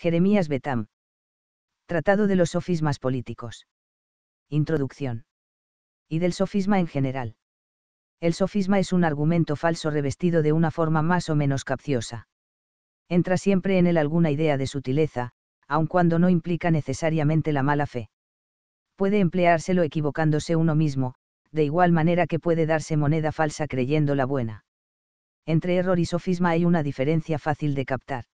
Jeremías Betam. Tratado de los sofismas políticos. Introducción. Y del sofisma en general. El sofisma es un argumento falso revestido de una forma más o menos capciosa. Entra siempre en él alguna idea de sutileza, aun cuando no implica necesariamente la mala fe. Puede empleárselo equivocándose uno mismo, de igual manera que puede darse moneda falsa creyendo la buena. Entre error y sofisma hay una diferencia fácil de captar.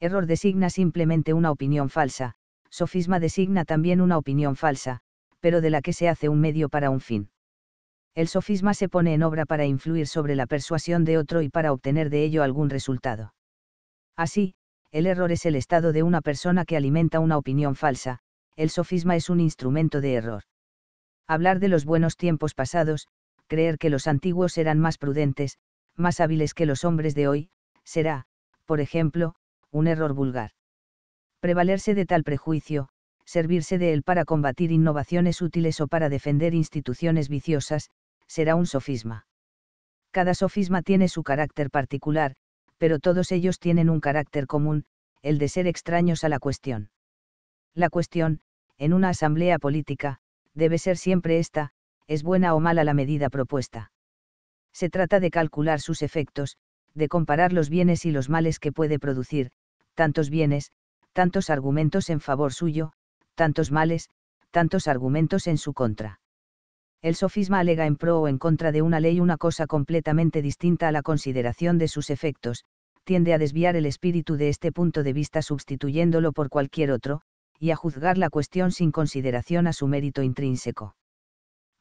Error designa simplemente una opinión falsa, sofisma designa también una opinión falsa, pero de la que se hace un medio para un fin. El sofisma se pone en obra para influir sobre la persuasión de otro y para obtener de ello algún resultado. Así, el error es el estado de una persona que alimenta una opinión falsa, el sofisma es un instrumento de error. Hablar de los buenos tiempos pasados, creer que los antiguos eran más prudentes, más hábiles que los hombres de hoy, será, por ejemplo, un error vulgar. Prevalerse de tal prejuicio, servirse de él para combatir innovaciones útiles o para defender instituciones viciosas, será un sofisma. Cada sofisma tiene su carácter particular, pero todos ellos tienen un carácter común, el de ser extraños a la cuestión. La cuestión, en una asamblea política, debe ser siempre esta, es buena o mala la medida propuesta. Se trata de calcular sus efectos, de comparar los bienes y los males que puede producir, tantos bienes, tantos argumentos en favor suyo, tantos males, tantos argumentos en su contra. El sofisma alega en pro o en contra de una ley una cosa completamente distinta a la consideración de sus efectos, tiende a desviar el espíritu de este punto de vista sustituyéndolo por cualquier otro, y a juzgar la cuestión sin consideración a su mérito intrínseco.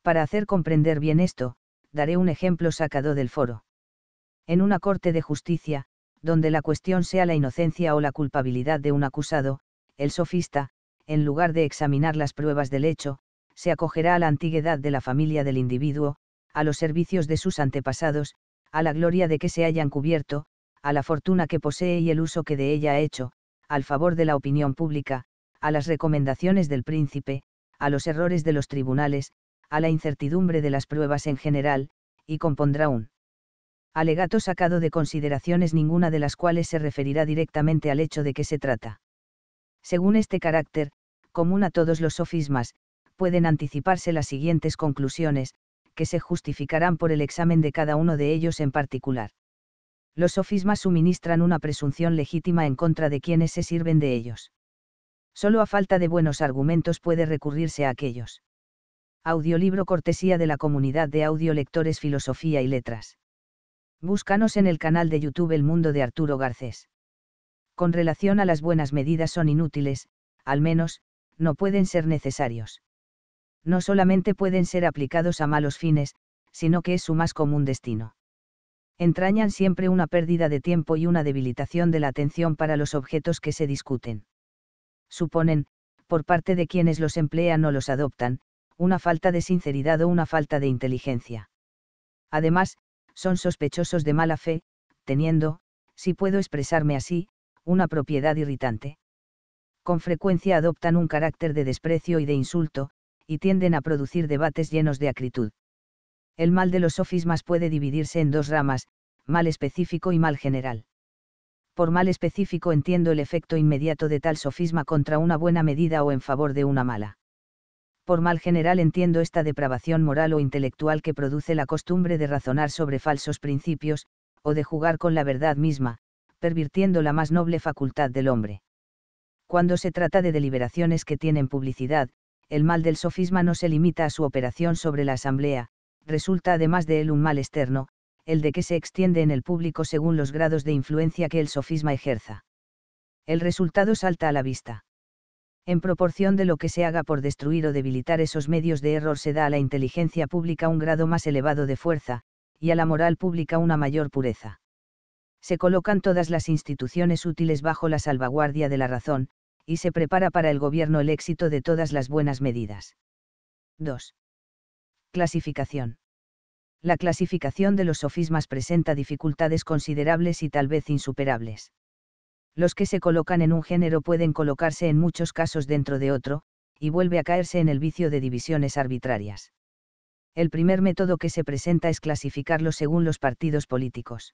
Para hacer comprender bien esto, daré un ejemplo sacado del foro. En una corte de justicia, donde la cuestión sea la inocencia o la culpabilidad de un acusado, el sofista, en lugar de examinar las pruebas del hecho, se acogerá a la antigüedad de la familia del individuo, a los servicios de sus antepasados, a la gloria de que se hayan cubierto, a la fortuna que posee y el uso que de ella ha hecho, al favor de la opinión pública, a las recomendaciones del príncipe, a los errores de los tribunales, a la incertidumbre de las pruebas en general, y compondrá un alegato sacado de consideraciones ninguna de las cuales se referirá directamente al hecho de que se trata. Según este carácter, común a todos los sofismas, pueden anticiparse las siguientes conclusiones, que se justificarán por el examen de cada uno de ellos en particular. Los sofismas suministran una presunción legítima en contra de quienes se sirven de ellos. Solo a falta de buenos argumentos puede recurrirse a aquellos. Audiolibro cortesía de la comunidad de audiolectores Filosofía y Letras. Búscanos en el canal de YouTube El Mundo de Arturo Garcés. Con relación a las buenas medidas son inútiles, al menos, no pueden ser necesarios. No solamente pueden ser aplicados a malos fines, sino que es su más común destino. Entrañan siempre una pérdida de tiempo y una debilitación de la atención para los objetos que se discuten. Suponen, por parte de quienes los emplean o los adoptan, una falta de sinceridad o una falta de inteligencia. Además, son sospechosos de mala fe, teniendo, si puedo expresarme así, una propiedad irritante. Con frecuencia adoptan un carácter de desprecio y de insulto, y tienden a producir debates llenos de acritud. El mal de los sofismas puede dividirse en dos ramas, mal específico y mal general. Por mal específico entiendo el efecto inmediato de tal sofisma contra una buena medida o en favor de una mala por mal general entiendo esta depravación moral o intelectual que produce la costumbre de razonar sobre falsos principios, o de jugar con la verdad misma, pervirtiendo la más noble facultad del hombre. Cuando se trata de deliberaciones que tienen publicidad, el mal del sofisma no se limita a su operación sobre la asamblea, resulta además de él un mal externo, el de que se extiende en el público según los grados de influencia que el sofisma ejerza. El resultado salta a la vista en proporción de lo que se haga por destruir o debilitar esos medios de error se da a la inteligencia pública un grado más elevado de fuerza, y a la moral pública una mayor pureza. Se colocan todas las instituciones útiles bajo la salvaguardia de la razón, y se prepara para el gobierno el éxito de todas las buenas medidas. 2. Clasificación. La clasificación de los sofismas presenta dificultades considerables y tal vez insuperables los que se colocan en un género pueden colocarse en muchos casos dentro de otro, y vuelve a caerse en el vicio de divisiones arbitrarias. El primer método que se presenta es clasificarlos según los partidos políticos.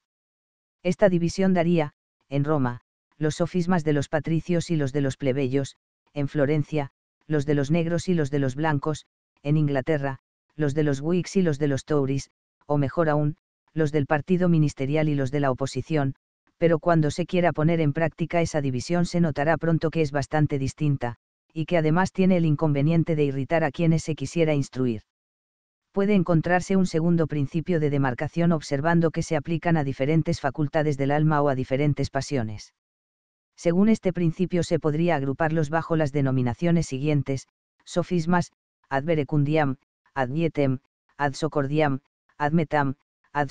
Esta división daría, en Roma, los sofismas de los patricios y los de los plebeyos, en Florencia, los de los negros y los de los blancos, en Inglaterra, los de los Whigs y los de los Tories, o mejor aún, los del partido ministerial y los de la oposición, pero cuando se quiera poner en práctica esa división se notará pronto que es bastante distinta, y que además tiene el inconveniente de irritar a quienes se quisiera instruir. Puede encontrarse un segundo principio de demarcación observando que se aplican a diferentes facultades del alma o a diferentes pasiones. Según este principio se podría agruparlos bajo las denominaciones siguientes, sofismas, ad verecundiam, ad dietem, ad socordiam, ad metam, ad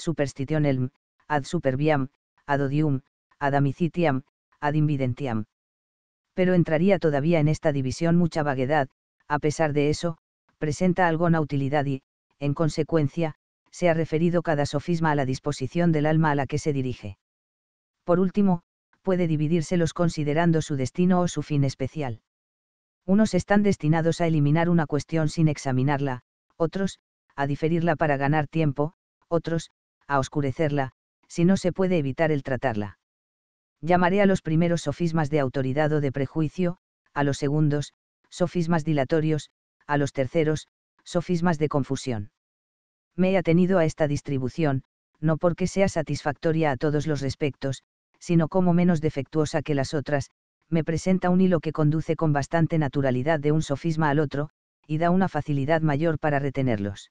ad superbiam, ad odium, ad amicitiam, ad invidentiam. Pero entraría todavía en esta división mucha vaguedad, a pesar de eso, presenta alguna utilidad y, en consecuencia, se ha referido cada sofisma a la disposición del alma a la que se dirige. Por último, puede dividírselos considerando su destino o su fin especial. Unos están destinados a eliminar una cuestión sin examinarla, otros, a diferirla para ganar tiempo, otros, a oscurecerla, si no se puede evitar el tratarla. Llamaré a los primeros sofismas de autoridad o de prejuicio, a los segundos, sofismas dilatorios, a los terceros, sofismas de confusión. Me he atenido a esta distribución, no porque sea satisfactoria a todos los respectos, sino como menos defectuosa que las otras, me presenta un hilo que conduce con bastante naturalidad de un sofisma al otro, y da una facilidad mayor para retenerlos.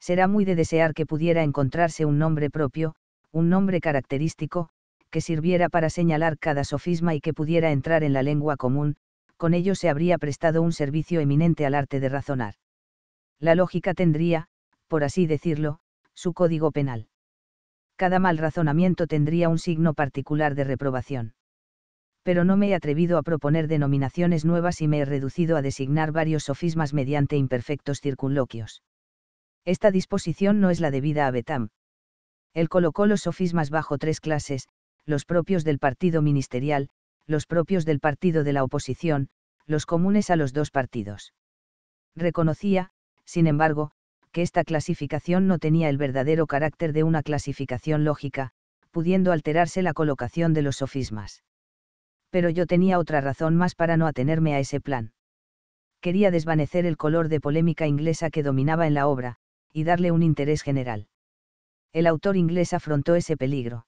Será muy de desear que pudiera encontrarse un nombre propio, un nombre característico, que sirviera para señalar cada sofisma y que pudiera entrar en la lengua común, con ello se habría prestado un servicio eminente al arte de razonar. La lógica tendría, por así decirlo, su código penal. Cada mal razonamiento tendría un signo particular de reprobación. Pero no me he atrevido a proponer denominaciones nuevas y me he reducido a designar varios sofismas mediante imperfectos circunloquios. Esta disposición no es la debida a Betam, él colocó los sofismas bajo tres clases, los propios del partido ministerial, los propios del partido de la oposición, los comunes a los dos partidos. Reconocía, sin embargo, que esta clasificación no tenía el verdadero carácter de una clasificación lógica, pudiendo alterarse la colocación de los sofismas. Pero yo tenía otra razón más para no atenerme a ese plan. Quería desvanecer el color de polémica inglesa que dominaba en la obra, y darle un interés general el autor inglés afrontó ese peligro.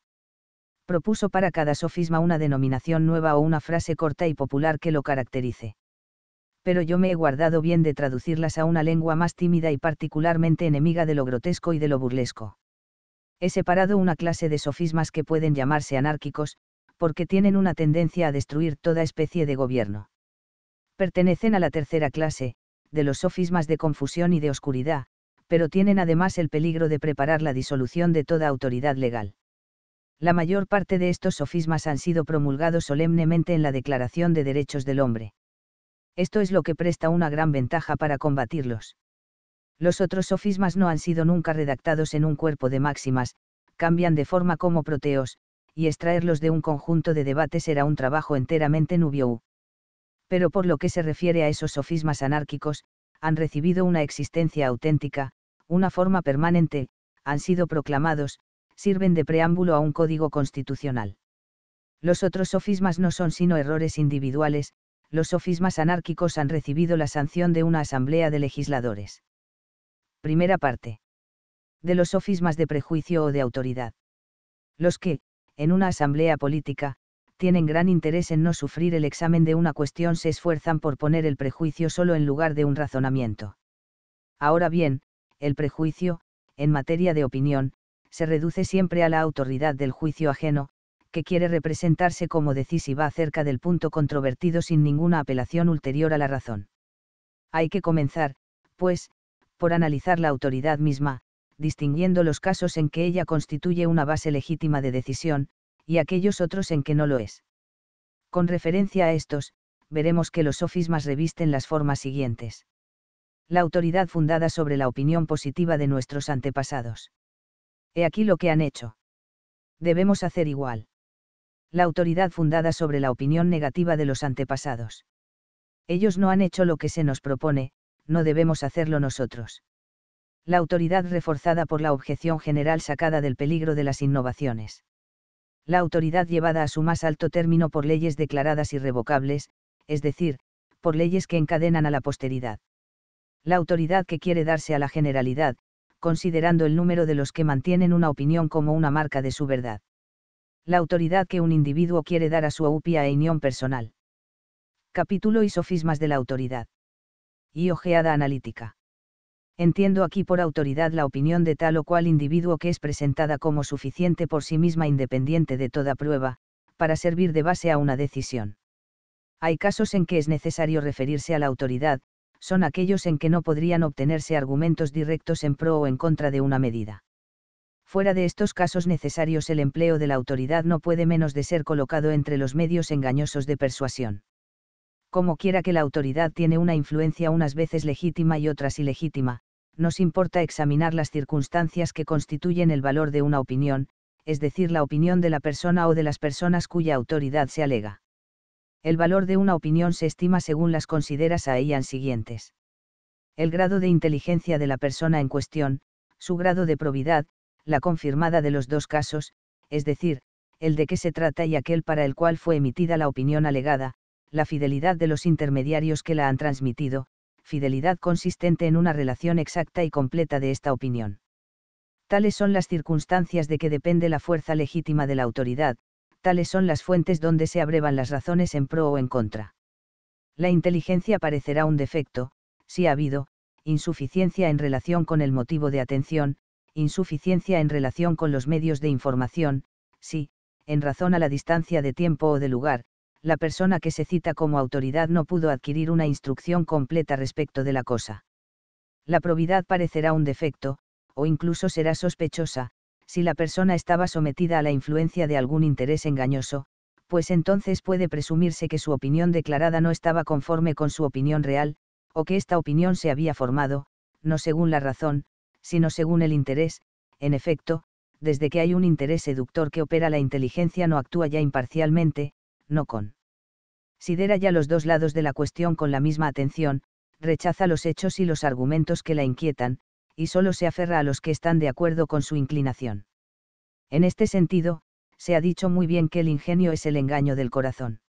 Propuso para cada sofisma una denominación nueva o una frase corta y popular que lo caracterice. Pero yo me he guardado bien de traducirlas a una lengua más tímida y particularmente enemiga de lo grotesco y de lo burlesco. He separado una clase de sofismas que pueden llamarse anárquicos, porque tienen una tendencia a destruir toda especie de gobierno. Pertenecen a la tercera clase, de los sofismas de confusión y de oscuridad, pero tienen además el peligro de preparar la disolución de toda autoridad legal. La mayor parte de estos sofismas han sido promulgados solemnemente en la Declaración de Derechos del Hombre. Esto es lo que presta una gran ventaja para combatirlos. Los otros sofismas no han sido nunca redactados en un cuerpo de máximas, cambian de forma como proteos, y extraerlos de un conjunto de debates era un trabajo enteramente nubio. Pero por lo que se refiere a esos sofismas anárquicos, han recibido una existencia auténtica, una forma permanente, han sido proclamados, sirven de preámbulo a un código constitucional. Los otros sofismas no son sino errores individuales, los sofismas anárquicos han recibido la sanción de una asamblea de legisladores. Primera parte. De los sofismas de prejuicio o de autoridad. Los que, en una asamblea política, tienen gran interés en no sufrir el examen de una cuestión se esfuerzan por poner el prejuicio solo en lugar de un razonamiento. Ahora bien, el prejuicio, en materia de opinión, se reduce siempre a la autoridad del juicio ajeno, que quiere representarse como decisiva acerca del punto controvertido sin ninguna apelación ulterior a la razón. Hay que comenzar, pues, por analizar la autoridad misma, distinguiendo los casos en que ella constituye una base legítima de decisión, y aquellos otros en que no lo es. Con referencia a estos, veremos que los sofismas revisten las formas siguientes la autoridad fundada sobre la opinión positiva de nuestros antepasados. He aquí lo que han hecho. Debemos hacer igual. La autoridad fundada sobre la opinión negativa de los antepasados. Ellos no han hecho lo que se nos propone, no debemos hacerlo nosotros. La autoridad reforzada por la objeción general sacada del peligro de las innovaciones. La autoridad llevada a su más alto término por leyes declaradas irrevocables, es decir, por leyes que encadenan a la posteridad la autoridad que quiere darse a la generalidad, considerando el número de los que mantienen una opinión como una marca de su verdad. La autoridad que un individuo quiere dar a su upia e unión personal. Capítulo y sofismas de la autoridad. Y ojeada analítica. Entiendo aquí por autoridad la opinión de tal o cual individuo que es presentada como suficiente por sí misma independiente de toda prueba, para servir de base a una decisión. Hay casos en que es necesario referirse a la autoridad, son aquellos en que no podrían obtenerse argumentos directos en pro o en contra de una medida. Fuera de estos casos necesarios el empleo de la autoridad no puede menos de ser colocado entre los medios engañosos de persuasión. Como quiera que la autoridad tiene una influencia unas veces legítima y otras ilegítima, nos importa examinar las circunstancias que constituyen el valor de una opinión, es decir, la opinión de la persona o de las personas cuya autoridad se alega. El valor de una opinión se estima según las consideras a ellas siguientes. El grado de inteligencia de la persona en cuestión, su grado de probidad, la confirmada de los dos casos, es decir, el de qué se trata y aquel para el cual fue emitida la opinión alegada, la fidelidad de los intermediarios que la han transmitido, fidelidad consistente en una relación exacta y completa de esta opinión. Tales son las circunstancias de que depende la fuerza legítima de la autoridad, tales son las fuentes donde se abrevan las razones en pro o en contra. La inteligencia parecerá un defecto, si ha habido, insuficiencia en relación con el motivo de atención, insuficiencia en relación con los medios de información, si, en razón a la distancia de tiempo o de lugar, la persona que se cita como autoridad no pudo adquirir una instrucción completa respecto de la cosa. La probidad parecerá un defecto, o incluso será sospechosa, si la persona estaba sometida a la influencia de algún interés engañoso, pues entonces puede presumirse que su opinión declarada no estaba conforme con su opinión real, o que esta opinión se había formado, no según la razón, sino según el interés, en efecto, desde que hay un interés seductor que opera la inteligencia no actúa ya imparcialmente, no con. Sidera ya los dos lados de la cuestión con la misma atención, rechaza los hechos y los argumentos que la inquietan, y solo se aferra a los que están de acuerdo con su inclinación. En este sentido, se ha dicho muy bien que el ingenio es el engaño del corazón.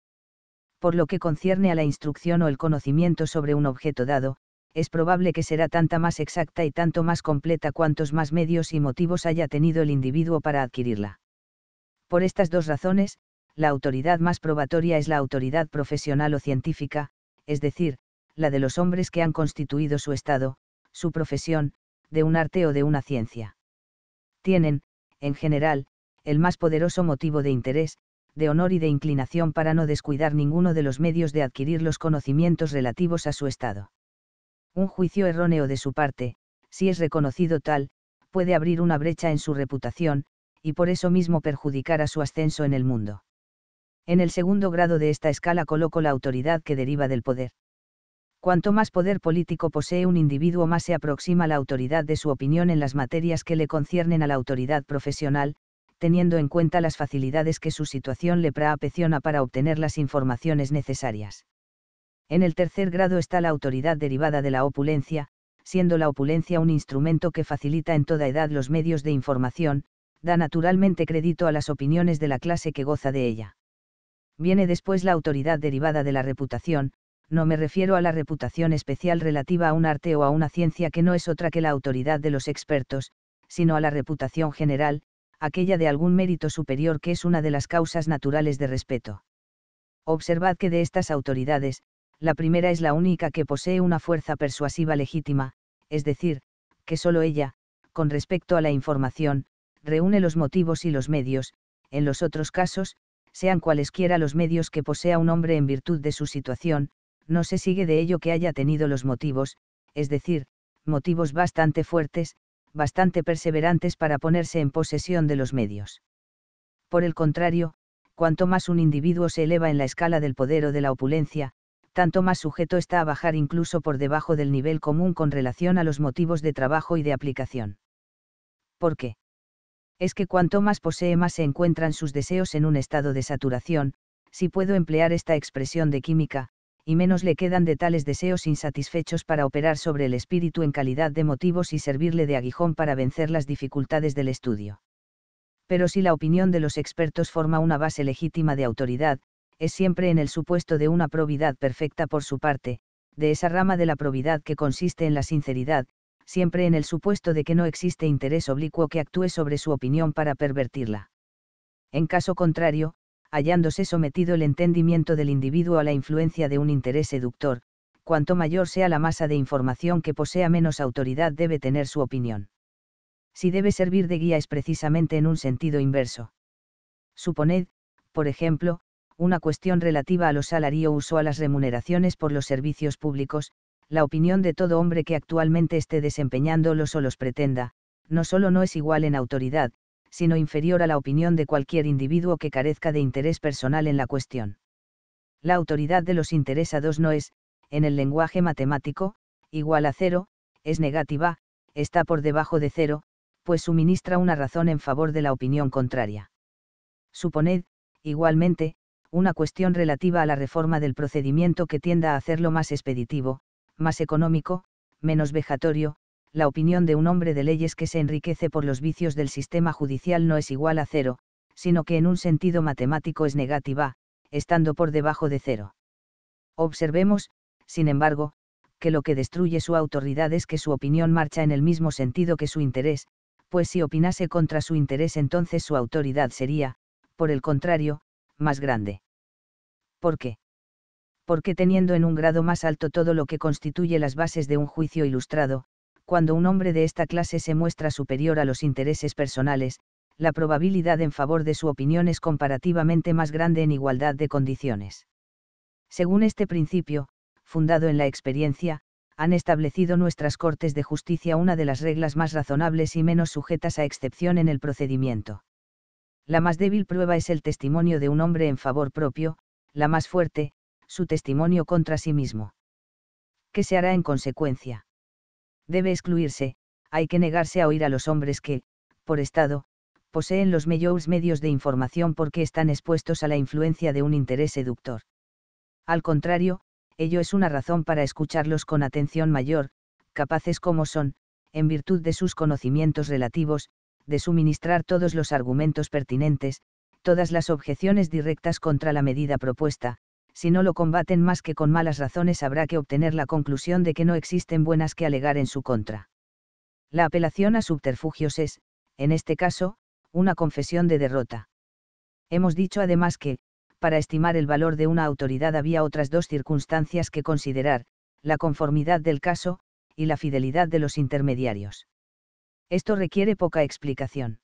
Por lo que concierne a la instrucción o el conocimiento sobre un objeto dado, es probable que será tanta más exacta y tanto más completa cuantos más medios y motivos haya tenido el individuo para adquirirla. Por estas dos razones, la autoridad más probatoria es la autoridad profesional o científica, es decir, la de los hombres que han constituido su Estado, su profesión, de un arte o de una ciencia. Tienen, en general, el más poderoso motivo de interés, de honor y de inclinación para no descuidar ninguno de los medios de adquirir los conocimientos relativos a su estado. Un juicio erróneo de su parte, si es reconocido tal, puede abrir una brecha en su reputación, y por eso mismo perjudicar a su ascenso en el mundo. En el segundo grado de esta escala coloco la autoridad que deriva del poder. Cuanto más poder político posee un individuo, más se aproxima la autoridad de su opinión en las materias que le conciernen a la autoridad profesional, teniendo en cuenta las facilidades que su situación le proporciona para obtener las informaciones necesarias. En el tercer grado está la autoridad derivada de la opulencia, siendo la opulencia un instrumento que facilita en toda edad los medios de información, da naturalmente crédito a las opiniones de la clase que goza de ella. Viene después la autoridad derivada de la reputación, no me refiero a la reputación especial relativa a un arte o a una ciencia que no es otra que la autoridad de los expertos, sino a la reputación general, aquella de algún mérito superior que es una de las causas naturales de respeto. Observad que de estas autoridades, la primera es la única que posee una fuerza persuasiva legítima, es decir, que solo ella, con respecto a la información, reúne los motivos y los medios, en los otros casos, sean cualesquiera los medios que posea un hombre en virtud de su situación, no se sigue de ello que haya tenido los motivos, es decir, motivos bastante fuertes, bastante perseverantes para ponerse en posesión de los medios. Por el contrario, cuanto más un individuo se eleva en la escala del poder o de la opulencia, tanto más sujeto está a bajar incluso por debajo del nivel común con relación a los motivos de trabajo y de aplicación. ¿Por qué? Es que cuanto más posee más se encuentran sus deseos en un estado de saturación, si puedo emplear esta expresión de química, y menos le quedan de tales deseos insatisfechos para operar sobre el espíritu en calidad de motivos y servirle de aguijón para vencer las dificultades del estudio. Pero si la opinión de los expertos forma una base legítima de autoridad, es siempre en el supuesto de una probidad perfecta por su parte, de esa rama de la probidad que consiste en la sinceridad, siempre en el supuesto de que no existe interés oblicuo que actúe sobre su opinión para pervertirla. En caso contrario, hallándose sometido el entendimiento del individuo a la influencia de un interés seductor, cuanto mayor sea la masa de información que posea menos autoridad debe tener su opinión. Si debe servir de guía es precisamente en un sentido inverso. Suponed, por ejemplo, una cuestión relativa a los salarios o a las remuneraciones por los servicios públicos, la opinión de todo hombre que actualmente esté desempeñándolos o los pretenda, no solo no es igual en autoridad, sino inferior a la opinión de cualquier individuo que carezca de interés personal en la cuestión. La autoridad de los interesados no es, en el lenguaje matemático, igual a cero, es negativa, está por debajo de cero, pues suministra una razón en favor de la opinión contraria. Suponed, igualmente, una cuestión relativa a la reforma del procedimiento que tienda a hacerlo más expeditivo, más económico, menos vejatorio, la opinión de un hombre de leyes que se enriquece por los vicios del sistema judicial no es igual a cero, sino que en un sentido matemático es negativa, estando por debajo de cero. Observemos, sin embargo, que lo que destruye su autoridad es que su opinión marcha en el mismo sentido que su interés, pues si opinase contra su interés entonces su autoridad sería, por el contrario, más grande. ¿Por qué? Porque teniendo en un grado más alto todo lo que constituye las bases de un juicio ilustrado, cuando un hombre de esta clase se muestra superior a los intereses personales, la probabilidad en favor de su opinión es comparativamente más grande en igualdad de condiciones. Según este principio, fundado en la experiencia, han establecido nuestras Cortes de Justicia una de las reglas más razonables y menos sujetas a excepción en el procedimiento. La más débil prueba es el testimonio de un hombre en favor propio, la más fuerte, su testimonio contra sí mismo. ¿Qué se hará en consecuencia? debe excluirse, hay que negarse a oír a los hombres que, por estado, poseen los mayores medios de información porque están expuestos a la influencia de un interés seductor. Al contrario, ello es una razón para escucharlos con atención mayor, capaces como son, en virtud de sus conocimientos relativos, de suministrar todos los argumentos pertinentes, todas las objeciones directas contra la medida propuesta, si no lo combaten más que con malas razones habrá que obtener la conclusión de que no existen buenas que alegar en su contra. La apelación a subterfugios es, en este caso, una confesión de derrota. Hemos dicho además que, para estimar el valor de una autoridad había otras dos circunstancias que considerar, la conformidad del caso, y la fidelidad de los intermediarios. Esto requiere poca explicación.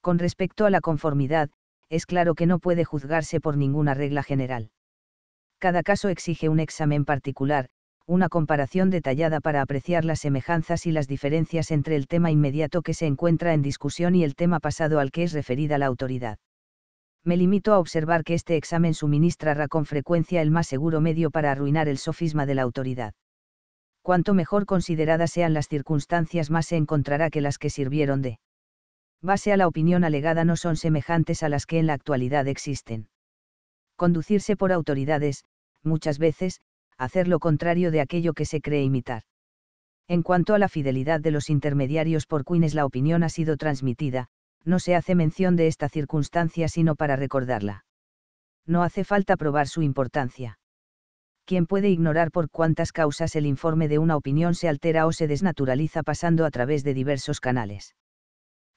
Con respecto a la conformidad, es claro que no puede juzgarse por ninguna regla general. Cada caso exige un examen particular, una comparación detallada para apreciar las semejanzas y las diferencias entre el tema inmediato que se encuentra en discusión y el tema pasado al que es referida la autoridad. Me limito a observar que este examen suministrará con frecuencia el más seguro medio para arruinar el sofisma de la autoridad. Cuanto mejor consideradas sean las circunstancias, más se encontrará que las que sirvieron de base a la opinión alegada no son semejantes a las que en la actualidad existen. Conducirse por autoridades, muchas veces, hacer lo contrario de aquello que se cree imitar. En cuanto a la fidelidad de los intermediarios por quienes la opinión ha sido transmitida, no se hace mención de esta circunstancia sino para recordarla. No hace falta probar su importancia. ¿Quién puede ignorar por cuántas causas el informe de una opinión se altera o se desnaturaliza pasando a través de diversos canales?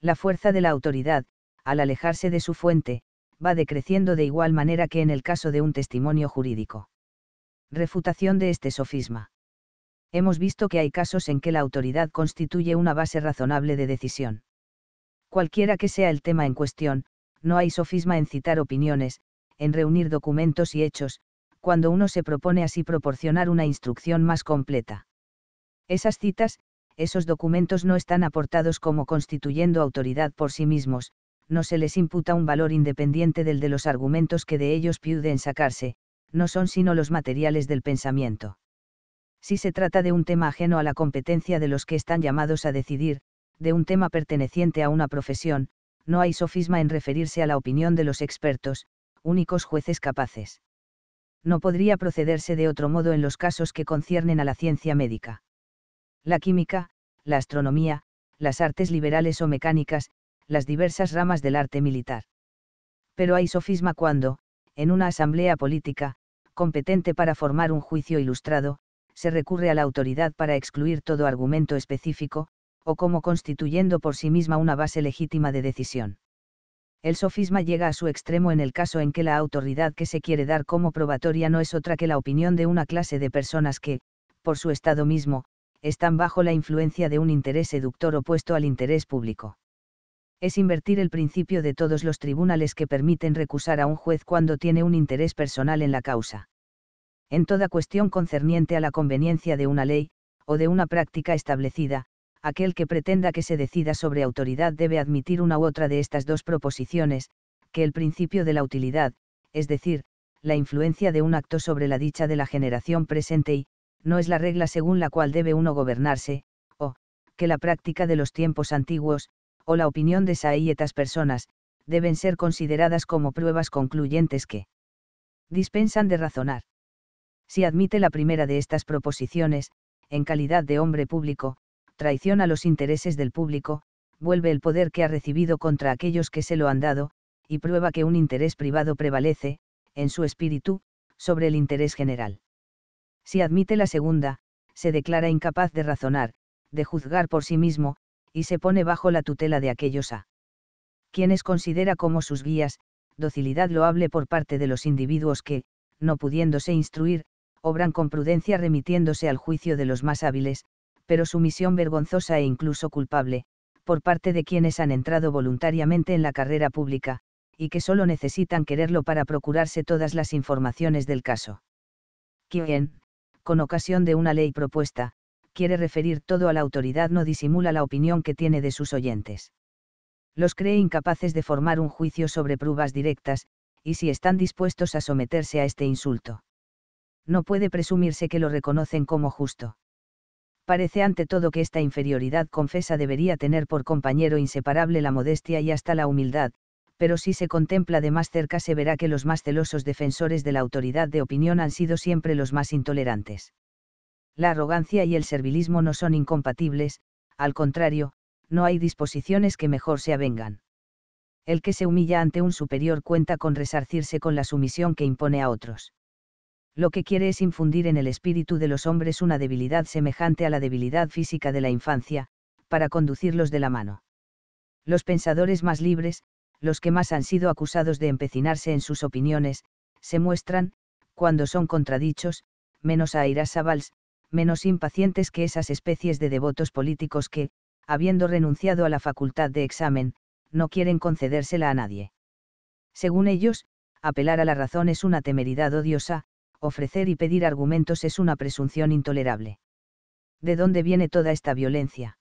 La fuerza de la autoridad, al alejarse de su fuente, va decreciendo de igual manera que en el caso de un testimonio jurídico. Refutación de este sofisma. Hemos visto que hay casos en que la autoridad constituye una base razonable de decisión. Cualquiera que sea el tema en cuestión, no hay sofisma en citar opiniones, en reunir documentos y hechos, cuando uno se propone así proporcionar una instrucción más completa. Esas citas, esos documentos no están aportados como constituyendo autoridad por sí mismos, no se les imputa un valor independiente del de los argumentos que de ellos piuden sacarse, no son sino los materiales del pensamiento. Si se trata de un tema ajeno a la competencia de los que están llamados a decidir, de un tema perteneciente a una profesión, no hay sofisma en referirse a la opinión de los expertos, únicos jueces capaces. No podría procederse de otro modo en los casos que conciernen a la ciencia médica. La química, la astronomía, las artes liberales o mecánicas, las diversas ramas del arte militar. Pero hay sofisma cuando, en una asamblea política, competente para formar un juicio ilustrado, se recurre a la autoridad para excluir todo argumento específico, o como constituyendo por sí misma una base legítima de decisión. El sofisma llega a su extremo en el caso en que la autoridad que se quiere dar como probatoria no es otra que la opinión de una clase de personas que, por su estado mismo, están bajo la influencia de un interés seductor opuesto al interés público es invertir el principio de todos los tribunales que permiten recusar a un juez cuando tiene un interés personal en la causa. En toda cuestión concerniente a la conveniencia de una ley, o de una práctica establecida, aquel que pretenda que se decida sobre autoridad debe admitir una u otra de estas dos proposiciones, que el principio de la utilidad, es decir, la influencia de un acto sobre la dicha de la generación presente y, no es la regla según la cual debe uno gobernarse, o, que la práctica de los tiempos antiguos, o la opinión de y estas personas, deben ser consideradas como pruebas concluyentes que dispensan de razonar. Si admite la primera de estas proposiciones, en calidad de hombre público, traiciona los intereses del público, vuelve el poder que ha recibido contra aquellos que se lo han dado, y prueba que un interés privado prevalece, en su espíritu, sobre el interés general. Si admite la segunda, se declara incapaz de razonar, de juzgar por sí mismo, y se pone bajo la tutela de aquellos a quienes considera como sus guías, docilidad loable por parte de los individuos que, no pudiéndose instruir, obran con prudencia remitiéndose al juicio de los más hábiles, pero sumisión vergonzosa e incluso culpable, por parte de quienes han entrado voluntariamente en la carrera pública, y que solo necesitan quererlo para procurarse todas las informaciones del caso. Quien, con ocasión de una ley propuesta, quiere referir todo a la autoridad no disimula la opinión que tiene de sus oyentes. Los cree incapaces de formar un juicio sobre pruebas directas, y si están dispuestos a someterse a este insulto. No puede presumirse que lo reconocen como justo. Parece ante todo que esta inferioridad confesa debería tener por compañero inseparable la modestia y hasta la humildad, pero si se contempla de más cerca se verá que los más celosos defensores de la autoridad de opinión han sido siempre los más intolerantes la arrogancia y el servilismo no son incompatibles, al contrario, no hay disposiciones que mejor se avengan. El que se humilla ante un superior cuenta con resarcirse con la sumisión que impone a otros. Lo que quiere es infundir en el espíritu de los hombres una debilidad semejante a la debilidad física de la infancia, para conducirlos de la mano. Los pensadores más libres, los que más han sido acusados de empecinarse en sus opiniones, se muestran, cuando son contradichos, menos a menos impacientes que esas especies de devotos políticos que, habiendo renunciado a la facultad de examen, no quieren concedérsela a nadie. Según ellos, apelar a la razón es una temeridad odiosa, ofrecer y pedir argumentos es una presunción intolerable. ¿De dónde viene toda esta violencia?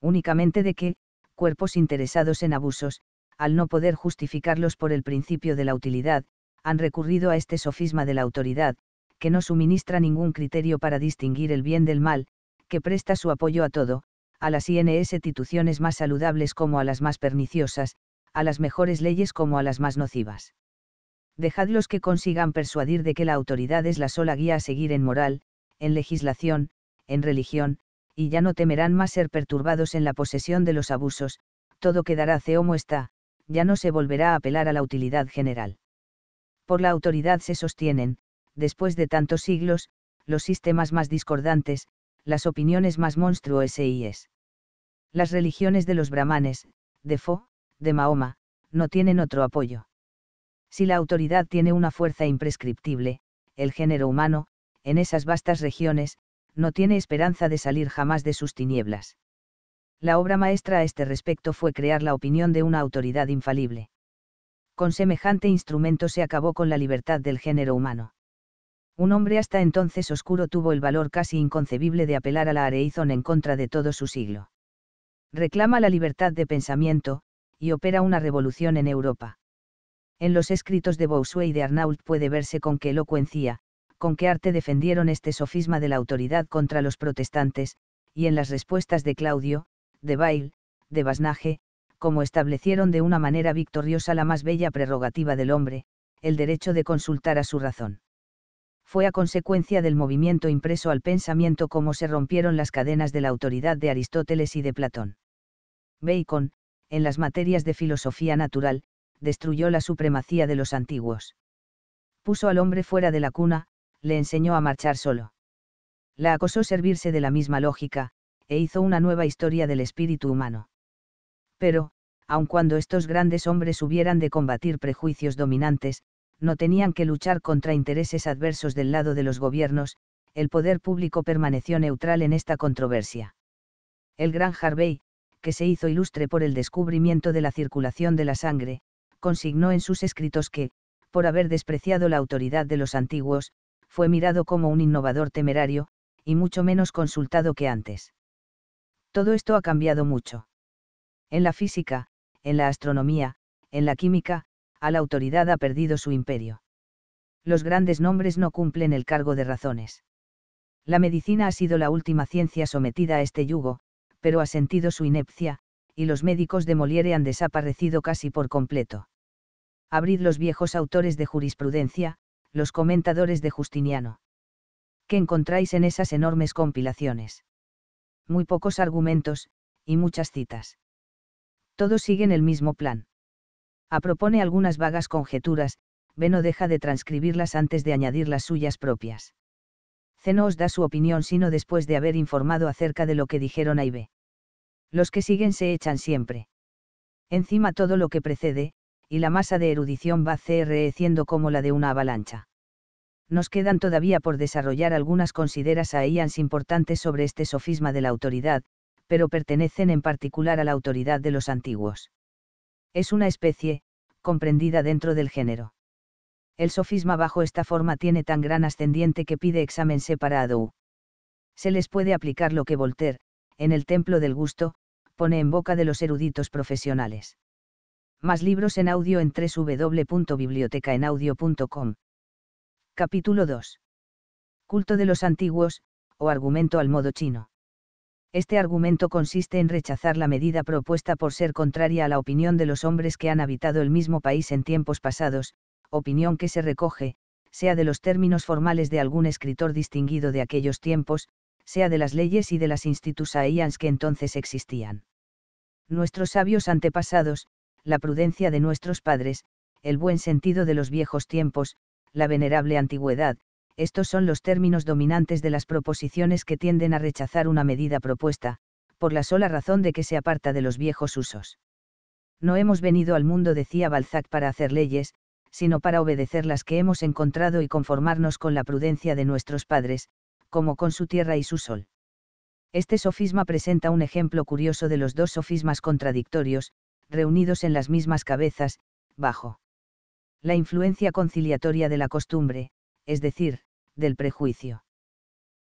Únicamente de que, cuerpos interesados en abusos, al no poder justificarlos por el principio de la utilidad, han recurrido a este sofisma de la autoridad, que no suministra ningún criterio para distinguir el bien del mal, que presta su apoyo a todo, a las INS instituciones más saludables como a las más perniciosas, a las mejores leyes como a las más nocivas. Dejadlos que consigan persuadir de que la autoridad es la sola guía a seguir en moral, en legislación, en religión, y ya no temerán más ser perturbados en la posesión de los abusos, todo quedará como está, ya no se volverá a apelar a la utilidad general. Por la autoridad se sostienen, después de tantos siglos, los sistemas más discordantes, las opiniones más monstruosas. Las religiones de los brahmanes, de Fo, de Mahoma, no tienen otro apoyo. Si la autoridad tiene una fuerza imprescriptible, el género humano, en esas vastas regiones, no tiene esperanza de salir jamás de sus tinieblas. La obra maestra a este respecto fue crear la opinión de una autoridad infalible. Con semejante instrumento se acabó con la libertad del género humano. Un hombre hasta entonces oscuro tuvo el valor casi inconcebible de apelar a la Areizon en contra de todo su siglo. Reclama la libertad de pensamiento, y opera una revolución en Europa. En los escritos de Bossuet y de Arnault puede verse con qué elocuencia, con qué arte defendieron este sofisma de la autoridad contra los protestantes, y en las respuestas de Claudio, de Bail, de Basnaje, como establecieron de una manera victoriosa la más bella prerrogativa del hombre, el derecho de consultar a su razón fue a consecuencia del movimiento impreso al pensamiento como se rompieron las cadenas de la autoridad de Aristóteles y de Platón. Bacon, en las materias de filosofía natural, destruyó la supremacía de los antiguos. Puso al hombre fuera de la cuna, le enseñó a marchar solo. La acosó servirse de la misma lógica, e hizo una nueva historia del espíritu humano. Pero, aun cuando estos grandes hombres hubieran de combatir prejuicios dominantes, no tenían que luchar contra intereses adversos del lado de los gobiernos, el poder público permaneció neutral en esta controversia. El gran Harvey, que se hizo ilustre por el descubrimiento de la circulación de la sangre, consignó en sus escritos que, por haber despreciado la autoridad de los antiguos, fue mirado como un innovador temerario, y mucho menos consultado que antes. Todo esto ha cambiado mucho. En la física, en la astronomía, en la química, a la autoridad ha perdido su imperio. Los grandes nombres no cumplen el cargo de razones. La medicina ha sido la última ciencia sometida a este yugo, pero ha sentido su inepcia, y los médicos de Moliere han desaparecido casi por completo. Abrid los viejos autores de jurisprudencia, los comentadores de Justiniano. ¿Qué encontráis en esas enormes compilaciones? Muy pocos argumentos, y muchas citas. Todos siguen el mismo plan. A ah, propone algunas vagas conjeturas, B no deja de transcribirlas antes de añadir las suyas propias. C no os da su opinión sino después de haber informado acerca de lo que dijeron A B. Los que siguen se echan siempre. Encima todo lo que precede, y la masa de erudición va e siendo como la de una avalancha. Nos quedan todavía por desarrollar algunas consideras a importantes sobre este sofisma de la autoridad, pero pertenecen en particular a la autoridad de los antiguos. Es una especie, comprendida dentro del género. El sofisma bajo esta forma tiene tan gran ascendiente que pide examen separado. Se les puede aplicar lo que Voltaire, en el templo del gusto, pone en boca de los eruditos profesionales. Más libros en audio en www.bibliotecaenaudio.com. Capítulo 2. Culto de los antiguos, o argumento al modo chino. Este argumento consiste en rechazar la medida propuesta por ser contraria a la opinión de los hombres que han habitado el mismo país en tiempos pasados, opinión que se recoge, sea de los términos formales de algún escritor distinguido de aquellos tiempos, sea de las leyes y de las instituciones que entonces existían. Nuestros sabios antepasados, la prudencia de nuestros padres, el buen sentido de los viejos tiempos, la venerable antigüedad, estos son los términos dominantes de las proposiciones que tienden a rechazar una medida propuesta, por la sola razón de que se aparta de los viejos usos. No hemos venido al mundo, decía Balzac, para hacer leyes, sino para obedecer las que hemos encontrado y conformarnos con la prudencia de nuestros padres, como con su tierra y su sol. Este sofisma presenta un ejemplo curioso de los dos sofismas contradictorios, reunidos en las mismas cabezas, bajo la influencia conciliatoria de la costumbre, es decir, del prejuicio.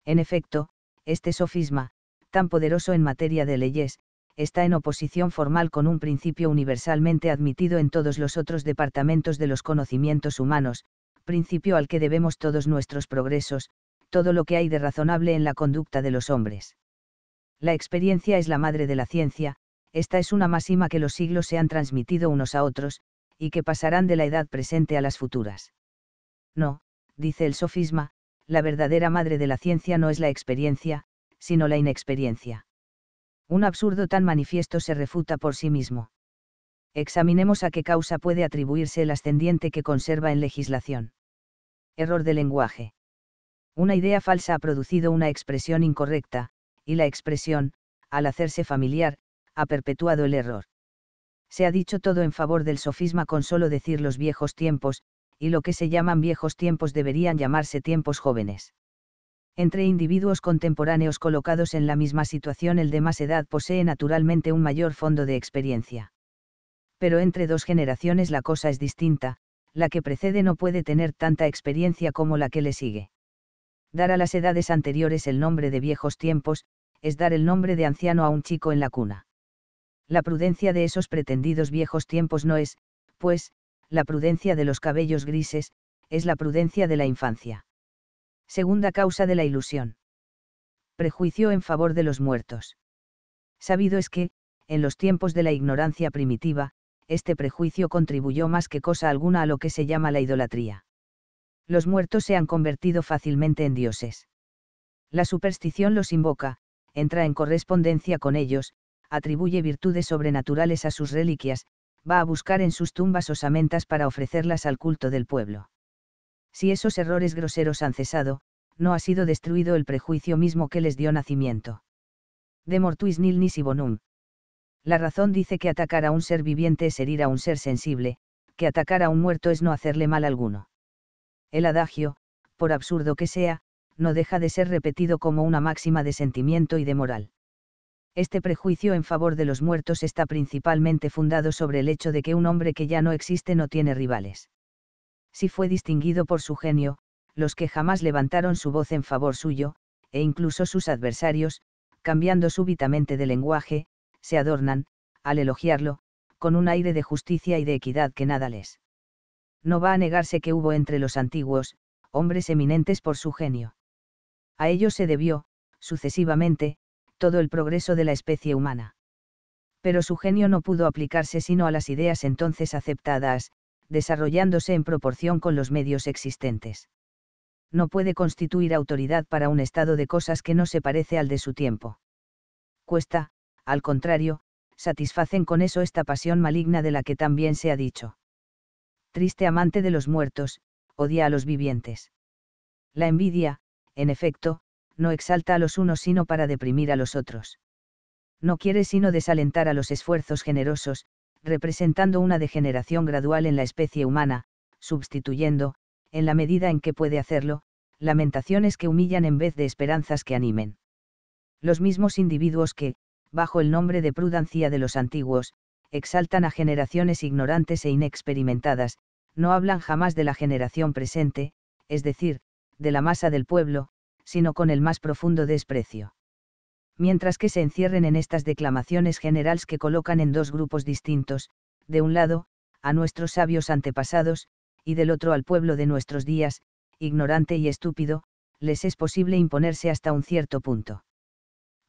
En efecto, este sofisma, tan poderoso en materia de leyes, está en oposición formal con un principio universalmente admitido en todos los otros departamentos de los conocimientos humanos, principio al que debemos todos nuestros progresos, todo lo que hay de razonable en la conducta de los hombres. La experiencia es la madre de la ciencia, esta es una máxima que los siglos se han transmitido unos a otros, y que pasarán de la edad presente a las futuras. No, dice el sofisma, la verdadera madre de la ciencia no es la experiencia, sino la inexperiencia. Un absurdo tan manifiesto se refuta por sí mismo. Examinemos a qué causa puede atribuirse el ascendiente que conserva en legislación. Error de lenguaje. Una idea falsa ha producido una expresión incorrecta, y la expresión, al hacerse familiar, ha perpetuado el error. Se ha dicho todo en favor del sofisma con solo decir los viejos tiempos, y lo que se llaman viejos tiempos deberían llamarse tiempos jóvenes. Entre individuos contemporáneos colocados en la misma situación el de más edad posee naturalmente un mayor fondo de experiencia. Pero entre dos generaciones la cosa es distinta, la que precede no puede tener tanta experiencia como la que le sigue. Dar a las edades anteriores el nombre de viejos tiempos, es dar el nombre de anciano a un chico en la cuna. La prudencia de esos pretendidos viejos tiempos no es, pues, la prudencia de los cabellos grises, es la prudencia de la infancia. Segunda causa de la ilusión. Prejuicio en favor de los muertos. Sabido es que, en los tiempos de la ignorancia primitiva, este prejuicio contribuyó más que cosa alguna a lo que se llama la idolatría. Los muertos se han convertido fácilmente en dioses. La superstición los invoca, entra en correspondencia con ellos, atribuye virtudes sobrenaturales a sus reliquias, va a buscar en sus tumbas osamentas para ofrecerlas al culto del pueblo. Si esos errores groseros han cesado, no ha sido destruido el prejuicio mismo que les dio nacimiento. De mortuis nil nisi bonum. La razón dice que atacar a un ser viviente es herir a un ser sensible, que atacar a un muerto es no hacerle mal alguno. El adagio, por absurdo que sea, no deja de ser repetido como una máxima de sentimiento y de moral. Este prejuicio en favor de los muertos está principalmente fundado sobre el hecho de que un hombre que ya no existe no tiene rivales. Si fue distinguido por su genio, los que jamás levantaron su voz en favor suyo, e incluso sus adversarios, cambiando súbitamente de lenguaje, se adornan, al elogiarlo, con un aire de justicia y de equidad que nada les. No va a negarse que hubo entre los antiguos, hombres eminentes por su genio. A ellos se debió, sucesivamente, todo el progreso de la especie humana. Pero su genio no pudo aplicarse sino a las ideas entonces aceptadas, desarrollándose en proporción con los medios existentes. No puede constituir autoridad para un estado de cosas que no se parece al de su tiempo. Cuesta, al contrario, satisfacen con eso esta pasión maligna de la que también se ha dicho. Triste amante de los muertos, odia a los vivientes. La envidia, en efecto, no exalta a los unos sino para deprimir a los otros. No quiere sino desalentar a los esfuerzos generosos, representando una degeneración gradual en la especie humana, sustituyendo, en la medida en que puede hacerlo, lamentaciones que humillan en vez de esperanzas que animen. Los mismos individuos que, bajo el nombre de prudencia de los antiguos, exaltan a generaciones ignorantes e inexperimentadas, no hablan jamás de la generación presente, es decir, de la masa del pueblo, sino con el más profundo desprecio. Mientras que se encierren en estas declamaciones generales que colocan en dos grupos distintos, de un lado, a nuestros sabios antepasados, y del otro al pueblo de nuestros días, ignorante y estúpido, les es posible imponerse hasta un cierto punto.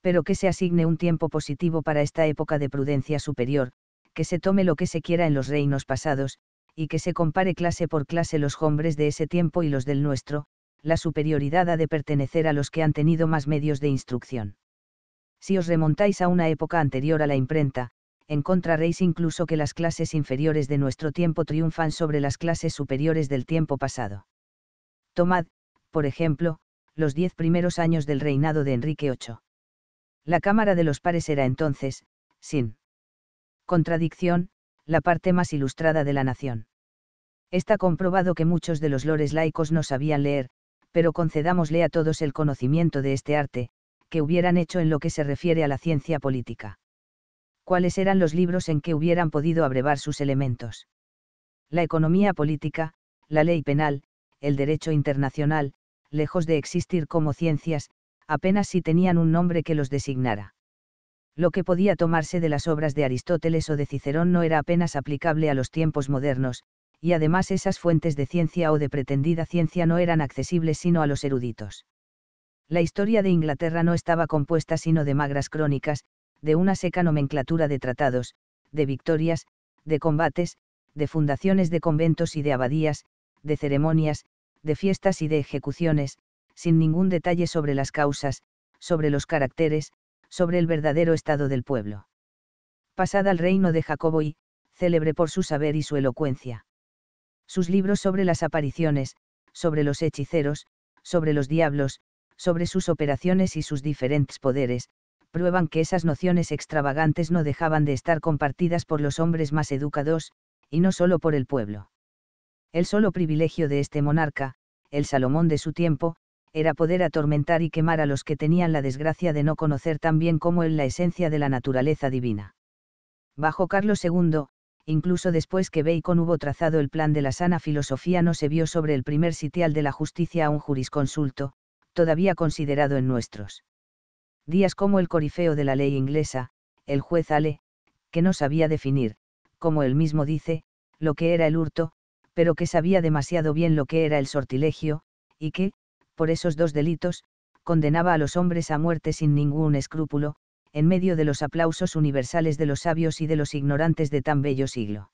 Pero que se asigne un tiempo positivo para esta época de prudencia superior, que se tome lo que se quiera en los reinos pasados, y que se compare clase por clase los hombres de ese tiempo y los del nuestro, la superioridad ha de pertenecer a los que han tenido más medios de instrucción. Si os remontáis a una época anterior a la imprenta, encontraréis incluso que las clases inferiores de nuestro tiempo triunfan sobre las clases superiores del tiempo pasado. Tomad, por ejemplo, los diez primeros años del reinado de Enrique VIII. La Cámara de los Pares era entonces, sin contradicción, la parte más ilustrada de la nación. Está comprobado que muchos de los lores laicos no sabían leer, pero concedámosle a todos el conocimiento de este arte, que hubieran hecho en lo que se refiere a la ciencia política. ¿Cuáles eran los libros en que hubieran podido abrevar sus elementos? La economía política, la ley penal, el derecho internacional, lejos de existir como ciencias, apenas si tenían un nombre que los designara. Lo que podía tomarse de las obras de Aristóteles o de Cicerón no era apenas aplicable a los tiempos modernos, y además esas fuentes de ciencia o de pretendida ciencia no eran accesibles sino a los eruditos. La historia de Inglaterra no estaba compuesta sino de magras crónicas, de una seca nomenclatura de tratados, de victorias, de combates, de fundaciones de conventos y de abadías, de ceremonias, de fiestas y de ejecuciones, sin ningún detalle sobre las causas, sobre los caracteres, sobre el verdadero estado del pueblo. Pasada al reino de Jacobo y, célebre por su saber y su elocuencia. Sus libros sobre las apariciones, sobre los hechiceros, sobre los diablos, sobre sus operaciones y sus diferentes poderes, prueban que esas nociones extravagantes no dejaban de estar compartidas por los hombres más educados, y no solo por el pueblo. El solo privilegio de este monarca, el Salomón de su tiempo, era poder atormentar y quemar a los que tenían la desgracia de no conocer tan bien como él la esencia de la naturaleza divina. Bajo Carlos II, incluso después que Bacon hubo trazado el plan de la sana filosofía no se vio sobre el primer sitial de la justicia a un jurisconsulto, todavía considerado en nuestros días como el corifeo de la ley inglesa, el juez Ale, que no sabía definir, como él mismo dice, lo que era el hurto, pero que sabía demasiado bien lo que era el sortilegio, y que, por esos dos delitos, condenaba a los hombres a muerte sin ningún escrúpulo, en medio de los aplausos universales de los sabios y de los ignorantes de tan bello siglo.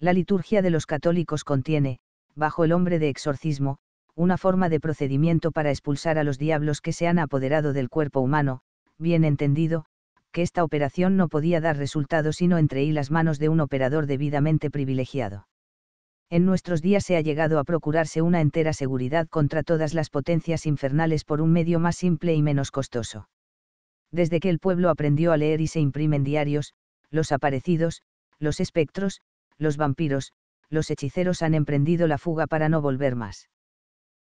La liturgia de los católicos contiene, bajo el hombre de exorcismo, una forma de procedimiento para expulsar a los diablos que se han apoderado del cuerpo humano, bien entendido, que esta operación no podía dar resultado sino entre las manos de un operador debidamente privilegiado. En nuestros días se ha llegado a procurarse una entera seguridad contra todas las potencias infernales por un medio más simple y menos costoso desde que el pueblo aprendió a leer y se imprimen diarios, los aparecidos, los espectros, los vampiros, los hechiceros han emprendido la fuga para no volver más.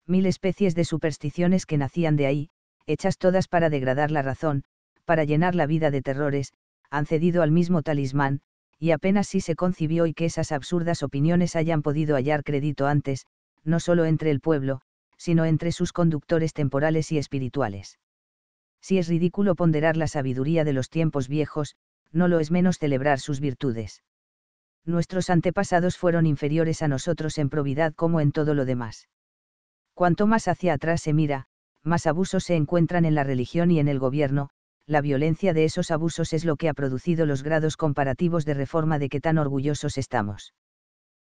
Mil especies de supersticiones que nacían de ahí, hechas todas para degradar la razón, para llenar la vida de terrores, han cedido al mismo talismán, y apenas si sí se concibió y que esas absurdas opiniones hayan podido hallar crédito antes, no solo entre el pueblo, sino entre sus conductores temporales y espirituales. Si es ridículo ponderar la sabiduría de los tiempos viejos, no lo es menos celebrar sus virtudes. Nuestros antepasados fueron inferiores a nosotros en probidad como en todo lo demás. Cuanto más hacia atrás se mira, más abusos se encuentran en la religión y en el gobierno, la violencia de esos abusos es lo que ha producido los grados comparativos de reforma de que tan orgullosos estamos.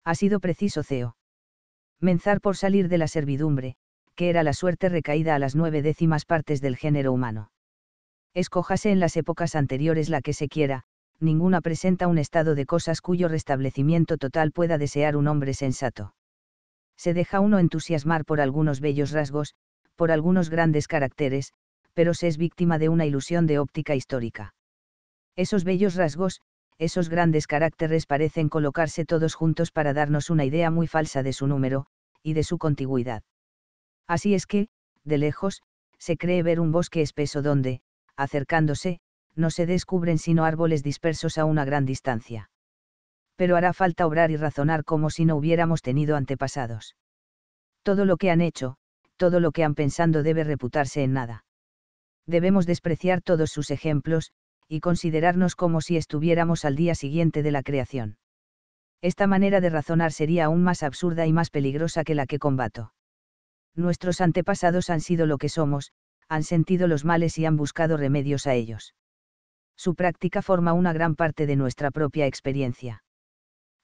Ha sido preciso CEO. Menzar por salir de la servidumbre, que era la suerte recaída a las nueve décimas partes del género humano. Escójase en las épocas anteriores la que se quiera, ninguna presenta un estado de cosas cuyo restablecimiento total pueda desear un hombre sensato. Se deja uno entusiasmar por algunos bellos rasgos, por algunos grandes caracteres, pero se es víctima de una ilusión de óptica histórica. Esos bellos rasgos, esos grandes caracteres parecen colocarse todos juntos para darnos una idea muy falsa de su número, y de su contigüidad. Así es que, de lejos, se cree ver un bosque espeso donde, acercándose, no se descubren sino árboles dispersos a una gran distancia. Pero hará falta obrar y razonar como si no hubiéramos tenido antepasados. Todo lo que han hecho, todo lo que han pensado debe reputarse en nada. Debemos despreciar todos sus ejemplos, y considerarnos como si estuviéramos al día siguiente de la creación. Esta manera de razonar sería aún más absurda y más peligrosa que la que combato nuestros antepasados han sido lo que somos, han sentido los males y han buscado remedios a ellos. Su práctica forma una gran parte de nuestra propia experiencia.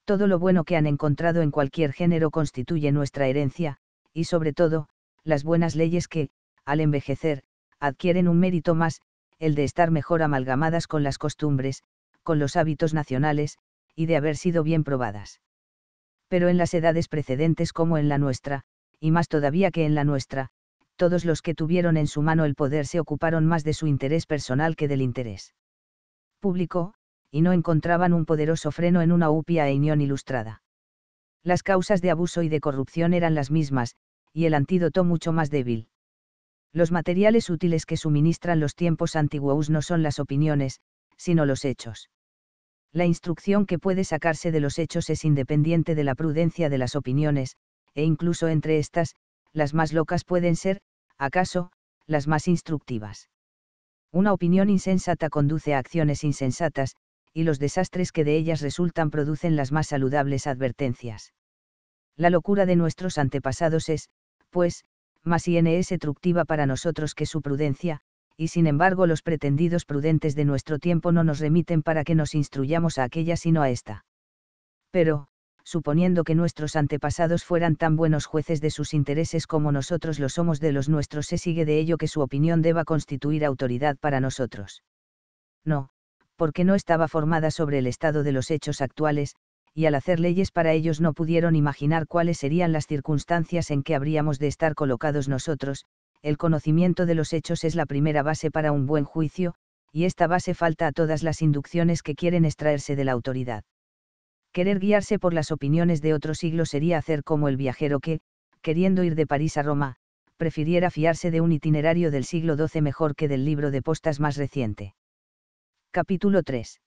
Todo lo bueno que han encontrado en cualquier género constituye nuestra herencia, y sobre todo, las buenas leyes que, al envejecer, adquieren un mérito más, el de estar mejor amalgamadas con las costumbres, con los hábitos nacionales, y de haber sido bien probadas. Pero en las edades precedentes como en la nuestra, y más todavía que en la nuestra, todos los que tuvieron en su mano el poder se ocuparon más de su interés personal que del interés público, y no encontraban un poderoso freno en una upia e unión ilustrada. Las causas de abuso y de corrupción eran las mismas, y el antídoto mucho más débil. Los materiales útiles que suministran los tiempos antiguos no son las opiniones, sino los hechos. La instrucción que puede sacarse de los hechos es independiente de la prudencia de las opiniones, e incluso entre estas, las más locas pueden ser, acaso, las más instructivas. Una opinión insensata conduce a acciones insensatas, y los desastres que de ellas resultan producen las más saludables advertencias. La locura de nuestros antepasados es, pues, más INS tructiva para nosotros que su prudencia, y sin embargo los pretendidos prudentes de nuestro tiempo no nos remiten para que nos instruyamos a aquella sino a esta. Pero, suponiendo que nuestros antepasados fueran tan buenos jueces de sus intereses como nosotros lo somos de los nuestros, se sigue de ello que su opinión deba constituir autoridad para nosotros. No, porque no estaba formada sobre el estado de los hechos actuales, y al hacer leyes para ellos no pudieron imaginar cuáles serían las circunstancias en que habríamos de estar colocados nosotros, el conocimiento de los hechos es la primera base para un buen juicio, y esta base falta a todas las inducciones que quieren extraerse de la autoridad querer guiarse por las opiniones de otro siglo sería hacer como el viajero que, queriendo ir de París a Roma, prefiriera fiarse de un itinerario del siglo XII mejor que del libro de postas más reciente. Capítulo 3.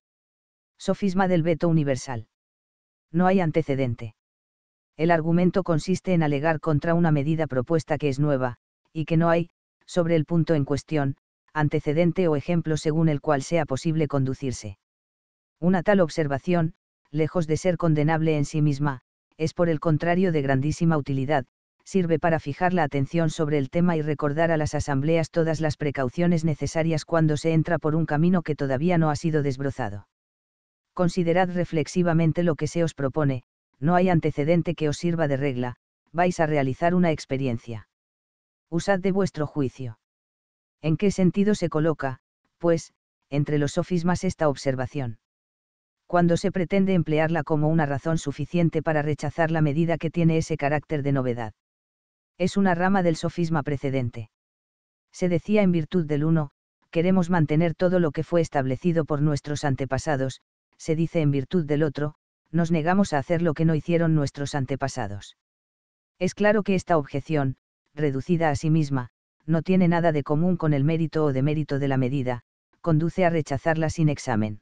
Sofisma del veto universal. No hay antecedente. El argumento consiste en alegar contra una medida propuesta que es nueva, y que no hay, sobre el punto en cuestión, antecedente o ejemplo según el cual sea posible conducirse. Una tal observación, lejos de ser condenable en sí misma, es por el contrario de grandísima utilidad, sirve para fijar la atención sobre el tema y recordar a las asambleas todas las precauciones necesarias cuando se entra por un camino que todavía no ha sido desbrozado. Considerad reflexivamente lo que se os propone, no hay antecedente que os sirva de regla, vais a realizar una experiencia. Usad de vuestro juicio. ¿En qué sentido se coloca, pues, entre los sofismas esta observación? cuando se pretende emplearla como una razón suficiente para rechazar la medida que tiene ese carácter de novedad. Es una rama del sofisma precedente. Se decía en virtud del uno, queremos mantener todo lo que fue establecido por nuestros antepasados, se dice en virtud del otro, nos negamos a hacer lo que no hicieron nuestros antepasados. Es claro que esta objeción, reducida a sí misma, no tiene nada de común con el mérito o demérito de la medida, conduce a rechazarla sin examen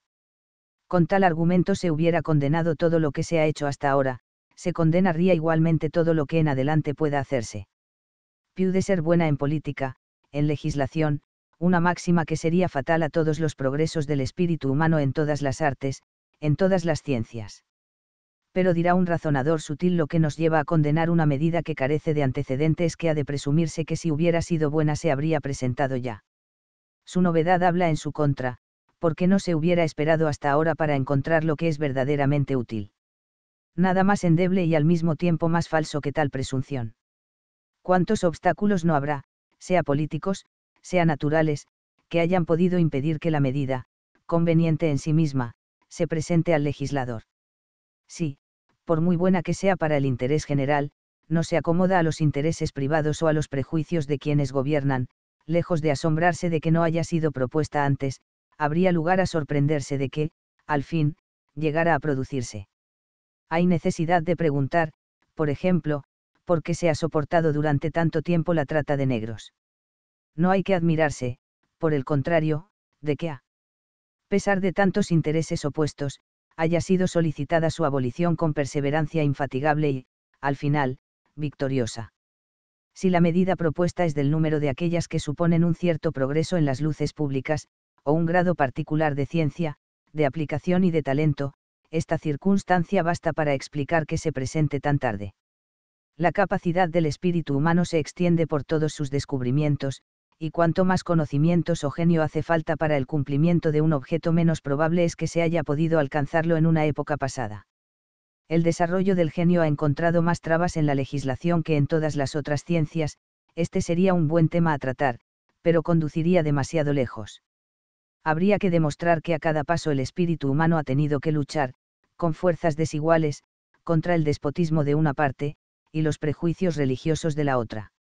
con tal argumento se hubiera condenado todo lo que se ha hecho hasta ahora, se condenaría igualmente todo lo que en adelante pueda hacerse. de ser buena en política, en legislación, una máxima que sería fatal a todos los progresos del espíritu humano en todas las artes, en todas las ciencias. Pero dirá un razonador sutil lo que nos lleva a condenar una medida que carece de antecedentes que ha de presumirse que si hubiera sido buena se habría presentado ya. Su novedad habla en su contra, porque no se hubiera esperado hasta ahora para encontrar lo que es verdaderamente útil. Nada más endeble y al mismo tiempo más falso que tal presunción. ¿Cuántos obstáculos no habrá, sea políticos, sea naturales, que hayan podido impedir que la medida, conveniente en sí misma, se presente al legislador? Sí, por muy buena que sea para el interés general, no se acomoda a los intereses privados o a los prejuicios de quienes gobiernan, lejos de asombrarse de que no haya sido propuesta antes, habría lugar a sorprenderse de que, al fin, llegara a producirse. Hay necesidad de preguntar, por ejemplo, por qué se ha soportado durante tanto tiempo la trata de negros. No hay que admirarse, por el contrario, de que a pesar de tantos intereses opuestos, haya sido solicitada su abolición con perseverancia infatigable y, al final, victoriosa. Si la medida propuesta es del número de aquellas que suponen un cierto progreso en las luces públicas, o un grado particular de ciencia, de aplicación y de talento, esta circunstancia basta para explicar que se presente tan tarde. La capacidad del espíritu humano se extiende por todos sus descubrimientos, y cuanto más conocimientos o genio hace falta para el cumplimiento de un objeto menos probable es que se haya podido alcanzarlo en una época pasada. El desarrollo del genio ha encontrado más trabas en la legislación que en todas las otras ciencias, este sería un buen tema a tratar, pero conduciría demasiado lejos habría que demostrar que a cada paso el espíritu humano ha tenido que luchar, con fuerzas desiguales, contra el despotismo de una parte, y los prejuicios religiosos de la otra.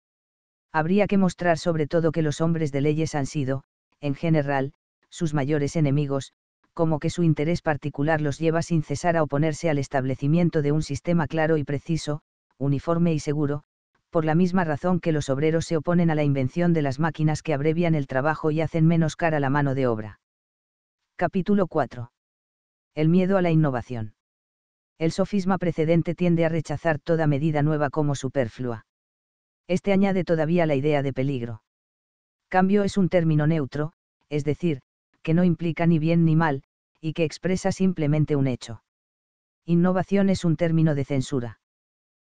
Habría que mostrar sobre todo que los hombres de leyes han sido, en general, sus mayores enemigos, como que su interés particular los lleva sin cesar a oponerse al establecimiento de un sistema claro y preciso, uniforme y seguro, por la misma razón que los obreros se oponen a la invención de las máquinas que abrevian el trabajo y hacen menos cara la mano de obra. Capítulo 4. El miedo a la innovación. El sofisma precedente tiende a rechazar toda medida nueva como superflua. Este añade todavía la idea de peligro. Cambio es un término neutro, es decir, que no implica ni bien ni mal, y que expresa simplemente un hecho. Innovación es un término de censura.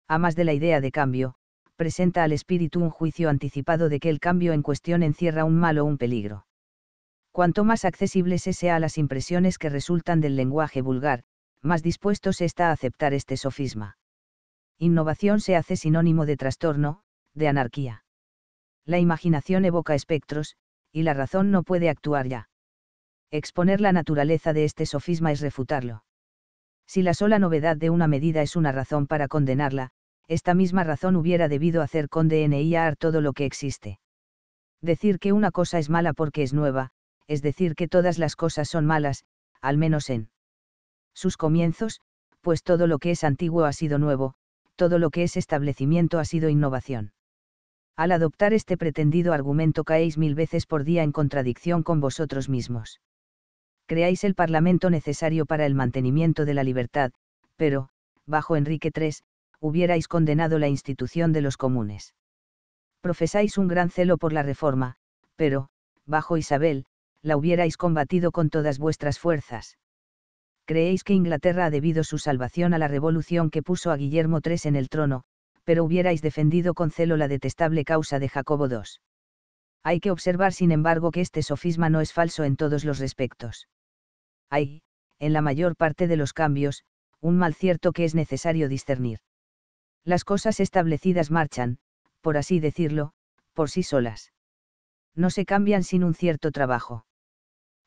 A más de la idea de cambio, presenta al espíritu un juicio anticipado de que el cambio en cuestión encierra un mal o un peligro. Cuanto más accesible se sea a las impresiones que resultan del lenguaje vulgar, más dispuesto se está a aceptar este sofisma. Innovación se hace sinónimo de trastorno, de anarquía. La imaginación evoca espectros, y la razón no puede actuar ya. Exponer la naturaleza de este sofisma es refutarlo. Si la sola novedad de una medida es una razón para condenarla, esta misma razón hubiera debido hacer con DNIAR todo lo que existe. Decir que una cosa es mala porque es nueva, es decir que todas las cosas son malas, al menos en sus comienzos, pues todo lo que es antiguo ha sido nuevo, todo lo que es establecimiento ha sido innovación. Al adoptar este pretendido argumento caéis mil veces por día en contradicción con vosotros mismos. Creáis el Parlamento necesario para el mantenimiento de la libertad, pero, bajo Enrique III, hubierais condenado la institución de los comunes. Profesáis un gran celo por la reforma, pero, bajo Isabel, la hubierais combatido con todas vuestras fuerzas. Creéis que Inglaterra ha debido su salvación a la revolución que puso a Guillermo III en el trono, pero hubierais defendido con celo la detestable causa de Jacobo II. Hay que observar, sin embargo, que este sofisma no es falso en todos los respectos. Hay, en la mayor parte de los cambios, un mal cierto que es necesario discernir. Las cosas establecidas marchan, por así decirlo, por sí solas. No se cambian sin un cierto trabajo.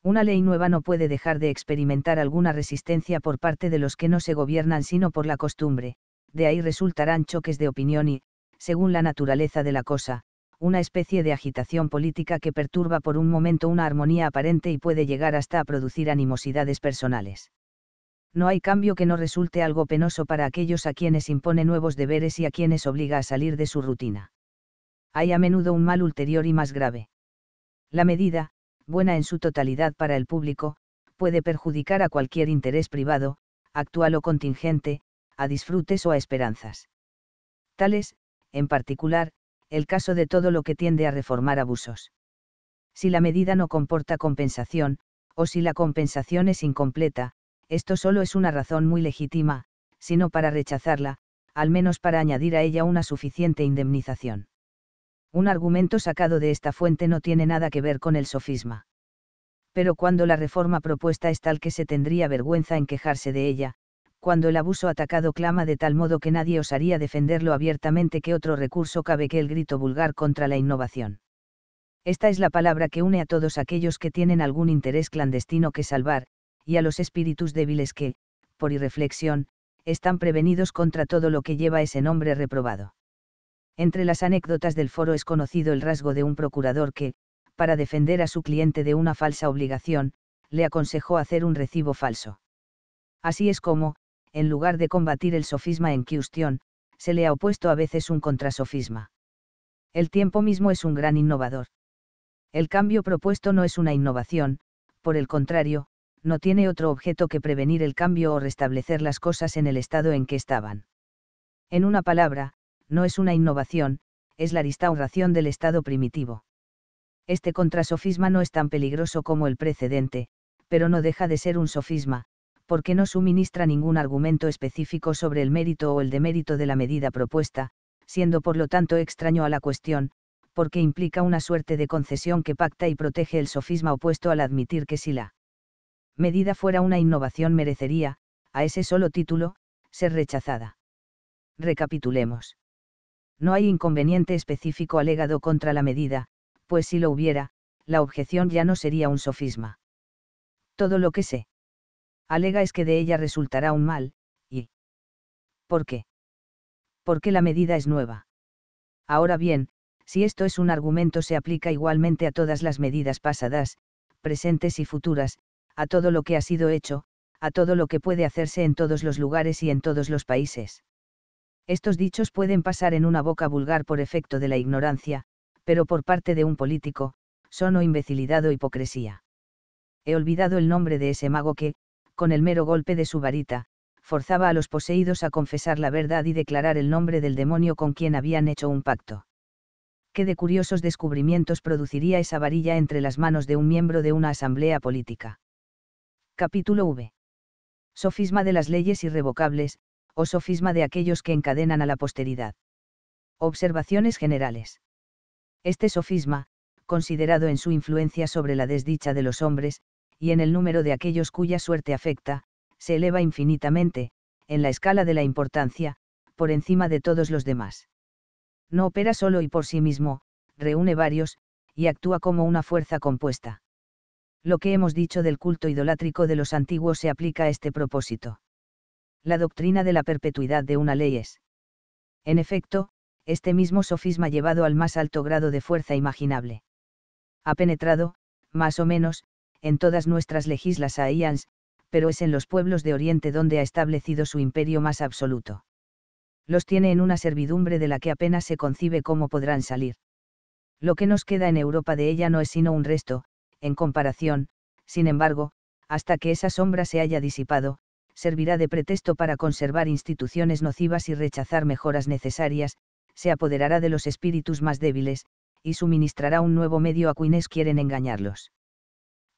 Una ley nueva no puede dejar de experimentar alguna resistencia por parte de los que no se gobiernan sino por la costumbre, de ahí resultarán choques de opinión y, según la naturaleza de la cosa, una especie de agitación política que perturba por un momento una armonía aparente y puede llegar hasta a producir animosidades personales no hay cambio que no resulte algo penoso para aquellos a quienes impone nuevos deberes y a quienes obliga a salir de su rutina. Hay a menudo un mal ulterior y más grave. La medida, buena en su totalidad para el público, puede perjudicar a cualquier interés privado, actual o contingente, a disfrutes o a esperanzas. Tales, en particular, el caso de todo lo que tiende a reformar abusos. Si la medida no comporta compensación, o si la compensación es incompleta, esto solo es una razón muy legítima, sino para rechazarla, al menos para añadir a ella una suficiente indemnización. Un argumento sacado de esta fuente no tiene nada que ver con el sofisma. Pero cuando la reforma propuesta es tal que se tendría vergüenza en quejarse de ella, cuando el abuso atacado clama de tal modo que nadie osaría defenderlo abiertamente que otro recurso cabe que el grito vulgar contra la innovación. Esta es la palabra que une a todos aquellos que tienen algún interés clandestino que salvar, y a los espíritus débiles que, por irreflexión, están prevenidos contra todo lo que lleva ese nombre reprobado. Entre las anécdotas del foro es conocido el rasgo de un procurador que, para defender a su cliente de una falsa obligación, le aconsejó hacer un recibo falso. Así es como, en lugar de combatir el sofisma en cuestión, se le ha opuesto a veces un contrasofisma. El tiempo mismo es un gran innovador. El cambio propuesto no es una innovación, por el contrario, no tiene otro objeto que prevenir el cambio o restablecer las cosas en el estado en que estaban. En una palabra, no es una innovación, es la restauración del estado primitivo. Este contrasofisma no es tan peligroso como el precedente, pero no deja de ser un sofisma, porque no suministra ningún argumento específico sobre el mérito o el demérito de la medida propuesta, siendo por lo tanto extraño a la cuestión, porque implica una suerte de concesión que pacta y protege el sofisma opuesto al admitir que sí la medida fuera una innovación merecería, a ese solo título, ser rechazada. Recapitulemos. No hay inconveniente específico alegado contra la medida, pues si lo hubiera, la objeción ya no sería un sofisma. Todo lo que se Alega es que de ella resultará un mal, y... ¿Por qué? Porque la medida es nueva. Ahora bien, si esto es un argumento se aplica igualmente a todas las medidas pasadas, presentes y futuras, a todo lo que ha sido hecho, a todo lo que puede hacerse en todos los lugares y en todos los países. Estos dichos pueden pasar en una boca vulgar por efecto de la ignorancia, pero por parte de un político, son o imbecilidad o hipocresía. He olvidado el nombre de ese mago que, con el mero golpe de su varita, forzaba a los poseídos a confesar la verdad y declarar el nombre del demonio con quien habían hecho un pacto. Qué de curiosos descubrimientos produciría esa varilla entre las manos de un miembro de una asamblea política. Capítulo V. Sofisma de las leyes irrevocables, o sofisma de aquellos que encadenan a la posteridad. Observaciones generales. Este sofisma, considerado en su influencia sobre la desdicha de los hombres, y en el número de aquellos cuya suerte afecta, se eleva infinitamente, en la escala de la importancia, por encima de todos los demás. No opera solo y por sí mismo, reúne varios, y actúa como una fuerza compuesta. Lo que hemos dicho del culto idolátrico de los antiguos se aplica a este propósito. La doctrina de la perpetuidad de una ley es. En efecto, este mismo sofisma llevado al más alto grado de fuerza imaginable. Ha penetrado, más o menos, en todas nuestras legislas Ians, pero es en los pueblos de Oriente donde ha establecido su imperio más absoluto. Los tiene en una servidumbre de la que apenas se concibe cómo podrán salir. Lo que nos queda en Europa de ella no es sino un resto, en comparación, sin embargo, hasta que esa sombra se haya disipado, servirá de pretexto para conservar instituciones nocivas y rechazar mejoras necesarias, se apoderará de los espíritus más débiles, y suministrará un nuevo medio a quienes quieren engañarlos.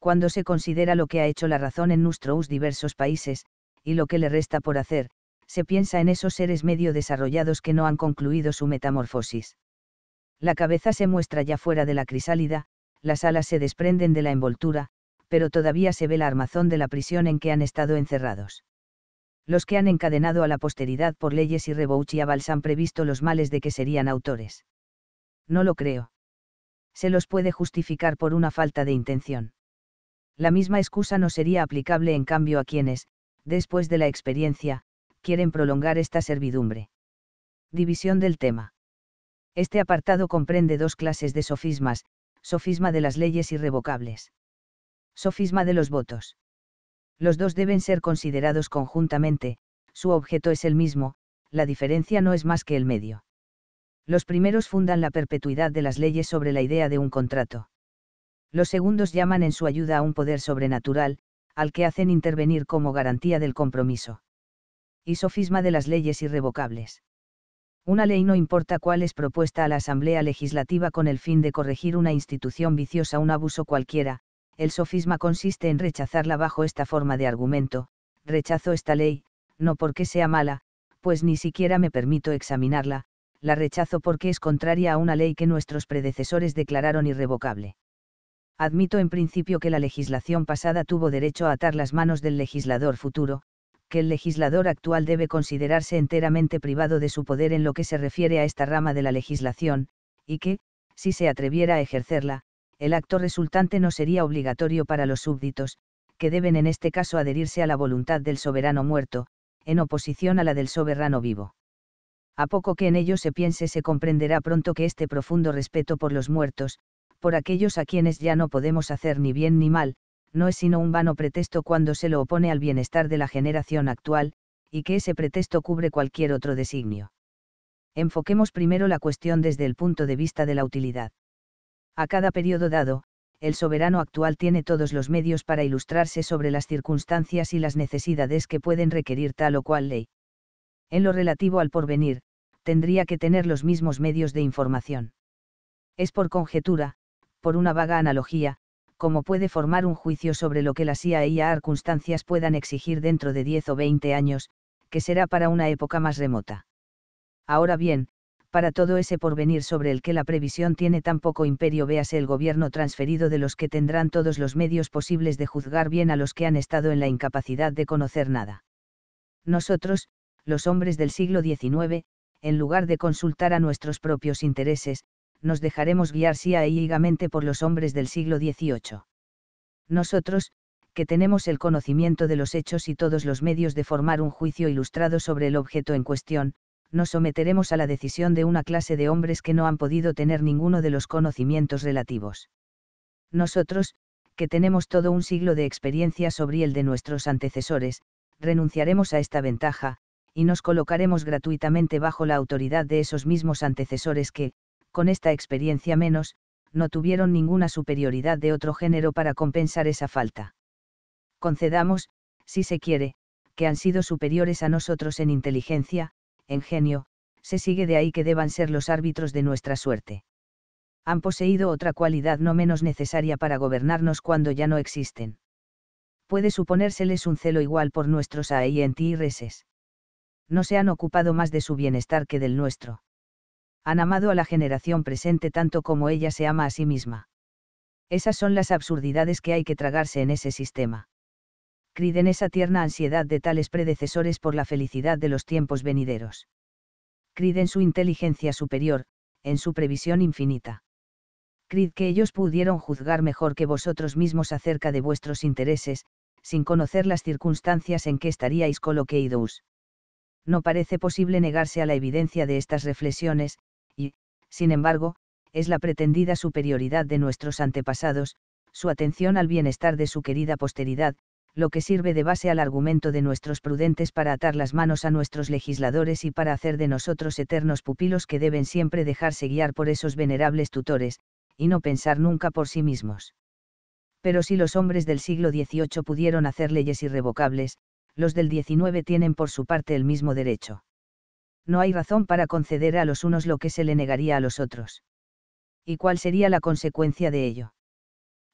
Cuando se considera lo que ha hecho la razón en nuestros diversos países, y lo que le resta por hacer, se piensa en esos seres medio desarrollados que no han concluido su metamorfosis. La cabeza se muestra ya fuera de la crisálida, las alas se desprenden de la envoltura, pero todavía se ve la armazón de la prisión en que han estado encerrados. Los que han encadenado a la posteridad por leyes y irrevochabales han previsto los males de que serían autores. No lo creo. Se los puede justificar por una falta de intención. La misma excusa no sería aplicable en cambio a quienes, después de la experiencia, quieren prolongar esta servidumbre. División del tema. Este apartado comprende dos clases de sofismas, sofisma de las leyes irrevocables. Sofisma de los votos. Los dos deben ser considerados conjuntamente, su objeto es el mismo, la diferencia no es más que el medio. Los primeros fundan la perpetuidad de las leyes sobre la idea de un contrato. Los segundos llaman en su ayuda a un poder sobrenatural, al que hacen intervenir como garantía del compromiso. Y sofisma de las leyes irrevocables. Una ley no importa cuál es propuesta a la Asamblea Legislativa con el fin de corregir una institución viciosa, un abuso cualquiera, el sofisma consiste en rechazarla bajo esta forma de argumento, rechazo esta ley, no porque sea mala, pues ni siquiera me permito examinarla, la rechazo porque es contraria a una ley que nuestros predecesores declararon irrevocable. Admito en principio que la legislación pasada tuvo derecho a atar las manos del legislador futuro, que el legislador actual debe considerarse enteramente privado de su poder en lo que se refiere a esta rama de la legislación, y que, si se atreviera a ejercerla, el acto resultante no sería obligatorio para los súbditos, que deben en este caso adherirse a la voluntad del soberano muerto, en oposición a la del soberano vivo. A poco que en ello se piense se comprenderá pronto que este profundo respeto por los muertos, por aquellos a quienes ya no podemos hacer ni bien ni mal, no es sino un vano pretexto cuando se lo opone al bienestar de la generación actual, y que ese pretexto cubre cualquier otro designio. Enfoquemos primero la cuestión desde el punto de vista de la utilidad. A cada periodo dado, el soberano actual tiene todos los medios para ilustrarse sobre las circunstancias y las necesidades que pueden requerir tal o cual ley. En lo relativo al porvenir, tendría que tener los mismos medios de información. Es por conjetura, por una vaga analogía, Cómo puede formar un juicio sobre lo que las CIA y circunstancias puedan exigir dentro de 10 o 20 años, que será para una época más remota. Ahora bien, para todo ese porvenir sobre el que la previsión tiene tan poco imperio, véase el gobierno transferido de los que tendrán todos los medios posibles de juzgar bien a los que han estado en la incapacidad de conocer nada. Nosotros, los hombres del siglo XIX, en lugar de consultar a nuestros propios intereses, nos dejaremos guiar hígamente por los hombres del siglo XVIII. Nosotros, que tenemos el conocimiento de los hechos y todos los medios de formar un juicio ilustrado sobre el objeto en cuestión, nos someteremos a la decisión de una clase de hombres que no han podido tener ninguno de los conocimientos relativos. Nosotros, que tenemos todo un siglo de experiencia sobre el de nuestros antecesores, renunciaremos a esta ventaja, y nos colocaremos gratuitamente bajo la autoridad de esos mismos antecesores que, con esta experiencia menos, no tuvieron ninguna superioridad de otro género para compensar esa falta. Concedamos, si se quiere, que han sido superiores a nosotros en inteligencia, en genio, se sigue de ahí que deban ser los árbitros de nuestra suerte. Han poseído otra cualidad no menos necesaria para gobernarnos cuando ya no existen. Puede suponérseles un celo igual por nuestros a y reses. E no se han ocupado más de su bienestar que del nuestro han amado a la generación presente tanto como ella se ama a sí misma. Esas son las absurdidades que hay que tragarse en ese sistema. Críden en esa tierna ansiedad de tales predecesores por la felicidad de los tiempos venideros. Críden en su inteligencia superior, en su previsión infinita. Crid que ellos pudieron juzgar mejor que vosotros mismos acerca de vuestros intereses, sin conocer las circunstancias en que estaríais coloqueidos. No parece posible negarse a la evidencia de estas reflexiones, sin embargo, es la pretendida superioridad de nuestros antepasados, su atención al bienestar de su querida posteridad, lo que sirve de base al argumento de nuestros prudentes para atar las manos a nuestros legisladores y para hacer de nosotros eternos pupilos que deben siempre dejarse guiar por esos venerables tutores, y no pensar nunca por sí mismos. Pero si los hombres del siglo XVIII pudieron hacer leyes irrevocables, los del XIX tienen por su parte el mismo derecho no hay razón para conceder a los unos lo que se le negaría a los otros. ¿Y cuál sería la consecuencia de ello?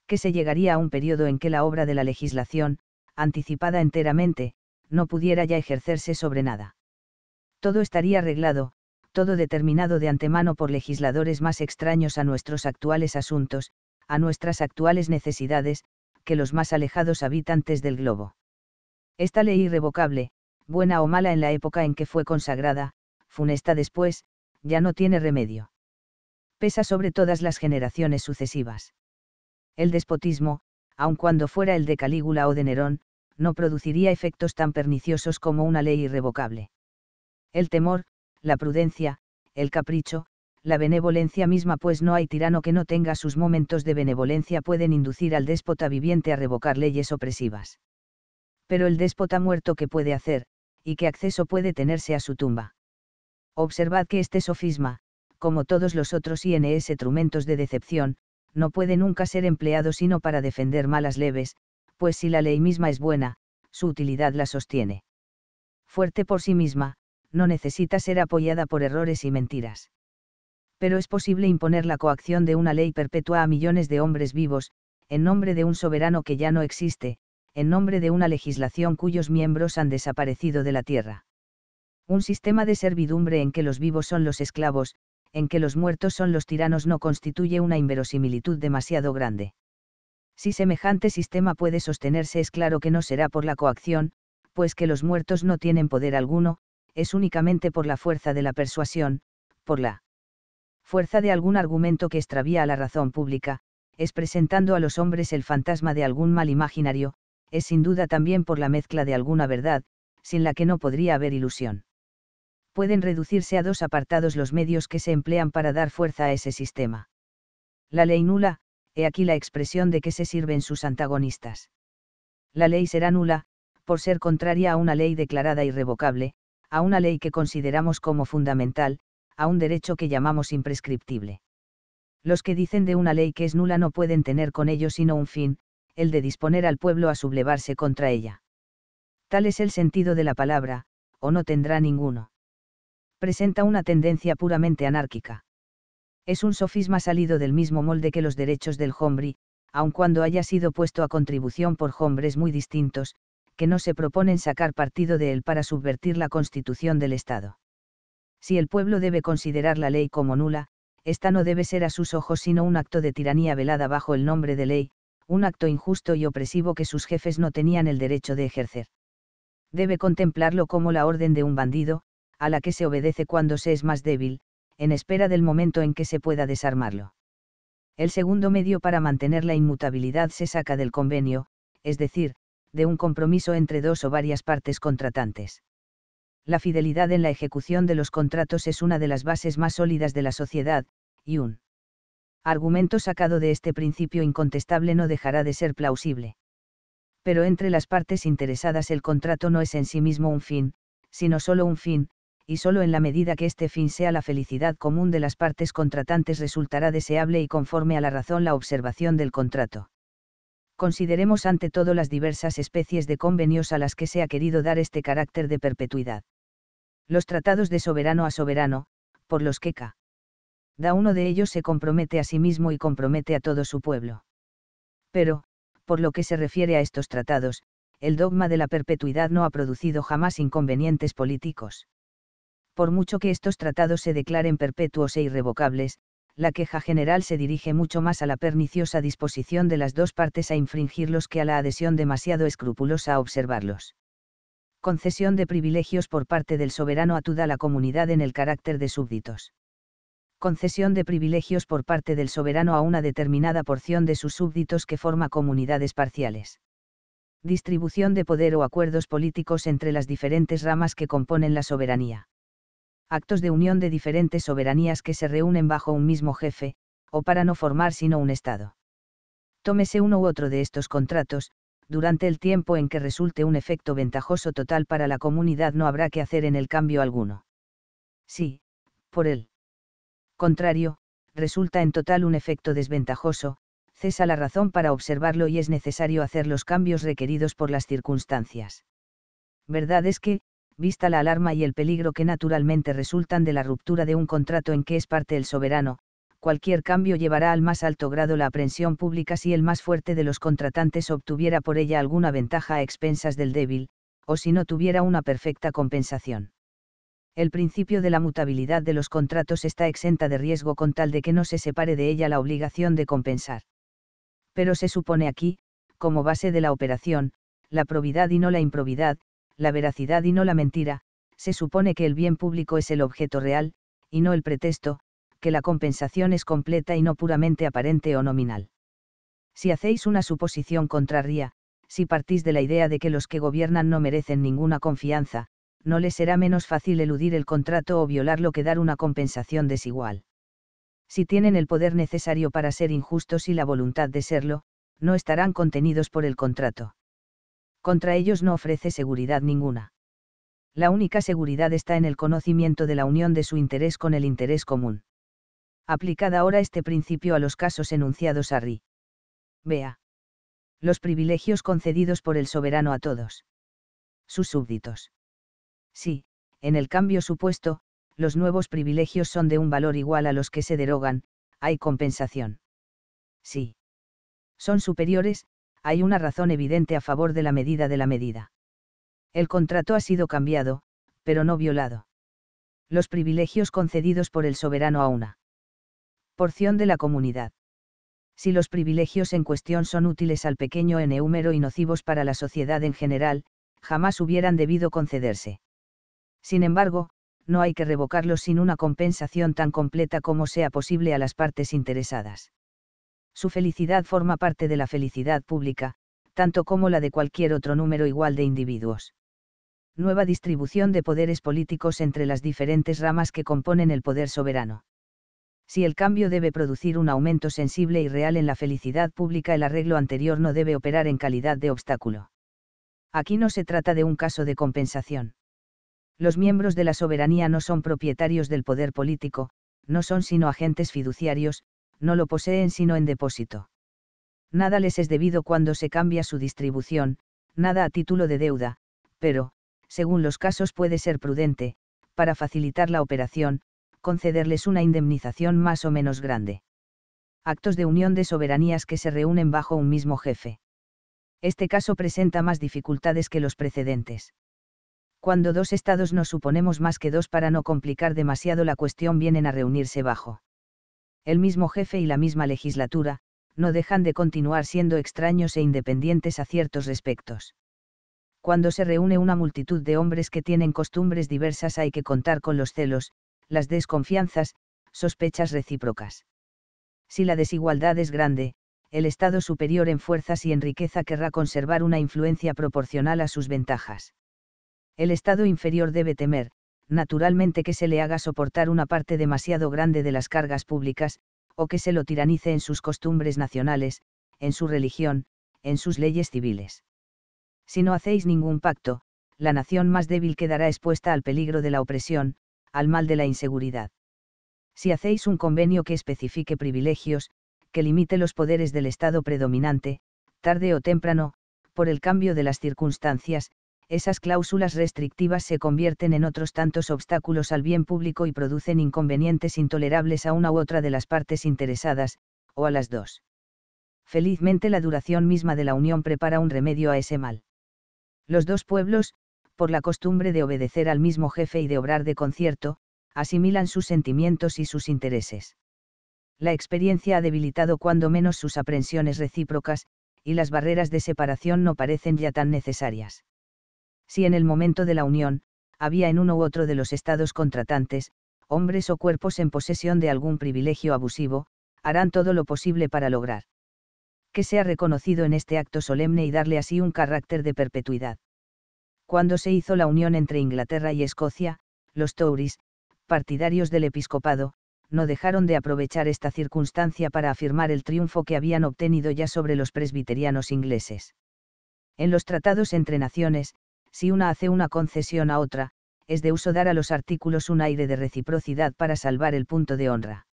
Que se llegaría a un periodo en que la obra de la legislación, anticipada enteramente, no pudiera ya ejercerse sobre nada. Todo estaría arreglado, todo determinado de antemano por legisladores más extraños a nuestros actuales asuntos, a nuestras actuales necesidades, que los más alejados habitantes del globo. Esta ley irrevocable, buena o mala en la época en que fue consagrada, funesta después, ya no tiene remedio. Pesa sobre todas las generaciones sucesivas. El despotismo, aun cuando fuera el de Calígula o de Nerón, no produciría efectos tan perniciosos como una ley irrevocable. El temor, la prudencia, el capricho, la benevolencia misma, pues no hay tirano que no tenga sus momentos de benevolencia, pueden inducir al déspota viviente a revocar leyes opresivas. Pero el déspota muerto ¿qué puede hacer, y qué acceso puede tenerse a su tumba. Observad que este sofisma, como todos los otros INS trumentos de decepción, no puede nunca ser empleado sino para defender malas leves, pues si la ley misma es buena, su utilidad la sostiene. Fuerte por sí misma, no necesita ser apoyada por errores y mentiras. Pero es posible imponer la coacción de una ley perpetua a millones de hombres vivos, en nombre de un soberano que ya no existe, en nombre de una legislación cuyos miembros han desaparecido de la tierra un sistema de servidumbre en que los vivos son los esclavos, en que los muertos son los tiranos no constituye una inverosimilitud demasiado grande. Si semejante sistema puede sostenerse es claro que no será por la coacción, pues que los muertos no tienen poder alguno, es únicamente por la fuerza de la persuasión, por la fuerza de algún argumento que extravía a la razón pública, es presentando a los hombres el fantasma de algún mal imaginario, es sin duda también por la mezcla de alguna verdad, sin la que no podría haber ilusión pueden reducirse a dos apartados los medios que se emplean para dar fuerza a ese sistema. La ley nula, he aquí la expresión de que se sirven sus antagonistas. La ley será nula, por ser contraria a una ley declarada irrevocable, a una ley que consideramos como fundamental, a un derecho que llamamos imprescriptible. Los que dicen de una ley que es nula no pueden tener con ello sino un fin, el de disponer al pueblo a sublevarse contra ella. Tal es el sentido de la palabra, o no tendrá ninguno presenta una tendencia puramente anárquica. Es un sofisma salido del mismo molde que los derechos del hombre, aun cuando haya sido puesto a contribución por hombres muy distintos, que no se proponen sacar partido de él para subvertir la constitución del Estado. Si el pueblo debe considerar la ley como nula, esta no debe ser a sus ojos sino un acto de tiranía velada bajo el nombre de ley, un acto injusto y opresivo que sus jefes no tenían el derecho de ejercer. Debe contemplarlo como la orden de un bandido, a la que se obedece cuando se es más débil, en espera del momento en que se pueda desarmarlo. El segundo medio para mantener la inmutabilidad se saca del convenio, es decir, de un compromiso entre dos o varias partes contratantes. La fidelidad en la ejecución de los contratos es una de las bases más sólidas de la sociedad, y un argumento sacado de este principio incontestable no dejará de ser plausible. Pero entre las partes interesadas el contrato no es en sí mismo un fin, sino solo un fin, y solo en la medida que este fin sea la felicidad común de las partes contratantes resultará deseable y conforme a la razón la observación del contrato. Consideremos ante todo las diversas especies de convenios a las que se ha querido dar este carácter de perpetuidad. Los tratados de soberano a soberano, por los que cada Da uno de ellos se compromete a sí mismo y compromete a todo su pueblo. Pero, por lo que se refiere a estos tratados, el dogma de la perpetuidad no ha producido jamás inconvenientes políticos por mucho que estos tratados se declaren perpetuos e irrevocables, la queja general se dirige mucho más a la perniciosa disposición de las dos partes a infringirlos que a la adhesión demasiado escrupulosa a observarlos. Concesión de privilegios por parte del soberano a toda la comunidad en el carácter de súbditos. Concesión de privilegios por parte del soberano a una determinada porción de sus súbditos que forma comunidades parciales. Distribución de poder o acuerdos políticos entre las diferentes ramas que componen la soberanía actos de unión de diferentes soberanías que se reúnen bajo un mismo jefe, o para no formar sino un Estado. Tómese uno u otro de estos contratos, durante el tiempo en que resulte un efecto ventajoso total para la comunidad no habrá que hacer en el cambio alguno. Sí, por el contrario, resulta en total un efecto desventajoso, cesa la razón para observarlo y es necesario hacer los cambios requeridos por las circunstancias. Verdad es que, vista la alarma y el peligro que naturalmente resultan de la ruptura de un contrato en que es parte el soberano, cualquier cambio llevará al más alto grado la aprensión pública si el más fuerte de los contratantes obtuviera por ella alguna ventaja a expensas del débil, o si no tuviera una perfecta compensación. El principio de la mutabilidad de los contratos está exenta de riesgo con tal de que no se separe de ella la obligación de compensar. Pero se supone aquí, como base de la operación, la probidad y no la improbidad, la veracidad y no la mentira, se supone que el bien público es el objeto real, y no el pretexto, que la compensación es completa y no puramente aparente o nominal. Si hacéis una suposición contraria, si partís de la idea de que los que gobiernan no merecen ninguna confianza, no les será menos fácil eludir el contrato o violarlo que dar una compensación desigual. Si tienen el poder necesario para ser injustos y la voluntad de serlo, no estarán contenidos por el contrato contra ellos no ofrece seguridad ninguna. La única seguridad está en el conocimiento de la unión de su interés con el interés común. Aplicad ahora este principio a los casos enunciados a RI. Vea. Los privilegios concedidos por el soberano a todos. Sus súbditos. Sí, en el cambio supuesto, los nuevos privilegios son de un valor igual a los que se derogan, hay compensación. Sí. Son superiores, hay una razón evidente a favor de la medida de la medida. El contrato ha sido cambiado, pero no violado. Los privilegios concedidos por el soberano a una porción de la comunidad. Si los privilegios en cuestión son útiles al pequeño en y nocivos para la sociedad en general, jamás hubieran debido concederse. Sin embargo, no hay que revocarlos sin una compensación tan completa como sea posible a las partes interesadas. Su felicidad forma parte de la felicidad pública, tanto como la de cualquier otro número igual de individuos. Nueva distribución de poderes políticos entre las diferentes ramas que componen el poder soberano. Si el cambio debe producir un aumento sensible y real en la felicidad pública, el arreglo anterior no debe operar en calidad de obstáculo. Aquí no se trata de un caso de compensación. Los miembros de la soberanía no son propietarios del poder político, no son sino agentes fiduciarios, no lo poseen sino en depósito. Nada les es debido cuando se cambia su distribución, nada a título de deuda, pero, según los casos puede ser prudente, para facilitar la operación, concederles una indemnización más o menos grande. Actos de unión de soberanías que se reúnen bajo un mismo jefe. Este caso presenta más dificultades que los precedentes. Cuando dos estados no suponemos más que dos para no complicar demasiado la cuestión vienen a reunirse bajo el mismo jefe y la misma legislatura, no dejan de continuar siendo extraños e independientes a ciertos respectos. Cuando se reúne una multitud de hombres que tienen costumbres diversas hay que contar con los celos, las desconfianzas, sospechas recíprocas. Si la desigualdad es grande, el Estado superior en fuerzas y en riqueza querrá conservar una influencia proporcional a sus ventajas. El Estado inferior debe temer, naturalmente que se le haga soportar una parte demasiado grande de las cargas públicas, o que se lo tiranice en sus costumbres nacionales, en su religión, en sus leyes civiles. Si no hacéis ningún pacto, la nación más débil quedará expuesta al peligro de la opresión, al mal de la inseguridad. Si hacéis un convenio que especifique privilegios, que limite los poderes del Estado predominante, tarde o temprano, por el cambio de las circunstancias, esas cláusulas restrictivas se convierten en otros tantos obstáculos al bien público y producen inconvenientes intolerables a una u otra de las partes interesadas, o a las dos. Felizmente la duración misma de la unión prepara un remedio a ese mal. Los dos pueblos, por la costumbre de obedecer al mismo jefe y de obrar de concierto, asimilan sus sentimientos y sus intereses. La experiencia ha debilitado cuando menos sus aprensiones recíprocas, y las barreras de separación no parecen ya tan necesarias si en el momento de la unión, había en uno u otro de los estados contratantes, hombres o cuerpos en posesión de algún privilegio abusivo, harán todo lo posible para lograr que sea reconocido en este acto solemne y darle así un carácter de perpetuidad. Cuando se hizo la unión entre Inglaterra y Escocia, los Tories, partidarios del episcopado, no dejaron de aprovechar esta circunstancia para afirmar el triunfo que habían obtenido ya sobre los presbiterianos ingleses. En los tratados entre naciones, si una hace una concesión a otra, es de uso dar a los artículos un aire de reciprocidad para salvar el punto de honra.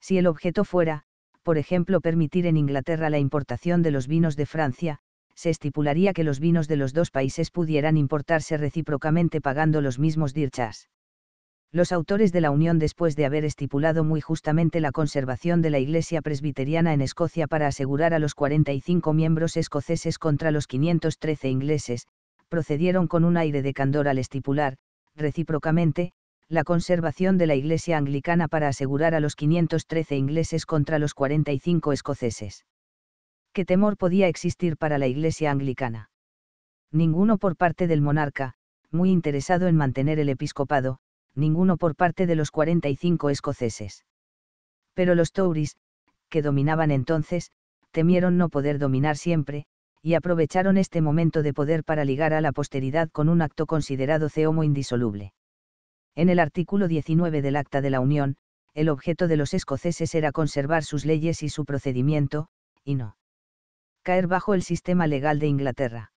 Si el objeto fuera, por ejemplo, permitir en Inglaterra la importación de los vinos de Francia, se estipularía que los vinos de los dos países pudieran importarse recíprocamente pagando los mismos dirchas. Los autores de la Unión después de haber estipulado muy justamente la conservación de la Iglesia Presbiteriana en Escocia para asegurar a los 45 miembros escoceses contra los 513 ingleses, procedieron con un aire de candor al estipular, recíprocamente, la conservación de la Iglesia anglicana para asegurar a los 513 ingleses contra los 45 escoceses. ¿Qué temor podía existir para la Iglesia anglicana? Ninguno por parte del monarca, muy interesado en mantener el episcopado, ninguno por parte de los 45 escoceses. Pero los Tories, que dominaban entonces, temieron no poder dominar siempre, y aprovecharon este momento de poder para ligar a la posteridad con un acto considerado ceomo indisoluble. En el artículo 19 del Acta de la Unión, el objeto de los escoceses era conservar sus leyes y su procedimiento, y no caer bajo el sistema legal de Inglaterra.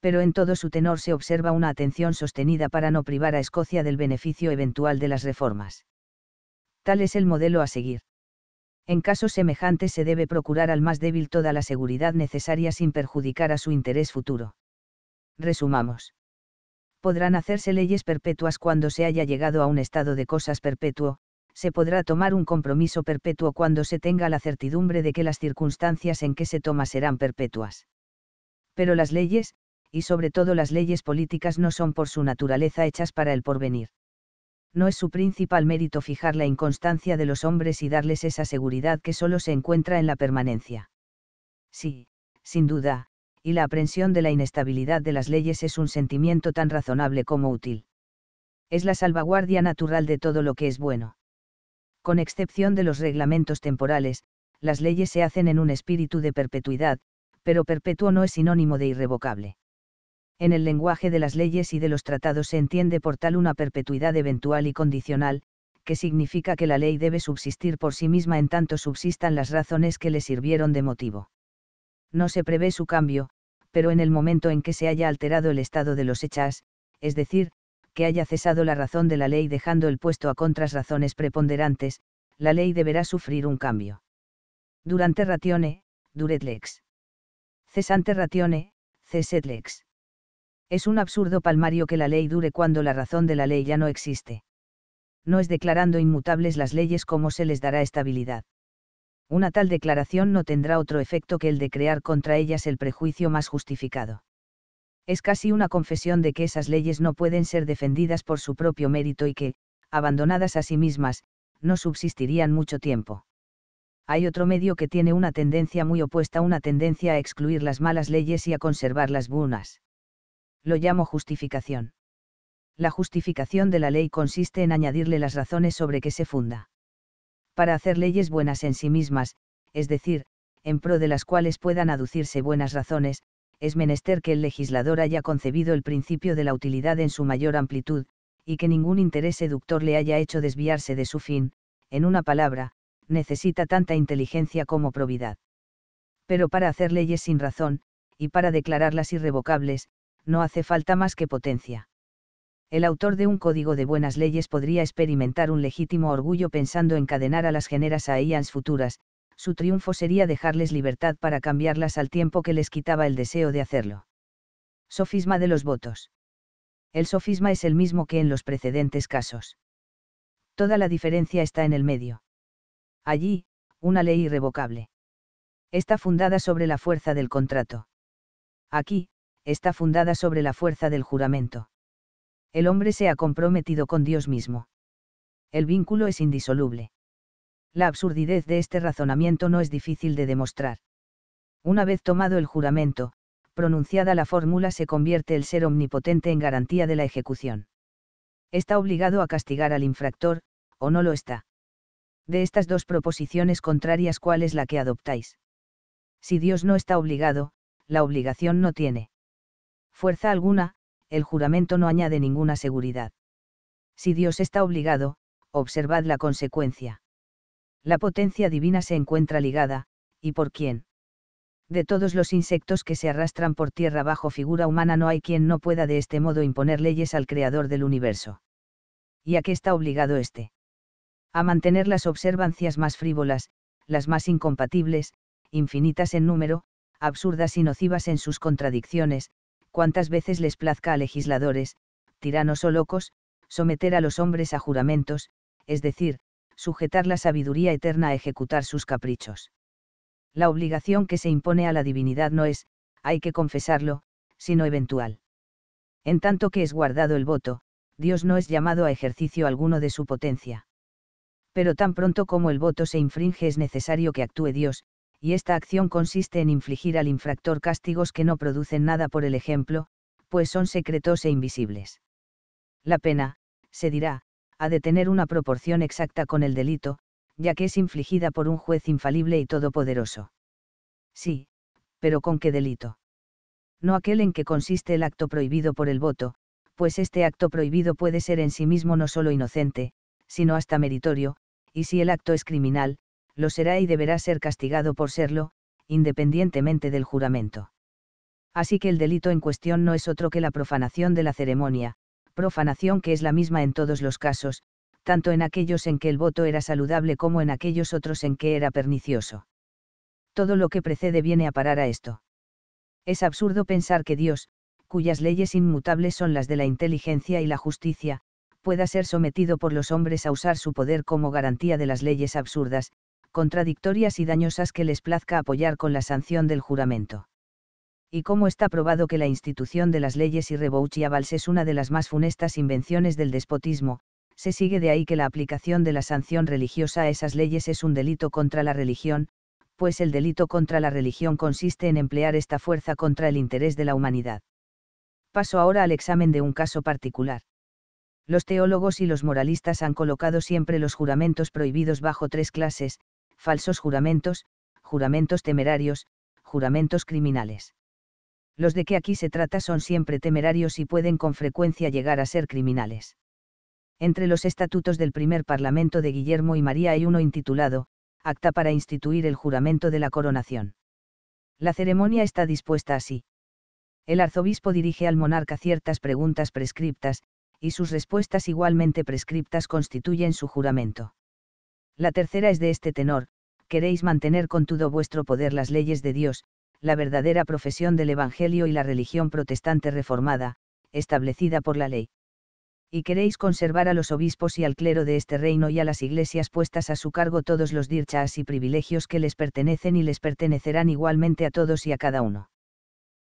Pero en todo su tenor se observa una atención sostenida para no privar a Escocia del beneficio eventual de las reformas. Tal es el modelo a seguir. En casos semejantes se debe procurar al más débil toda la seguridad necesaria sin perjudicar a su interés futuro. Resumamos. Podrán hacerse leyes perpetuas cuando se haya llegado a un estado de cosas perpetuo, se podrá tomar un compromiso perpetuo cuando se tenga la certidumbre de que las circunstancias en que se toma serán perpetuas. Pero las leyes, y sobre todo las leyes políticas no son por su naturaleza hechas para el porvenir no es su principal mérito fijar la inconstancia de los hombres y darles esa seguridad que solo se encuentra en la permanencia. Sí, sin duda, y la aprensión de la inestabilidad de las leyes es un sentimiento tan razonable como útil. Es la salvaguardia natural de todo lo que es bueno. Con excepción de los reglamentos temporales, las leyes se hacen en un espíritu de perpetuidad, pero perpetuo no es sinónimo de irrevocable en el lenguaje de las leyes y de los tratados se entiende por tal una perpetuidad eventual y condicional, que significa que la ley debe subsistir por sí misma en tanto subsistan las razones que le sirvieron de motivo. No se prevé su cambio, pero en el momento en que se haya alterado el estado de los hechas, es decir, que haya cesado la razón de la ley dejando el puesto a contras razones preponderantes, la ley deberá sufrir un cambio. Durante ratione, duret lex. Cesante ratione, ceset lex es un absurdo palmario que la ley dure cuando la razón de la ley ya no existe. No es declarando inmutables las leyes como se les dará estabilidad. Una tal declaración no tendrá otro efecto que el de crear contra ellas el prejuicio más justificado. Es casi una confesión de que esas leyes no pueden ser defendidas por su propio mérito y que, abandonadas a sí mismas, no subsistirían mucho tiempo hay otro medio que tiene una tendencia muy opuesta, una tendencia a excluir las malas leyes y a conservar las buenas lo llamo justificación. La justificación de la ley consiste en añadirle las razones sobre que se funda. Para hacer leyes buenas en sí mismas, es decir, en pro de las cuales puedan aducirse buenas razones, es menester que el legislador haya concebido el principio de la utilidad en su mayor amplitud, y que ningún interés seductor le haya hecho desviarse de su fin, en una palabra, necesita tanta inteligencia como probidad. Pero para hacer leyes sin razón, y para declararlas irrevocables, no hace falta más que potencia. El autor de un código de buenas leyes podría experimentar un legítimo orgullo pensando encadenar a las generas a ellas futuras, su triunfo sería dejarles libertad para cambiarlas al tiempo que les quitaba el deseo de hacerlo. Sofisma de los votos. El sofisma es el mismo que en los precedentes casos. Toda la diferencia está en el medio. Allí, una ley irrevocable. Está fundada sobre la fuerza del contrato. Aquí, está fundada sobre la fuerza del juramento. El hombre se ha comprometido con Dios mismo. El vínculo es indisoluble. La absurdidez de este razonamiento no es difícil de demostrar. Una vez tomado el juramento, pronunciada la fórmula se convierte el ser omnipotente en garantía de la ejecución. Está obligado a castigar al infractor, o no lo está. De estas dos proposiciones contrarias, ¿cuál es la que adoptáis? Si Dios no está obligado, la obligación no tiene fuerza alguna, el juramento no añade ninguna seguridad. Si Dios está obligado, observad la consecuencia. La potencia divina se encuentra ligada, ¿y por quién? De todos los insectos que se arrastran por tierra bajo figura humana no hay quien no pueda de este modo imponer leyes al creador del universo. ¿Y a qué está obligado éste? A mantener las observancias más frívolas, las más incompatibles, infinitas en número, absurdas y nocivas en sus contradicciones, cuántas veces les plazca a legisladores, tiranos o locos, someter a los hombres a juramentos, es decir, sujetar la sabiduría eterna a ejecutar sus caprichos. La obligación que se impone a la divinidad no es, hay que confesarlo, sino eventual. En tanto que es guardado el voto, Dios no es llamado a ejercicio alguno de su potencia. Pero tan pronto como el voto se infringe es necesario que actúe Dios, y esta acción consiste en infligir al infractor castigos que no producen nada por el ejemplo, pues son secretos e invisibles. La pena, se dirá, ha de tener una proporción exacta con el delito, ya que es infligida por un juez infalible y todopoderoso. Sí, pero ¿con qué delito? No aquel en que consiste el acto prohibido por el voto, pues este acto prohibido puede ser en sí mismo no solo inocente, sino hasta meritorio, y si el acto es criminal, lo será y deberá ser castigado por serlo, independientemente del juramento. Así que el delito en cuestión no es otro que la profanación de la ceremonia, profanación que es la misma en todos los casos, tanto en aquellos en que el voto era saludable como en aquellos otros en que era pernicioso. Todo lo que precede viene a parar a esto. Es absurdo pensar que Dios, cuyas leyes inmutables son las de la inteligencia y la justicia, pueda ser sometido por los hombres a usar su poder como garantía de las leyes absurdas, contradictorias y dañosas que les plazca apoyar con la sanción del juramento. Y como está probado que la institución de las leyes y irrevochabales es una de las más funestas invenciones del despotismo, se sigue de ahí que la aplicación de la sanción religiosa a esas leyes es un delito contra la religión, pues el delito contra la religión consiste en emplear esta fuerza contra el interés de la humanidad. Paso ahora al examen de un caso particular. Los teólogos y los moralistas han colocado siempre los juramentos prohibidos bajo tres clases, falsos juramentos, juramentos temerarios, juramentos criminales. Los de que aquí se trata son siempre temerarios y pueden con frecuencia llegar a ser criminales. Entre los estatutos del primer Parlamento de Guillermo y María hay uno intitulado, Acta para instituir el juramento de la coronación. La ceremonia está dispuesta así. El arzobispo dirige al monarca ciertas preguntas prescriptas, y sus respuestas igualmente prescriptas constituyen su juramento. La tercera es de este tenor, queréis mantener con todo vuestro poder las leyes de Dios, la verdadera profesión del Evangelio y la religión protestante reformada, establecida por la ley. Y queréis conservar a los obispos y al clero de este reino y a las iglesias puestas a su cargo todos los dirchas y privilegios que les pertenecen y les pertenecerán igualmente a todos y a cada uno.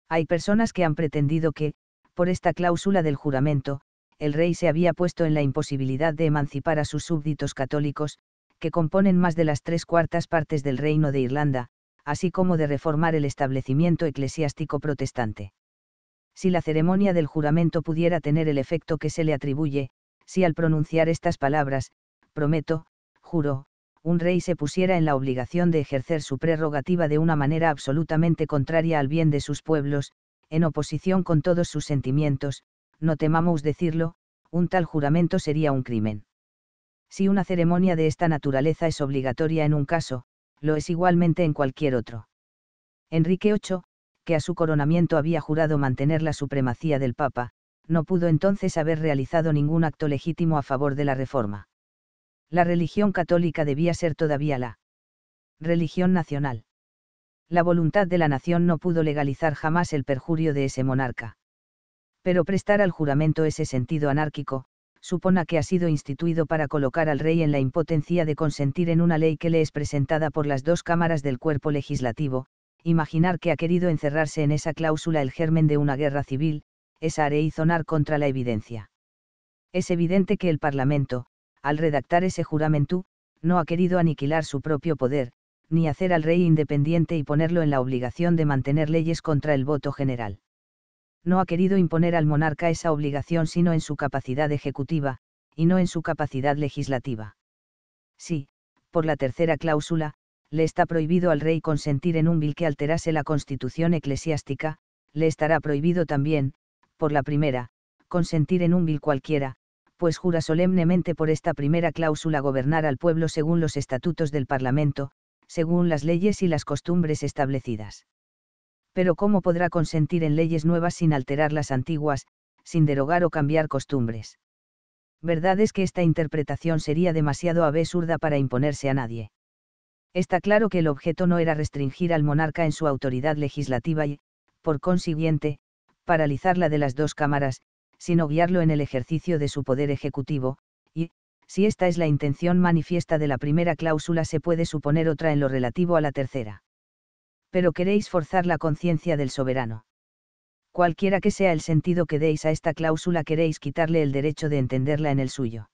Hay personas que han pretendido que, por esta cláusula del juramento, el rey se había puesto en la imposibilidad de emancipar a sus súbditos católicos, que componen más de las tres cuartas partes del Reino de Irlanda, así como de reformar el establecimiento eclesiástico protestante. Si la ceremonia del juramento pudiera tener el efecto que se le atribuye, si al pronunciar estas palabras, prometo, juro, un rey se pusiera en la obligación de ejercer su prerrogativa de una manera absolutamente contraria al bien de sus pueblos, en oposición con todos sus sentimientos, no temamos decirlo, un tal juramento sería un crimen. Si una ceremonia de esta naturaleza es obligatoria en un caso, lo es igualmente en cualquier otro. Enrique VIII, que a su coronamiento había jurado mantener la supremacía del Papa, no pudo entonces haber realizado ningún acto legítimo a favor de la reforma. La religión católica debía ser todavía la religión nacional. La voluntad de la nación no pudo legalizar jamás el perjurio de ese monarca. Pero prestar al juramento ese sentido anárquico, supona que ha sido instituido para colocar al rey en la impotencia de consentir en una ley que le es presentada por las dos cámaras del cuerpo legislativo, imaginar que ha querido encerrarse en esa cláusula el germen de una guerra civil, es areizonar contra la evidencia. Es evidente que el Parlamento, al redactar ese juramento, no ha querido aniquilar su propio poder, ni hacer al rey independiente y ponerlo en la obligación de mantener leyes contra el voto general no ha querido imponer al monarca esa obligación sino en su capacidad ejecutiva, y no en su capacidad legislativa. Sí, por la tercera cláusula, le está prohibido al rey consentir en un vil que alterase la constitución eclesiástica, le estará prohibido también, por la primera, consentir en un vil cualquiera, pues jura solemnemente por esta primera cláusula gobernar al pueblo según los estatutos del Parlamento, según las leyes y las costumbres establecidas pero ¿cómo podrá consentir en leyes nuevas sin alterar las antiguas, sin derogar o cambiar costumbres? Verdad es que esta interpretación sería demasiado absurda para imponerse a nadie. Está claro que el objeto no era restringir al monarca en su autoridad legislativa y, por consiguiente, paralizar la de las dos cámaras, sino guiarlo en el ejercicio de su poder ejecutivo, y, si esta es la intención manifiesta de la primera cláusula, se puede suponer otra en lo relativo a la tercera pero queréis forzar la conciencia del soberano. Cualquiera que sea el sentido que deis a esta cláusula queréis quitarle el derecho de entenderla en el suyo.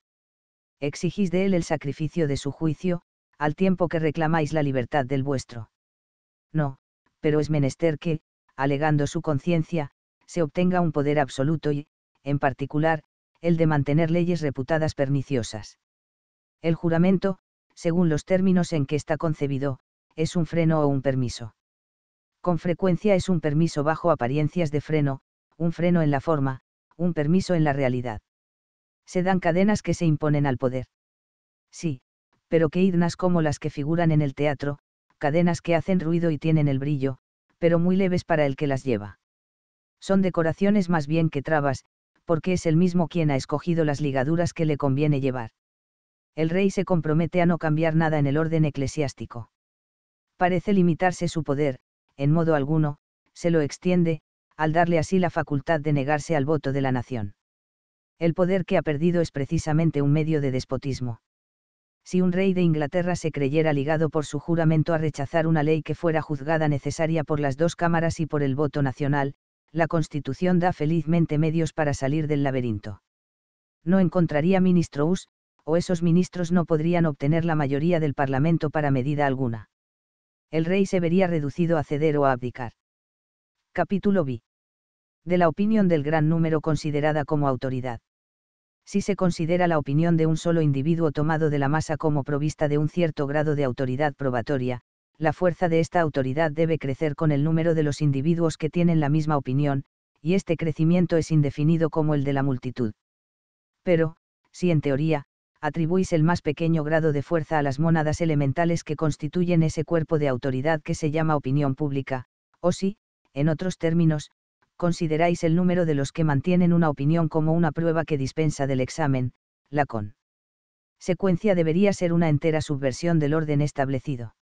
Exigís de él el sacrificio de su juicio, al tiempo que reclamáis la libertad del vuestro. No, pero es menester que, alegando su conciencia, se obtenga un poder absoluto y, en particular, el de mantener leyes reputadas perniciosas. El juramento, según los términos en que está concebido, es un freno o un permiso. Con frecuencia es un permiso bajo apariencias de freno, un freno en la forma, un permiso en la realidad. Se dan cadenas que se imponen al poder. Sí, pero que idnas como las que figuran en el teatro, cadenas que hacen ruido y tienen el brillo, pero muy leves para el que las lleva. Son decoraciones más bien que trabas, porque es el mismo quien ha escogido las ligaduras que le conviene llevar. El rey se compromete a no cambiar nada en el orden eclesiástico. Parece limitarse su poder, en modo alguno, se lo extiende, al darle así la facultad de negarse al voto de la nación. El poder que ha perdido es precisamente un medio de despotismo. Si un rey de Inglaterra se creyera ligado por su juramento a rechazar una ley que fuera juzgada necesaria por las dos cámaras y por el voto nacional, la Constitución da felizmente medios para salir del laberinto. No encontraría ministros, o esos ministros no podrían obtener la mayoría del Parlamento para medida alguna el rey se vería reducido a ceder o a abdicar. Capítulo B. De la opinión del gran número considerada como autoridad. Si se considera la opinión de un solo individuo tomado de la masa como provista de un cierto grado de autoridad probatoria, la fuerza de esta autoridad debe crecer con el número de los individuos que tienen la misma opinión, y este crecimiento es indefinido como el de la multitud. Pero, si en teoría, atribuís el más pequeño grado de fuerza a las mónadas elementales que constituyen ese cuerpo de autoridad que se llama opinión pública, o si, en otros términos, consideráis el número de los que mantienen una opinión como una prueba que dispensa del examen, la con secuencia debería ser una entera subversión del orden establecido.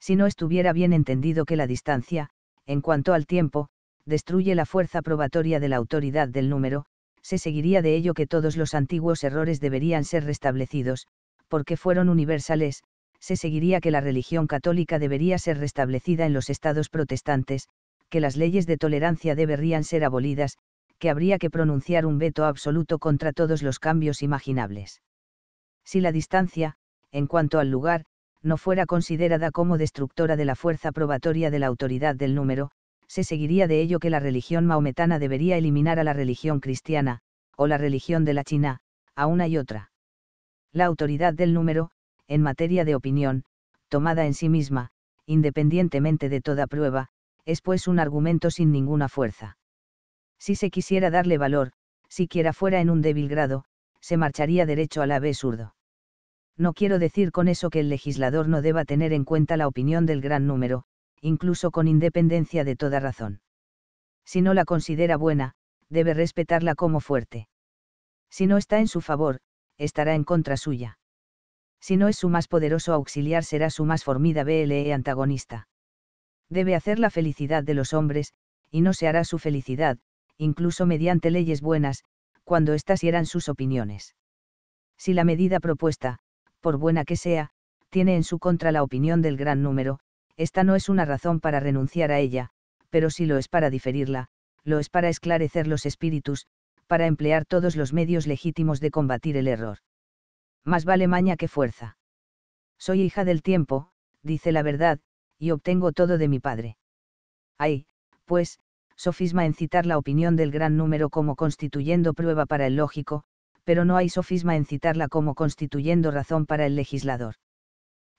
Si no estuviera bien entendido que la distancia, en cuanto al tiempo, destruye la fuerza probatoria de la autoridad del número, se seguiría de ello que todos los antiguos errores deberían ser restablecidos, porque fueron universales, se seguiría que la religión católica debería ser restablecida en los estados protestantes, que las leyes de tolerancia deberían ser abolidas, que habría que pronunciar un veto absoluto contra todos los cambios imaginables. Si la distancia, en cuanto al lugar, no fuera considerada como destructora de la fuerza probatoria de la autoridad del número, se seguiría de ello que la religión maometana debería eliminar a la religión cristiana, o la religión de la China, a una y otra. La autoridad del número, en materia de opinión, tomada en sí misma, independientemente de toda prueba, es pues un argumento sin ninguna fuerza. Si se quisiera darle valor, siquiera fuera en un débil grado, se marcharía derecho al ave zurdo. No quiero decir con eso que el legislador no deba tener en cuenta la opinión del gran número, incluso con independencia de toda razón. Si no la considera buena, debe respetarla como fuerte. Si no está en su favor, estará en contra suya. Si no es su más poderoso auxiliar, será su más formida BLE antagonista. Debe hacer la felicidad de los hombres, y no se hará su felicidad, incluso mediante leyes buenas, cuando estas eran sus opiniones. Si la medida propuesta, por buena que sea, tiene en su contra la opinión del gran número, esta no es una razón para renunciar a ella, pero sí lo es para diferirla, lo es para esclarecer los espíritus, para emplear todos los medios legítimos de combatir el error. Más vale maña que fuerza. Soy hija del tiempo, dice la verdad, y obtengo todo de mi padre. Hay, pues, sofisma en citar la opinión del gran número como constituyendo prueba para el lógico, pero no hay sofisma en citarla como constituyendo razón para el legislador.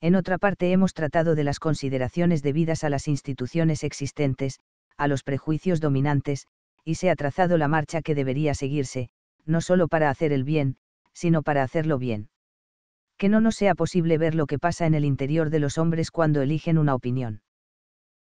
En otra parte hemos tratado de las consideraciones debidas a las instituciones existentes, a los prejuicios dominantes, y se ha trazado la marcha que debería seguirse, no solo para hacer el bien, sino para hacerlo bien. Que no nos sea posible ver lo que pasa en el interior de los hombres cuando eligen una opinión.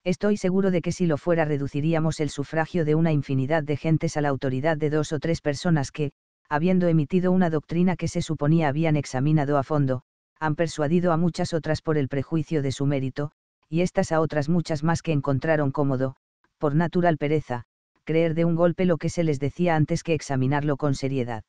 Estoy seguro de que si lo fuera reduciríamos el sufragio de una infinidad de gentes a la autoridad de dos o tres personas que, habiendo emitido una doctrina que se suponía habían examinado a fondo, han persuadido a muchas otras por el prejuicio de su mérito, y estas a otras muchas más que encontraron cómodo, por natural pereza, creer de un golpe lo que se les decía antes que examinarlo con seriedad.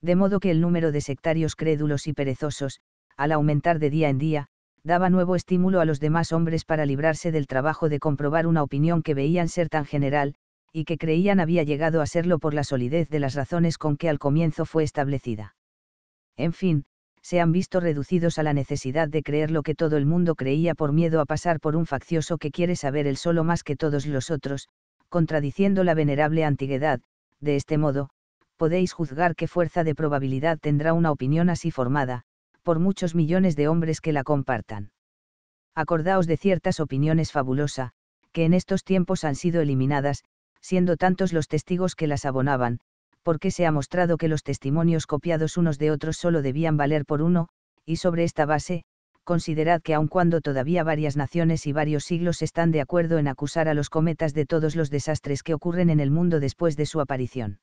De modo que el número de sectarios crédulos y perezosos, al aumentar de día en día, daba nuevo estímulo a los demás hombres para librarse del trabajo de comprobar una opinión que veían ser tan general, y que creían había llegado a serlo por la solidez de las razones con que al comienzo fue establecida. En fin, se han visto reducidos a la necesidad de creer lo que todo el mundo creía por miedo a pasar por un faccioso que quiere saber el solo más que todos los otros, contradiciendo la venerable antigüedad, de este modo, podéis juzgar qué fuerza de probabilidad tendrá una opinión así formada, por muchos millones de hombres que la compartan. Acordaos de ciertas opiniones fabulosa, que en estos tiempos han sido eliminadas, siendo tantos los testigos que las abonaban, porque se ha mostrado que los testimonios copiados unos de otros solo debían valer por uno, y sobre esta base, considerad que aun cuando todavía varias naciones y varios siglos están de acuerdo en acusar a los cometas de todos los desastres que ocurren en el mundo después de su aparición.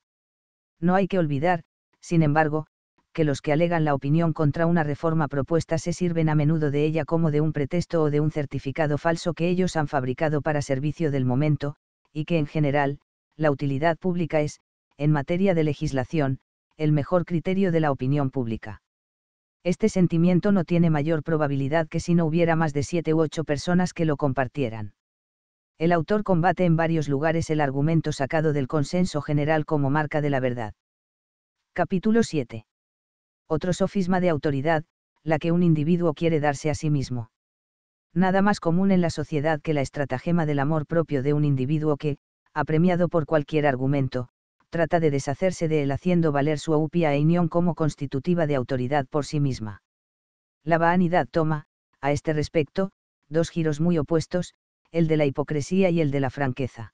No hay que olvidar, sin embargo, que los que alegan la opinión contra una reforma propuesta se sirven a menudo de ella como de un pretexto o de un certificado falso que ellos han fabricado para servicio del momento, y que en general, la utilidad pública es, en materia de legislación, el mejor criterio de la opinión pública. Este sentimiento no tiene mayor probabilidad que si no hubiera más de siete u ocho personas que lo compartieran. El autor combate en varios lugares el argumento sacado del consenso general como marca de la verdad. Capítulo 7. Otro sofisma de autoridad, la que un individuo quiere darse a sí mismo. Nada más común en la sociedad que la estratagema del amor propio de un individuo que, apremiado por cualquier argumento, trata de deshacerse de él haciendo valer su upia e Unión como constitutiva de autoridad por sí misma. La vanidad toma, a este respecto, dos giros muy opuestos, el de la hipocresía y el de la franqueza.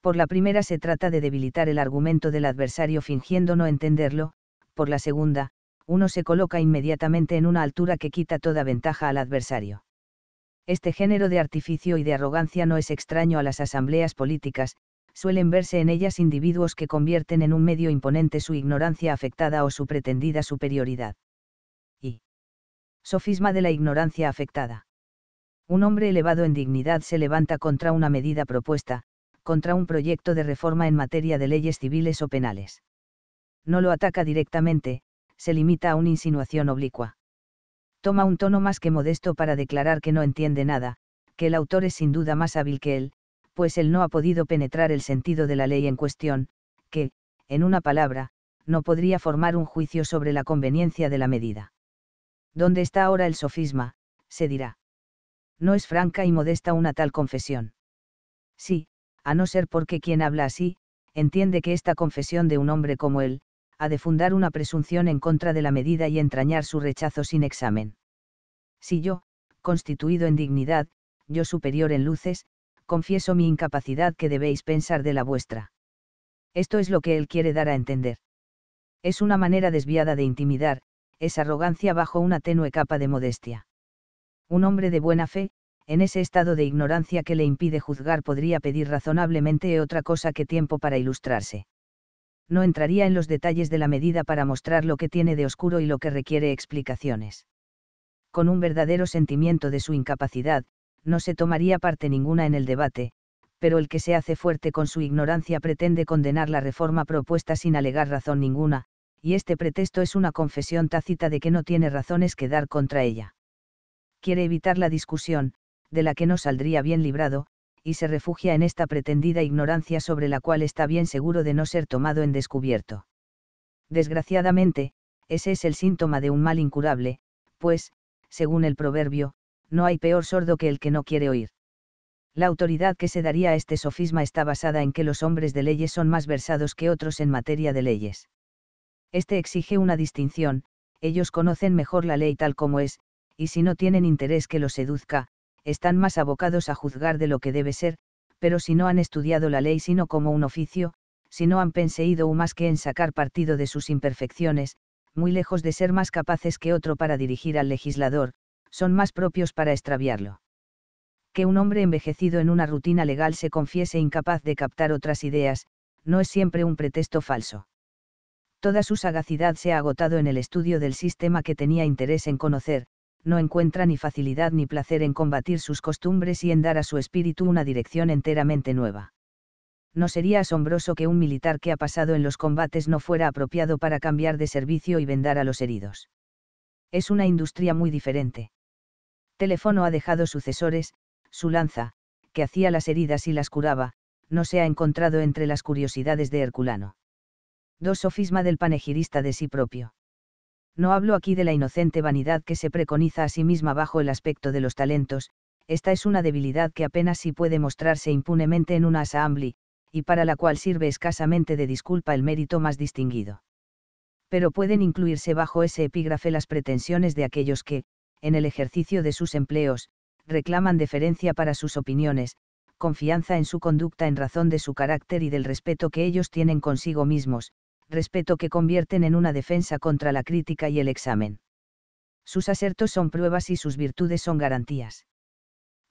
Por la primera se trata de debilitar el argumento del adversario fingiendo no entenderlo, por la segunda, uno se coloca inmediatamente en una altura que quita toda ventaja al adversario. Este género de artificio y de arrogancia no es extraño a las asambleas políticas, suelen verse en ellas individuos que convierten en un medio imponente su ignorancia afectada o su pretendida superioridad. Y. Sofisma de la ignorancia afectada. Un hombre elevado en dignidad se levanta contra una medida propuesta, contra un proyecto de reforma en materia de leyes civiles o penales. No lo ataca directamente, se limita a una insinuación oblicua. Toma un tono más que modesto para declarar que no entiende nada, que el autor es sin duda más hábil que él, pues él no ha podido penetrar el sentido de la ley en cuestión, que, en una palabra, no podría formar un juicio sobre la conveniencia de la medida. ¿Dónde está ahora el sofisma? se dirá. No es franca y modesta una tal confesión. Sí, a no ser porque quien habla así, entiende que esta confesión de un hombre como él, ha de fundar una presunción en contra de la medida y entrañar su rechazo sin examen. Si yo, constituido en dignidad, yo superior en luces, confieso mi incapacidad que debéis pensar de la vuestra. Esto es lo que él quiere dar a entender. Es una manera desviada de intimidar, es arrogancia bajo una tenue capa de modestia. Un hombre de buena fe, en ese estado de ignorancia que le impide juzgar podría pedir razonablemente otra cosa que tiempo para ilustrarse. No entraría en los detalles de la medida para mostrar lo que tiene de oscuro y lo que requiere explicaciones. Con un verdadero sentimiento de su incapacidad, no se tomaría parte ninguna en el debate, pero el que se hace fuerte con su ignorancia pretende condenar la reforma propuesta sin alegar razón ninguna, y este pretexto es una confesión tácita de que no tiene razones que dar contra ella. Quiere evitar la discusión, de la que no saldría bien librado, y se refugia en esta pretendida ignorancia sobre la cual está bien seguro de no ser tomado en descubierto. Desgraciadamente, ese es el síntoma de un mal incurable, pues, según el proverbio, no hay peor sordo que el que no quiere oír. La autoridad que se daría a este sofisma está basada en que los hombres de leyes son más versados que otros en materia de leyes. Este exige una distinción, ellos conocen mejor la ley tal como es, y si no tienen interés que los seduzca, están más abocados a juzgar de lo que debe ser, pero si no han estudiado la ley sino como un oficio, si no han penseído más que en sacar partido de sus imperfecciones, muy lejos de ser más capaces que otro para dirigir al legislador, son más propios para extraviarlo. Que un hombre envejecido en una rutina legal se confiese incapaz de captar otras ideas, no es siempre un pretexto falso. Toda su sagacidad se ha agotado en el estudio del sistema que tenía interés en conocer, no encuentra ni facilidad ni placer en combatir sus costumbres y en dar a su espíritu una dirección enteramente nueva. No sería asombroso que un militar que ha pasado en los combates no fuera apropiado para cambiar de servicio y vendar a los heridos. Es una industria muy diferente. Teléfono ha dejado sucesores, su lanza, que hacía las heridas y las curaba, no se ha encontrado entre las curiosidades de Herculano. Dos Sofisma del panegirista de sí propio. No hablo aquí de la inocente vanidad que se preconiza a sí misma bajo el aspecto de los talentos, esta es una debilidad que apenas si puede mostrarse impunemente en una asamblea, y para la cual sirve escasamente de disculpa el mérito más distinguido. Pero pueden incluirse bajo ese epígrafe las pretensiones de aquellos que, en el ejercicio de sus empleos, reclaman deferencia para sus opiniones, confianza en su conducta en razón de su carácter y del respeto que ellos tienen consigo mismos, respeto que convierten en una defensa contra la crítica y el examen. Sus asertos son pruebas y sus virtudes son garantías.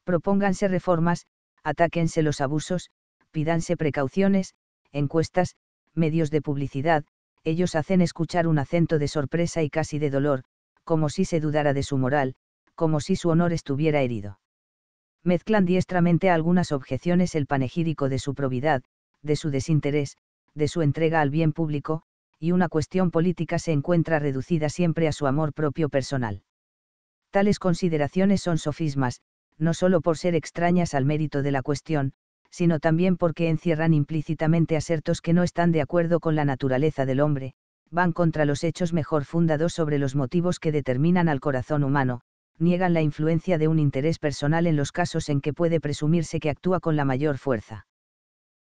Propónganse reformas, atáquense los abusos, pídanse precauciones, encuestas, medios de publicidad, ellos hacen escuchar un acento de sorpresa y casi de dolor, como si se dudara de su moral, como si su honor estuviera herido. Mezclan diestramente algunas objeciones el panegírico de su probidad, de su desinterés, de su entrega al bien público, y una cuestión política se encuentra reducida siempre a su amor propio personal. Tales consideraciones son sofismas, no solo por ser extrañas al mérito de la cuestión, sino también porque encierran implícitamente asertos que no están de acuerdo con la naturaleza del hombre, van contra los hechos mejor fundados sobre los motivos que determinan al corazón humano, niegan la influencia de un interés personal en los casos en que puede presumirse que actúa con la mayor fuerza.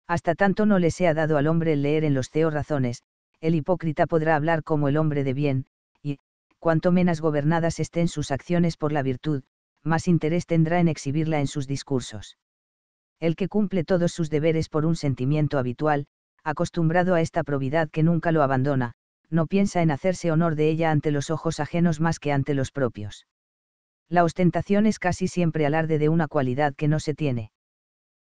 Hasta tanto no le sea dado al hombre el leer en los teo razones, el hipócrita podrá hablar como el hombre de bien, y, cuanto menos gobernadas estén sus acciones por la virtud, más interés tendrá en exhibirla en sus discursos. El que cumple todos sus deberes por un sentimiento habitual, acostumbrado a esta probidad que nunca lo abandona, no piensa en hacerse honor de ella ante los ojos ajenos más que ante los propios. La ostentación es casi siempre alarde de una cualidad que no se tiene.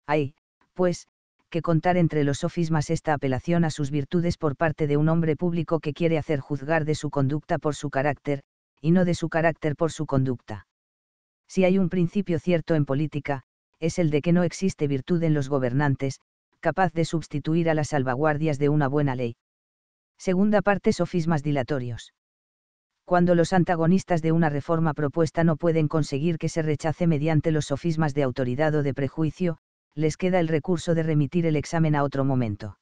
Hay, pues, que contar entre los sofismas esta apelación a sus virtudes por parte de un hombre público que quiere hacer juzgar de su conducta por su carácter, y no de su carácter por su conducta. Si hay un principio cierto en política, es el de que no existe virtud en los gobernantes, capaz de sustituir a las salvaguardias de una buena ley. Segunda parte Sofismas dilatorios. Cuando los antagonistas de una reforma propuesta no pueden conseguir que se rechace mediante los sofismas de autoridad o de prejuicio, les queda el recurso de remitir el examen a otro momento.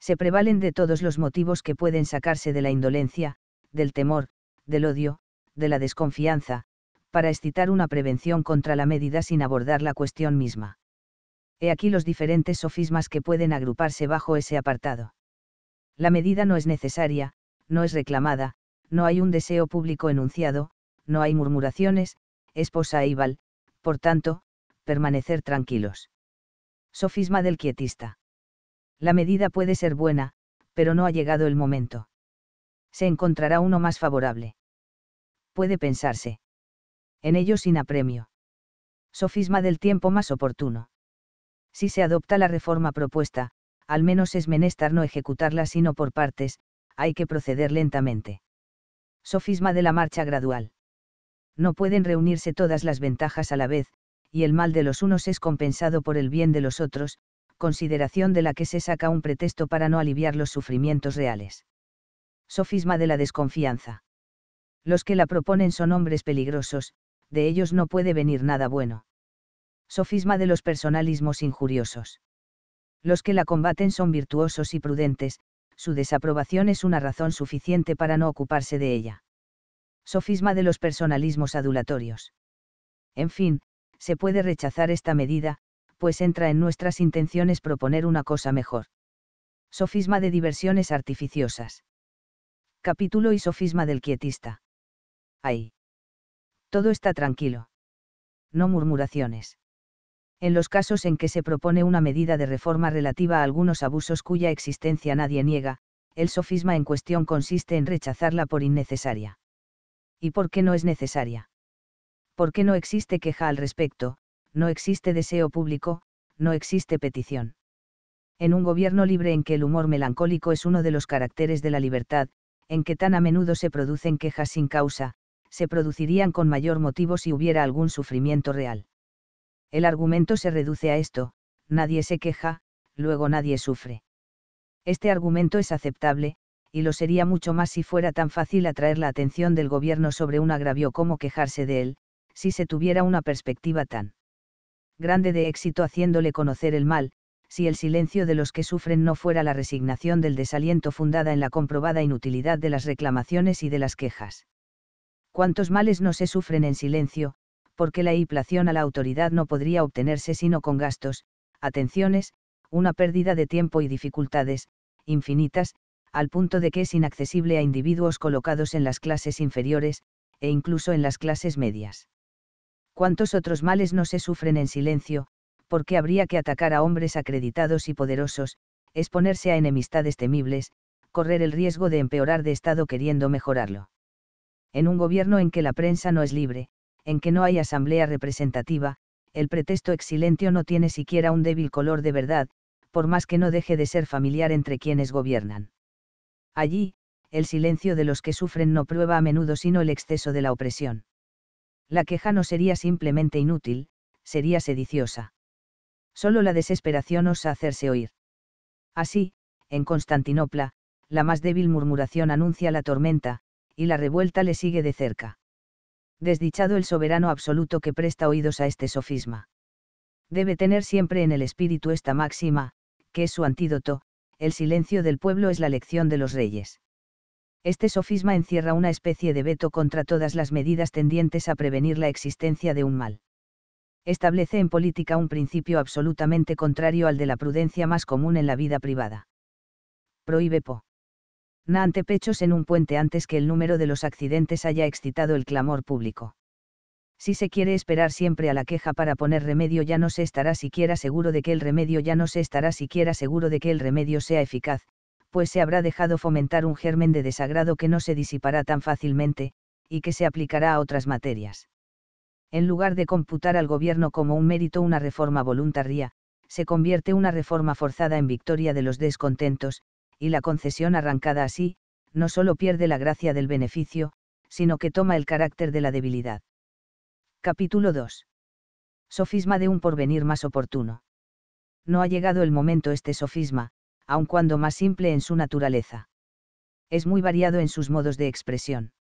Se prevalen de todos los motivos que pueden sacarse de la indolencia, del temor, del odio, de la desconfianza, para excitar una prevención contra la medida sin abordar la cuestión misma. He aquí los diferentes sofismas que pueden agruparse bajo ese apartado. La medida no es necesaria, no es reclamada, no hay un deseo público enunciado, no hay murmuraciones, esposa val, por tanto, permanecer tranquilos. Sofisma del quietista. La medida puede ser buena, pero no ha llegado el momento. Se encontrará uno más favorable. Puede pensarse. En ello sin apremio. Sofisma del tiempo más oportuno. Si se adopta la reforma propuesta, al menos es menester no ejecutarla sino por partes, hay que proceder lentamente. Sofisma de la marcha gradual. No pueden reunirse todas las ventajas a la vez, y el mal de los unos es compensado por el bien de los otros, consideración de la que se saca un pretexto para no aliviar los sufrimientos reales. Sofisma de la desconfianza. Los que la proponen son hombres peligrosos, de ellos no puede venir nada bueno. Sofisma de los personalismos injuriosos. Los que la combaten son virtuosos y prudentes, su desaprobación es una razón suficiente para no ocuparse de ella. Sofisma de los personalismos adulatorios. En fin, se puede rechazar esta medida, pues entra en nuestras intenciones proponer una cosa mejor. Sofisma de diversiones artificiosas. Capítulo y sofisma del quietista. Ahí. Todo está tranquilo. No murmuraciones en los casos en que se propone una medida de reforma relativa a algunos abusos cuya existencia nadie niega, el sofisma en cuestión consiste en rechazarla por innecesaria. ¿Y por qué no es necesaria? Porque no existe queja al respecto, no existe deseo público, no existe petición. En un gobierno libre en que el humor melancólico es uno de los caracteres de la libertad, en que tan a menudo se producen quejas sin causa, se producirían con mayor motivo si hubiera algún sufrimiento real. El argumento se reduce a esto, nadie se queja, luego nadie sufre. Este argumento es aceptable, y lo sería mucho más si fuera tan fácil atraer la atención del gobierno sobre un agravio como quejarse de él, si se tuviera una perspectiva tan grande de éxito haciéndole conocer el mal, si el silencio de los que sufren no fuera la resignación del desaliento fundada en la comprobada inutilidad de las reclamaciones y de las quejas. ¿Cuántos males no se sufren en silencio, porque la hiplación a la autoridad no podría obtenerse sino con gastos, atenciones, una pérdida de tiempo y dificultades, infinitas, al punto de que es inaccesible a individuos colocados en las clases inferiores, e incluso en las clases medias. ¿Cuántos otros males no se sufren en silencio? Porque habría que atacar a hombres acreditados y poderosos, exponerse a enemistades temibles, correr el riesgo de empeorar de estado queriendo mejorarlo. En un gobierno en que la prensa no es libre, en que no hay asamblea representativa, el pretexto exilentio no tiene siquiera un débil color de verdad, por más que no deje de ser familiar entre quienes gobiernan. Allí, el silencio de los que sufren no prueba a menudo sino el exceso de la opresión. La queja no sería simplemente inútil, sería sediciosa. Solo la desesperación osa hacerse oír. Así, en Constantinopla, la más débil murmuración anuncia la tormenta, y la revuelta le sigue de cerca desdichado el soberano absoluto que presta oídos a este sofisma. Debe tener siempre en el espíritu esta máxima, que es su antídoto, el silencio del pueblo es la lección de los reyes. Este sofisma encierra una especie de veto contra todas las medidas tendientes a prevenir la existencia de un mal. Establece en política un principio absolutamente contrario al de la prudencia más común en la vida privada. Prohíbe po na antepechos en un puente antes que el número de los accidentes haya excitado el clamor público. Si se quiere esperar siempre a la queja para poner remedio ya no se estará siquiera seguro de que el remedio ya no se estará siquiera seguro de que el remedio sea eficaz, pues se habrá dejado fomentar un germen de desagrado que no se disipará tan fácilmente, y que se aplicará a otras materias. En lugar de computar al gobierno como un mérito una reforma voluntaria, se convierte una reforma forzada en victoria de los descontentos, y la concesión arrancada así, no solo pierde la gracia del beneficio, sino que toma el carácter de la debilidad. Capítulo 2. Sofisma de un porvenir más oportuno. No ha llegado el momento este sofisma, aun cuando más simple en su naturaleza. Es muy variado en sus modos de expresión.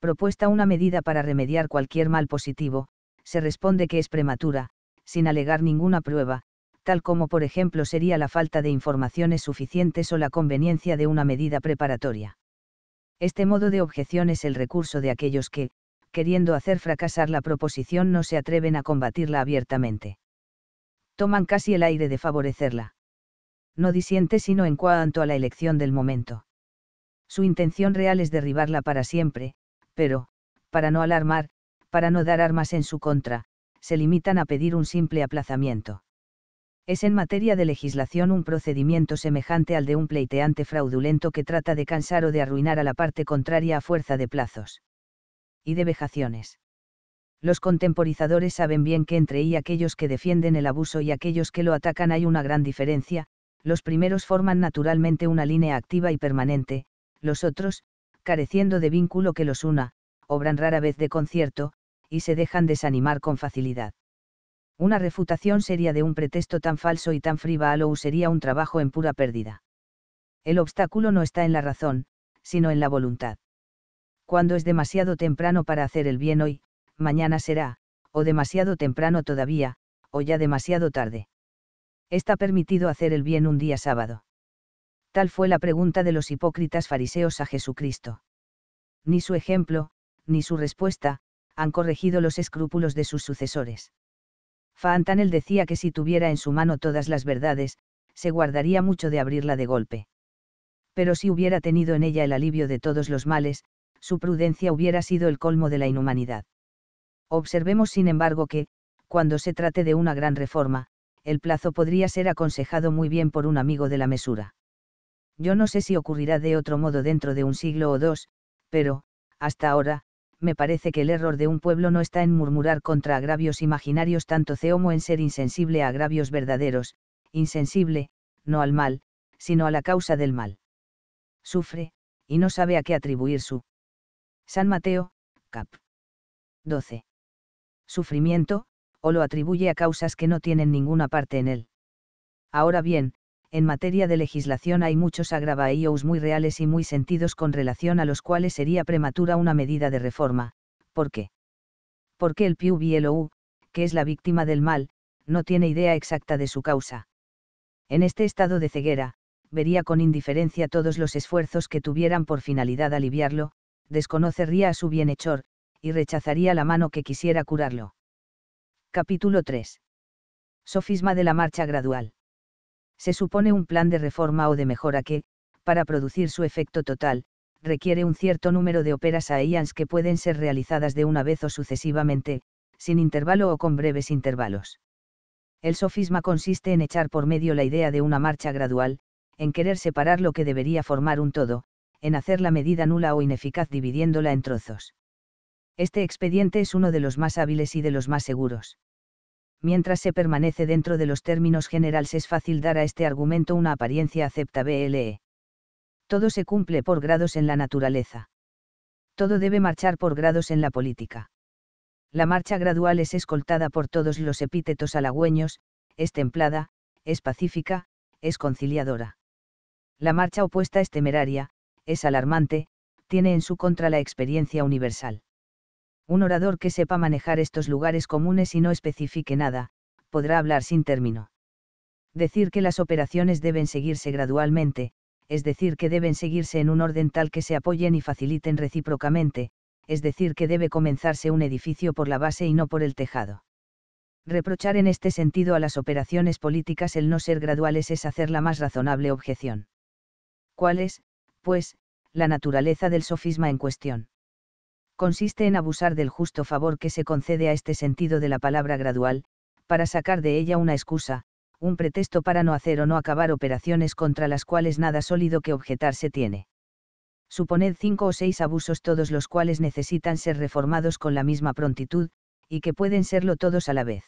Propuesta una medida para remediar cualquier mal positivo, se responde que es prematura, sin alegar ninguna prueba, tal como por ejemplo sería la falta de informaciones suficientes o la conveniencia de una medida preparatoria. Este modo de objeción es el recurso de aquellos que, queriendo hacer fracasar la proposición, no se atreven a combatirla abiertamente. Toman casi el aire de favorecerla. No disiente sino en cuanto a la elección del momento. Su intención real es derribarla para siempre, pero, para no alarmar, para no dar armas en su contra, se limitan a pedir un simple aplazamiento es en materia de legislación un procedimiento semejante al de un pleiteante fraudulento que trata de cansar o de arruinar a la parte contraria a fuerza de plazos y de vejaciones. Los contemporizadores saben bien que entre y aquellos que defienden el abuso y aquellos que lo atacan hay una gran diferencia, los primeros forman naturalmente una línea activa y permanente, los otros, careciendo de vínculo que los una, obran rara vez de concierto, y se dejan desanimar con facilidad. Una refutación sería de un pretexto tan falso y tan o sería un trabajo en pura pérdida. El obstáculo no está en la razón, sino en la voluntad. Cuando es demasiado temprano para hacer el bien hoy, mañana será, o demasiado temprano todavía, o ya demasiado tarde. Está permitido hacer el bien un día sábado. Tal fue la pregunta de los hipócritas fariseos a Jesucristo. Ni su ejemplo, ni su respuesta, han corregido los escrúpulos de sus sucesores. Fantanel decía que si tuviera en su mano todas las verdades, se guardaría mucho de abrirla de golpe. Pero si hubiera tenido en ella el alivio de todos los males, su prudencia hubiera sido el colmo de la inhumanidad. Observemos sin embargo que, cuando se trate de una gran reforma, el plazo podría ser aconsejado muy bien por un amigo de la mesura. Yo no sé si ocurrirá de otro modo dentro de un siglo o dos, pero, hasta ahora, me parece que el error de un pueblo no está en murmurar contra agravios imaginarios tanto como en ser insensible a agravios verdaderos, insensible, no al mal, sino a la causa del mal. Sufre, y no sabe a qué atribuir su. San Mateo, cap. 12. Sufrimiento, o lo atribuye a causas que no tienen ninguna parte en él. Ahora bien, en materia de legislación hay muchos agravios muy reales y muy sentidos con relación a los cuales sería prematura una medida de reforma. ¿Por qué? Porque el PUBLOU, que es la víctima del mal, no tiene idea exacta de su causa. En este estado de ceguera, vería con indiferencia todos los esfuerzos que tuvieran por finalidad aliviarlo, desconocería a su bienhechor, y rechazaría la mano que quisiera curarlo. Capítulo 3. Sofisma de la marcha gradual se supone un plan de reforma o de mejora que, para producir su efecto total, requiere un cierto número de óperas aeans que pueden ser realizadas de una vez o sucesivamente, sin intervalo o con breves intervalos. El sofisma consiste en echar por medio la idea de una marcha gradual, en querer separar lo que debería formar un todo, en hacer la medida nula o ineficaz dividiéndola en trozos. Este expediente es uno de los más hábiles y de los más seguros mientras se permanece dentro de los términos generales es fácil dar a este argumento una apariencia aceptable. Todo se cumple por grados en la naturaleza. Todo debe marchar por grados en la política. La marcha gradual es escoltada por todos los epítetos halagüeños, es templada, es pacífica, es conciliadora. La marcha opuesta es temeraria, es alarmante, tiene en su contra la experiencia universal. Un orador que sepa manejar estos lugares comunes y no especifique nada, podrá hablar sin término. Decir que las operaciones deben seguirse gradualmente, es decir, que deben seguirse en un orden tal que se apoyen y faciliten recíprocamente, es decir, que debe comenzarse un edificio por la base y no por el tejado. Reprochar en este sentido a las operaciones políticas el no ser graduales es hacer la más razonable objeción. ¿Cuál es, pues, la naturaleza del sofisma en cuestión? consiste en abusar del justo favor que se concede a este sentido de la palabra gradual, para sacar de ella una excusa, un pretexto para no hacer o no acabar operaciones contra las cuales nada sólido que objetar se tiene. Suponed cinco o seis abusos todos los cuales necesitan ser reformados con la misma prontitud, y que pueden serlo todos a la vez.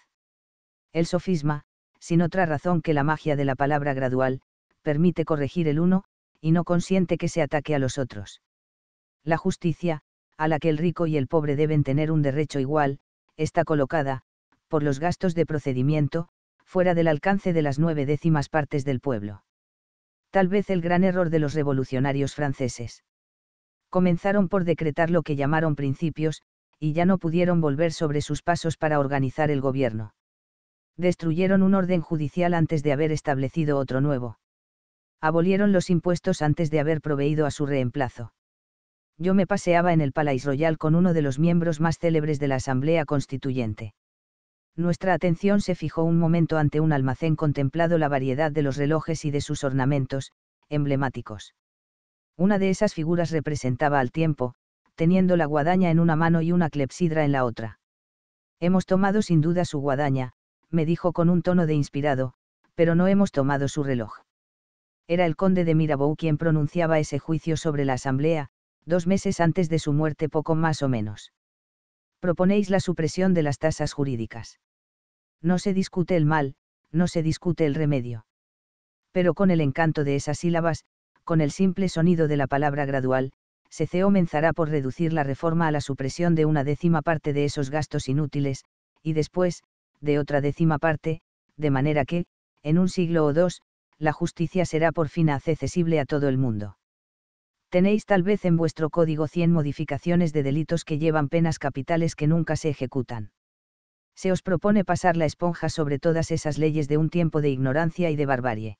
El sofisma, sin otra razón que la magia de la palabra gradual, permite corregir el uno, y no consiente que se ataque a los otros. La justicia, a la que el rico y el pobre deben tener un derecho igual, está colocada, por los gastos de procedimiento, fuera del alcance de las nueve décimas partes del pueblo. Tal vez el gran error de los revolucionarios franceses. Comenzaron por decretar lo que llamaron principios, y ya no pudieron volver sobre sus pasos para organizar el gobierno. Destruyeron un orden judicial antes de haber establecido otro nuevo. Abolieron los impuestos antes de haber proveído a su reemplazo yo me paseaba en el Palais Royal con uno de los miembros más célebres de la Asamblea Constituyente. Nuestra atención se fijó un momento ante un almacén contemplado la variedad de los relojes y de sus ornamentos, emblemáticos. Una de esas figuras representaba al tiempo, teniendo la guadaña en una mano y una clepsidra en la otra. Hemos tomado sin duda su guadaña, me dijo con un tono de inspirado, pero no hemos tomado su reloj. Era el conde de Mirabeau quien pronunciaba ese juicio sobre la asamblea, dos meses antes de su muerte poco más o menos. Proponéis la supresión de las tasas jurídicas. No se discute el mal, no se discute el remedio. Pero con el encanto de esas sílabas, con el simple sonido de la palabra gradual, se comenzará por reducir la reforma a la supresión de una décima parte de esos gastos inútiles, y después, de otra décima parte, de manera que, en un siglo o dos, la justicia será por fin accesible a todo el mundo tenéis tal vez en vuestro código 100 modificaciones de delitos que llevan penas capitales que nunca se ejecutan. Se os propone pasar la esponja sobre todas esas leyes de un tiempo de ignorancia y de barbarie.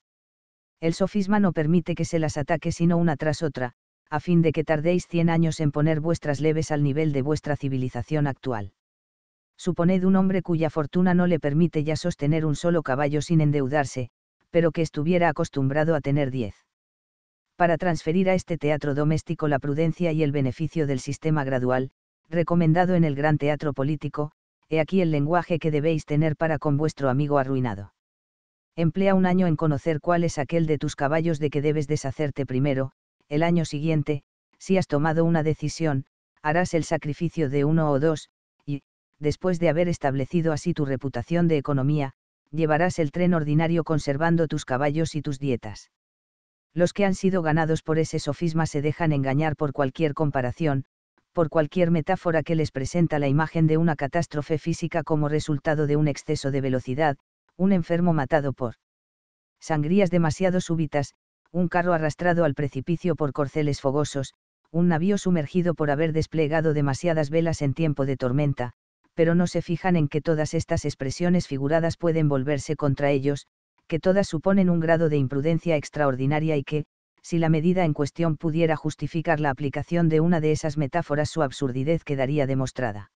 El sofisma no permite que se las ataque sino una tras otra, a fin de que tardéis 100 años en poner vuestras leves al nivel de vuestra civilización actual. Suponed un hombre cuya fortuna no le permite ya sostener un solo caballo sin endeudarse, pero que estuviera acostumbrado a tener diez para transferir a este teatro doméstico la prudencia y el beneficio del sistema gradual, recomendado en el gran teatro político, he aquí el lenguaje que debéis tener para con vuestro amigo arruinado. Emplea un año en conocer cuál es aquel de tus caballos de que debes deshacerte primero, el año siguiente, si has tomado una decisión, harás el sacrificio de uno o dos, y, después de haber establecido así tu reputación de economía, llevarás el tren ordinario conservando tus caballos y tus dietas los que han sido ganados por ese sofisma se dejan engañar por cualquier comparación, por cualquier metáfora que les presenta la imagen de una catástrofe física como resultado de un exceso de velocidad, un enfermo matado por sangrías demasiado súbitas, un carro arrastrado al precipicio por corceles fogosos, un navío sumergido por haber desplegado demasiadas velas en tiempo de tormenta, pero no se fijan en que todas estas expresiones figuradas pueden volverse contra ellos, que todas suponen un grado de imprudencia extraordinaria y que, si la medida en cuestión pudiera justificar la aplicación de una de esas metáforas, su absurdidez quedaría demostrada.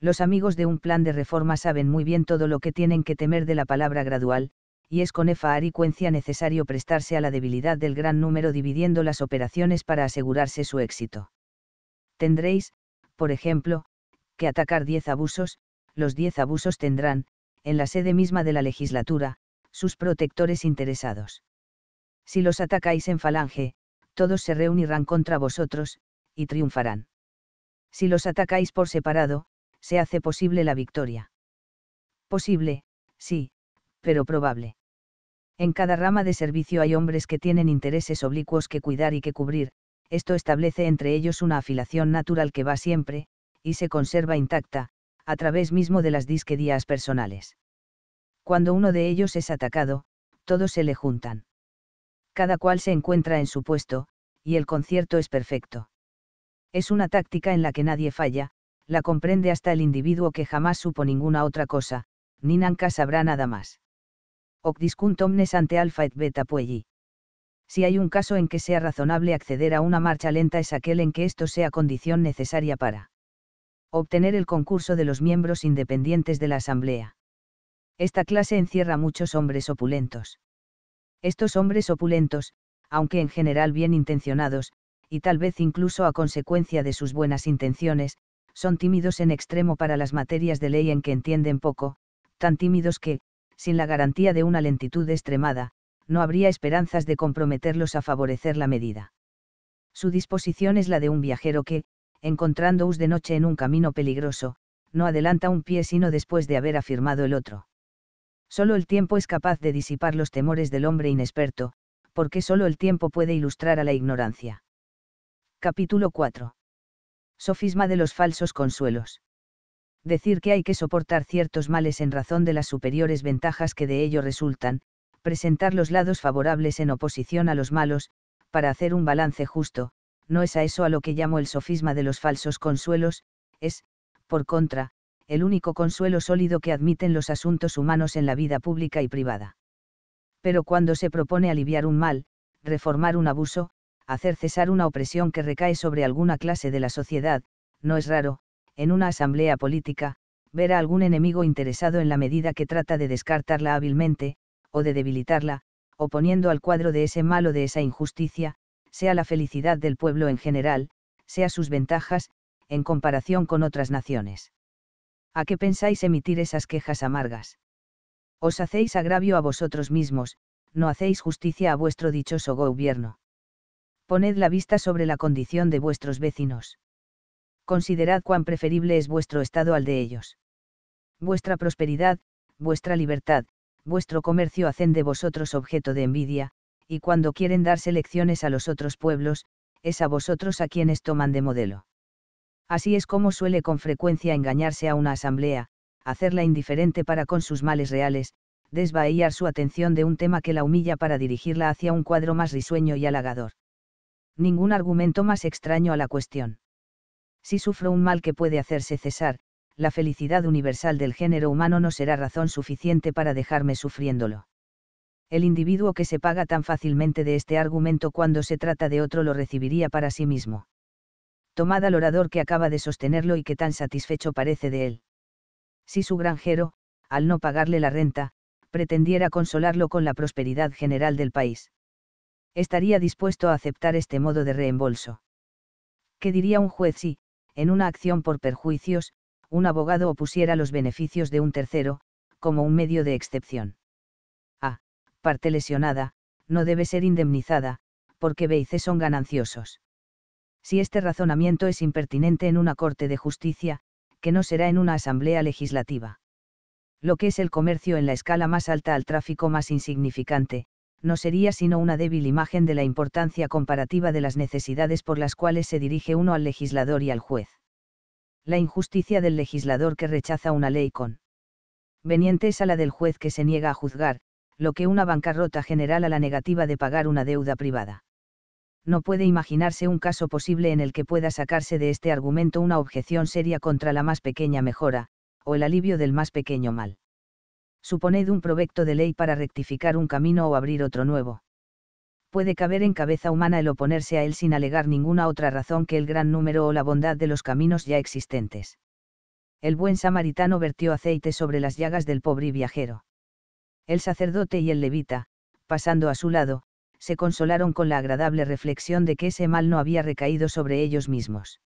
Los amigos de un plan de reforma saben muy bien todo lo que tienen que temer de la palabra gradual, y es con efa aricuencia necesario prestarse a la debilidad del gran número dividiendo las operaciones para asegurarse su éxito. Tendréis, por ejemplo, que atacar 10 abusos, los 10 abusos tendrán, en la sede misma de la legislatura, sus protectores interesados. Si los atacáis en falange, todos se reunirán contra vosotros, y triunfarán. Si los atacáis por separado, se hace posible la victoria. Posible, sí, pero probable. En cada rama de servicio hay hombres que tienen intereses oblicuos que cuidar y que cubrir, esto establece entre ellos una afilación natural que va siempre, y se conserva intacta, a través mismo de las disquedías personales cuando uno de ellos es atacado, todos se le juntan. Cada cual se encuentra en su puesto, y el concierto es perfecto. Es una táctica en la que nadie falla, la comprende hasta el individuo que jamás supo ninguna otra cosa, ni nunca sabrá nada más. Hoc omnes ante alfa et beta puelli. Si hay un caso en que sea razonable acceder a una marcha lenta es aquel en que esto sea condición necesaria para obtener el concurso de los miembros independientes de la Asamblea. Esta clase encierra muchos hombres opulentos. Estos hombres opulentos, aunque en general bien intencionados, y tal vez incluso a consecuencia de sus buenas intenciones, son tímidos en extremo para las materias de ley en que entienden poco, tan tímidos que, sin la garantía de una lentitud extremada, no habría esperanzas de comprometerlos a favorecer la medida. Su disposición es la de un viajero que, encontrándoos de noche en un camino peligroso, no adelanta un pie sino después de haber afirmado el otro. Solo el tiempo es capaz de disipar los temores del hombre inexperto, porque solo el tiempo puede ilustrar a la ignorancia. Capítulo 4. Sofisma de los falsos consuelos. Decir que hay que soportar ciertos males en razón de las superiores ventajas que de ello resultan, presentar los lados favorables en oposición a los malos, para hacer un balance justo, no es a eso a lo que llamo el sofisma de los falsos consuelos, es, por contra, el único consuelo sólido que admiten los asuntos humanos en la vida pública y privada. Pero cuando se propone aliviar un mal, reformar un abuso, hacer cesar una opresión que recae sobre alguna clase de la sociedad, no es raro, en una asamblea política, ver a algún enemigo interesado en la medida que trata de descartarla hábilmente, o de debilitarla, oponiendo al cuadro de ese mal o de esa injusticia, sea la felicidad del pueblo en general, sea sus ventajas, en comparación con otras naciones. ¿a qué pensáis emitir esas quejas amargas? Os hacéis agravio a vosotros mismos, no hacéis justicia a vuestro dichoso gobierno. Poned la vista sobre la condición de vuestros vecinos. Considerad cuán preferible es vuestro estado al de ellos. Vuestra prosperidad, vuestra libertad, vuestro comercio hacen de vosotros objeto de envidia, y cuando quieren darse lecciones a los otros pueblos, es a vosotros a quienes toman de modelo. Así es como suele con frecuencia engañarse a una asamblea, hacerla indiferente para con sus males reales, desvahillar su atención de un tema que la humilla para dirigirla hacia un cuadro más risueño y halagador. Ningún argumento más extraño a la cuestión. Si sufro un mal que puede hacerse cesar, la felicidad universal del género humano no será razón suficiente para dejarme sufriéndolo. El individuo que se paga tan fácilmente de este argumento cuando se trata de otro lo recibiría para sí mismo tomad al orador que acaba de sostenerlo y que tan satisfecho parece de él. Si su granjero, al no pagarle la renta, pretendiera consolarlo con la prosperidad general del país. Estaría dispuesto a aceptar este modo de reembolso. ¿Qué diría un juez si, en una acción por perjuicios, un abogado opusiera los beneficios de un tercero, como un medio de excepción? A. Ah, parte lesionada, no debe ser indemnizada, porque B son gananciosos si este razonamiento es impertinente en una Corte de Justicia, que no será en una Asamblea Legislativa. Lo que es el comercio en la escala más alta al tráfico más insignificante, no sería sino una débil imagen de la importancia comparativa de las necesidades por las cuales se dirige uno al legislador y al juez. La injusticia del legislador que rechaza una ley con veniente es a la del juez que se niega a juzgar, lo que una bancarrota general a la negativa de pagar una deuda privada no puede imaginarse un caso posible en el que pueda sacarse de este argumento una objeción seria contra la más pequeña mejora, o el alivio del más pequeño mal. Suponed un proyecto de ley para rectificar un camino o abrir otro nuevo. Puede caber en cabeza humana el oponerse a él sin alegar ninguna otra razón que el gran número o la bondad de los caminos ya existentes. El buen samaritano vertió aceite sobre las llagas del pobre viajero. El sacerdote y el levita, pasando a su lado, se consolaron con la agradable reflexión de que ese mal no había recaído sobre ellos mismos.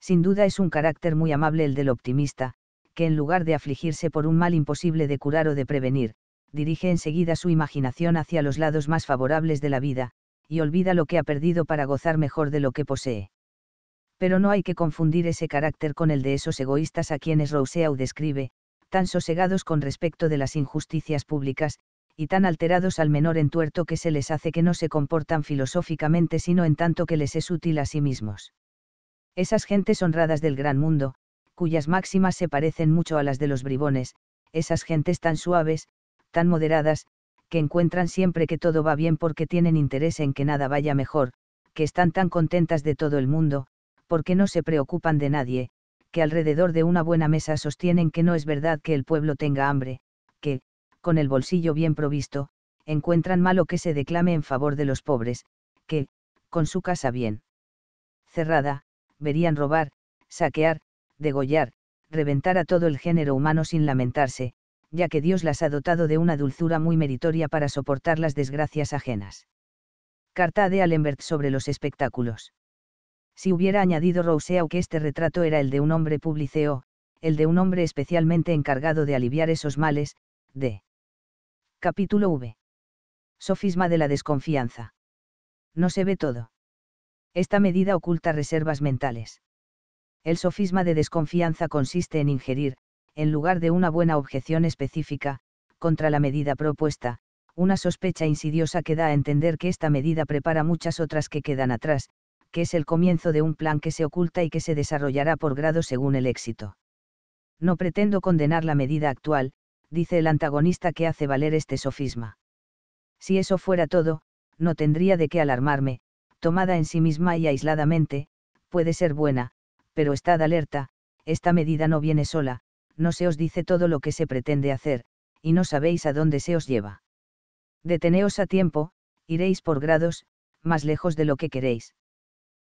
Sin duda es un carácter muy amable el del optimista, que en lugar de afligirse por un mal imposible de curar o de prevenir, dirige enseguida su imaginación hacia los lados más favorables de la vida, y olvida lo que ha perdido para gozar mejor de lo que posee. Pero no hay que confundir ese carácter con el de esos egoístas a quienes Rousseau describe, tan sosegados con respecto de las injusticias públicas, y tan alterados al menor entuerto que se les hace que no se comportan filosóficamente sino en tanto que les es útil a sí mismos. Esas gentes honradas del gran mundo, cuyas máximas se parecen mucho a las de los bribones, esas gentes tan suaves, tan moderadas, que encuentran siempre que todo va bien porque tienen interés en que nada vaya mejor, que están tan contentas de todo el mundo, porque no se preocupan de nadie, que alrededor de una buena mesa sostienen que no es verdad que el pueblo tenga hambre, que, con el bolsillo bien provisto, encuentran malo que se declame en favor de los pobres, que, con su casa bien cerrada, verían robar, saquear, degollar, reventar a todo el género humano sin lamentarse, ya que Dios las ha dotado de una dulzura muy meritoria para soportar las desgracias ajenas. Carta de Allenbert sobre los espectáculos. Si hubiera añadido Rousseau que este retrato era el de un hombre publiceo, el de un hombre especialmente encargado de aliviar esos males, de Capítulo V. Sofisma de la desconfianza. No se ve todo. Esta medida oculta reservas mentales. El sofisma de desconfianza consiste en ingerir, en lugar de una buena objeción específica, contra la medida propuesta, una sospecha insidiosa que da a entender que esta medida prepara muchas otras que quedan atrás, que es el comienzo de un plan que se oculta y que se desarrollará por grado según el éxito. No pretendo condenar la medida actual, dice el antagonista que hace valer este sofisma. Si eso fuera todo, no tendría de qué alarmarme, tomada en sí misma y aisladamente, puede ser buena, pero estad alerta, esta medida no viene sola, no se os dice todo lo que se pretende hacer, y no sabéis a dónde se os lleva. Deteneos a tiempo, iréis por grados, más lejos de lo que queréis.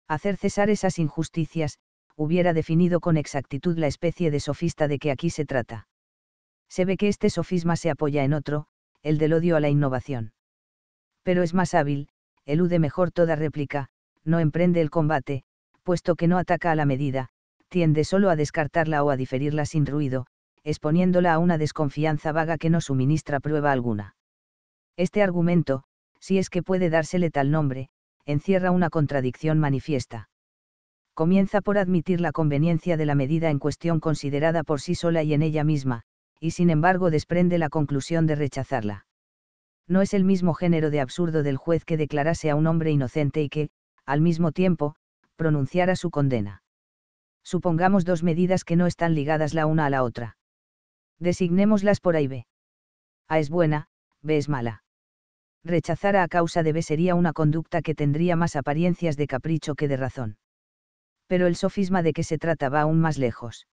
Hacer cesar esas injusticias, hubiera definido con exactitud la especie de sofista de que aquí se trata. Se ve que este sofisma se apoya en otro, el del odio a la innovación. Pero es más hábil, elude mejor toda réplica, no emprende el combate, puesto que no ataca a la medida, tiende solo a descartarla o a diferirla sin ruido, exponiéndola a una desconfianza vaga que no suministra prueba alguna. Este argumento, si es que puede dársele tal nombre, encierra una contradicción manifiesta. Comienza por admitir la conveniencia de la medida en cuestión considerada por sí sola y en ella misma, y sin embargo desprende la conclusión de rechazarla. No es el mismo género de absurdo del juez que declarase a un hombre inocente y que, al mismo tiempo, pronunciara su condena. Supongamos dos medidas que no están ligadas la una a la otra. Designémoslas por A y B. A es buena, B es mala. Rechazar a, causa de B sería una conducta que tendría más apariencias de capricho que de razón. Pero el sofisma de que se trata va aún más lejos.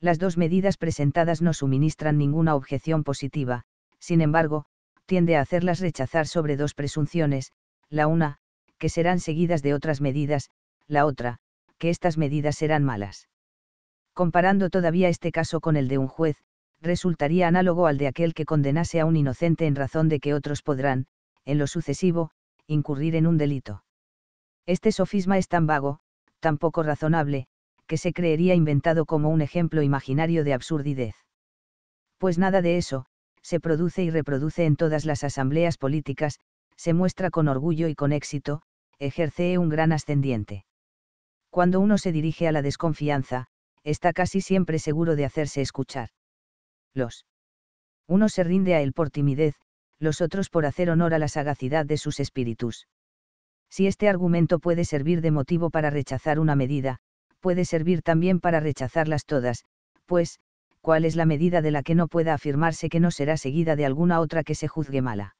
Las dos medidas presentadas no suministran ninguna objeción positiva, sin embargo, tiende a hacerlas rechazar sobre dos presunciones, la una, que serán seguidas de otras medidas, la otra, que estas medidas serán malas. Comparando todavía este caso con el de un juez, resultaría análogo al de aquel que condenase a un inocente en razón de que otros podrán, en lo sucesivo, incurrir en un delito. Este sofisma es tan vago, tan poco razonable, que se creería inventado como un ejemplo imaginario de absurdidez. Pues nada de eso, se produce y reproduce en todas las asambleas políticas, se muestra con orgullo y con éxito, ejerce un gran ascendiente. Cuando uno se dirige a la desconfianza, está casi siempre seguro de hacerse escuchar. Los. Uno se rinde a él por timidez, los otros por hacer honor a la sagacidad de sus espíritus. Si este argumento puede servir de motivo para rechazar una medida, puede servir también para rechazarlas todas, pues, ¿cuál es la medida de la que no pueda afirmarse que no será seguida de alguna otra que se juzgue mala?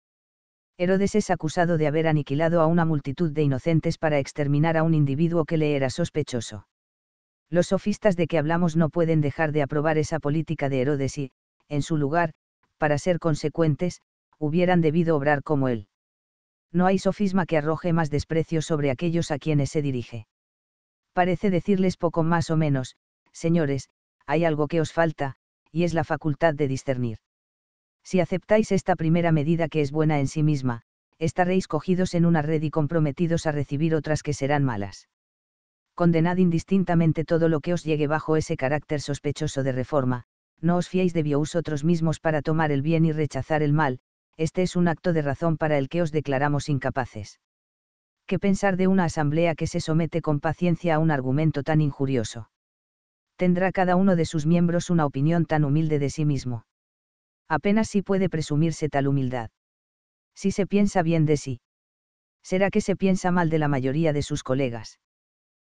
Herodes es acusado de haber aniquilado a una multitud de inocentes para exterminar a un individuo que le era sospechoso. Los sofistas de que hablamos no pueden dejar de aprobar esa política de Herodes y, en su lugar, para ser consecuentes, hubieran debido obrar como él. No hay sofisma que arroje más desprecio sobre aquellos a quienes se dirige parece decirles poco más o menos, señores, hay algo que os falta, y es la facultad de discernir. Si aceptáis esta primera medida que es buena en sí misma, estaréis cogidos en una red y comprometidos a recibir otras que serán malas. Condenad indistintamente todo lo que os llegue bajo ese carácter sospechoso de reforma, no os fiéis de vosotros mismos para tomar el bien y rechazar el mal, este es un acto de razón para el que os declaramos incapaces. ¿qué pensar de una asamblea que se somete con paciencia a un argumento tan injurioso? Tendrá cada uno de sus miembros una opinión tan humilde de sí mismo. Apenas si sí puede presumirse tal humildad. Si se piensa bien de sí. Será que se piensa mal de la mayoría de sus colegas.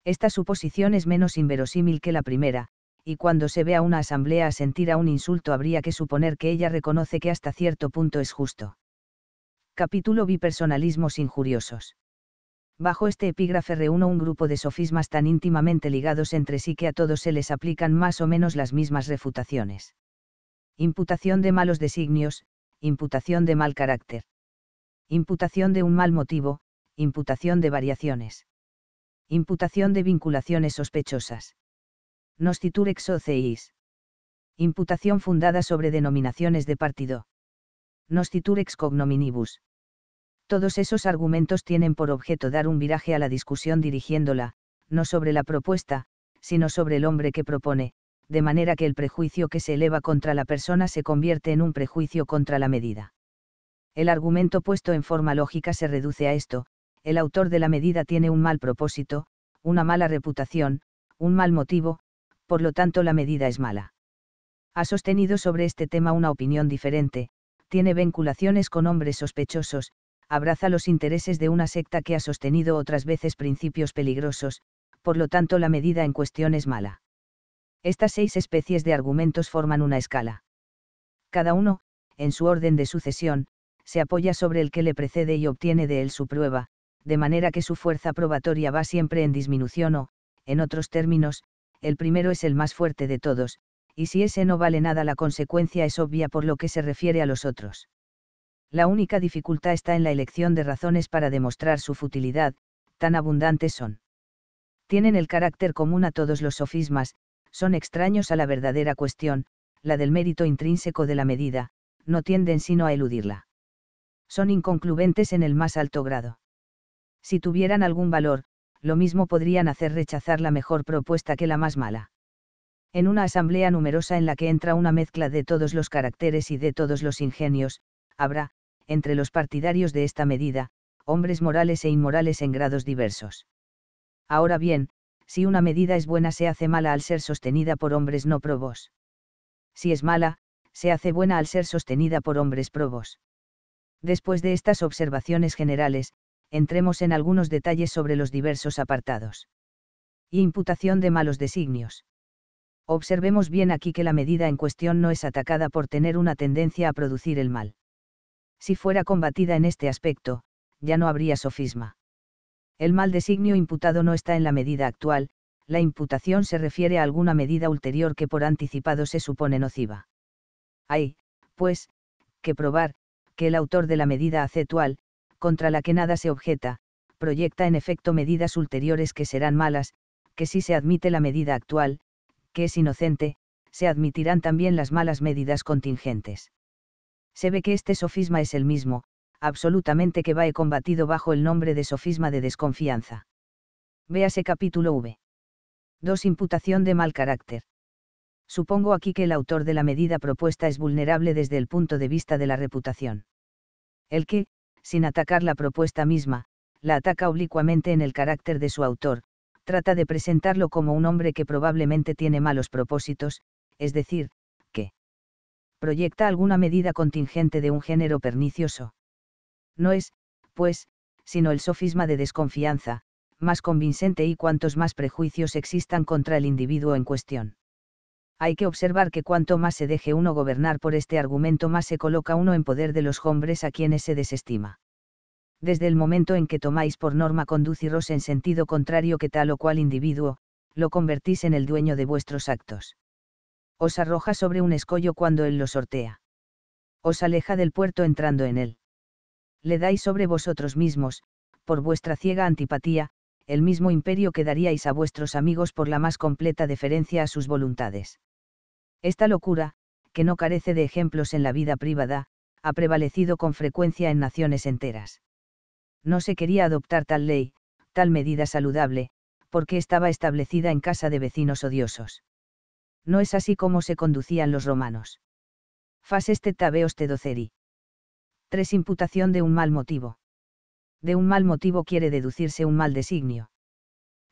Esta suposición es menos inverosímil que la primera, y cuando se ve a una asamblea sentir a un insulto habría que suponer que ella reconoce que hasta cierto punto es justo. Capítulo Personalismos injuriosos. Bajo este epígrafe reúno un grupo de sofismas tan íntimamente ligados entre sí que a todos se les aplican más o menos las mismas refutaciones. Imputación de malos designios, imputación de mal carácter. Imputación de un mal motivo, imputación de variaciones. Imputación de vinculaciones sospechosas. Nostiturex oceis. Imputación fundada sobre denominaciones de partido. Nostiturex cognominibus. Todos esos argumentos tienen por objeto dar un viraje a la discusión dirigiéndola, no sobre la propuesta, sino sobre el hombre que propone, de manera que el prejuicio que se eleva contra la persona se convierte en un prejuicio contra la medida. El argumento puesto en forma lógica se reduce a esto, el autor de la medida tiene un mal propósito, una mala reputación, un mal motivo, por lo tanto la medida es mala. Ha sostenido sobre este tema una opinión diferente, tiene vinculaciones con hombres sospechosos, abraza los intereses de una secta que ha sostenido otras veces principios peligrosos, por lo tanto la medida en cuestión es mala. Estas seis especies de argumentos forman una escala. Cada uno, en su orden de sucesión, se apoya sobre el que le precede y obtiene de él su prueba, de manera que su fuerza probatoria va siempre en disminución o, en otros términos, el primero es el más fuerte de todos, y si ese no vale nada la consecuencia es obvia por lo que se refiere a los otros. La única dificultad está en la elección de razones para demostrar su futilidad, tan abundantes son. Tienen el carácter común a todos los sofismas, son extraños a la verdadera cuestión, la del mérito intrínseco de la medida, no tienden sino a eludirla. Son inconcluentes en el más alto grado. Si tuvieran algún valor, lo mismo podrían hacer rechazar la mejor propuesta que la más mala. En una asamblea numerosa en la que entra una mezcla de todos los caracteres y de todos los ingenios, habrá, entre los partidarios de esta medida, hombres morales e inmorales en grados diversos. Ahora bien, si una medida es buena se hace mala al ser sostenida por hombres no probos. Si es mala, se hace buena al ser sostenida por hombres probos. Después de estas observaciones generales, entremos en algunos detalles sobre los diversos apartados. Imputación de malos designios. Observemos bien aquí que la medida en cuestión no es atacada por tener una tendencia a producir el mal. Si fuera combatida en este aspecto, ya no habría sofisma. El mal designio imputado no está en la medida actual, la imputación se refiere a alguna medida ulterior que por anticipado se supone nociva. Hay, pues, que probar, que el autor de la medida acetual, contra la que nada se objeta, proyecta en efecto medidas ulteriores que serán malas, que si se admite la medida actual, que es inocente, se admitirán también las malas medidas contingentes se ve que este sofisma es el mismo, absolutamente que va he combatido bajo el nombre de sofisma de desconfianza. Véase capítulo V. 2. Imputación de mal carácter. Supongo aquí que el autor de la medida propuesta es vulnerable desde el punto de vista de la reputación. El que, sin atacar la propuesta misma, la ataca oblicuamente en el carácter de su autor, trata de presentarlo como un hombre que probablemente tiene malos propósitos, es decir, proyecta alguna medida contingente de un género pernicioso. No es, pues, sino el sofisma de desconfianza, más convincente y cuantos más prejuicios existan contra el individuo en cuestión. Hay que observar que cuanto más se deje uno gobernar por este argumento, más se coloca uno en poder de los hombres a quienes se desestima. Desde el momento en que tomáis por norma conduciros en sentido contrario que tal o cual individuo, lo convertís en el dueño de vuestros actos os arroja sobre un escollo cuando él lo sortea. Os aleja del puerto entrando en él. Le dais sobre vosotros mismos, por vuestra ciega antipatía, el mismo imperio que daríais a vuestros amigos por la más completa deferencia a sus voluntades. Esta locura, que no carece de ejemplos en la vida privada, ha prevalecido con frecuencia en naciones enteras. No se quería adoptar tal ley, tal medida saludable, porque estaba establecida en casa de vecinos odiosos no es así como se conducían los romanos. este te doceri. 3. Imputación de un mal motivo. De un mal motivo quiere deducirse un mal designio.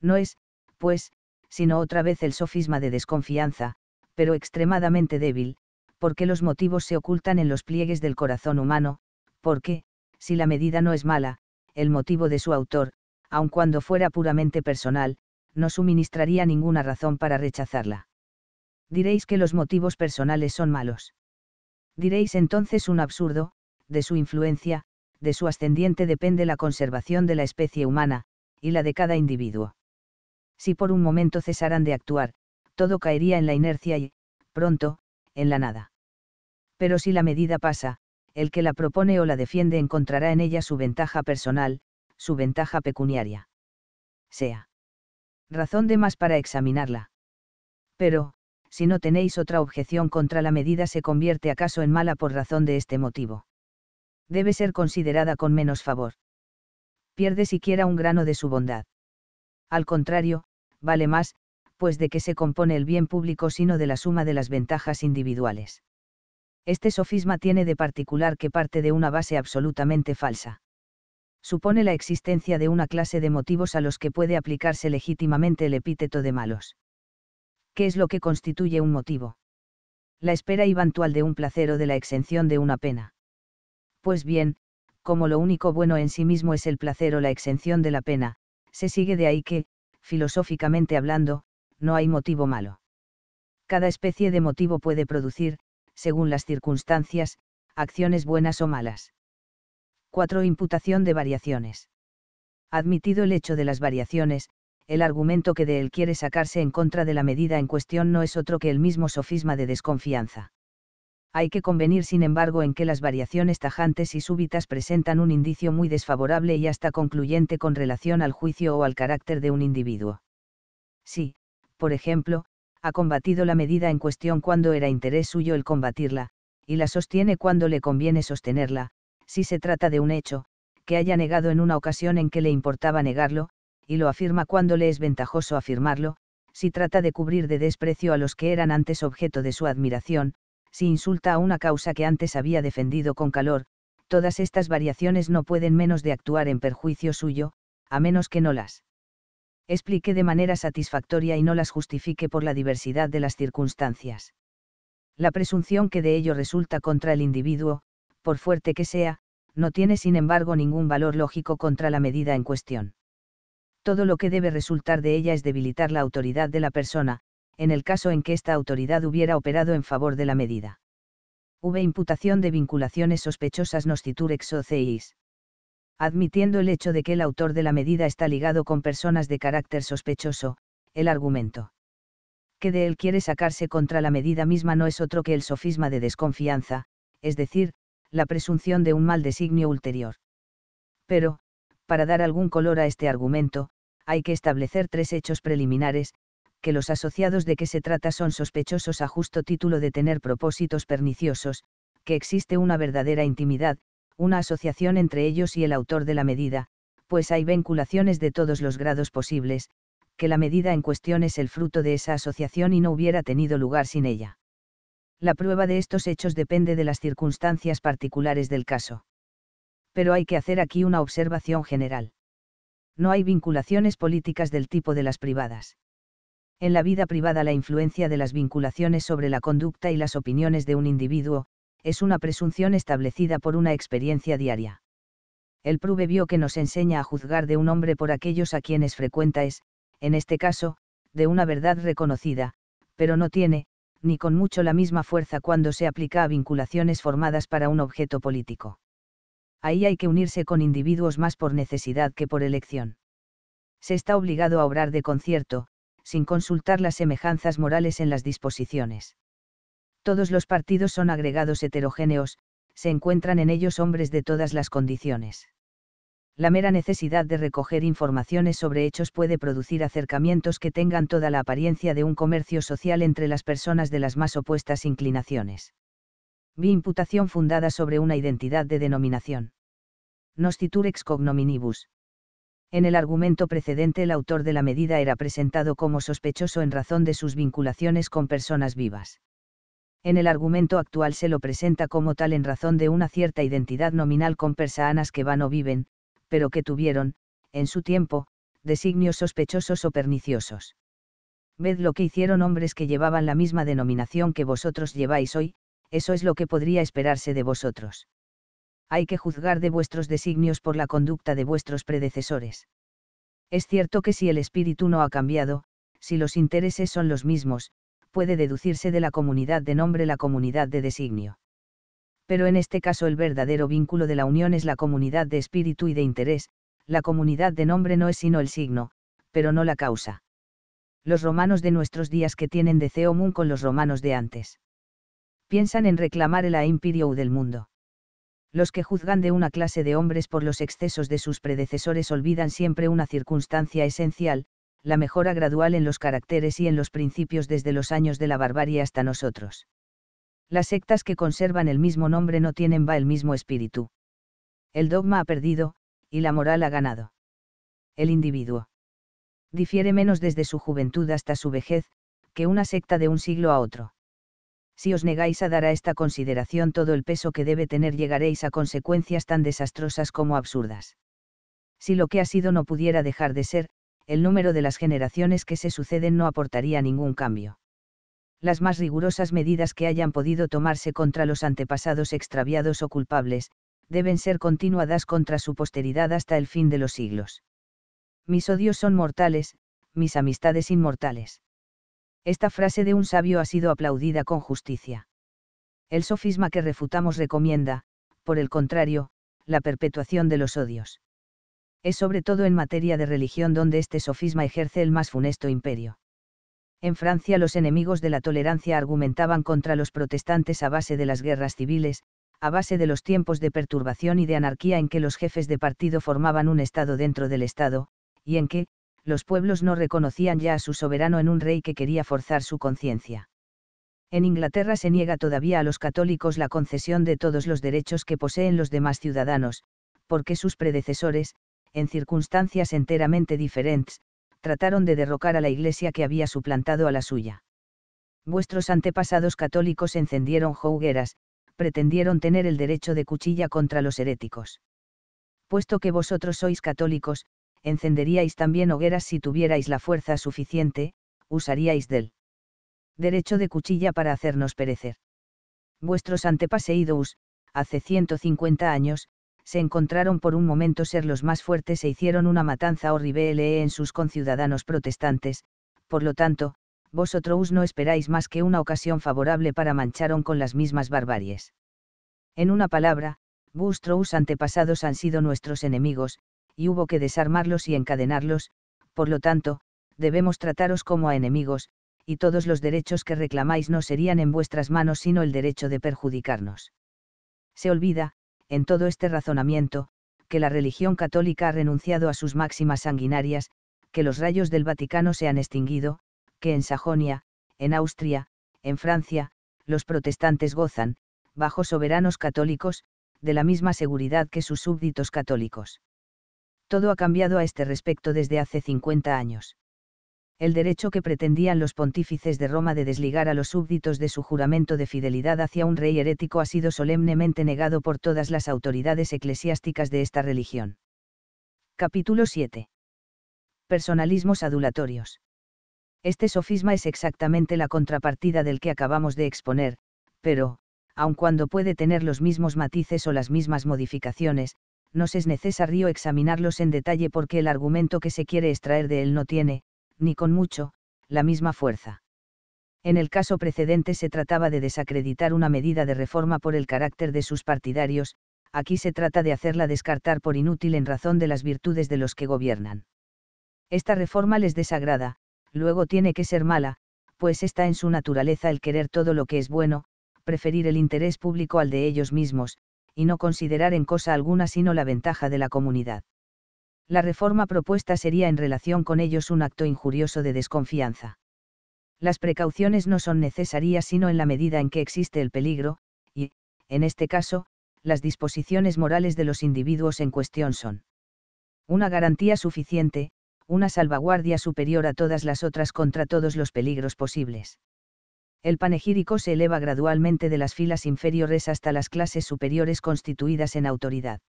No es, pues, sino otra vez el sofisma de desconfianza, pero extremadamente débil, porque los motivos se ocultan en los pliegues del corazón humano, porque, si la medida no es mala, el motivo de su autor, aun cuando fuera puramente personal, no suministraría ninguna razón para rechazarla diréis que los motivos personales son malos. Diréis entonces un absurdo, de su influencia, de su ascendiente depende la conservación de la especie humana, y la de cada individuo. Si por un momento cesaran de actuar, todo caería en la inercia y, pronto, en la nada. Pero si la medida pasa, el que la propone o la defiende encontrará en ella su ventaja personal, su ventaja pecuniaria. Sea. Razón de más para examinarla. Pero, si no tenéis otra objeción contra la medida se convierte acaso en mala por razón de este motivo. Debe ser considerada con menos favor. Pierde siquiera un grano de su bondad. Al contrario, vale más, pues de qué se compone el bien público sino de la suma de las ventajas individuales. Este sofisma tiene de particular que parte de una base absolutamente falsa. Supone la existencia de una clase de motivos a los que puede aplicarse legítimamente el epíteto de malos ¿qué es lo que constituye un motivo? La espera eventual de un placer o de la exención de una pena. Pues bien, como lo único bueno en sí mismo es el placer o la exención de la pena, se sigue de ahí que, filosóficamente hablando, no hay motivo malo. Cada especie de motivo puede producir, según las circunstancias, acciones buenas o malas. 4. Imputación de variaciones. Admitido el hecho de las variaciones, el argumento que de él quiere sacarse en contra de la medida en cuestión no es otro que el mismo sofisma de desconfianza. Hay que convenir sin embargo en que las variaciones tajantes y súbitas presentan un indicio muy desfavorable y hasta concluyente con relación al juicio o al carácter de un individuo. Si, por ejemplo, ha combatido la medida en cuestión cuando era interés suyo el combatirla, y la sostiene cuando le conviene sostenerla, si se trata de un hecho, que haya negado en una ocasión en que le importaba negarlo, y lo afirma cuando le es ventajoso afirmarlo, si trata de cubrir de desprecio a los que eran antes objeto de su admiración, si insulta a una causa que antes había defendido con calor, todas estas variaciones no pueden menos de actuar en perjuicio suyo, a menos que no las explique de manera satisfactoria y no las justifique por la diversidad de las circunstancias. La presunción que de ello resulta contra el individuo, por fuerte que sea, no tiene sin embargo ningún valor lógico contra la medida en cuestión todo lo que debe resultar de ella es debilitar la autoridad de la persona, en el caso en que esta autoridad hubiera operado en favor de la medida. V. Imputación de vinculaciones sospechosas nostitur ex oceis. Admitiendo el hecho de que el autor de la medida está ligado con personas de carácter sospechoso, el argumento que de él quiere sacarse contra la medida misma no es otro que el sofisma de desconfianza, es decir, la presunción de un mal designio ulterior. Pero, para dar algún color a este argumento, hay que establecer tres hechos preliminares, que los asociados de que se trata son sospechosos a justo título de tener propósitos perniciosos, que existe una verdadera intimidad, una asociación entre ellos y el autor de la medida, pues hay vinculaciones de todos los grados posibles, que la medida en cuestión es el fruto de esa asociación y no hubiera tenido lugar sin ella. La prueba de estos hechos depende de las circunstancias particulares del caso. Pero hay que hacer aquí una observación general no hay vinculaciones políticas del tipo de las privadas. En la vida privada la influencia de las vinculaciones sobre la conducta y las opiniones de un individuo, es una presunción establecida por una experiencia diaria. El prube vio que nos enseña a juzgar de un hombre por aquellos a quienes frecuenta es, en este caso, de una verdad reconocida, pero no tiene, ni con mucho la misma fuerza cuando se aplica a vinculaciones formadas para un objeto político ahí hay que unirse con individuos más por necesidad que por elección. Se está obligado a obrar de concierto, sin consultar las semejanzas morales en las disposiciones. Todos los partidos son agregados heterogéneos, se encuentran en ellos hombres de todas las condiciones. La mera necesidad de recoger informaciones sobre hechos puede producir acercamientos que tengan toda la apariencia de un comercio social entre las personas de las más opuestas inclinaciones vi imputación fundada sobre una identidad de denominación. Nostitur ex cognominibus. En el argumento precedente el autor de la medida era presentado como sospechoso en razón de sus vinculaciones con personas vivas. En el argumento actual se lo presenta como tal en razón de una cierta identidad nominal con persaanas que van o viven, pero que tuvieron, en su tiempo, designios sospechosos o perniciosos. Ved lo que hicieron hombres que llevaban la misma denominación que vosotros lleváis hoy, eso es lo que podría esperarse de vosotros. Hay que juzgar de vuestros designios por la conducta de vuestros predecesores. Es cierto que si el espíritu no ha cambiado, si los intereses son los mismos, puede deducirse de la comunidad de nombre la comunidad de designio. Pero en este caso el verdadero vínculo de la unión es la comunidad de espíritu y de interés, la comunidad de nombre no es sino el signo, pero no la causa. Los romanos de nuestros días que tienen de común con los romanos de antes piensan en reclamar el imperio del mundo. Los que juzgan de una clase de hombres por los excesos de sus predecesores olvidan siempre una circunstancia esencial, la mejora gradual en los caracteres y en los principios desde los años de la barbarie hasta nosotros. Las sectas que conservan el mismo nombre no tienen va el mismo espíritu. El dogma ha perdido, y la moral ha ganado. El individuo. Difiere menos desde su juventud hasta su vejez, que una secta de un siglo a otro si os negáis a dar a esta consideración todo el peso que debe tener llegaréis a consecuencias tan desastrosas como absurdas. Si lo que ha sido no pudiera dejar de ser, el número de las generaciones que se suceden no aportaría ningún cambio. Las más rigurosas medidas que hayan podido tomarse contra los antepasados extraviados o culpables, deben ser continuadas contra su posteridad hasta el fin de los siglos. Mis odios son mortales, mis amistades inmortales. Esta frase de un sabio ha sido aplaudida con justicia. El sofisma que refutamos recomienda, por el contrario, la perpetuación de los odios. Es sobre todo en materia de religión donde este sofisma ejerce el más funesto imperio. En Francia los enemigos de la tolerancia argumentaban contra los protestantes a base de las guerras civiles, a base de los tiempos de perturbación y de anarquía en que los jefes de partido formaban un Estado dentro del Estado, y en que, los pueblos no reconocían ya a su soberano en un rey que quería forzar su conciencia. En Inglaterra se niega todavía a los católicos la concesión de todos los derechos que poseen los demás ciudadanos, porque sus predecesores, en circunstancias enteramente diferentes, trataron de derrocar a la Iglesia que había suplantado a la suya. Vuestros antepasados católicos encendieron hogueras, pretendieron tener el derecho de cuchilla contra los heréticos. Puesto que vosotros sois católicos, encenderíais también hogueras si tuvierais la fuerza suficiente, usaríais del derecho de cuchilla para hacernos perecer. Vuestros antepasados, hace 150 años, se encontraron por un momento ser los más fuertes e hicieron una matanza horrible en sus conciudadanos protestantes, por lo tanto, vosotros no esperáis más que una ocasión favorable para mancharon con las mismas barbaries. En una palabra, vuestros antepasados han sido nuestros enemigos, y hubo que desarmarlos y encadenarlos, por lo tanto, debemos trataros como a enemigos, y todos los derechos que reclamáis no serían en vuestras manos sino el derecho de perjudicarnos. Se olvida, en todo este razonamiento, que la religión católica ha renunciado a sus máximas sanguinarias, que los rayos del Vaticano se han extinguido, que en Sajonia, en Austria, en Francia, los protestantes gozan, bajo soberanos católicos, de la misma seguridad que sus súbditos católicos todo ha cambiado a este respecto desde hace 50 años. El derecho que pretendían los pontífices de Roma de desligar a los súbditos de su juramento de fidelidad hacia un rey herético ha sido solemnemente negado por todas las autoridades eclesiásticas de esta religión. Capítulo 7. Personalismos adulatorios. Este sofisma es exactamente la contrapartida del que acabamos de exponer, pero, aun cuando puede tener los mismos matices o las mismas modificaciones, no es necesario examinarlos en detalle porque el argumento que se quiere extraer de él no tiene, ni con mucho, la misma fuerza. En el caso precedente se trataba de desacreditar una medida de reforma por el carácter de sus partidarios, aquí se trata de hacerla descartar por inútil en razón de las virtudes de los que gobiernan. Esta reforma les desagrada, luego tiene que ser mala, pues está en su naturaleza el querer todo lo que es bueno, preferir el interés público al de ellos mismos, y no considerar en cosa alguna sino la ventaja de la comunidad. La reforma propuesta sería en relación con ellos un acto injurioso de desconfianza. Las precauciones no son necesarias sino en la medida en que existe el peligro, y, en este caso, las disposiciones morales de los individuos en cuestión son una garantía suficiente, una salvaguardia superior a todas las otras contra todos los peligros posibles. El panegírico se eleva gradualmente de las filas inferiores hasta las clases superiores constituidas en autoridad.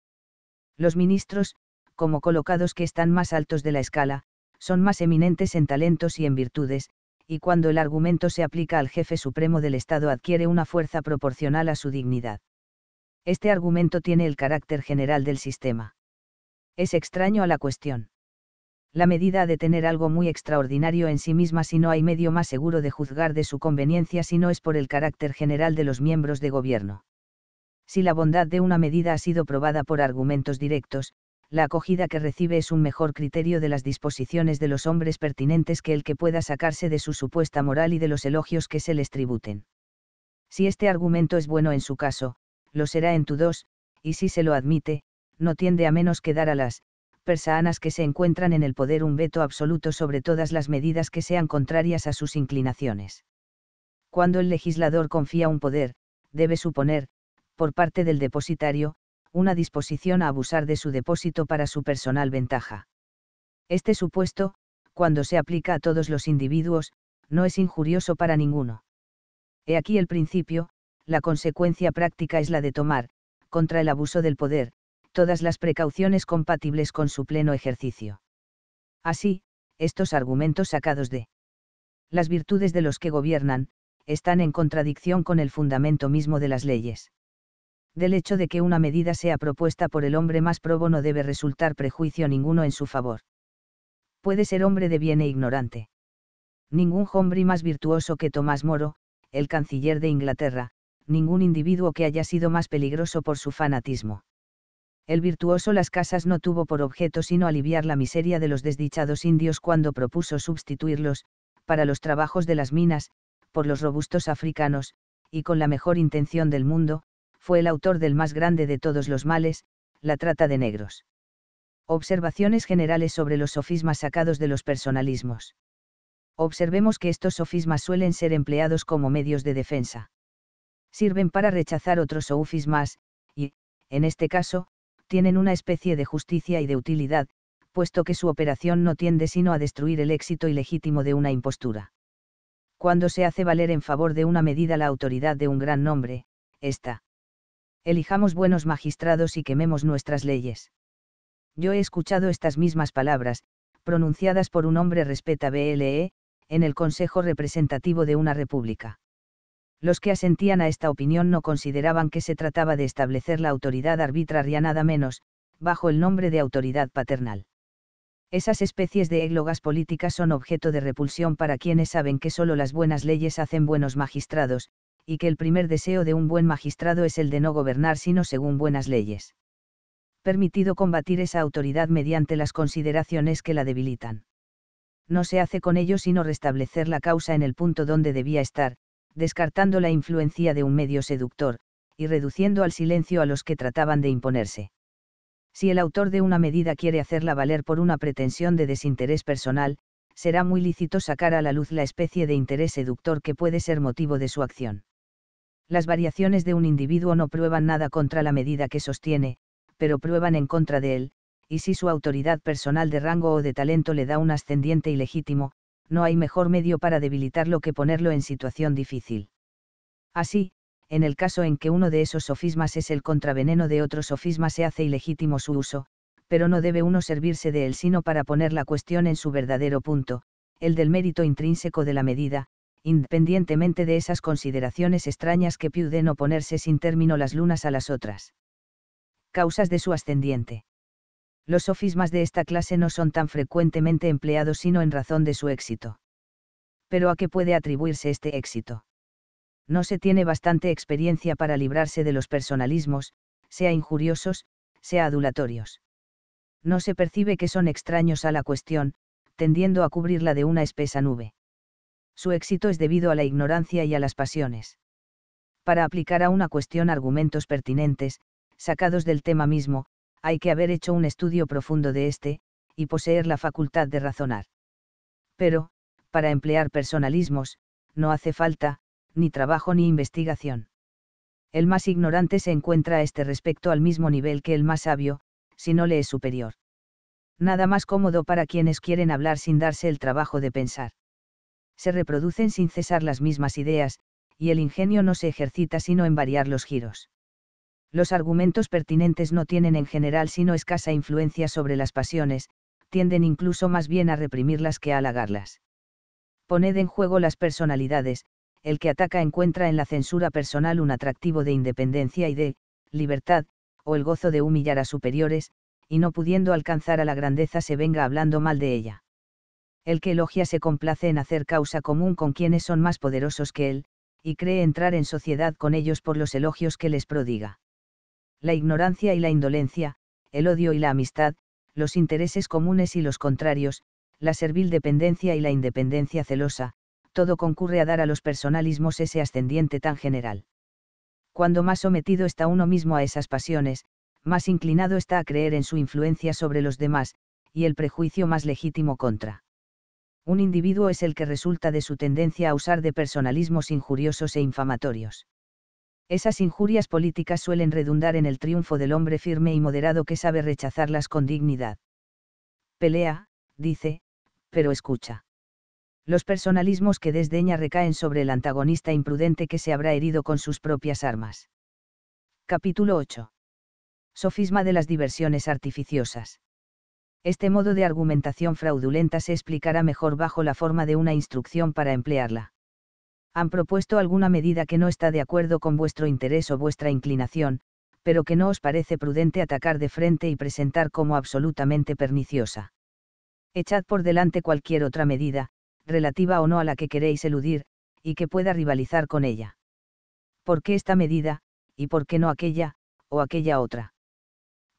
Los ministros, como colocados que están más altos de la escala, son más eminentes en talentos y en virtudes, y cuando el argumento se aplica al jefe supremo del Estado adquiere una fuerza proporcional a su dignidad. Este argumento tiene el carácter general del sistema. Es extraño a la cuestión la medida ha de tener algo muy extraordinario en sí misma si no hay medio más seguro de juzgar de su conveniencia si no es por el carácter general de los miembros de gobierno. Si la bondad de una medida ha sido probada por argumentos directos, la acogida que recibe es un mejor criterio de las disposiciones de los hombres pertinentes que el que pueda sacarse de su supuesta moral y de los elogios que se les tributen. Si este argumento es bueno en su caso, lo será en tu dos, y si se lo admite, no tiende a menos que dar a las persanas que se encuentran en el poder un veto absoluto sobre todas las medidas que sean contrarias a sus inclinaciones. Cuando el legislador confía un poder, debe suponer, por parte del depositario, una disposición a abusar de su depósito para su personal ventaja. Este supuesto, cuando se aplica a todos los individuos, no es injurioso para ninguno. He aquí el principio, la consecuencia práctica es la de tomar, contra el abuso del poder, todas las precauciones compatibles con su pleno ejercicio. Así, estos argumentos sacados de las virtudes de los que gobiernan, están en contradicción con el fundamento mismo de las leyes. Del hecho de que una medida sea propuesta por el hombre más probo no debe resultar prejuicio ninguno en su favor. Puede ser hombre de bien e ignorante. Ningún hombre más virtuoso que Tomás Moro, el canciller de Inglaterra, ningún individuo que haya sido más peligroso por su fanatismo el virtuoso las casas no tuvo por objeto sino aliviar la miseria de los desdichados indios cuando propuso sustituirlos, para los trabajos de las minas, por los robustos africanos, y con la mejor intención del mundo, fue el autor del más grande de todos los males, la trata de negros. Observaciones generales sobre los sofismas sacados de los personalismos. Observemos que estos sofismas suelen ser empleados como medios de defensa. Sirven para rechazar otros sofismas, y, en este caso, tienen una especie de justicia y de utilidad, puesto que su operación no tiende sino a destruir el éxito ilegítimo de una impostura. Cuando se hace valer en favor de una medida la autoridad de un gran nombre, esta. Elijamos buenos magistrados y quememos nuestras leyes. Yo he escuchado estas mismas palabras, pronunciadas por un hombre respeta BLE, en el Consejo Representativo de una República. Los que asentían a esta opinión no consideraban que se trataba de establecer la autoridad arbitraria nada menos, bajo el nombre de autoridad paternal. Esas especies de églogas políticas son objeto de repulsión para quienes saben que solo las buenas leyes hacen buenos magistrados, y que el primer deseo de un buen magistrado es el de no gobernar sino según buenas leyes. Permitido combatir esa autoridad mediante las consideraciones que la debilitan. No se hace con ello sino restablecer la causa en el punto donde debía estar, descartando la influencia de un medio seductor, y reduciendo al silencio a los que trataban de imponerse. Si el autor de una medida quiere hacerla valer por una pretensión de desinterés personal, será muy lícito sacar a la luz la especie de interés seductor que puede ser motivo de su acción. Las variaciones de un individuo no prueban nada contra la medida que sostiene, pero prueban en contra de él, y si su autoridad personal de rango o de talento le da un ascendiente ilegítimo, no hay mejor medio para debilitarlo que ponerlo en situación difícil. Así, en el caso en que uno de esos sofismas es el contraveneno de otro sofisma se hace ilegítimo su uso, pero no debe uno servirse de él sino para poner la cuestión en su verdadero punto, el del mérito intrínseco de la medida, independientemente de esas consideraciones extrañas que piuden oponerse sin término las lunas a las otras. Causas de su ascendiente. Los sofismas de esta clase no son tan frecuentemente empleados sino en razón de su éxito. Pero ¿a qué puede atribuirse este éxito? No se tiene bastante experiencia para librarse de los personalismos, sea injuriosos, sea adulatorios. No se percibe que son extraños a la cuestión, tendiendo a cubrirla de una espesa nube. Su éxito es debido a la ignorancia y a las pasiones. Para aplicar a una cuestión argumentos pertinentes, sacados del tema mismo, hay que haber hecho un estudio profundo de este y poseer la facultad de razonar. Pero, para emplear personalismos, no hace falta, ni trabajo ni investigación. El más ignorante se encuentra a este respecto al mismo nivel que el más sabio, si no le es superior. Nada más cómodo para quienes quieren hablar sin darse el trabajo de pensar. Se reproducen sin cesar las mismas ideas, y el ingenio no se ejercita sino en variar los giros. Los argumentos pertinentes no tienen en general sino escasa influencia sobre las pasiones, tienden incluso más bien a reprimirlas que a halagarlas. Poned en juego las personalidades, el que ataca encuentra en la censura personal un atractivo de independencia y de libertad, o el gozo de humillar a superiores, y no pudiendo alcanzar a la grandeza se venga hablando mal de ella. El que elogia se complace en hacer causa común con quienes son más poderosos que él, y cree entrar en sociedad con ellos por los elogios que les prodiga la ignorancia y la indolencia, el odio y la amistad, los intereses comunes y los contrarios, la servil dependencia y la independencia celosa, todo concurre a dar a los personalismos ese ascendiente tan general. Cuando más sometido está uno mismo a esas pasiones, más inclinado está a creer en su influencia sobre los demás, y el prejuicio más legítimo contra. Un individuo es el que resulta de su tendencia a usar de personalismos injuriosos e infamatorios. Esas injurias políticas suelen redundar en el triunfo del hombre firme y moderado que sabe rechazarlas con dignidad. Pelea, dice, pero escucha. Los personalismos que desdeña recaen sobre el antagonista imprudente que se habrá herido con sus propias armas. Capítulo 8. Sofisma de las diversiones artificiosas. Este modo de argumentación fraudulenta se explicará mejor bajo la forma de una instrucción para emplearla han propuesto alguna medida que no está de acuerdo con vuestro interés o vuestra inclinación, pero que no os parece prudente atacar de frente y presentar como absolutamente perniciosa. Echad por delante cualquier otra medida, relativa o no a la que queréis eludir, y que pueda rivalizar con ella. ¿Por qué esta medida, y por qué no aquella, o aquella otra?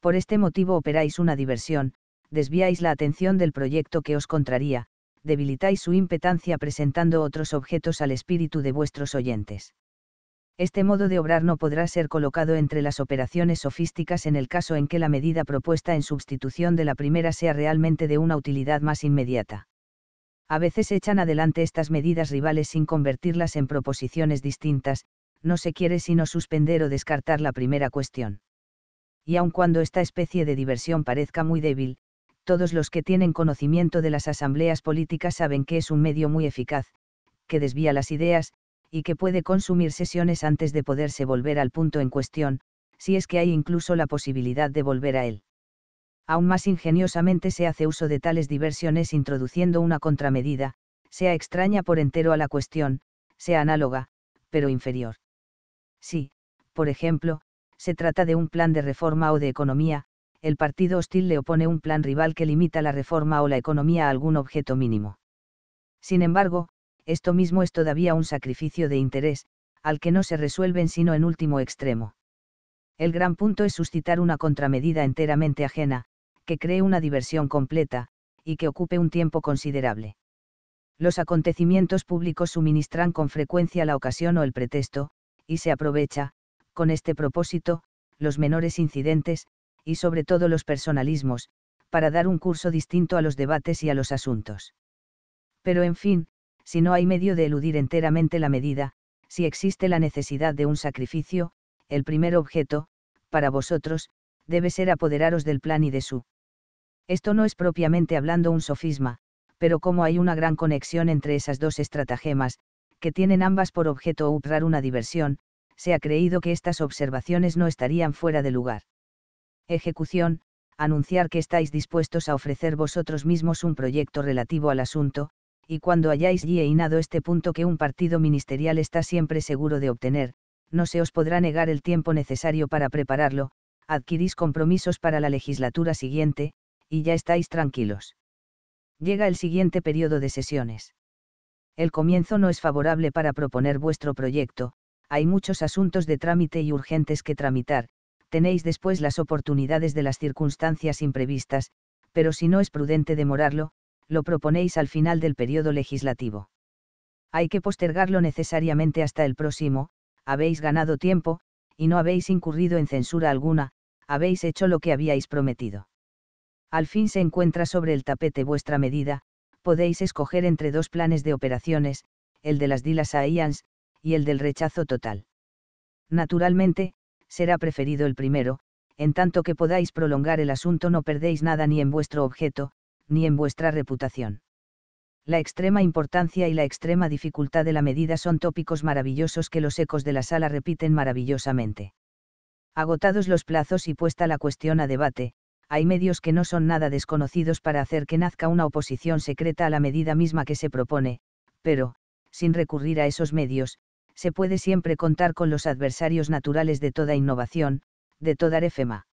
Por este motivo operáis una diversión, desviáis la atención del proyecto que os contraría, debilitáis su impetancia presentando otros objetos al espíritu de vuestros oyentes. Este modo de obrar no podrá ser colocado entre las operaciones sofísticas en el caso en que la medida propuesta en sustitución de la primera sea realmente de una utilidad más inmediata. A veces echan adelante estas medidas rivales sin convertirlas en proposiciones distintas, no se quiere sino suspender o descartar la primera cuestión. Y aun cuando esta especie de diversión parezca muy débil, todos los que tienen conocimiento de las asambleas políticas saben que es un medio muy eficaz, que desvía las ideas, y que puede consumir sesiones antes de poderse volver al punto en cuestión, si es que hay incluso la posibilidad de volver a él. Aún más ingeniosamente se hace uso de tales diversiones introduciendo una contramedida, sea extraña por entero a la cuestión, sea análoga, pero inferior. Si, por ejemplo, se trata de un plan de reforma o de economía, el partido hostil le opone un plan rival que limita la reforma o la economía a algún objeto mínimo. Sin embargo, esto mismo es todavía un sacrificio de interés, al que no se resuelven sino en último extremo. El gran punto es suscitar una contramedida enteramente ajena, que cree una diversión completa, y que ocupe un tiempo considerable. Los acontecimientos públicos suministran con frecuencia la ocasión o el pretexto, y se aprovecha, con este propósito, los menores incidentes, y sobre todo los personalismos, para dar un curso distinto a los debates y a los asuntos. Pero en fin, si no hay medio de eludir enteramente la medida, si existe la necesidad de un sacrificio, el primer objeto, para vosotros, debe ser apoderaros del plan y de su. Esto no es propiamente hablando un sofisma, pero como hay una gran conexión entre esas dos estratagemas, que tienen ambas por objeto obrar una diversión, se ha creído que estas observaciones no estarían fuera de lugar ejecución, anunciar que estáis dispuestos a ofrecer vosotros mismos un proyecto relativo al asunto, y cuando hayáis llenado este punto que un partido ministerial está siempre seguro de obtener, no se os podrá negar el tiempo necesario para prepararlo, adquirís compromisos para la legislatura siguiente, y ya estáis tranquilos. Llega el siguiente periodo de sesiones. El comienzo no es favorable para proponer vuestro proyecto, hay muchos asuntos de trámite y urgentes que tramitar, tenéis después las oportunidades de las circunstancias imprevistas, pero si no es prudente demorarlo, lo proponéis al final del periodo legislativo. Hay que postergarlo necesariamente hasta el próximo, habéis ganado tiempo, y no habéis incurrido en censura alguna, habéis hecho lo que habíais prometido. Al fin se encuentra sobre el tapete vuestra medida, podéis escoger entre dos planes de operaciones, el de las dilas a y el del rechazo total. Naturalmente, será preferido el primero, en tanto que podáis prolongar el asunto no perdéis nada ni en vuestro objeto, ni en vuestra reputación. La extrema importancia y la extrema dificultad de la medida son tópicos maravillosos que los ecos de la sala repiten maravillosamente. Agotados los plazos y puesta la cuestión a debate, hay medios que no son nada desconocidos para hacer que nazca una oposición secreta a la medida misma que se propone, pero, sin recurrir a esos medios, se puede siempre contar con los adversarios naturales de toda innovación, de toda refema.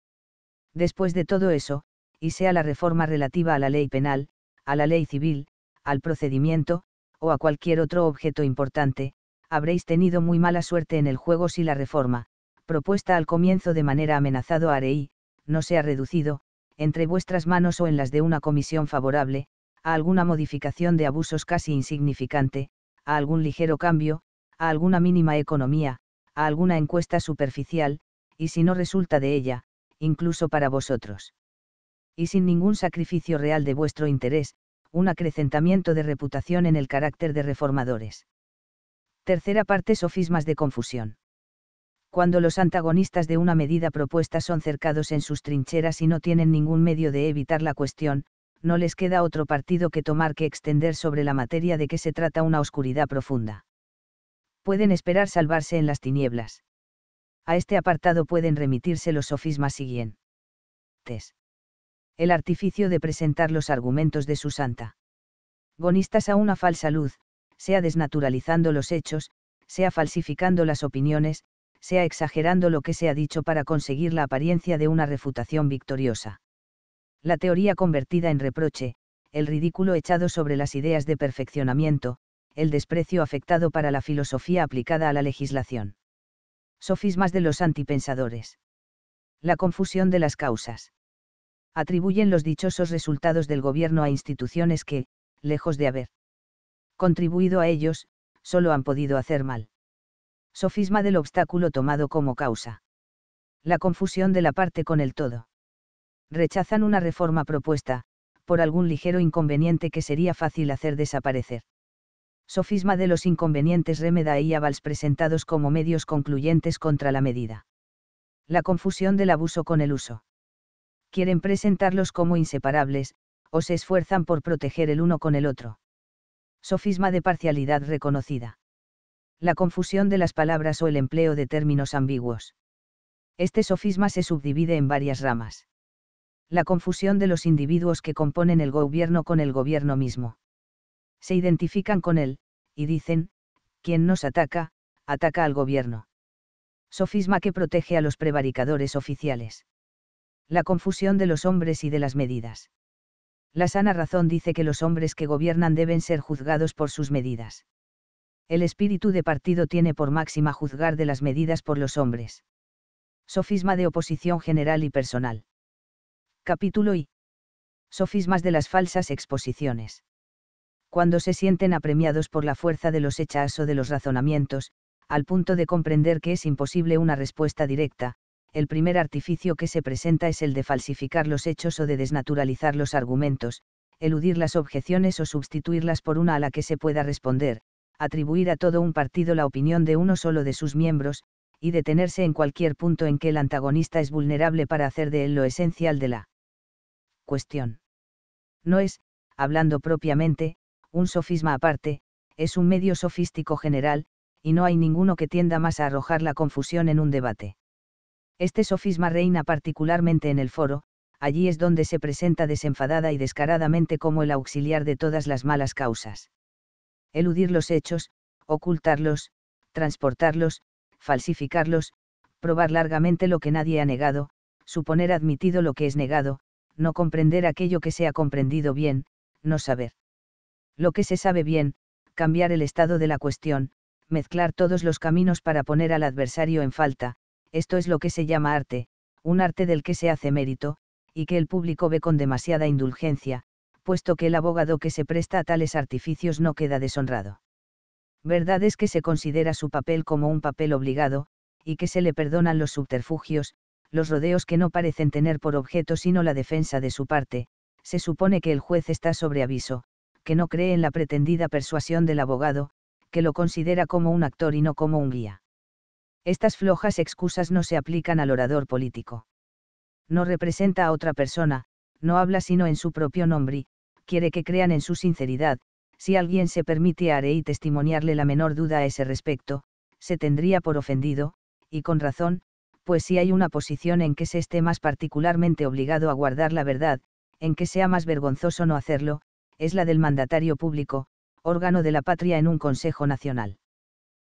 Después de todo eso, y sea la reforma relativa a la ley penal, a la ley civil, al procedimiento, o a cualquier otro objeto importante, habréis tenido muy mala suerte en el juego si la reforma, propuesta al comienzo de manera amenazado a Areí, no se ha reducido, entre vuestras manos o en las de una comisión favorable, a alguna modificación de abusos casi insignificante, a algún ligero cambio, a alguna mínima economía, a alguna encuesta superficial, y si no resulta de ella, incluso para vosotros. Y sin ningún sacrificio real de vuestro interés, un acrecentamiento de reputación en el carácter de reformadores. Tercera parte sofismas de confusión. Cuando los antagonistas de una medida propuesta son cercados en sus trincheras y no tienen ningún medio de evitar la cuestión, no les queda otro partido que tomar que extender sobre la materia de que se trata una oscuridad profunda pueden esperar salvarse en las tinieblas. A este apartado pueden remitirse los sofismas siguientes. El artificio de presentar los argumentos de su santa. Bonistas a una falsa luz, sea desnaturalizando los hechos, sea falsificando las opiniones, sea exagerando lo que se ha dicho para conseguir la apariencia de una refutación victoriosa. La teoría convertida en reproche, el ridículo echado sobre las ideas de perfeccionamiento, el desprecio afectado para la filosofía aplicada a la legislación. Sofismas de los antipensadores. La confusión de las causas. Atribuyen los dichosos resultados del gobierno a instituciones que, lejos de haber contribuido a ellos, solo han podido hacer mal. Sofisma del obstáculo tomado como causa. La confusión de la parte con el todo. Rechazan una reforma propuesta, por algún ligero inconveniente que sería fácil hacer desaparecer sofisma de los inconvenientes remeda y avals presentados como medios concluyentes contra la medida. La confusión del abuso con el uso. Quieren presentarlos como inseparables, o se esfuerzan por proteger el uno con el otro. Sofisma de parcialidad reconocida. La confusión de las palabras o el empleo de términos ambiguos. Este sofisma se subdivide en varias ramas. La confusión de los individuos que componen el gobierno con el gobierno mismo se identifican con él, y dicen, quien nos ataca, ataca al gobierno. Sofisma que protege a los prevaricadores oficiales. La confusión de los hombres y de las medidas. La sana razón dice que los hombres que gobiernan deben ser juzgados por sus medidas. El espíritu de partido tiene por máxima juzgar de las medidas por los hombres. Sofisma de oposición general y personal. Capítulo I. Sofismas de las falsas exposiciones cuando se sienten apremiados por la fuerza de los hechas o de los razonamientos, al punto de comprender que es imposible una respuesta directa, el primer artificio que se presenta es el de falsificar los hechos o de desnaturalizar los argumentos, eludir las objeciones o sustituirlas por una a la que se pueda responder, atribuir a todo un partido la opinión de uno solo de sus miembros, y detenerse en cualquier punto en que el antagonista es vulnerable para hacer de él lo esencial de la cuestión. No es, hablando propiamente, un sofisma aparte, es un medio sofístico general, y no hay ninguno que tienda más a arrojar la confusión en un debate. Este sofisma reina particularmente en el foro, allí es donde se presenta desenfadada y descaradamente como el auxiliar de todas las malas causas. Eludir los hechos, ocultarlos, transportarlos, falsificarlos, probar largamente lo que nadie ha negado, suponer admitido lo que es negado, no comprender aquello que se ha comprendido bien, no saber lo que se sabe bien, cambiar el estado de la cuestión, mezclar todos los caminos para poner al adversario en falta, esto es lo que se llama arte, un arte del que se hace mérito, y que el público ve con demasiada indulgencia, puesto que el abogado que se presta a tales artificios no queda deshonrado. Verdad es que se considera su papel como un papel obligado, y que se le perdonan los subterfugios, los rodeos que no parecen tener por objeto sino la defensa de su parte, se supone que el juez está sobre aviso, que no cree en la pretendida persuasión del abogado, que lo considera como un actor y no como un guía. Estas flojas excusas no se aplican al orador político. No representa a otra persona, no habla sino en su propio nombre, quiere que crean en su sinceridad, si alguien se permite a y testimoniarle la menor duda a ese respecto, se tendría por ofendido, y con razón, pues si hay una posición en que se esté más particularmente obligado a guardar la verdad, en que sea más vergonzoso no hacerlo, es la del mandatario público, órgano de la patria en un Consejo Nacional.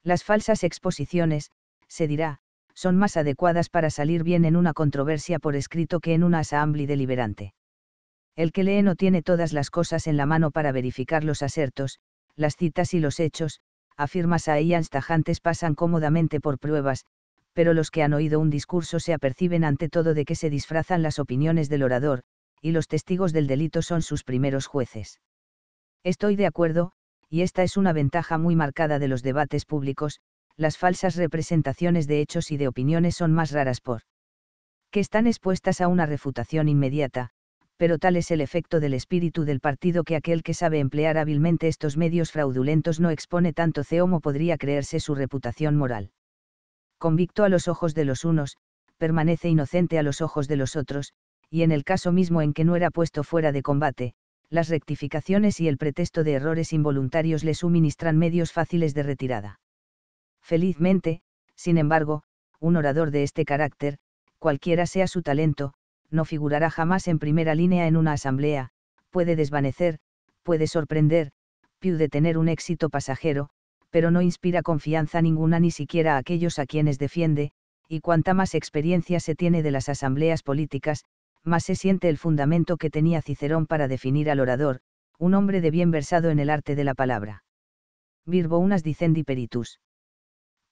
Las falsas exposiciones, se dirá, son más adecuadas para salir bien en una controversia por escrito que en una asamblea deliberante. El que lee no tiene todas las cosas en la mano para verificar los asertos, las citas y los hechos, afirmas a ellas tajantes pasan cómodamente por pruebas, pero los que han oído un discurso se aperciben ante todo de que se disfrazan las opiniones del orador, y los testigos del delito son sus primeros jueces. Estoy de acuerdo, y esta es una ventaja muy marcada de los debates públicos, las falsas representaciones de hechos y de opiniones son más raras por que están expuestas a una refutación inmediata, pero tal es el efecto del espíritu del partido que aquel que sabe emplear hábilmente estos medios fraudulentos no expone tanto como podría creerse su reputación moral. Convicto a los ojos de los unos, permanece inocente a los ojos de los otros, y en el caso mismo en que no era puesto fuera de combate, las rectificaciones y el pretexto de errores involuntarios le suministran medios fáciles de retirada. Felizmente, sin embargo, un orador de este carácter, cualquiera sea su talento, no figurará jamás en primera línea en una asamblea, puede desvanecer, puede sorprender, puede tener un éxito pasajero, pero no inspira confianza ninguna ni siquiera a aquellos a quienes defiende, y cuanta más experiencia se tiene de las asambleas políticas, más se siente el fundamento que tenía Cicerón para definir al orador, un hombre de bien versado en el arte de la palabra. Virbo unas dicendi peritus.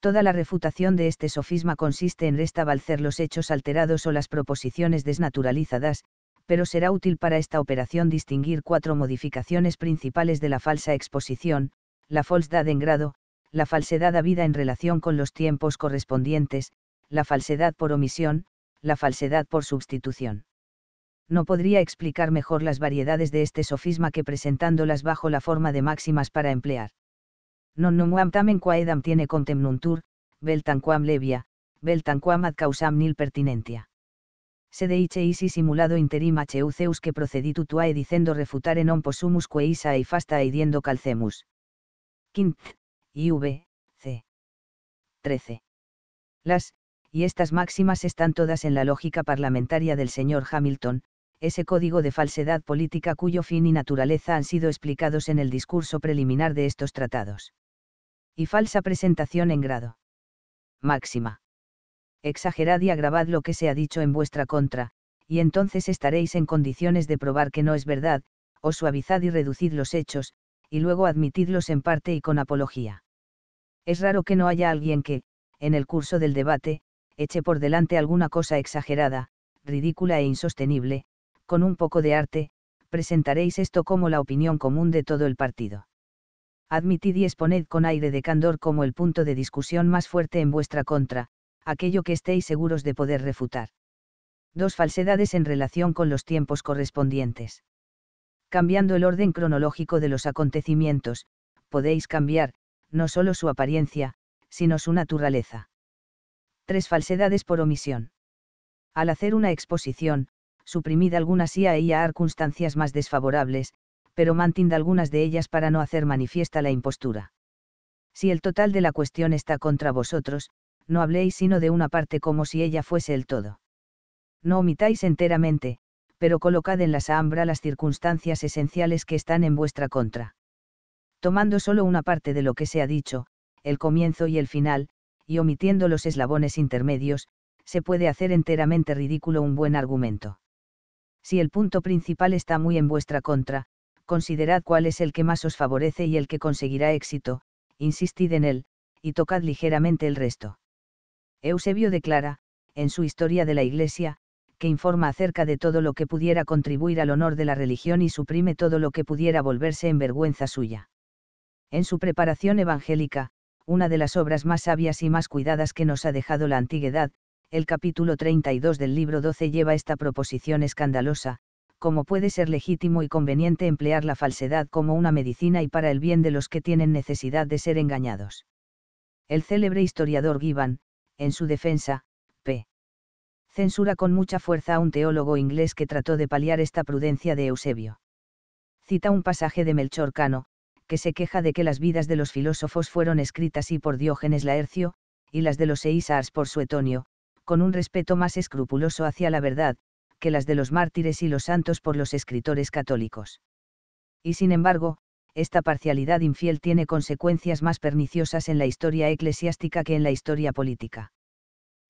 Toda la refutación de este sofisma consiste en restabalcer los hechos alterados o las proposiciones desnaturalizadas, pero será útil para esta operación distinguir cuatro modificaciones principales de la falsa exposición, la falsedad en grado, la falsedad habida en relación con los tiempos correspondientes, la falsedad por omisión, la falsedad por sustitución no podría explicar mejor las variedades de este sofisma que presentándolas bajo la forma de máximas para emplear. Non numuam tamen quaedam tiene contemnuntur, vel tanquam levia, vel tanquam ad causam nil pertinentia. Sede ice isi simulado interim heuceus que proceditu tuae dicendo refutare non possumus que isa e fasta e calcemus. Quint, IV, C. 13. Las, y estas máximas están todas en la lógica parlamentaria del señor Hamilton, ese código de falsedad política cuyo fin y naturaleza han sido explicados en el discurso preliminar de estos tratados. Y falsa presentación en grado. Máxima. Exagerad y agravad lo que se ha dicho en vuestra contra, y entonces estaréis en condiciones de probar que no es verdad, o suavizad y reducid los hechos, y luego admitidlos en parte y con apología. Es raro que no haya alguien que, en el curso del debate, eche por delante alguna cosa exagerada, ridícula e insostenible, con un poco de arte, presentaréis esto como la opinión común de todo el partido. Admitid y exponed con aire de candor como el punto de discusión más fuerte en vuestra contra, aquello que estéis seguros de poder refutar. Dos falsedades en relación con los tiempos correspondientes. Cambiando el orden cronológico de los acontecimientos, podéis cambiar, no solo su apariencia, sino su naturaleza. Tres falsedades por omisión. Al hacer una exposición, suprimid algunas y a ella circunstancias más desfavorables, pero mantind algunas de ellas para no hacer manifiesta la impostura. Si el total de la cuestión está contra vosotros, no habléis sino de una parte como si ella fuese el todo. No omitáis enteramente, pero colocad en la sambra las circunstancias esenciales que están en vuestra contra. Tomando solo una parte de lo que se ha dicho, el comienzo y el final, y omitiendo los eslabones intermedios, se puede hacer enteramente ridículo un buen argumento. Si el punto principal está muy en vuestra contra, considerad cuál es el que más os favorece y el que conseguirá éxito, insistid en él, y tocad ligeramente el resto. Eusebio declara, en su Historia de la Iglesia, que informa acerca de todo lo que pudiera contribuir al honor de la religión y suprime todo lo que pudiera volverse en vergüenza suya. En su preparación evangélica, una de las obras más sabias y más cuidadas que nos ha dejado la antigüedad, el capítulo 32 del libro 12 lleva esta proposición escandalosa, como puede ser legítimo y conveniente emplear la falsedad como una medicina y para el bien de los que tienen necesidad de ser engañados. El célebre historiador Gibbon, en su defensa, p. Censura con mucha fuerza a un teólogo inglés que trató de paliar esta prudencia de Eusebio. Cita un pasaje de Melchor Cano, que se queja de que las vidas de los filósofos fueron escritas y por Diógenes Laercio, y las de los Eisars por Suetonio, con un respeto más escrupuloso hacia la verdad, que las de los mártires y los santos por los escritores católicos. Y sin embargo, esta parcialidad infiel tiene consecuencias más perniciosas en la historia eclesiástica que en la historia política.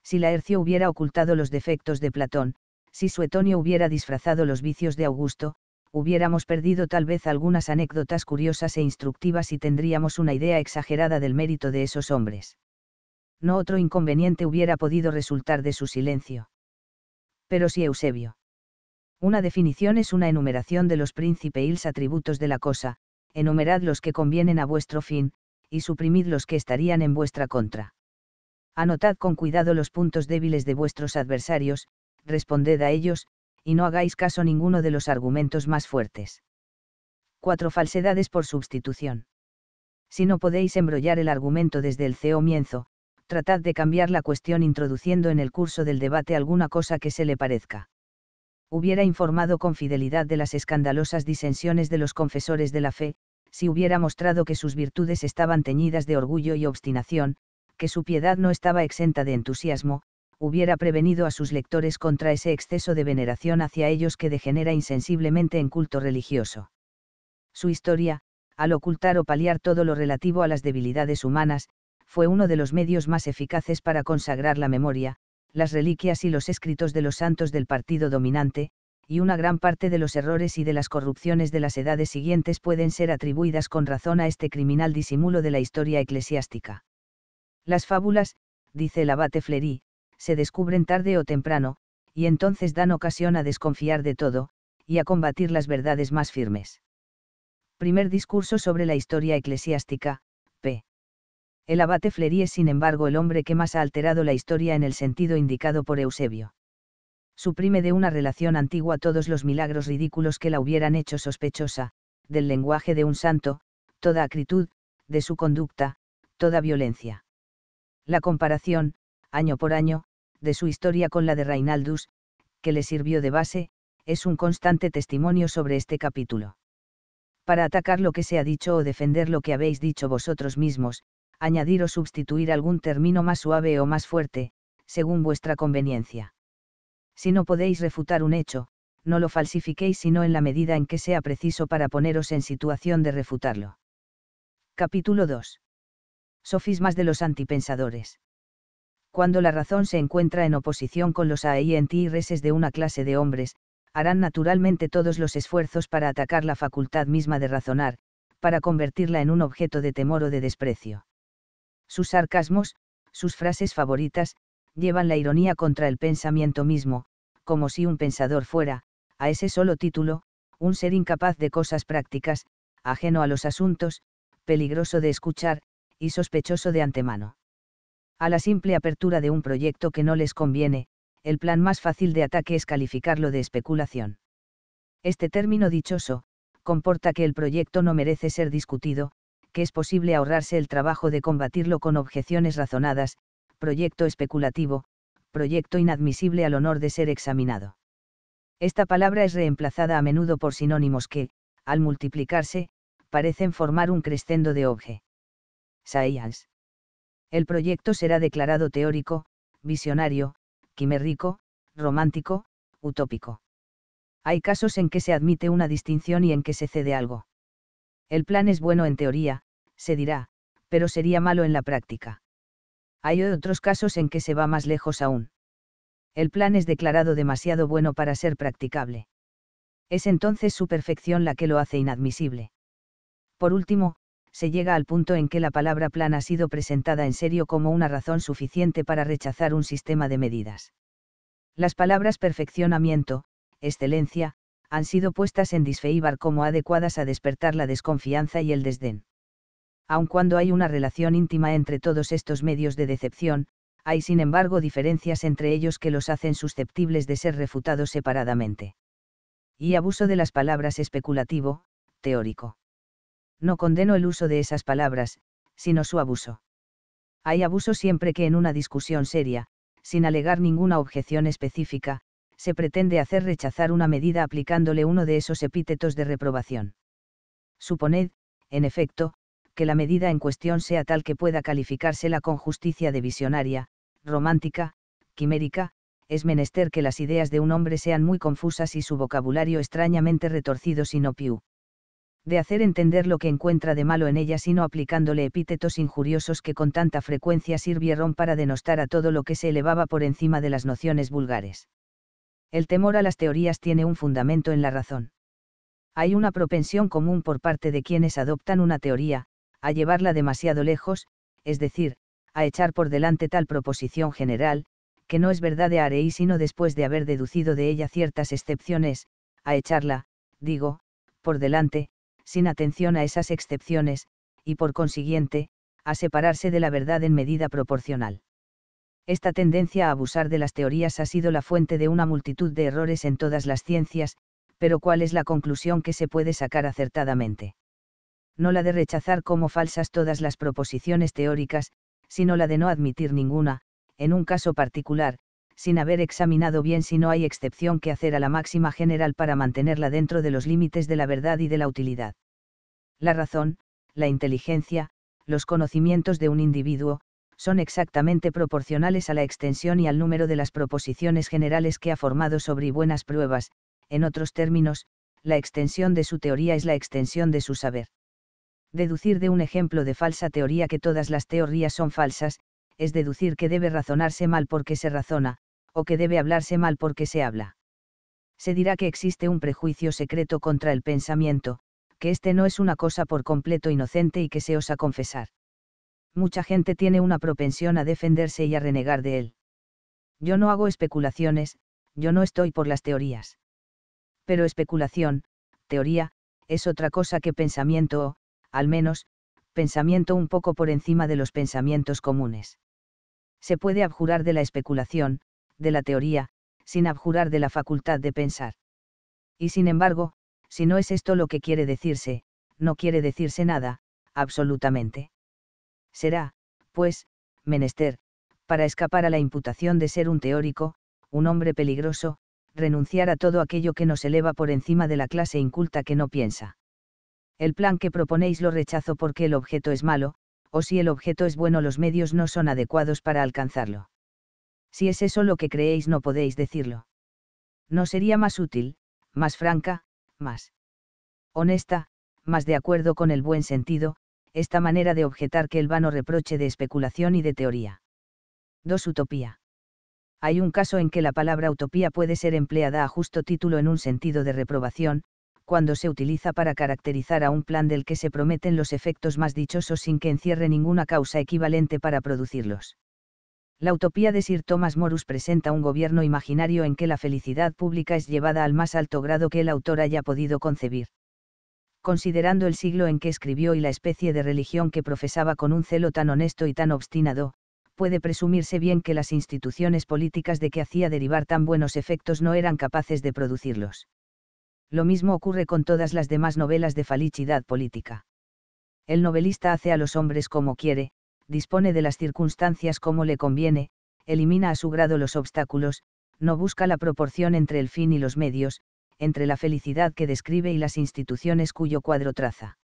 Si Laercio hubiera ocultado los defectos de Platón, si Suetonio hubiera disfrazado los vicios de Augusto, hubiéramos perdido tal vez algunas anécdotas curiosas e instructivas y tendríamos una idea exagerada del mérito de esos hombres no otro inconveniente hubiera podido resultar de su silencio. Pero si Eusebio. Una definición es una enumeración de los los atributos de la cosa, enumerad los que convienen a vuestro fin, y suprimid los que estarían en vuestra contra. Anotad con cuidado los puntos débiles de vuestros adversarios, responded a ellos, y no hagáis caso ninguno de los argumentos más fuertes. Cuatro Falsedades por sustitución. Si no podéis embrollar el argumento desde el ceo mienzo, tratad de cambiar la cuestión introduciendo en el curso del debate alguna cosa que se le parezca. Hubiera informado con fidelidad de las escandalosas disensiones de los confesores de la fe, si hubiera mostrado que sus virtudes estaban teñidas de orgullo y obstinación, que su piedad no estaba exenta de entusiasmo, hubiera prevenido a sus lectores contra ese exceso de veneración hacia ellos que degenera insensiblemente en culto religioso. Su historia, al ocultar o paliar todo lo relativo a las debilidades humanas, fue uno de los medios más eficaces para consagrar la memoria, las reliquias y los escritos de los santos del partido dominante, y una gran parte de los errores y de las corrupciones de las edades siguientes pueden ser atribuidas con razón a este criminal disimulo de la historia eclesiástica. Las fábulas, dice el abate Flery, se descubren tarde o temprano, y entonces dan ocasión a desconfiar de todo, y a combatir las verdades más firmes. Primer discurso sobre la historia eclesiástica, el abate Fleury es sin embargo el hombre que más ha alterado la historia en el sentido indicado por Eusebio. Suprime de una relación antigua todos los milagros ridículos que la hubieran hecho sospechosa, del lenguaje de un santo, toda acritud, de su conducta, toda violencia. La comparación, año por año, de su historia con la de Reinaldus, que le sirvió de base, es un constante testimonio sobre este capítulo. Para atacar lo que se ha dicho o defender lo que habéis dicho vosotros mismos, añadir o sustituir algún término más suave o más fuerte, según vuestra conveniencia. Si no podéis refutar un hecho, no lo falsifiquéis sino en la medida en que sea preciso para poneros en situación de refutarlo. Capítulo 2. Sofismas de los antipensadores. Cuando la razón se encuentra en oposición con los reses de una clase de hombres, harán naturalmente todos los esfuerzos para atacar la facultad misma de razonar, para convertirla en un objeto de temor o de desprecio. Sus sarcasmos, sus frases favoritas, llevan la ironía contra el pensamiento mismo, como si un pensador fuera, a ese solo título, un ser incapaz de cosas prácticas, ajeno a los asuntos, peligroso de escuchar, y sospechoso de antemano. A la simple apertura de un proyecto que no les conviene, el plan más fácil de ataque es calificarlo de especulación. Este término dichoso, comporta que el proyecto no merece ser discutido, que es posible ahorrarse el trabajo de combatirlo con objeciones razonadas, proyecto especulativo, proyecto inadmisible al honor de ser examinado. Esta palabra es reemplazada a menudo por sinónimos que, al multiplicarse, parecen formar un crescendo de obje. Science. El proyecto será declarado teórico, visionario, quimérico, romántico, utópico. Hay casos en que se admite una distinción y en que se cede algo. El plan es bueno en teoría, se dirá, pero sería malo en la práctica. Hay otros casos en que se va más lejos aún. El plan es declarado demasiado bueno para ser practicable. Es entonces su perfección la que lo hace inadmisible. Por último, se llega al punto en que la palabra plan ha sido presentada en serio como una razón suficiente para rechazar un sistema de medidas. Las palabras perfeccionamiento, excelencia, han sido puestas en disfeíbar como adecuadas a despertar la desconfianza y el desdén aun cuando hay una relación íntima entre todos estos medios de decepción, hay sin embargo diferencias entre ellos que los hacen susceptibles de ser refutados separadamente. Y abuso de las palabras especulativo, teórico. No condeno el uso de esas palabras, sino su abuso. Hay abuso siempre que en una discusión seria, sin alegar ninguna objeción específica, se pretende hacer rechazar una medida aplicándole uno de esos epítetos de reprobación. Suponed, en efecto, que la medida en cuestión sea tal que pueda calificársela con justicia de visionaria, romántica, quimérica, es menester que las ideas de un hombre sean muy confusas y su vocabulario extrañamente retorcido sino piú. De hacer entender lo que encuentra de malo en ella sino aplicándole epítetos injuriosos que con tanta frecuencia sirvieron para denostar a todo lo que se elevaba por encima de las nociones vulgares. El temor a las teorías tiene un fundamento en la razón. Hay una propensión común por parte de quienes adoptan una teoría, a llevarla demasiado lejos, es decir, a echar por delante tal proposición general, que no es verdad de Arey sino después de haber deducido de ella ciertas excepciones, a echarla, digo, por delante, sin atención a esas excepciones, y por consiguiente, a separarse de la verdad en medida proporcional. Esta tendencia a abusar de las teorías ha sido la fuente de una multitud de errores en todas las ciencias, pero ¿cuál es la conclusión que se puede sacar acertadamente? no la de rechazar como falsas todas las proposiciones teóricas, sino la de no admitir ninguna, en un caso particular, sin haber examinado bien si no hay excepción que hacer a la máxima general para mantenerla dentro de los límites de la verdad y de la utilidad. La razón, la inteligencia, los conocimientos de un individuo, son exactamente proporcionales a la extensión y al número de las proposiciones generales que ha formado sobre buenas pruebas, en otros términos, la extensión de su teoría es la extensión de su saber deducir de un ejemplo de falsa teoría que todas las teorías son falsas, es deducir que debe razonarse mal porque se razona, o que debe hablarse mal porque se habla. Se dirá que existe un prejuicio secreto contra el pensamiento, que este no es una cosa por completo inocente y que se osa confesar. Mucha gente tiene una propensión a defenderse y a renegar de él. Yo no hago especulaciones, yo no estoy por las teorías. Pero especulación, teoría, es otra cosa que pensamiento o, al menos, pensamiento un poco por encima de los pensamientos comunes. Se puede abjurar de la especulación, de la teoría, sin abjurar de la facultad de pensar. Y sin embargo, si no es esto lo que quiere decirse, no quiere decirse nada, absolutamente. Será, pues, menester, para escapar a la imputación de ser un teórico, un hombre peligroso, renunciar a todo aquello que nos eleva por encima de la clase inculta que no piensa el plan que proponéis lo rechazo porque el objeto es malo, o si el objeto es bueno los medios no son adecuados para alcanzarlo. Si es eso lo que creéis no podéis decirlo. ¿No sería más útil, más franca, más honesta, más de acuerdo con el buen sentido, esta manera de objetar que el vano reproche de especulación y de teoría? 2. Utopía. Hay un caso en que la palabra utopía puede ser empleada a justo título en un sentido de reprobación, cuando se utiliza para caracterizar a un plan del que se prometen los efectos más dichosos sin que encierre ninguna causa equivalente para producirlos. La utopía de Sir Thomas Morus presenta un gobierno imaginario en que la felicidad pública es llevada al más alto grado que el autor haya podido concebir. Considerando el siglo en que escribió y la especie de religión que profesaba con un celo tan honesto y tan obstinado, puede presumirse bien que las instituciones políticas de que hacía derivar tan buenos efectos no eran capaces de producirlos. Lo mismo ocurre con todas las demás novelas de falicidad política. El novelista hace a los hombres como quiere, dispone de las circunstancias como le conviene, elimina a su grado los obstáculos, no busca la proporción entre el fin y los medios, entre la felicidad que describe y las instituciones cuyo cuadro traza.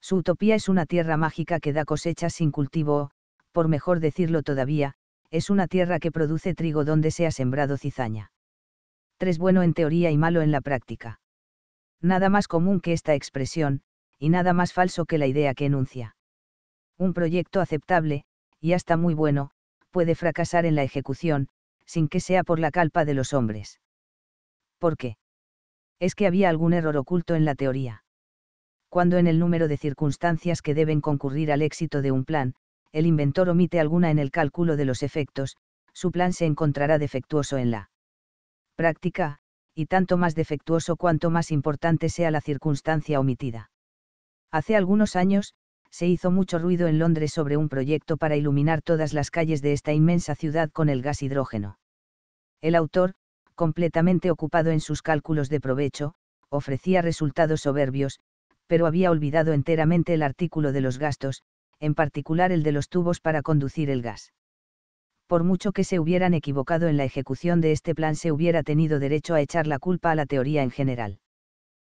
Su utopía es una tierra mágica que da cosechas sin cultivo o, por mejor decirlo todavía, es una tierra que produce trigo donde se ha sembrado cizaña tres bueno en teoría y malo en la práctica. Nada más común que esta expresión, y nada más falso que la idea que enuncia. Un proyecto aceptable, y hasta muy bueno, puede fracasar en la ejecución, sin que sea por la calpa de los hombres. ¿Por qué? Es que había algún error oculto en la teoría. Cuando en el número de circunstancias que deben concurrir al éxito de un plan, el inventor omite alguna en el cálculo de los efectos, su plan se encontrará defectuoso en la práctica, y tanto más defectuoso cuanto más importante sea la circunstancia omitida. Hace algunos años, se hizo mucho ruido en Londres sobre un proyecto para iluminar todas las calles de esta inmensa ciudad con el gas hidrógeno. El autor, completamente ocupado en sus cálculos de provecho, ofrecía resultados soberbios, pero había olvidado enteramente el artículo de los gastos, en particular el de los tubos para conducir el gas por mucho que se hubieran equivocado en la ejecución de este plan se hubiera tenido derecho a echar la culpa a la teoría en general.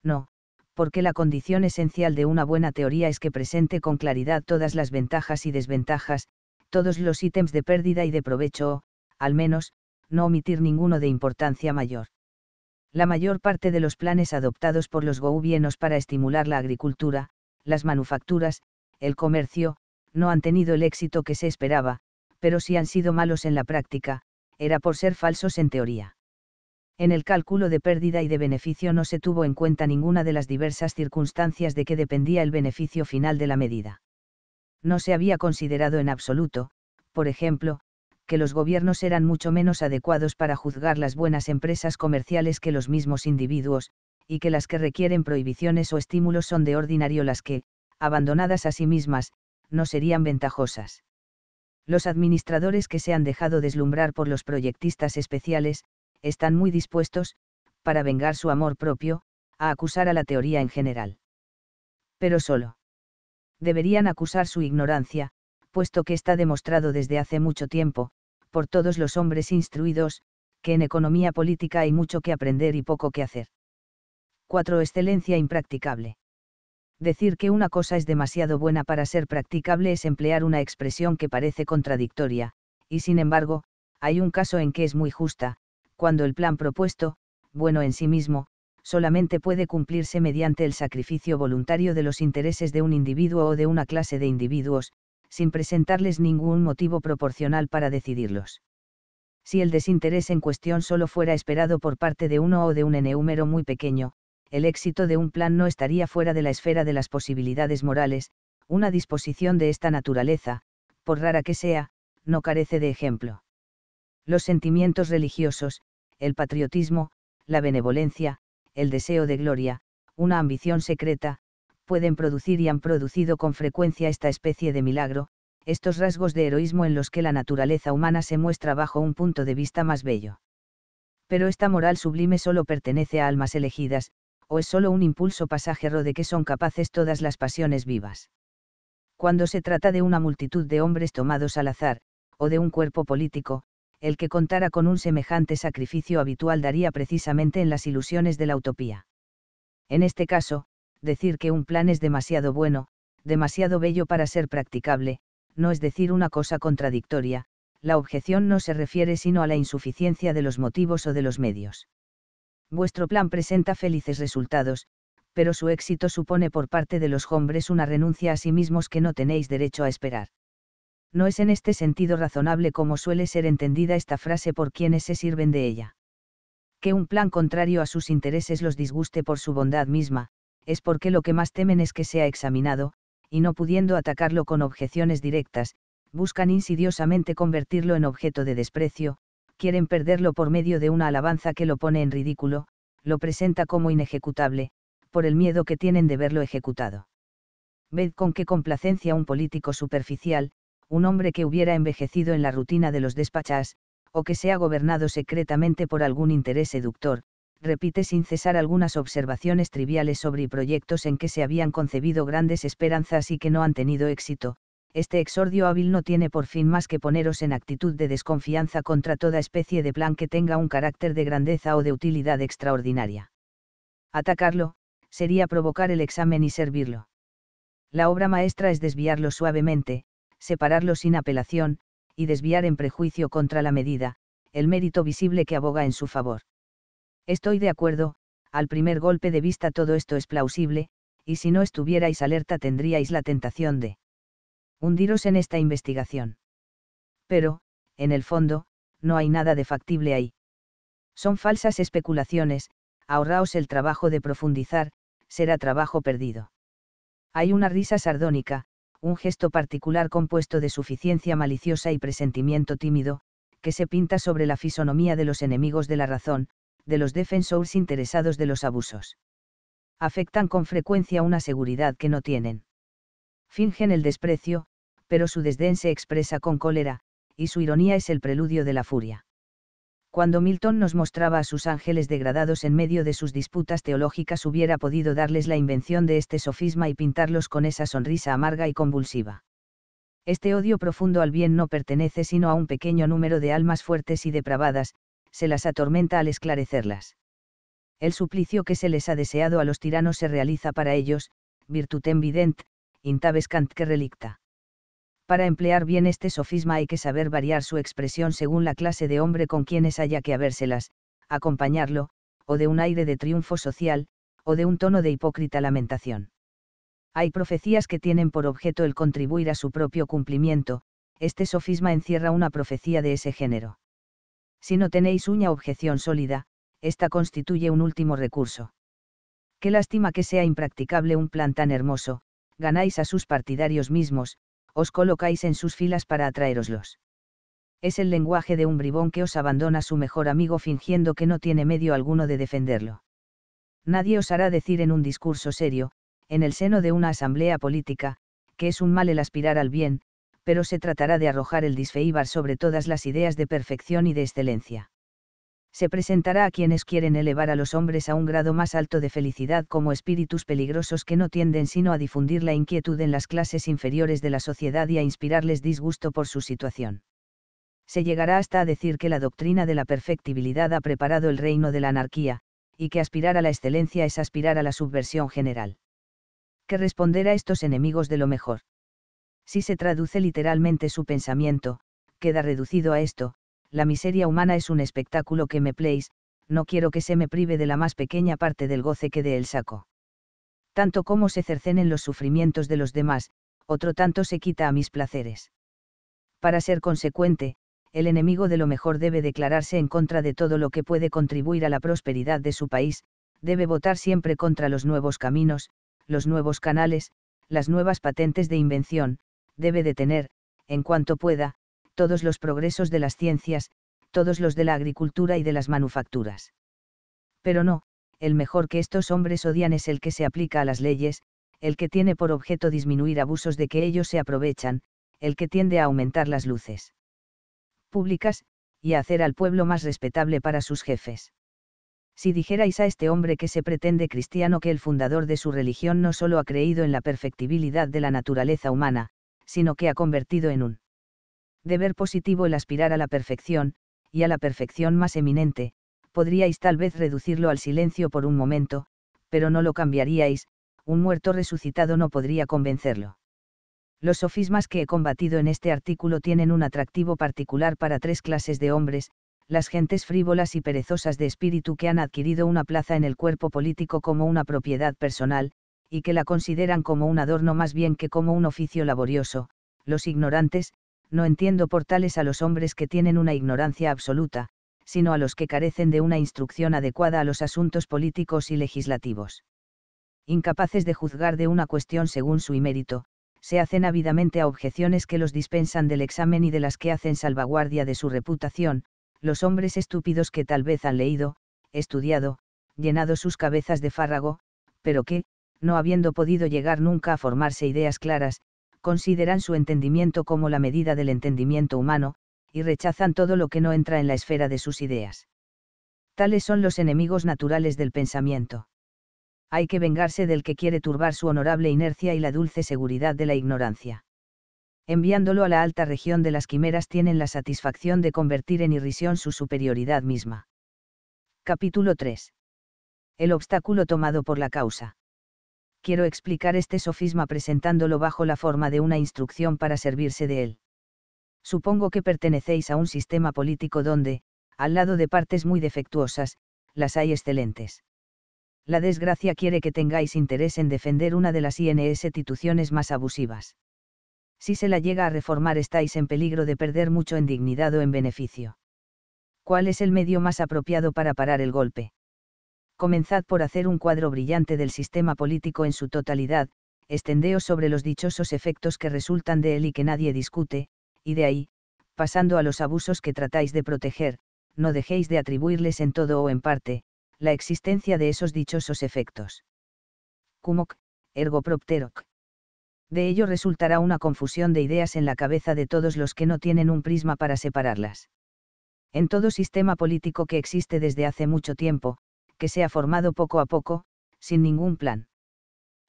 No, porque la condición esencial de una buena teoría es que presente con claridad todas las ventajas y desventajas, todos los ítems de pérdida y de provecho o, al menos, no omitir ninguno de importancia mayor. La mayor parte de los planes adoptados por los gobiernos para estimular la agricultura, las manufacturas, el comercio, no han tenido el éxito que se esperaba, pero si han sido malos en la práctica, era por ser falsos en teoría. En el cálculo de pérdida y de beneficio no se tuvo en cuenta ninguna de las diversas circunstancias de que dependía el beneficio final de la medida. No se había considerado en absoluto, por ejemplo, que los gobiernos eran mucho menos adecuados para juzgar las buenas empresas comerciales que los mismos individuos, y que las que requieren prohibiciones o estímulos son de ordinario las que, abandonadas a sí mismas, no serían ventajosas. Los administradores que se han dejado deslumbrar por los proyectistas especiales, están muy dispuestos, para vengar su amor propio, a acusar a la teoría en general. Pero solo. Deberían acusar su ignorancia, puesto que está demostrado desde hace mucho tiempo, por todos los hombres instruidos, que en economía política hay mucho que aprender y poco que hacer. 4. Excelencia impracticable decir que una cosa es demasiado buena para ser practicable es emplear una expresión que parece contradictoria, y sin embargo, hay un caso en que es muy justa, cuando el plan propuesto, bueno en sí mismo, solamente puede cumplirse mediante el sacrificio voluntario de los intereses de un individuo o de una clase de individuos, sin presentarles ningún motivo proporcional para decidirlos. Si el desinterés en cuestión solo fuera esperado por parte de uno o de un eneúmero muy pequeño, el éxito de un plan no estaría fuera de la esfera de las posibilidades morales, una disposición de esta naturaleza, por rara que sea, no carece de ejemplo. Los sentimientos religiosos, el patriotismo, la benevolencia, el deseo de gloria, una ambición secreta, pueden producir y han producido con frecuencia esta especie de milagro, estos rasgos de heroísmo en los que la naturaleza humana se muestra bajo un punto de vista más bello. Pero esta moral sublime solo pertenece a almas elegidas, o es solo un impulso pasajero de que son capaces todas las pasiones vivas. Cuando se trata de una multitud de hombres tomados al azar, o de un cuerpo político, el que contara con un semejante sacrificio habitual daría precisamente en las ilusiones de la utopía. En este caso, decir que un plan es demasiado bueno, demasiado bello para ser practicable, no es decir una cosa contradictoria, la objeción no se refiere sino a la insuficiencia de los motivos o de los medios vuestro plan presenta felices resultados, pero su éxito supone por parte de los hombres una renuncia a sí mismos que no tenéis derecho a esperar. No es en este sentido razonable como suele ser entendida esta frase por quienes se sirven de ella. Que un plan contrario a sus intereses los disguste por su bondad misma, es porque lo que más temen es que sea examinado, y no pudiendo atacarlo con objeciones directas, buscan insidiosamente convertirlo en objeto de desprecio, quieren perderlo por medio de una alabanza que lo pone en ridículo, lo presenta como inejecutable, por el miedo que tienen de verlo ejecutado. Ved con qué complacencia un político superficial, un hombre que hubiera envejecido en la rutina de los despachas, o que sea gobernado secretamente por algún interés seductor, repite sin cesar algunas observaciones triviales sobre proyectos en que se habían concebido grandes esperanzas y que no han tenido éxito, este exordio hábil no tiene por fin más que poneros en actitud de desconfianza contra toda especie de plan que tenga un carácter de grandeza o de utilidad extraordinaria. Atacarlo, sería provocar el examen y servirlo. La obra maestra es desviarlo suavemente, separarlo sin apelación, y desviar en prejuicio contra la medida, el mérito visible que aboga en su favor. Estoy de acuerdo, al primer golpe de vista todo esto es plausible, y si no estuvierais alerta tendríais la tentación de hundiros en esta investigación. Pero, en el fondo, no hay nada de factible ahí. Son falsas especulaciones, ahorraos el trabajo de profundizar, será trabajo perdido. Hay una risa sardónica, un gesto particular compuesto de suficiencia maliciosa y presentimiento tímido, que se pinta sobre la fisonomía de los enemigos de la razón, de los defensores interesados de los abusos. Afectan con frecuencia una seguridad que no tienen. Fingen el desprecio, pero su desdén se expresa con cólera, y su ironía es el preludio de la furia. Cuando Milton nos mostraba a sus ángeles degradados en medio de sus disputas teológicas hubiera podido darles la invención de este sofisma y pintarlos con esa sonrisa amarga y convulsiva. Este odio profundo al bien no pertenece sino a un pequeño número de almas fuertes y depravadas, se las atormenta al esclarecerlas. El suplicio que se les ha deseado a los tiranos se realiza para ellos, virtutem vident, intabescant que relicta. Para emplear bien este sofisma hay que saber variar su expresión según la clase de hombre con quienes haya que habérselas, acompañarlo, o de un aire de triunfo social, o de un tono de hipócrita lamentación. Hay profecías que tienen por objeto el contribuir a su propio cumplimiento, este sofisma encierra una profecía de ese género. Si no tenéis uña objeción sólida, esta constituye un último recurso. Qué lástima que sea impracticable un plan tan hermoso, ganáis a sus partidarios mismos, os colocáis en sus filas para atraeroslos. Es el lenguaje de un bribón que os abandona su mejor amigo fingiendo que no tiene medio alguno de defenderlo. Nadie os hará decir en un discurso serio, en el seno de una asamblea política, que es un mal el aspirar al bien, pero se tratará de arrojar el disfeíbar sobre todas las ideas de perfección y de excelencia se presentará a quienes quieren elevar a los hombres a un grado más alto de felicidad como espíritus peligrosos que no tienden sino a difundir la inquietud en las clases inferiores de la sociedad y a inspirarles disgusto por su situación. Se llegará hasta a decir que la doctrina de la perfectibilidad ha preparado el reino de la anarquía, y que aspirar a la excelencia es aspirar a la subversión general. ¿Qué responder a estos enemigos de lo mejor. Si se traduce literalmente su pensamiento, queda reducido a esto, la miseria humana es un espectáculo que me pleis, no quiero que se me prive de la más pequeña parte del goce que de él saco. Tanto como se cercenen los sufrimientos de los demás, otro tanto se quita a mis placeres. Para ser consecuente, el enemigo de lo mejor debe declararse en contra de todo lo que puede contribuir a la prosperidad de su país, debe votar siempre contra los nuevos caminos, los nuevos canales, las nuevas patentes de invención, debe detener, en cuanto pueda, todos los progresos de las ciencias, todos los de la agricultura y de las manufacturas. Pero no, el mejor que estos hombres odian es el que se aplica a las leyes, el que tiene por objeto disminuir abusos de que ellos se aprovechan, el que tiende a aumentar las luces públicas, y a hacer al pueblo más respetable para sus jefes. Si dijerais a este hombre que se pretende cristiano que el fundador de su religión no solo ha creído en la perfectibilidad de la naturaleza humana, sino que ha convertido en un deber positivo el aspirar a la perfección, y a la perfección más eminente, podríais tal vez reducirlo al silencio por un momento, pero no lo cambiaríais, un muerto resucitado no podría convencerlo. Los sofismas que he combatido en este artículo tienen un atractivo particular para tres clases de hombres, las gentes frívolas y perezosas de espíritu que han adquirido una plaza en el cuerpo político como una propiedad personal, y que la consideran como un adorno más bien que como un oficio laborioso, los ignorantes, no entiendo por tales a los hombres que tienen una ignorancia absoluta, sino a los que carecen de una instrucción adecuada a los asuntos políticos y legislativos. Incapaces de juzgar de una cuestión según su mérito, se hacen ávidamente a objeciones que los dispensan del examen y de las que hacen salvaguardia de su reputación, los hombres estúpidos que tal vez han leído, estudiado, llenado sus cabezas de fárrago, pero que, no habiendo podido llegar nunca a formarse ideas claras, consideran su entendimiento como la medida del entendimiento humano, y rechazan todo lo que no entra en la esfera de sus ideas. Tales son los enemigos naturales del pensamiento. Hay que vengarse del que quiere turbar su honorable inercia y la dulce seguridad de la ignorancia. Enviándolo a la alta región de las quimeras tienen la satisfacción de convertir en irrisión su superioridad misma. Capítulo 3. El obstáculo tomado por la causa quiero explicar este sofisma presentándolo bajo la forma de una instrucción para servirse de él. Supongo que pertenecéis a un sistema político donde, al lado de partes muy defectuosas, las hay excelentes. La desgracia quiere que tengáis interés en defender una de las INS instituciones más abusivas. Si se la llega a reformar estáis en peligro de perder mucho en dignidad o en beneficio. ¿Cuál es el medio más apropiado para parar el golpe? comenzad por hacer un cuadro brillante del sistema político en su totalidad, extendeos sobre los dichosos efectos que resultan de él y que nadie discute, y de ahí, pasando a los abusos que tratáis de proteger, no dejéis de atribuirles en todo o en parte, la existencia de esos dichosos efectos. Cumoc, ergo propteroc. De ello resultará una confusión de ideas en la cabeza de todos los que no tienen un prisma para separarlas. En todo sistema político que existe desde hace mucho tiempo, que se ha formado poco a poco, sin ningún plan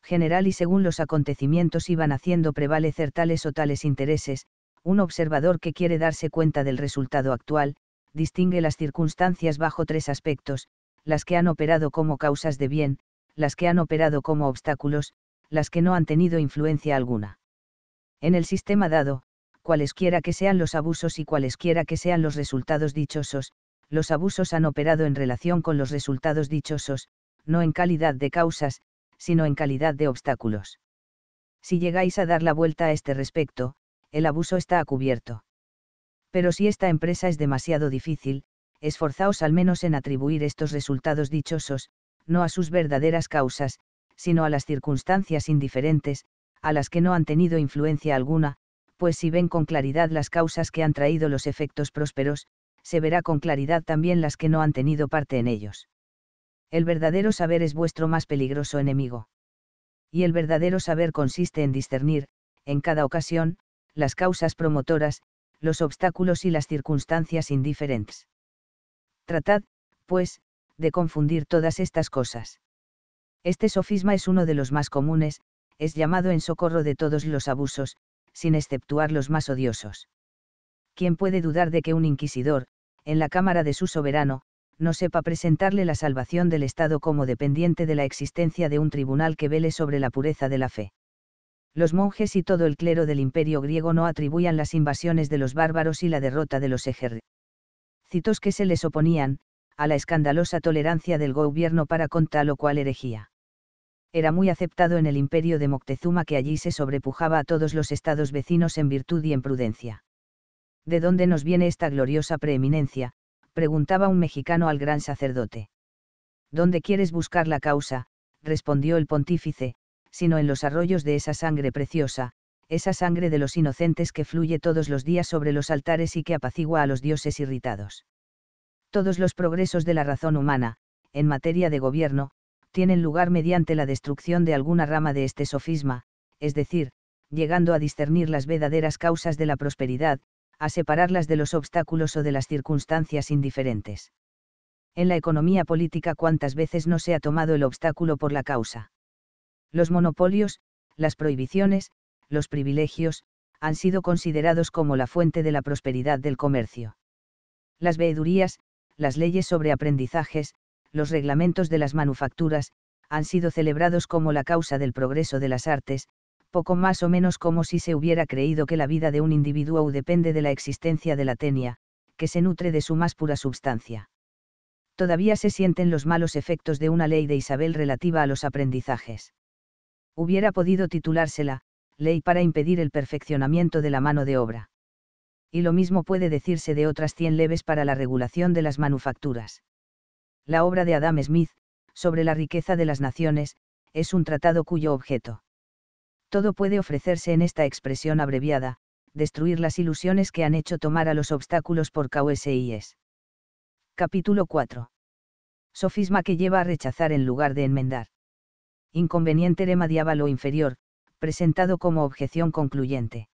general y según los acontecimientos iban haciendo prevalecer tales o tales intereses, un observador que quiere darse cuenta del resultado actual, distingue las circunstancias bajo tres aspectos, las que han operado como causas de bien, las que han operado como obstáculos, las que no han tenido influencia alguna. En el sistema dado, cualesquiera que sean los abusos y cualesquiera que sean los resultados dichosos, los abusos han operado en relación con los resultados dichosos, no en calidad de causas, sino en calidad de obstáculos. Si llegáis a dar la vuelta a este respecto, el abuso está a cubierto. Pero si esta empresa es demasiado difícil, esforzaos al menos en atribuir estos resultados dichosos, no a sus verdaderas causas, sino a las circunstancias indiferentes, a las que no han tenido influencia alguna, pues si ven con claridad las causas que han traído los efectos prósperos, se verá con claridad también las que no han tenido parte en ellos. El verdadero saber es vuestro más peligroso enemigo. Y el verdadero saber consiste en discernir, en cada ocasión, las causas promotoras, los obstáculos y las circunstancias indiferentes. Tratad, pues, de confundir todas estas cosas. Este sofisma es uno de los más comunes, es llamado en socorro de todos los abusos, sin exceptuar los más odiosos. ¿quién puede dudar de que un inquisidor, en la cámara de su soberano, no sepa presentarle la salvación del Estado como dependiente de la existencia de un tribunal que vele sobre la pureza de la fe? Los monjes y todo el clero del imperio griego no atribuían las invasiones de los bárbaros y la derrota de los ejércitos que se les oponían, a la escandalosa tolerancia del gobierno para con tal o cual herejía. Era muy aceptado en el imperio de Moctezuma que allí se sobrepujaba a todos los estados vecinos en virtud y en prudencia. ¿de dónde nos viene esta gloriosa preeminencia? preguntaba un mexicano al gran sacerdote. ¿Dónde quieres buscar la causa? respondió el pontífice, sino en los arroyos de esa sangre preciosa, esa sangre de los inocentes que fluye todos los días sobre los altares y que apacigua a los dioses irritados. Todos los progresos de la razón humana, en materia de gobierno, tienen lugar mediante la destrucción de alguna rama de este sofisma, es decir, llegando a discernir las verdaderas causas de la prosperidad, a separarlas de los obstáculos o de las circunstancias indiferentes. En la economía política cuántas veces no se ha tomado el obstáculo por la causa. Los monopolios, las prohibiciones, los privilegios, han sido considerados como la fuente de la prosperidad del comercio. Las veedurías, las leyes sobre aprendizajes, los reglamentos de las manufacturas, han sido celebrados como la causa del progreso de las artes, poco más o menos como si se hubiera creído que la vida de un individuo depende de la existencia de la tenia, que se nutre de su más pura substancia. Todavía se sienten los malos efectos de una ley de Isabel relativa a los aprendizajes. Hubiera podido titulársela, ley para impedir el perfeccionamiento de la mano de obra. Y lo mismo puede decirse de otras 100 leves para la regulación de las manufacturas. La obra de Adam Smith, sobre la riqueza de las naciones, es un tratado cuyo objeto todo puede ofrecerse en esta expresión abreviada, destruir las ilusiones que han hecho tomar a los obstáculos por KOSIS. Capítulo 4. Sofisma que lleva a rechazar en lugar de enmendar. Inconveniente lema diábalo inferior, presentado como objeción concluyente.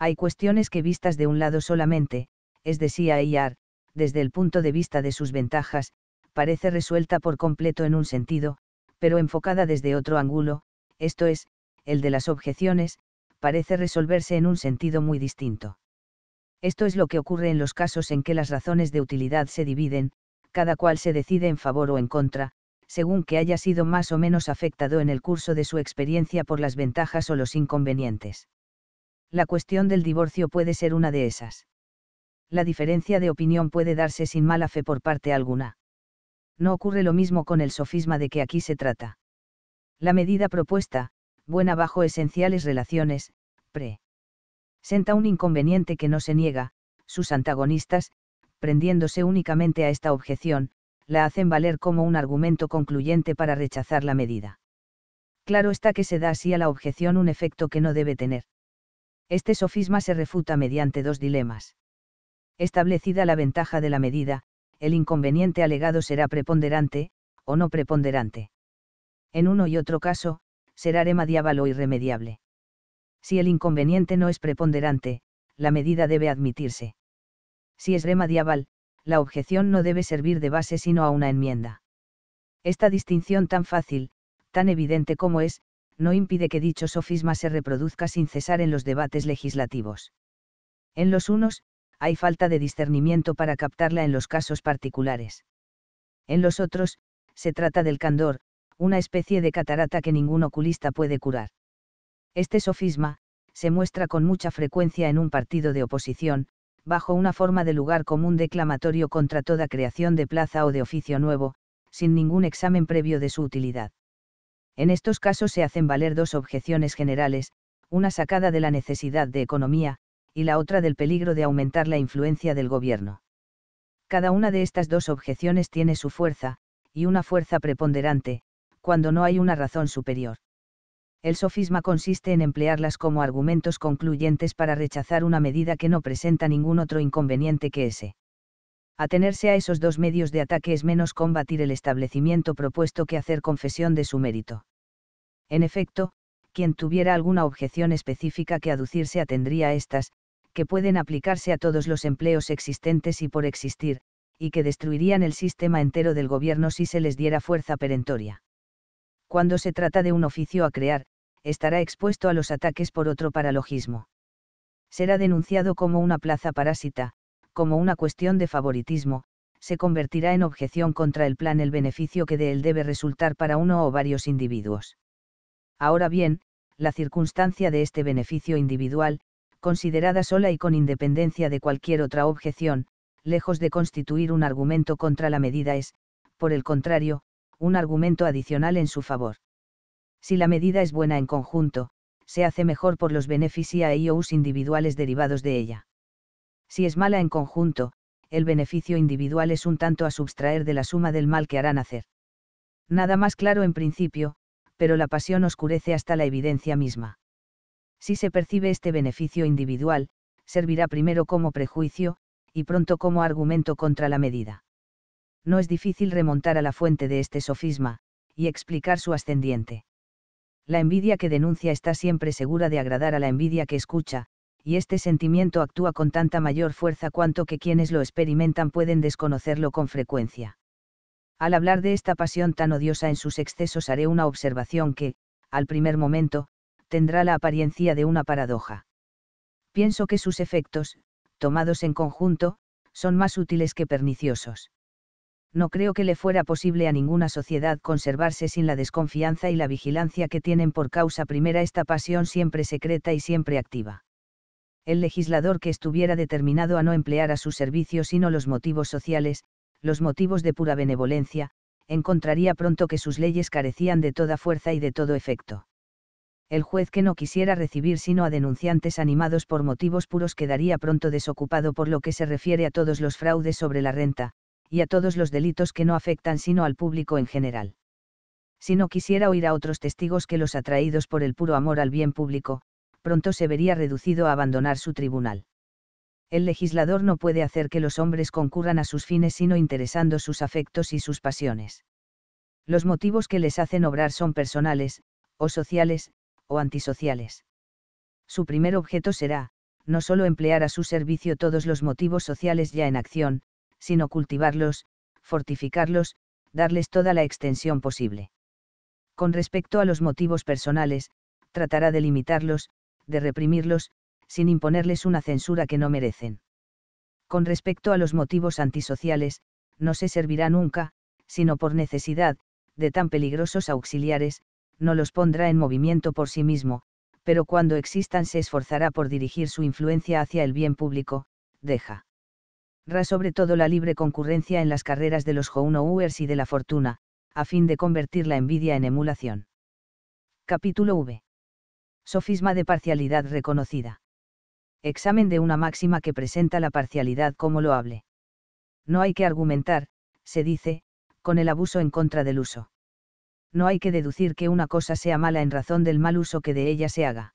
Hay cuestiones que vistas de un lado solamente, es decir, AIR, desde el punto de vista de sus ventajas, parece resuelta por completo en un sentido, pero enfocada desde otro ángulo, esto es, el de las objeciones, parece resolverse en un sentido muy distinto. Esto es lo que ocurre en los casos en que las razones de utilidad se dividen, cada cual se decide en favor o en contra, según que haya sido más o menos afectado en el curso de su experiencia por las ventajas o los inconvenientes. La cuestión del divorcio puede ser una de esas. La diferencia de opinión puede darse sin mala fe por parte alguna. No ocurre lo mismo con el sofisma de que aquí se trata. La medida propuesta, buena bajo esenciales relaciones, pre. Senta un inconveniente que no se niega, sus antagonistas, prendiéndose únicamente a esta objeción, la hacen valer como un argumento concluyente para rechazar la medida. Claro está que se da así a la objeción un efecto que no debe tener. Este sofisma se refuta mediante dos dilemas. Establecida la ventaja de la medida, el inconveniente alegado será preponderante, o no preponderante. En uno y otro caso, será remediable o irremediable. Si el inconveniente no es preponderante, la medida debe admitirse. Si es remediable, la objeción no debe servir de base sino a una enmienda. Esta distinción tan fácil, tan evidente como es, no impide que dicho sofisma se reproduzca sin cesar en los debates legislativos. En los unos, hay falta de discernimiento para captarla en los casos particulares. En los otros, se trata del candor, una especie de catarata que ningún oculista puede curar. Este sofisma, se muestra con mucha frecuencia en un partido de oposición, bajo una forma de lugar común declamatorio contra toda creación de plaza o de oficio nuevo, sin ningún examen previo de su utilidad. En estos casos se hacen valer dos objeciones generales, una sacada de la necesidad de economía, y la otra del peligro de aumentar la influencia del gobierno. Cada una de estas dos objeciones tiene su fuerza, y una fuerza preponderante, cuando no hay una razón superior. El sofisma consiste en emplearlas como argumentos concluyentes para rechazar una medida que no presenta ningún otro inconveniente que ese. Atenerse a esos dos medios de ataque es menos combatir el establecimiento propuesto que hacer confesión de su mérito. En efecto, quien tuviera alguna objeción específica que aducirse atendría a estas, que pueden aplicarse a todos los empleos existentes y por existir, y que destruirían el sistema entero del gobierno si se les diera fuerza perentoria cuando se trata de un oficio a crear, estará expuesto a los ataques por otro paralogismo. Será denunciado como una plaza parásita, como una cuestión de favoritismo, se convertirá en objeción contra el plan el beneficio que de él debe resultar para uno o varios individuos. Ahora bien, la circunstancia de este beneficio individual, considerada sola y con independencia de cualquier otra objeción, lejos de constituir un argumento contra la medida es, por el contrario, un argumento adicional en su favor. Si la medida es buena en conjunto, se hace mejor por los beneficia individuales derivados de ella. Si es mala en conjunto, el beneficio individual es un tanto a subtraer de la suma del mal que harán hacer. Nada más claro en principio, pero la pasión oscurece hasta la evidencia misma. Si se percibe este beneficio individual, servirá primero como prejuicio, y pronto como argumento contra la medida no es difícil remontar a la fuente de este sofisma, y explicar su ascendiente. La envidia que denuncia está siempre segura de agradar a la envidia que escucha, y este sentimiento actúa con tanta mayor fuerza cuanto que quienes lo experimentan pueden desconocerlo con frecuencia. Al hablar de esta pasión tan odiosa en sus excesos haré una observación que, al primer momento, tendrá la apariencia de una paradoja. Pienso que sus efectos, tomados en conjunto, son más útiles que perniciosos no creo que le fuera posible a ninguna sociedad conservarse sin la desconfianza y la vigilancia que tienen por causa primera esta pasión siempre secreta y siempre activa. El legislador que estuviera determinado a no emplear a su servicio sino los motivos sociales, los motivos de pura benevolencia, encontraría pronto que sus leyes carecían de toda fuerza y de todo efecto. El juez que no quisiera recibir sino a denunciantes animados por motivos puros quedaría pronto desocupado por lo que se refiere a todos los fraudes sobre la renta, y a todos los delitos que no afectan sino al público en general. Si no quisiera oír a otros testigos que los atraídos por el puro amor al bien público, pronto se vería reducido a abandonar su tribunal. El legislador no puede hacer que los hombres concurran a sus fines sino interesando sus afectos y sus pasiones. Los motivos que les hacen obrar son personales, o sociales, o antisociales. Su primer objeto será, no solo emplear a su servicio todos los motivos sociales ya en acción, sino cultivarlos, fortificarlos, darles toda la extensión posible. Con respecto a los motivos personales, tratará de limitarlos, de reprimirlos, sin imponerles una censura que no merecen. Con respecto a los motivos antisociales, no se servirá nunca, sino por necesidad, de tan peligrosos auxiliares, no los pondrá en movimiento por sí mismo, pero cuando existan se esforzará por dirigir su influencia hacia el bien público, deja sobre todo la libre concurrencia en las carreras de los Hounouers y de la fortuna, a fin de convertir la envidia en emulación. Capítulo V. Sofisma de parcialidad reconocida. Examen de una máxima que presenta la parcialidad como loable. No hay que argumentar, se dice, con el abuso en contra del uso. No hay que deducir que una cosa sea mala en razón del mal uso que de ella se haga.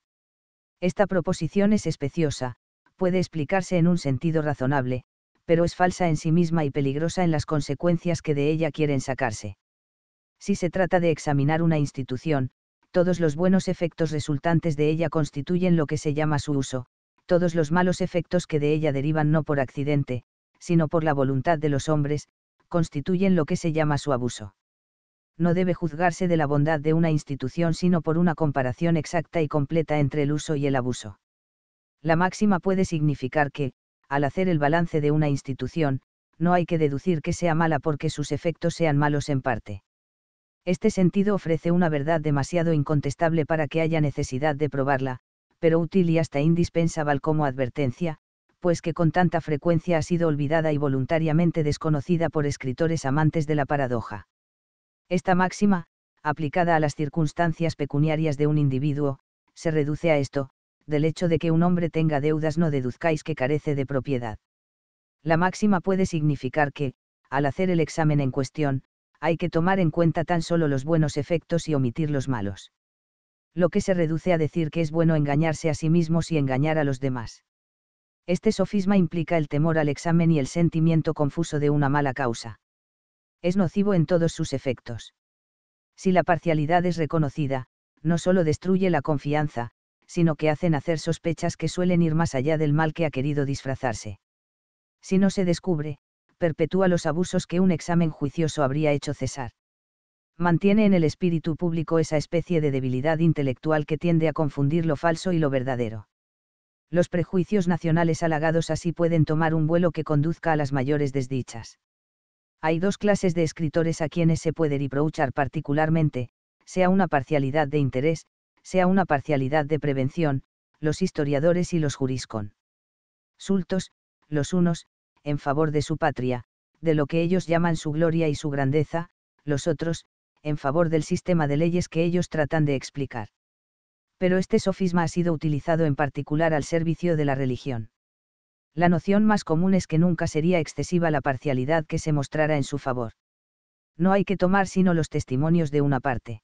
Esta proposición es especiosa, puede explicarse en un sentido razonable, pero es falsa en sí misma y peligrosa en las consecuencias que de ella quieren sacarse. Si se trata de examinar una institución, todos los buenos efectos resultantes de ella constituyen lo que se llama su uso, todos los malos efectos que de ella derivan no por accidente, sino por la voluntad de los hombres, constituyen lo que se llama su abuso. No debe juzgarse de la bondad de una institución sino por una comparación exacta y completa entre el uso y el abuso. La máxima puede significar que, al hacer el balance de una institución, no hay que deducir que sea mala porque sus efectos sean malos en parte. Este sentido ofrece una verdad demasiado incontestable para que haya necesidad de probarla, pero útil y hasta indispensable como advertencia, pues que con tanta frecuencia ha sido olvidada y voluntariamente desconocida por escritores amantes de la paradoja. Esta máxima, aplicada a las circunstancias pecuniarias de un individuo, se reduce a esto, del hecho de que un hombre tenga deudas no deduzcáis que carece de propiedad. La máxima puede significar que, al hacer el examen en cuestión, hay que tomar en cuenta tan solo los buenos efectos y omitir los malos. Lo que se reduce a decir que es bueno engañarse a sí mismos y engañar a los demás. Este sofisma implica el temor al examen y el sentimiento confuso de una mala causa. Es nocivo en todos sus efectos. Si la parcialidad es reconocida, no solo destruye la confianza, sino que hacen hacer sospechas que suelen ir más allá del mal que ha querido disfrazarse. Si no se descubre, perpetúa los abusos que un examen juicioso habría hecho cesar. Mantiene en el espíritu público esa especie de debilidad intelectual que tiende a confundir lo falso y lo verdadero. Los prejuicios nacionales halagados así pueden tomar un vuelo que conduzca a las mayores desdichas. Hay dos clases de escritores a quienes se puede reprochar particularmente, sea una parcialidad de interés, sea una parcialidad de prevención, los historiadores y los juriscon. Sultos, los unos, en favor de su patria, de lo que ellos llaman su gloria y su grandeza, los otros, en favor del sistema de leyes que ellos tratan de explicar. Pero este sofisma ha sido utilizado en particular al servicio de la religión. La noción más común es que nunca sería excesiva la parcialidad que se mostrara en su favor. No hay que tomar sino los testimonios de una parte.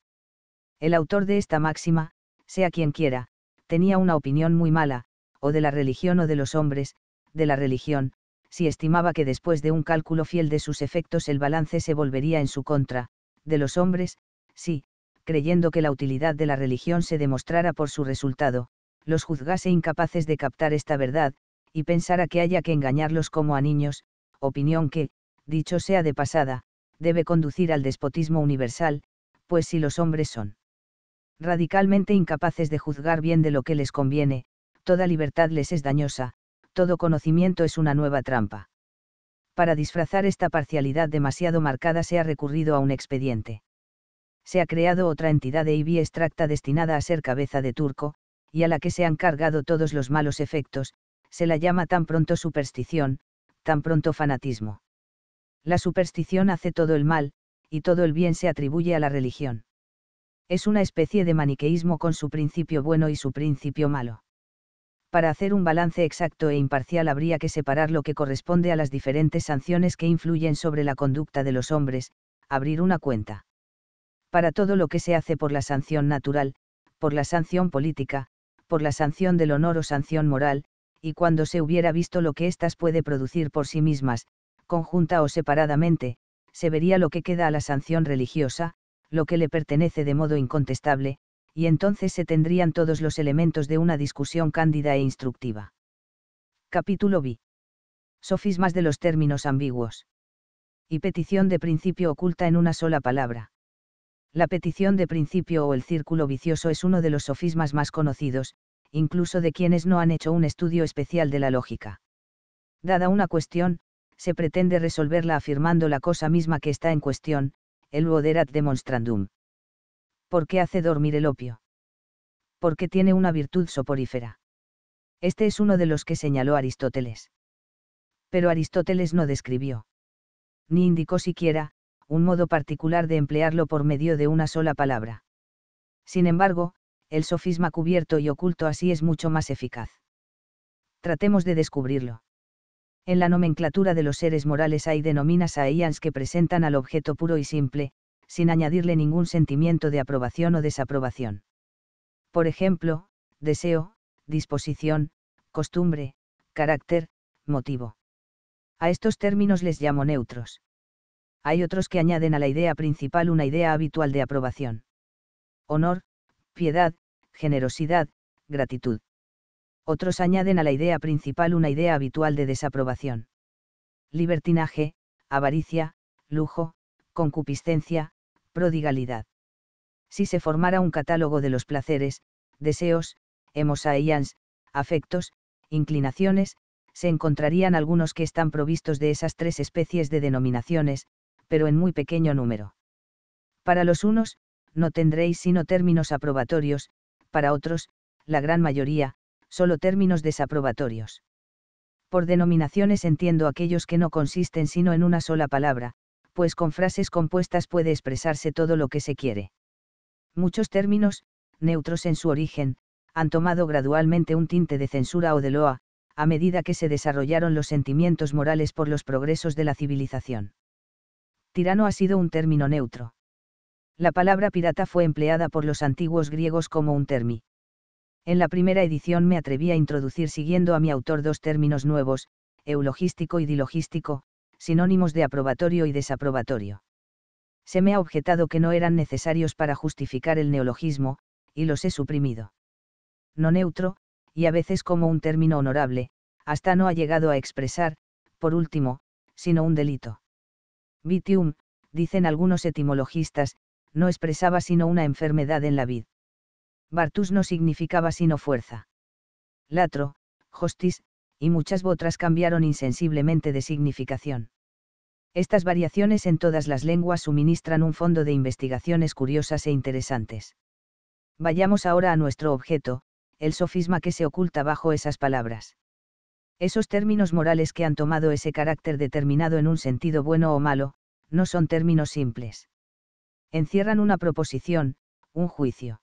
El autor de esta máxima, sea quien quiera, tenía una opinión muy mala, o de la religión o de los hombres, de la religión, si estimaba que después de un cálculo fiel de sus efectos el balance se volvería en su contra, de los hombres, si, creyendo que la utilidad de la religión se demostrara por su resultado, los juzgase incapaces de captar esta verdad, y pensara que haya que engañarlos como a niños, opinión que, dicho sea de pasada, debe conducir al despotismo universal, pues si los hombres son radicalmente incapaces de juzgar bien de lo que les conviene, toda libertad les es dañosa, todo conocimiento es una nueva trampa. Para disfrazar esta parcialidad demasiado marcada se ha recurrido a un expediente. Se ha creado otra entidad de IB extracta destinada a ser cabeza de turco, y a la que se han cargado todos los malos efectos, se la llama tan pronto superstición, tan pronto fanatismo. La superstición hace todo el mal, y todo el bien se atribuye a la religión es una especie de maniqueísmo con su principio bueno y su principio malo. Para hacer un balance exacto e imparcial habría que separar lo que corresponde a las diferentes sanciones que influyen sobre la conducta de los hombres, abrir una cuenta. Para todo lo que se hace por la sanción natural, por la sanción política, por la sanción del honor o sanción moral, y cuando se hubiera visto lo que éstas puede producir por sí mismas, conjunta o separadamente, se vería lo que queda a la sanción religiosa, lo que le pertenece de modo incontestable, y entonces se tendrían todos los elementos de una discusión cándida e instructiva. Capítulo B. Sofismas de los términos ambiguos. Y petición de principio oculta en una sola palabra. La petición de principio o el círculo vicioso es uno de los sofismas más conocidos, incluso de quienes no han hecho un estudio especial de la lógica. Dada una cuestión, se pretende resolverla afirmando la cosa misma que está en cuestión, el Uoderat demonstrandum. ¿Por qué hace dormir el opio? Porque tiene una virtud soporífera. Este es uno de los que señaló Aristóteles. Pero Aristóteles no describió, ni indicó siquiera, un modo particular de emplearlo por medio de una sola palabra. Sin embargo, el sofisma cubierto y oculto así es mucho más eficaz. Tratemos de descubrirlo. En la nomenclatura de los seres morales hay denominas a ians que presentan al objeto puro y simple, sin añadirle ningún sentimiento de aprobación o desaprobación. Por ejemplo, deseo, disposición, costumbre, carácter, motivo. A estos términos les llamo neutros. Hay otros que añaden a la idea principal una idea habitual de aprobación. Honor, piedad, generosidad, gratitud otros añaden a la idea principal una idea habitual de desaprobación. Libertinaje, avaricia, lujo, concupiscencia, prodigalidad. Si se formara un catálogo de los placeres, deseos, emosaians, afectos, inclinaciones, se encontrarían algunos que están provistos de esas tres especies de denominaciones, pero en muy pequeño número. Para los unos, no tendréis sino términos aprobatorios, para otros, la gran mayoría, solo términos desaprobatorios. Por denominaciones entiendo aquellos que no consisten sino en una sola palabra, pues con frases compuestas puede expresarse todo lo que se quiere. Muchos términos, neutros en su origen, han tomado gradualmente un tinte de censura o de loa, a medida que se desarrollaron los sentimientos morales por los progresos de la civilización. Tirano ha sido un término neutro. La palabra pirata fue empleada por los antiguos griegos como un termi. En la primera edición me atreví a introducir siguiendo a mi autor dos términos nuevos, eulogístico y dilogístico, sinónimos de aprobatorio y desaprobatorio. Se me ha objetado que no eran necesarios para justificar el neologismo, y los he suprimido. No neutro, y a veces como un término honorable, hasta no ha llegado a expresar, por último, sino un delito. Vitium, dicen algunos etimologistas, no expresaba sino una enfermedad en la vid. Bartus no significaba sino fuerza. Latro, hostis, y muchas otras cambiaron insensiblemente de significación. Estas variaciones en todas las lenguas suministran un fondo de investigaciones curiosas e interesantes. Vayamos ahora a nuestro objeto, el sofisma que se oculta bajo esas palabras. Esos términos morales que han tomado ese carácter determinado en un sentido bueno o malo, no son términos simples. Encierran una proposición, un juicio.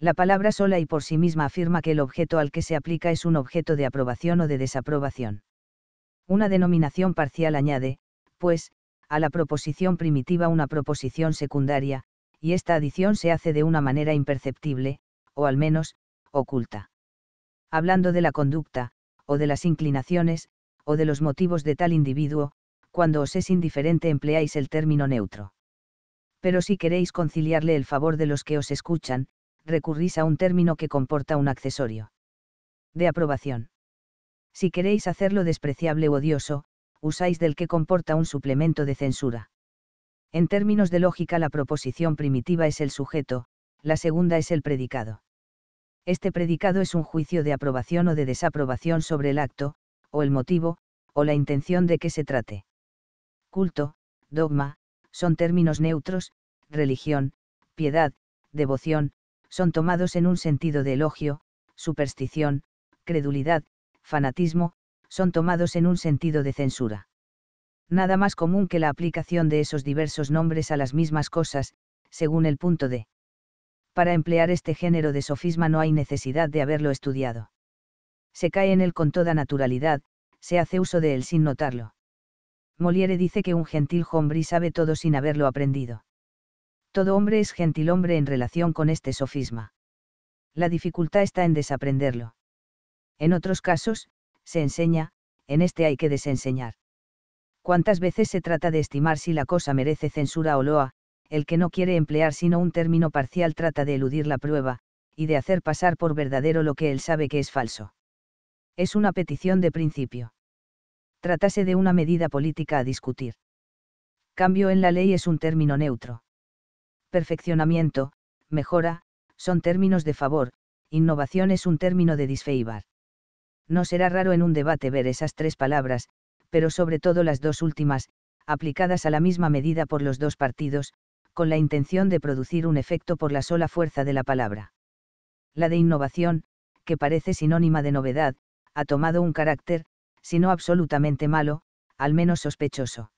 La palabra sola y por sí misma afirma que el objeto al que se aplica es un objeto de aprobación o de desaprobación. Una denominación parcial añade, pues, a la proposición primitiva una proposición secundaria, y esta adición se hace de una manera imperceptible, o al menos, oculta. Hablando de la conducta, o de las inclinaciones, o de los motivos de tal individuo, cuando os es indiferente empleáis el término neutro. Pero si queréis conciliarle el favor de los que os escuchan, recurrís a un término que comporta un accesorio. De aprobación. Si queréis hacerlo despreciable o odioso, usáis del que comporta un suplemento de censura. En términos de lógica la proposición primitiva es el sujeto, la segunda es el predicado. Este predicado es un juicio de aprobación o de desaprobación sobre el acto, o el motivo, o la intención de que se trate. Culto, dogma, son términos neutros, religión, piedad, devoción, son tomados en un sentido de elogio, superstición, credulidad, fanatismo, son tomados en un sentido de censura. Nada más común que la aplicación de esos diversos nombres a las mismas cosas, según el punto de. Para emplear este género de sofisma no hay necesidad de haberlo estudiado. Se cae en él con toda naturalidad, se hace uso de él sin notarlo. Molière dice que un gentil hombre sabe todo sin haberlo aprendido. Todo hombre es gentilhombre en relación con este sofisma. La dificultad está en desaprenderlo. En otros casos, se enseña, en este hay que desenseñar. ¿Cuántas veces se trata de estimar si la cosa merece censura o loa? El que no quiere emplear sino un término parcial trata de eludir la prueba, y de hacer pasar por verdadero lo que él sabe que es falso. Es una petición de principio. Tratase de una medida política a discutir. Cambio en la ley es un término neutro perfeccionamiento, mejora, son términos de favor, innovación es un término de disfeibar. No será raro en un debate ver esas tres palabras, pero sobre todo las dos últimas, aplicadas a la misma medida por los dos partidos, con la intención de producir un efecto por la sola fuerza de la palabra. La de innovación, que parece sinónima de novedad, ha tomado un carácter, si no absolutamente malo, al menos sospechoso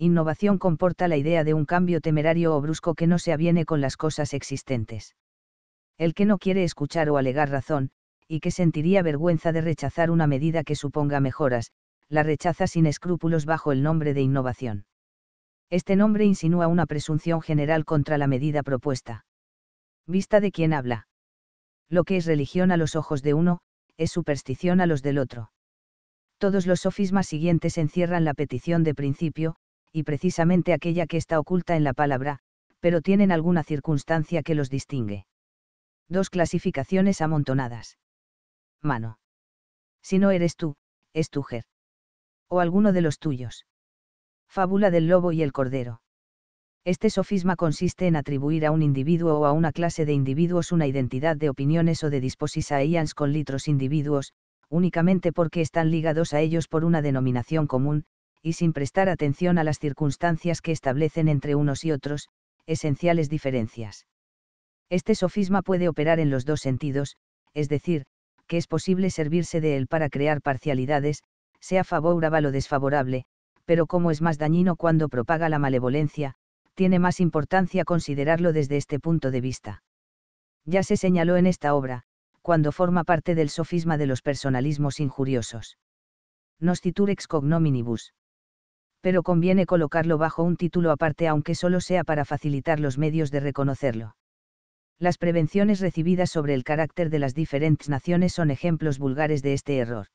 innovación comporta la idea de un cambio temerario o brusco que no se aviene con las cosas existentes. El que no quiere escuchar o alegar razón, y que sentiría vergüenza de rechazar una medida que suponga mejoras, la rechaza sin escrúpulos bajo el nombre de innovación. Este nombre insinúa una presunción general contra la medida propuesta. Vista de quien habla. Lo que es religión a los ojos de uno, es superstición a los del otro. Todos los sofismas siguientes encierran la petición de principio, y precisamente aquella que está oculta en la palabra, pero tienen alguna circunstancia que los distingue. Dos clasificaciones amontonadas. Mano. Si no eres tú, es tu ger. O alguno de los tuyos. Fábula del lobo y el cordero. Este sofisma consiste en atribuir a un individuo o a una clase de individuos una identidad de opiniones o de disposiciones con litros individuos, únicamente porque están ligados a ellos por una denominación común, y sin prestar atención a las circunstancias que establecen entre unos y otros, esenciales diferencias. Este sofisma puede operar en los dos sentidos, es decir, que es posible servirse de él para crear parcialidades, sea favorable o desfavorable, pero como es más dañino cuando propaga la malevolencia, tiene más importancia considerarlo desde este punto de vista. Ya se señaló en esta obra, cuando forma parte del sofisma de los personalismos injuriosos. Nostitur ex cognominibus pero conviene colocarlo bajo un título aparte aunque solo sea para facilitar los medios de reconocerlo. Las prevenciones recibidas sobre el carácter de las diferentes naciones son ejemplos vulgares de este error.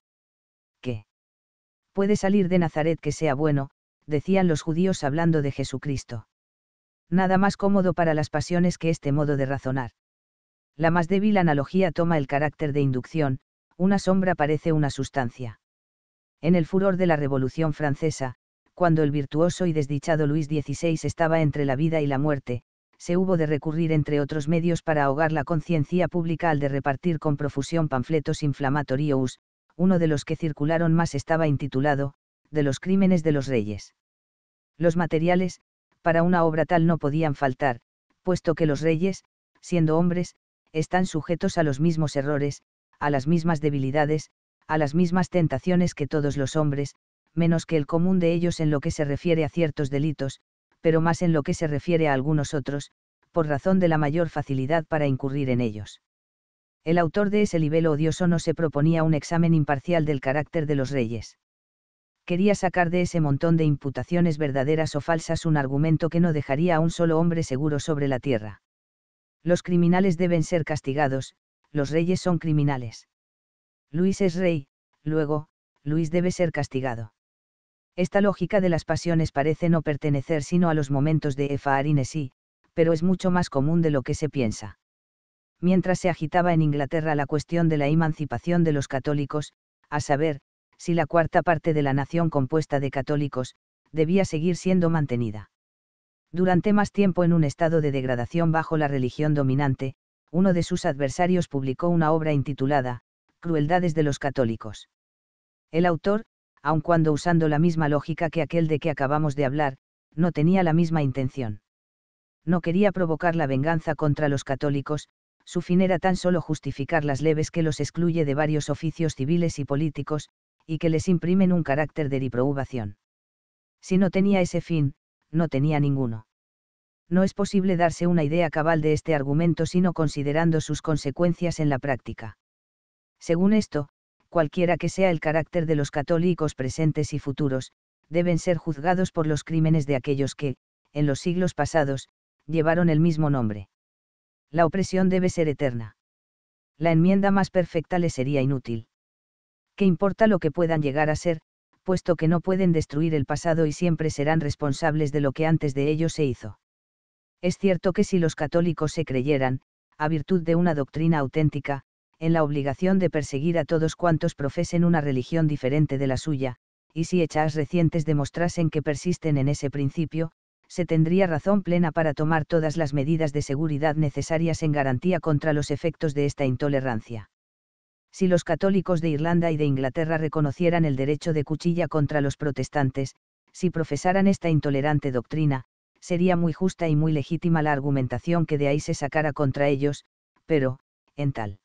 ¿Qué? Puede salir de Nazaret que sea bueno, decían los judíos hablando de Jesucristo. Nada más cómodo para las pasiones que este modo de razonar. La más débil analogía toma el carácter de inducción, una sombra parece una sustancia. En el furor de la Revolución Francesa, cuando el virtuoso y desdichado Luis XVI estaba entre la vida y la muerte, se hubo de recurrir entre otros medios para ahogar la conciencia pública al de repartir con profusión panfletos inflamatorios, uno de los que circularon más estaba intitulado, De los crímenes de los reyes. Los materiales, para una obra tal no podían faltar, puesto que los reyes, siendo hombres, están sujetos a los mismos errores, a las mismas debilidades, a las mismas tentaciones que todos los hombres, menos que el común de ellos en lo que se refiere a ciertos delitos, pero más en lo que se refiere a algunos otros, por razón de la mayor facilidad para incurrir en ellos. El autor de ese libelo odioso no se proponía un examen imparcial del carácter de los reyes. Quería sacar de ese montón de imputaciones verdaderas o falsas un argumento que no dejaría a un solo hombre seguro sobre la tierra. Los criminales deben ser castigados, los reyes son criminales. Luis es rey, luego, Luis debe ser castigado. Esta lógica de las pasiones parece no pertenecer sino a los momentos de y, pero es mucho más común de lo que se piensa. Mientras se agitaba en Inglaterra la cuestión de la emancipación de los católicos, a saber, si la cuarta parte de la nación compuesta de católicos, debía seguir siendo mantenida. Durante más tiempo en un estado de degradación bajo la religión dominante, uno de sus adversarios publicó una obra intitulada, Crueldades de los Católicos. El autor, aun cuando usando la misma lógica que aquel de que acabamos de hablar, no tenía la misma intención. No quería provocar la venganza contra los católicos, su fin era tan solo justificar las leves que los excluye de varios oficios civiles y políticos, y que les imprimen un carácter de reprobación. Si no tenía ese fin, no tenía ninguno. No es posible darse una idea cabal de este argumento sino considerando sus consecuencias en la práctica. Según esto, cualquiera que sea el carácter de los católicos presentes y futuros, deben ser juzgados por los crímenes de aquellos que, en los siglos pasados, llevaron el mismo nombre. La opresión debe ser eterna. La enmienda más perfecta le sería inútil. ¿Qué importa lo que puedan llegar a ser, puesto que no pueden destruir el pasado y siempre serán responsables de lo que antes de ellos se hizo? Es cierto que si los católicos se creyeran, a virtud de una doctrina auténtica, en la obligación de perseguir a todos cuantos profesen una religión diferente de la suya, y si hechas recientes demostrasen que persisten en ese principio, se tendría razón plena para tomar todas las medidas de seguridad necesarias en garantía contra los efectos de esta intolerancia. Si los católicos de Irlanda y de Inglaterra reconocieran el derecho de cuchilla contra los protestantes, si profesaran esta intolerante doctrina, sería muy justa y muy legítima la argumentación que de ahí se sacara contra ellos, pero, en tal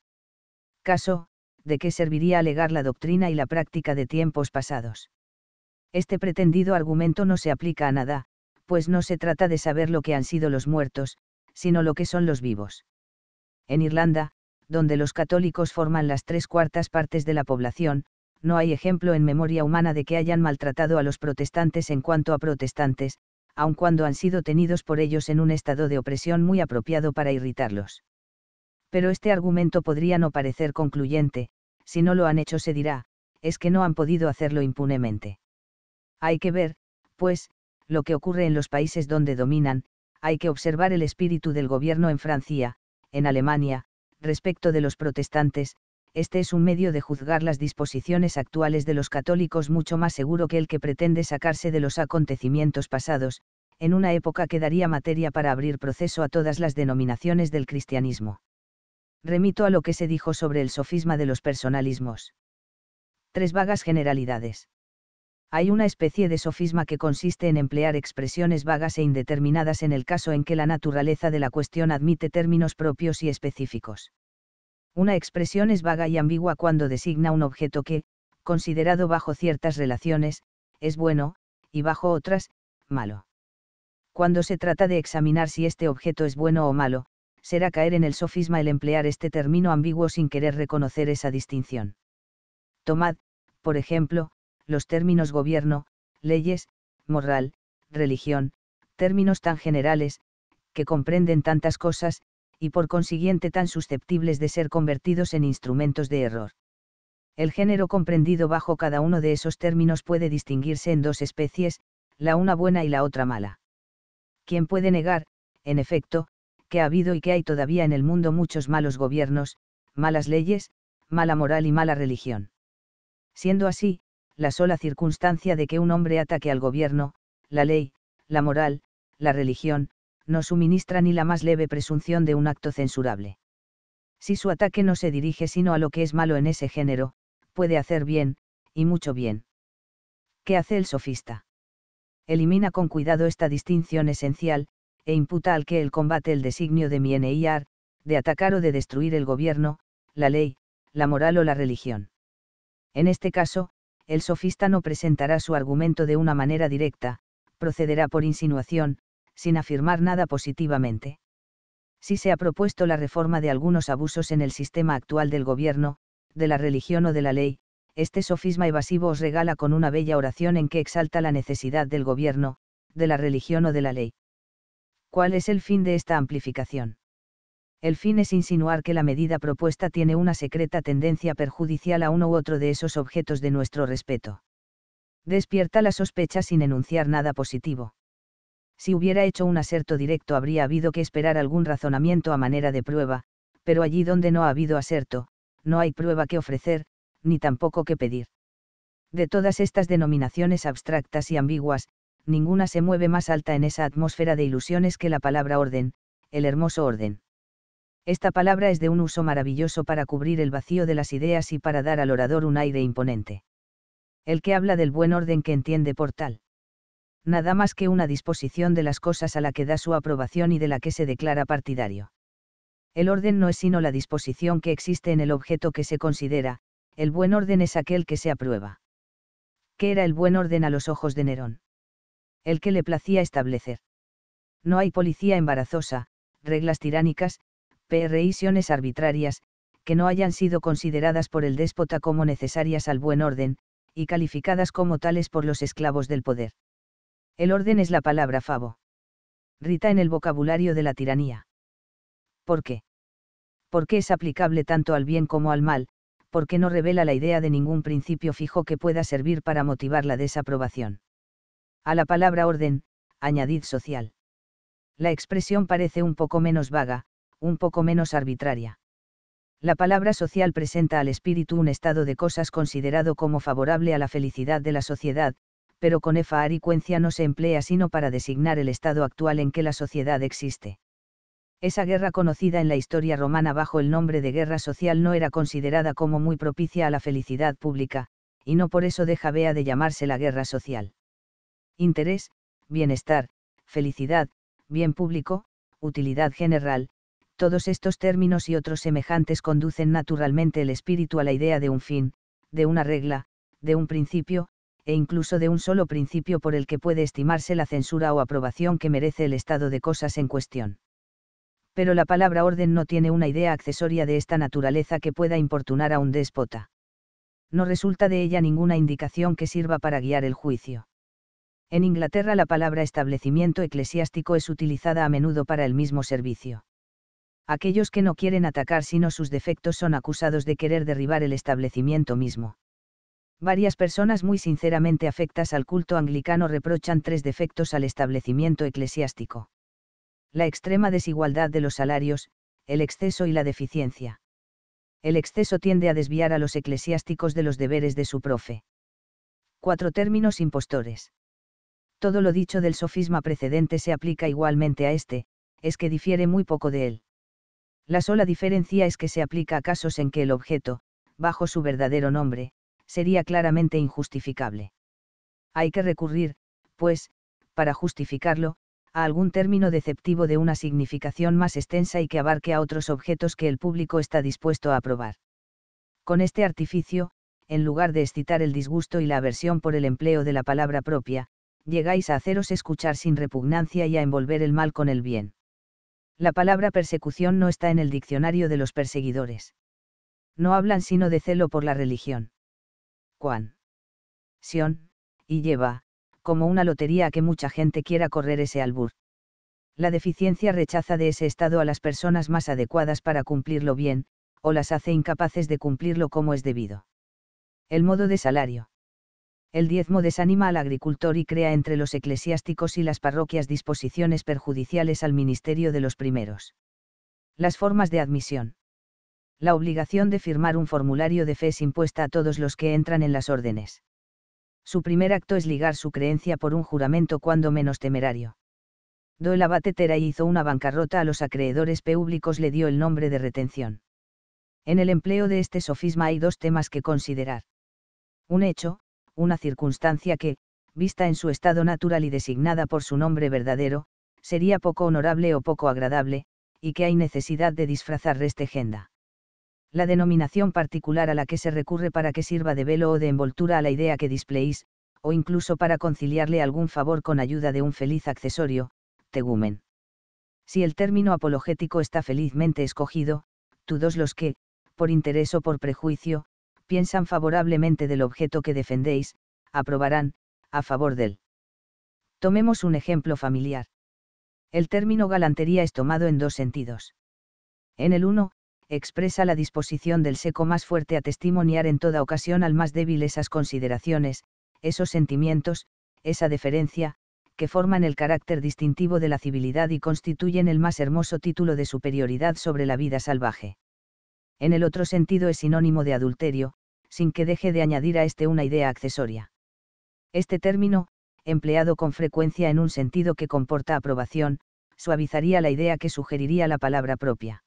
caso, ¿de qué serviría alegar la doctrina y la práctica de tiempos pasados? Este pretendido argumento no se aplica a nada, pues no se trata de saber lo que han sido los muertos, sino lo que son los vivos. En Irlanda, donde los católicos forman las tres cuartas partes de la población, no hay ejemplo en memoria humana de que hayan maltratado a los protestantes en cuanto a protestantes, aun cuando han sido tenidos por ellos en un estado de opresión muy apropiado para irritarlos pero este argumento podría no parecer concluyente, si no lo han hecho se dirá, es que no han podido hacerlo impunemente. Hay que ver, pues, lo que ocurre en los países donde dominan, hay que observar el espíritu del gobierno en Francia, en Alemania, respecto de los protestantes, este es un medio de juzgar las disposiciones actuales de los católicos mucho más seguro que el que pretende sacarse de los acontecimientos pasados, en una época que daría materia para abrir proceso a todas las denominaciones del cristianismo remito a lo que se dijo sobre el sofisma de los personalismos. Tres vagas generalidades. Hay una especie de sofisma que consiste en emplear expresiones vagas e indeterminadas en el caso en que la naturaleza de la cuestión admite términos propios y específicos. Una expresión es vaga y ambigua cuando designa un objeto que, considerado bajo ciertas relaciones, es bueno, y bajo otras, malo. Cuando se trata de examinar si este objeto es bueno o malo, será caer en el sofisma el emplear este término ambiguo sin querer reconocer esa distinción. Tomad, por ejemplo, los términos gobierno, leyes, moral, religión, términos tan generales, que comprenden tantas cosas, y por consiguiente tan susceptibles de ser convertidos en instrumentos de error. El género comprendido bajo cada uno de esos términos puede distinguirse en dos especies, la una buena y la otra mala. ¿Quién puede negar, en efecto, que ha habido y que hay todavía en el mundo muchos malos gobiernos, malas leyes, mala moral y mala religión. Siendo así, la sola circunstancia de que un hombre ataque al gobierno, la ley, la moral, la religión, no suministra ni la más leve presunción de un acto censurable. Si su ataque no se dirige sino a lo que es malo en ese género, puede hacer bien, y mucho bien. ¿Qué hace el sofista? Elimina con cuidado esta distinción esencial, e imputa al que el combate el designio de mi de atacar o de destruir el gobierno, la ley, la moral o la religión. En este caso, el sofista no presentará su argumento de una manera directa, procederá por insinuación, sin afirmar nada positivamente. Si se ha propuesto la reforma de algunos abusos en el sistema actual del gobierno, de la religión o de la ley, este sofisma evasivo os regala con una bella oración en que exalta la necesidad del gobierno, de la religión o de la ley. ¿cuál es el fin de esta amplificación? El fin es insinuar que la medida propuesta tiene una secreta tendencia perjudicial a uno u otro de esos objetos de nuestro respeto. Despierta la sospecha sin enunciar nada positivo. Si hubiera hecho un aserto directo habría habido que esperar algún razonamiento a manera de prueba, pero allí donde no ha habido aserto, no hay prueba que ofrecer, ni tampoco que pedir. De todas estas denominaciones abstractas y ambiguas, ninguna se mueve más alta en esa atmósfera de ilusiones que la palabra orden, el hermoso orden. Esta palabra es de un uso maravilloso para cubrir el vacío de las ideas y para dar al orador un aire imponente. El que habla del buen orden que entiende por tal. Nada más que una disposición de las cosas a la que da su aprobación y de la que se declara partidario. El orden no es sino la disposición que existe en el objeto que se considera, el buen orden es aquel que se aprueba. ¿Qué era el buen orden a los ojos de Nerón? el que le placía establecer. No hay policía embarazosa, reglas tiránicas, PRIsiones arbitrarias, que no hayan sido consideradas por el déspota como necesarias al buen orden, y calificadas como tales por los esclavos del poder. El orden es la palabra favo. Rita en el vocabulario de la tiranía. ¿Por qué? Porque es aplicable tanto al bien como al mal, porque no revela la idea de ningún principio fijo que pueda servir para motivar la desaprobación. A la palabra orden, añadid social. La expresión parece un poco menos vaga, un poco menos arbitraria. La palabra social presenta al espíritu un estado de cosas considerado como favorable a la felicidad de la sociedad, pero con efa aricuencia no se emplea sino para designar el estado actual en que la sociedad existe. Esa guerra conocida en la historia romana bajo el nombre de guerra social no era considerada como muy propicia a la felicidad pública, y no por eso deja vea de llamarse la guerra social interés, bienestar, felicidad, bien público, utilidad general, todos estos términos y otros semejantes conducen naturalmente el espíritu a la idea de un fin, de una regla, de un principio, e incluso de un solo principio por el que puede estimarse la censura o aprobación que merece el estado de cosas en cuestión. Pero la palabra orden no tiene una idea accesoria de esta naturaleza que pueda importunar a un déspota. No resulta de ella ninguna indicación que sirva para guiar el juicio. En Inglaterra la palabra establecimiento eclesiástico es utilizada a menudo para el mismo servicio. Aquellos que no quieren atacar sino sus defectos son acusados de querer derribar el establecimiento mismo. Varias personas muy sinceramente afectas al culto anglicano reprochan tres defectos al establecimiento eclesiástico. La extrema desigualdad de los salarios, el exceso y la deficiencia. El exceso tiende a desviar a los eclesiásticos de los deberes de su profe. Cuatro términos impostores. Todo lo dicho del sofisma precedente se aplica igualmente a este, es que difiere muy poco de él. La sola diferencia es que se aplica a casos en que el objeto, bajo su verdadero nombre, sería claramente injustificable. Hay que recurrir, pues, para justificarlo, a algún término deceptivo de una significación más extensa y que abarque a otros objetos que el público está dispuesto a aprobar. Con este artificio, en lugar de excitar el disgusto y la aversión por el empleo de la palabra propia, llegáis a haceros escuchar sin repugnancia y a envolver el mal con el bien. La palabra persecución no está en el diccionario de los perseguidores. No hablan sino de celo por la religión. Juan. Sion, y lleva, como una lotería a que mucha gente quiera correr ese albur. La deficiencia rechaza de ese estado a las personas más adecuadas para cumplirlo bien, o las hace incapaces de cumplirlo como es debido. El modo de salario el diezmo desanima al agricultor y crea entre los eclesiásticos y las parroquias disposiciones perjudiciales al ministerio de los primeros. Las formas de admisión. La obligación de firmar un formulario de fe es impuesta a todos los que entran en las órdenes. Su primer acto es ligar su creencia por un juramento cuando menos temerario. el Abatetera hizo una bancarrota a los acreedores públicos le dio el nombre de retención. En el empleo de este sofisma hay dos temas que considerar. Un hecho, una circunstancia que, vista en su estado natural y designada por su nombre verdadero, sería poco honorable o poco agradable, y que hay necesidad de disfrazar restegenda. La denominación particular a la que se recurre para que sirva de velo o de envoltura a la idea que displeís, o incluso para conciliarle algún favor con ayuda de un feliz accesorio, tegumen. Si el término apologético está felizmente escogido, todos los que, por interés o por prejuicio, piensan favorablemente del objeto que defendéis, aprobarán, a favor del. Tomemos un ejemplo familiar. El término galantería es tomado en dos sentidos. En el uno, expresa la disposición del seco más fuerte a testimoniar en toda ocasión al más débil esas consideraciones, esos sentimientos, esa deferencia, que forman el carácter distintivo de la civilidad y constituyen el más hermoso título de superioridad sobre la vida salvaje en el otro sentido es sinónimo de adulterio, sin que deje de añadir a este una idea accesoria. Este término, empleado con frecuencia en un sentido que comporta aprobación, suavizaría la idea que sugeriría la palabra propia.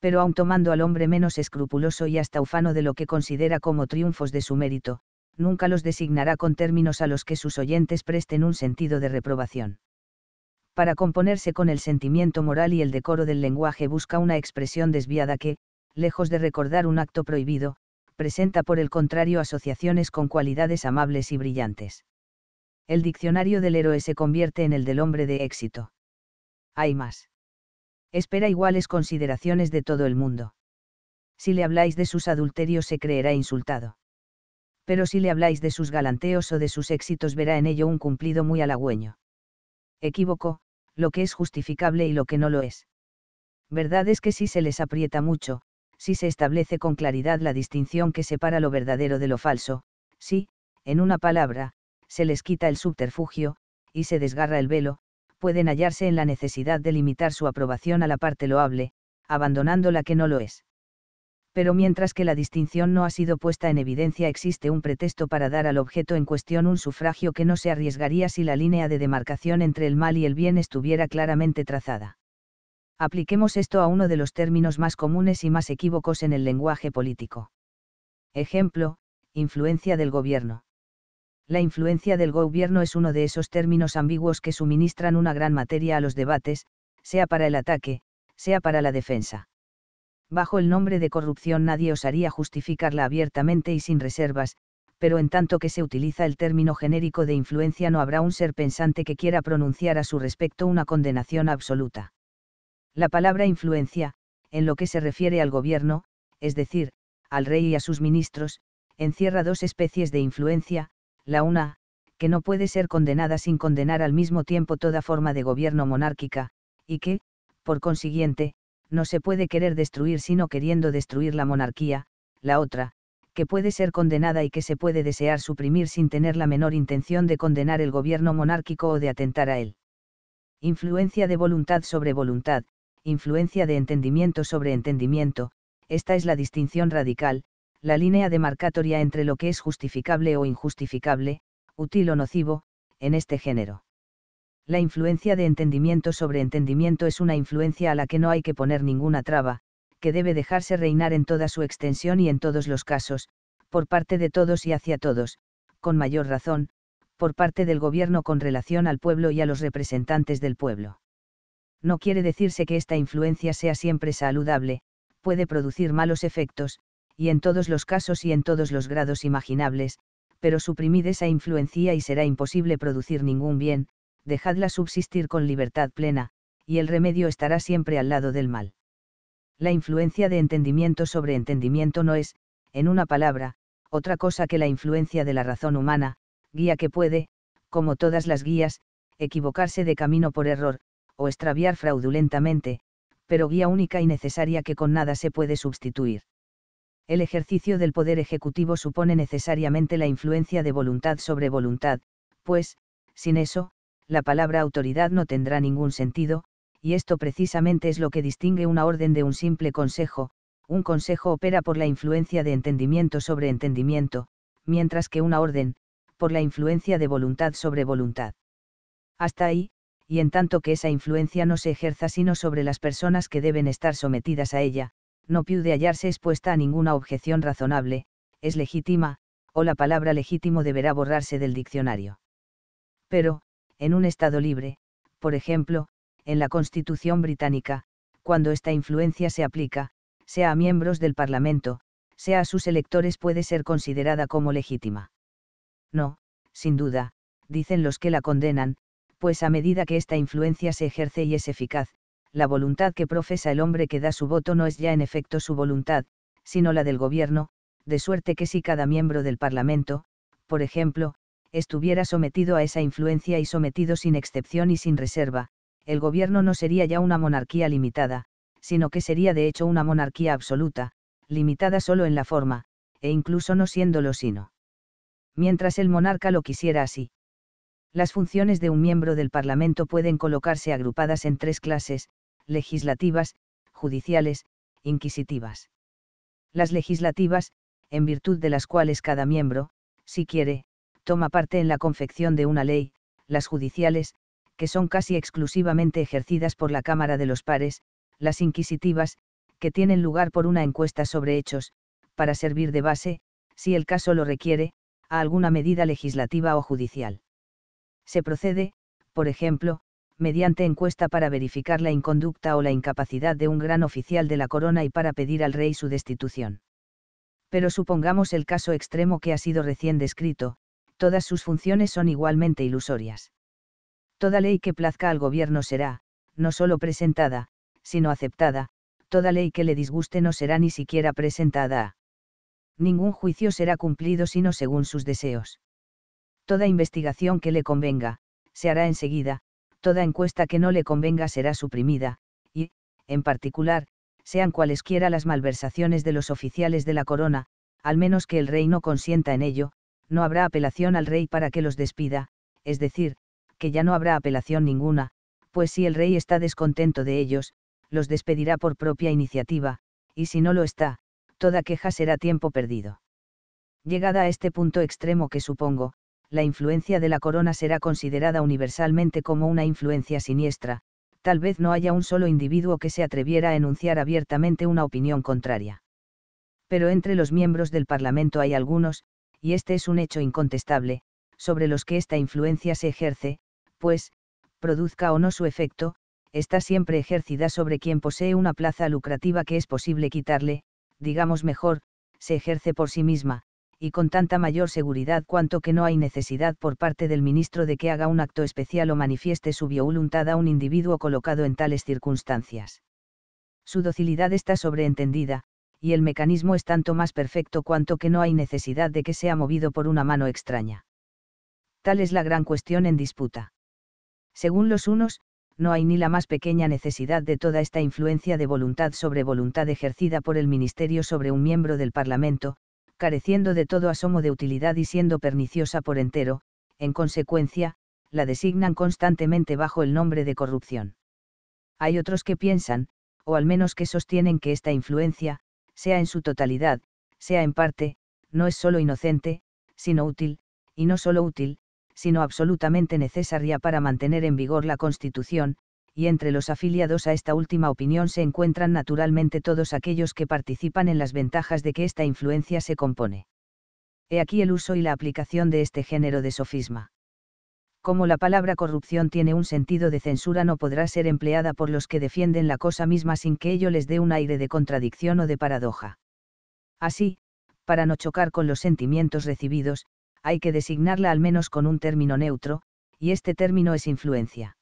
Pero aun tomando al hombre menos escrupuloso y hasta ufano de lo que considera como triunfos de su mérito, nunca los designará con términos a los que sus oyentes presten un sentido de reprobación. Para componerse con el sentimiento moral y el decoro del lenguaje busca una expresión desviada que, lejos de recordar un acto prohibido, presenta por el contrario asociaciones con cualidades amables y brillantes. El diccionario del héroe se convierte en el del hombre de éxito. Hay más. Espera iguales consideraciones de todo el mundo. Si le habláis de sus adulterios se creerá insultado. Pero si le habláis de sus galanteos o de sus éxitos verá en ello un cumplido muy halagüeño. Equívoco, lo que es justificable y lo que no lo es. Verdad es que si se les aprieta mucho, si se establece con claridad la distinción que separa lo verdadero de lo falso, si, en una palabra, se les quita el subterfugio, y se desgarra el velo, pueden hallarse en la necesidad de limitar su aprobación a la parte loable, abandonando la que no lo es. Pero mientras que la distinción no ha sido puesta en evidencia existe un pretexto para dar al objeto en cuestión un sufragio que no se arriesgaría si la línea de demarcación entre el mal y el bien estuviera claramente trazada. Apliquemos esto a uno de los términos más comunes y más equívocos en el lenguaje político. Ejemplo, influencia del gobierno. La influencia del gobierno es uno de esos términos ambiguos que suministran una gran materia a los debates, sea para el ataque, sea para la defensa. Bajo el nombre de corrupción nadie osaría justificarla abiertamente y sin reservas, pero en tanto que se utiliza el término genérico de influencia no habrá un ser pensante que quiera pronunciar a su respecto una condenación absoluta. La palabra influencia, en lo que se refiere al gobierno, es decir, al rey y a sus ministros, encierra dos especies de influencia, la una, que no puede ser condenada sin condenar al mismo tiempo toda forma de gobierno monárquica, y que, por consiguiente, no se puede querer destruir sino queriendo destruir la monarquía, la otra, que puede ser condenada y que se puede desear suprimir sin tener la menor intención de condenar el gobierno monárquico o de atentar a él. Influencia de voluntad sobre voluntad, influencia de entendimiento sobre entendimiento, esta es la distinción radical, la línea demarcatoria entre lo que es justificable o injustificable, útil o nocivo, en este género. La influencia de entendimiento sobre entendimiento es una influencia a la que no hay que poner ninguna traba, que debe dejarse reinar en toda su extensión y en todos los casos, por parte de todos y hacia todos, con mayor razón, por parte del gobierno con relación al pueblo y a los representantes del pueblo no quiere decirse que esta influencia sea siempre saludable, puede producir malos efectos, y en todos los casos y en todos los grados imaginables, pero suprimid esa influencia y será imposible producir ningún bien, dejadla subsistir con libertad plena, y el remedio estará siempre al lado del mal. La influencia de entendimiento sobre entendimiento no es, en una palabra, otra cosa que la influencia de la razón humana, guía que puede, como todas las guías, equivocarse de camino por error, o extraviar fraudulentamente, pero guía única y necesaria que con nada se puede sustituir. El ejercicio del poder ejecutivo supone necesariamente la influencia de voluntad sobre voluntad, pues, sin eso, la palabra autoridad no tendrá ningún sentido, y esto precisamente es lo que distingue una orden de un simple consejo, un consejo opera por la influencia de entendimiento sobre entendimiento, mientras que una orden, por la influencia de voluntad sobre voluntad. Hasta ahí, y en tanto que esa influencia no se ejerza sino sobre las personas que deben estar sometidas a ella, no puede hallarse expuesta a ninguna objeción razonable, es legítima, o la palabra legítimo deberá borrarse del diccionario. Pero, en un Estado libre, por ejemplo, en la Constitución británica, cuando esta influencia se aplica, sea a miembros del Parlamento, sea a sus electores puede ser considerada como legítima. No, sin duda, dicen los que la condenan, pues a medida que esta influencia se ejerce y es eficaz, la voluntad que profesa el hombre que da su voto no es ya en efecto su voluntad, sino la del gobierno, de suerte que si cada miembro del Parlamento, por ejemplo, estuviera sometido a esa influencia y sometido sin excepción y sin reserva, el gobierno no sería ya una monarquía limitada, sino que sería de hecho una monarquía absoluta, limitada solo en la forma, e incluso no siéndolo sino. Mientras el monarca lo quisiera así. Las funciones de un miembro del Parlamento pueden colocarse agrupadas en tres clases, legislativas, judiciales, inquisitivas. Las legislativas, en virtud de las cuales cada miembro, si quiere, toma parte en la confección de una ley, las judiciales, que son casi exclusivamente ejercidas por la Cámara de los Pares, las inquisitivas, que tienen lugar por una encuesta sobre hechos, para servir de base, si el caso lo requiere, a alguna medida legislativa o judicial se procede, por ejemplo, mediante encuesta para verificar la inconducta o la incapacidad de un gran oficial de la corona y para pedir al rey su destitución. Pero supongamos el caso extremo que ha sido recién descrito, todas sus funciones son igualmente ilusorias. Toda ley que plazca al gobierno será, no solo presentada, sino aceptada, toda ley que le disguste no será ni siquiera presentada. Ningún juicio será cumplido sino según sus deseos toda investigación que le convenga, se hará enseguida, toda encuesta que no le convenga será suprimida, y, en particular, sean cualesquiera las malversaciones de los oficiales de la corona, al menos que el rey no consienta en ello, no habrá apelación al rey para que los despida, es decir, que ya no habrá apelación ninguna, pues si el rey está descontento de ellos, los despedirá por propia iniciativa, y si no lo está, toda queja será tiempo perdido. Llegada a este punto extremo que supongo, la influencia de la corona será considerada universalmente como una influencia siniestra, tal vez no haya un solo individuo que se atreviera a enunciar abiertamente una opinión contraria. Pero entre los miembros del Parlamento hay algunos, y este es un hecho incontestable, sobre los que esta influencia se ejerce, pues, produzca o no su efecto, está siempre ejercida sobre quien posee una plaza lucrativa que es posible quitarle, digamos mejor, se ejerce por sí misma, y con tanta mayor seguridad cuanto que no hay necesidad por parte del ministro de que haga un acto especial o manifieste su voluntad a un individuo colocado en tales circunstancias. Su docilidad está sobreentendida, y el mecanismo es tanto más perfecto cuanto que no hay necesidad de que sea movido por una mano extraña. Tal es la gran cuestión en disputa. Según los unos, no hay ni la más pequeña necesidad de toda esta influencia de voluntad sobre voluntad ejercida por el Ministerio sobre un miembro del Parlamento, careciendo de todo asomo de utilidad y siendo perniciosa por entero, en consecuencia, la designan constantemente bajo el nombre de corrupción. Hay otros que piensan, o al menos que sostienen que esta influencia, sea en su totalidad, sea en parte, no es solo inocente, sino útil, y no solo útil, sino absolutamente necesaria para mantener en vigor la Constitución, y entre los afiliados a esta última opinión se encuentran naturalmente todos aquellos que participan en las ventajas de que esta influencia se compone. He aquí el uso y la aplicación de este género de sofisma. Como la palabra corrupción tiene un sentido de censura no podrá ser empleada por los que defienden la cosa misma sin que ello les dé un aire de contradicción o de paradoja. Así, para no chocar con los sentimientos recibidos, hay que designarla al menos con un término neutro, y este término es influencia.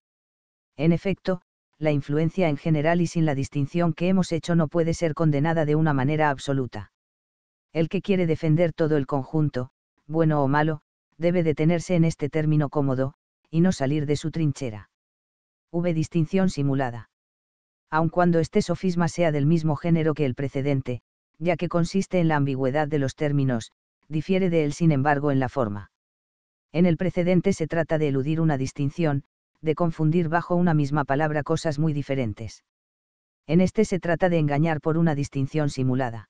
En efecto, la influencia en general y sin la distinción que hemos hecho no puede ser condenada de una manera absoluta. El que quiere defender todo el conjunto, bueno o malo, debe detenerse en este término cómodo, y no salir de su trinchera. V. Distinción simulada. Aun cuando este sofisma sea del mismo género que el precedente, ya que consiste en la ambigüedad de los términos, difiere de él sin embargo en la forma. En el precedente se trata de eludir una distinción, de confundir bajo una misma palabra cosas muy diferentes. En este se trata de engañar por una distinción simulada.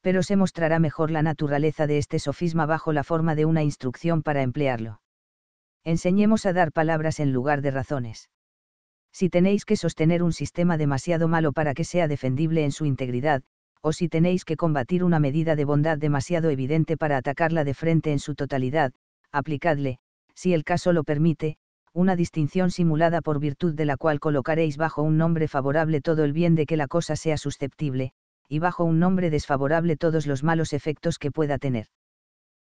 Pero se mostrará mejor la naturaleza de este sofisma bajo la forma de una instrucción para emplearlo. Enseñemos a dar palabras en lugar de razones. Si tenéis que sostener un sistema demasiado malo para que sea defendible en su integridad, o si tenéis que combatir una medida de bondad demasiado evidente para atacarla de frente en su totalidad, aplicadle, si el caso lo permite, una distinción simulada por virtud de la cual colocaréis bajo un nombre favorable todo el bien de que la cosa sea susceptible, y bajo un nombre desfavorable todos los malos efectos que pueda tener.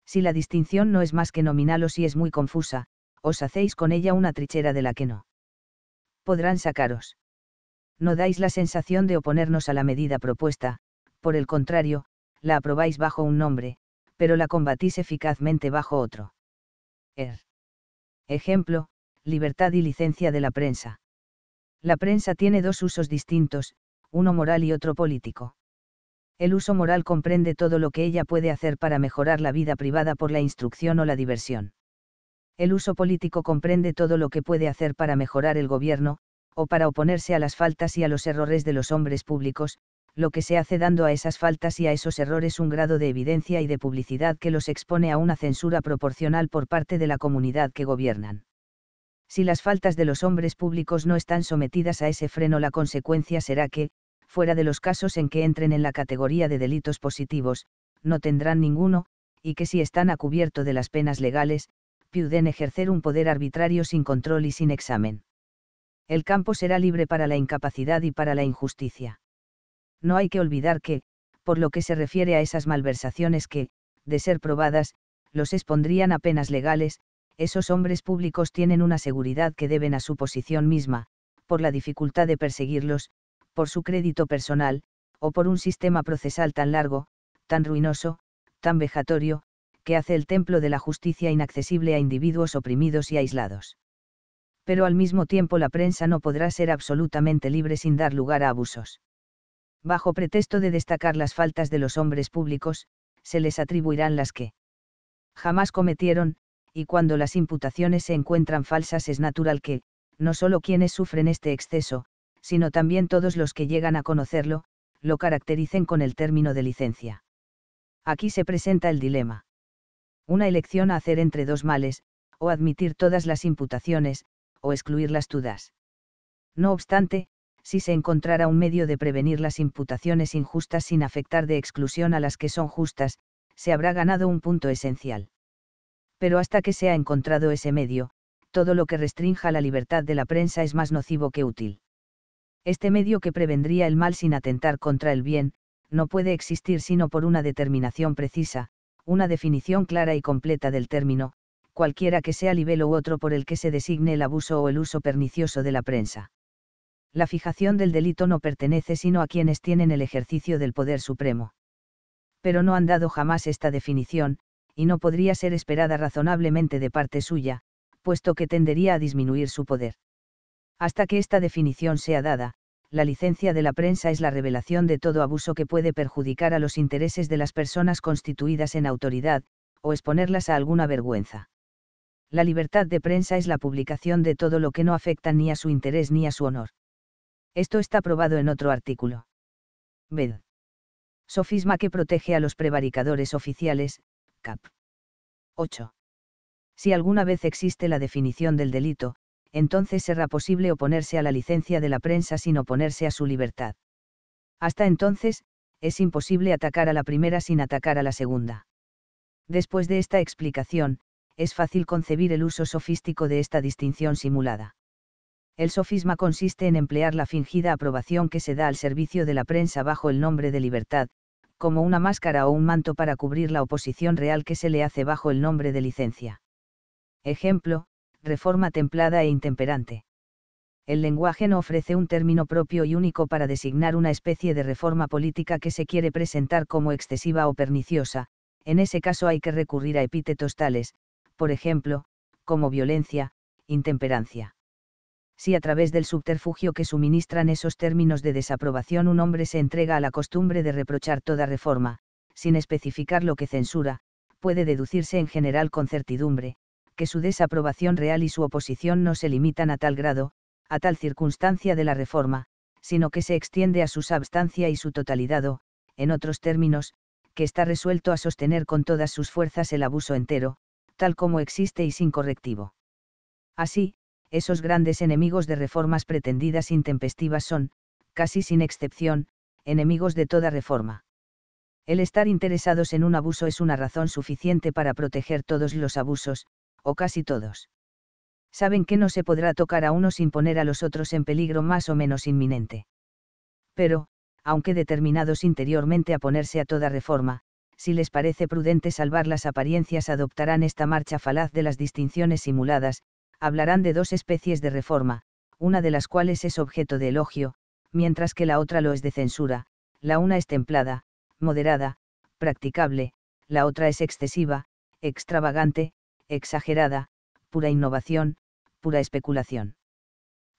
Si la distinción no es más que nominal o si es muy confusa, os hacéis con ella una trichera de la que no podrán sacaros. No dais la sensación de oponernos a la medida propuesta, por el contrario, la aprobáis bajo un nombre, pero la combatís eficazmente bajo otro. Er. Ejemplo, libertad y licencia de la prensa. La prensa tiene dos usos distintos, uno moral y otro político. El uso moral comprende todo lo que ella puede hacer para mejorar la vida privada por la instrucción o la diversión. El uso político comprende todo lo que puede hacer para mejorar el gobierno, o para oponerse a las faltas y a los errores de los hombres públicos, lo que se hace dando a esas faltas y a esos errores un grado de evidencia y de publicidad que los expone a una censura proporcional por parte de la comunidad que gobiernan. Si las faltas de los hombres públicos no están sometidas a ese freno, la consecuencia será que, fuera de los casos en que entren en la categoría de delitos positivos, no tendrán ninguno, y que si están a cubierto de las penas legales, pueden ejercer un poder arbitrario sin control y sin examen. El campo será libre para la incapacidad y para la injusticia. No hay que olvidar que, por lo que se refiere a esas malversaciones que, de ser probadas, los expondrían a penas legales, esos hombres públicos tienen una seguridad que deben a su posición misma, por la dificultad de perseguirlos, por su crédito personal, o por un sistema procesal tan largo, tan ruinoso, tan vejatorio, que hace el templo de la justicia inaccesible a individuos oprimidos y aislados. Pero al mismo tiempo la prensa no podrá ser absolutamente libre sin dar lugar a abusos. Bajo pretexto de destacar las faltas de los hombres públicos, se les atribuirán las que jamás cometieron, y cuando las imputaciones se encuentran falsas es natural que, no solo quienes sufren este exceso, sino también todos los que llegan a conocerlo, lo caractericen con el término de licencia. Aquí se presenta el dilema. Una elección a hacer entre dos males, o admitir todas las imputaciones, o excluir las dudas. No obstante, si se encontrara un medio de prevenir las imputaciones injustas sin afectar de exclusión a las que son justas, se habrá ganado un punto esencial pero hasta que se ha encontrado ese medio, todo lo que restrinja la libertad de la prensa es más nocivo que útil. Este medio que prevendría el mal sin atentar contra el bien, no puede existir sino por una determinación precisa, una definición clara y completa del término, cualquiera que sea nivel u otro por el que se designe el abuso o el uso pernicioso de la prensa. La fijación del delito no pertenece sino a quienes tienen el ejercicio del poder supremo. Pero no han dado jamás esta definición, y no podría ser esperada razonablemente de parte suya, puesto que tendería a disminuir su poder. Hasta que esta definición sea dada, la licencia de la prensa es la revelación de todo abuso que puede perjudicar a los intereses de las personas constituidas en autoridad, o exponerlas a alguna vergüenza. La libertad de prensa es la publicación de todo lo que no afecta ni a su interés ni a su honor. Esto está probado en otro artículo. Ved. Sofisma que protege a los prevaricadores oficiales, 8. Si alguna vez existe la definición del delito, entonces será posible oponerse a la licencia de la prensa sin oponerse a su libertad. Hasta entonces, es imposible atacar a la primera sin atacar a la segunda. Después de esta explicación, es fácil concebir el uso sofístico de esta distinción simulada. El sofisma consiste en emplear la fingida aprobación que se da al servicio de la prensa bajo el nombre de libertad, como una máscara o un manto para cubrir la oposición real que se le hace bajo el nombre de licencia. Ejemplo, reforma templada e intemperante. El lenguaje no ofrece un término propio y único para designar una especie de reforma política que se quiere presentar como excesiva o perniciosa, en ese caso hay que recurrir a epítetos tales, por ejemplo, como violencia, intemperancia si a través del subterfugio que suministran esos términos de desaprobación un hombre se entrega a la costumbre de reprochar toda reforma, sin especificar lo que censura, puede deducirse en general con certidumbre, que su desaprobación real y su oposición no se limitan a tal grado, a tal circunstancia de la reforma, sino que se extiende a su substancia y su totalidad o, en otros términos, que está resuelto a sostener con todas sus fuerzas el abuso entero, tal como existe y sin correctivo. Así, esos grandes enemigos de reformas pretendidas intempestivas son, casi sin excepción, enemigos de toda reforma. El estar interesados en un abuso es una razón suficiente para proteger todos los abusos, o casi todos. Saben que no se podrá tocar a uno sin poner a los otros en peligro más o menos inminente. Pero, aunque determinados interiormente a ponerse a toda reforma, si les parece prudente salvar las apariencias adoptarán esta marcha falaz de las distinciones simuladas, hablarán de dos especies de reforma, una de las cuales es objeto de elogio, mientras que la otra lo es de censura, la una es templada, moderada, practicable, la otra es excesiva, extravagante, exagerada, pura innovación, pura especulación.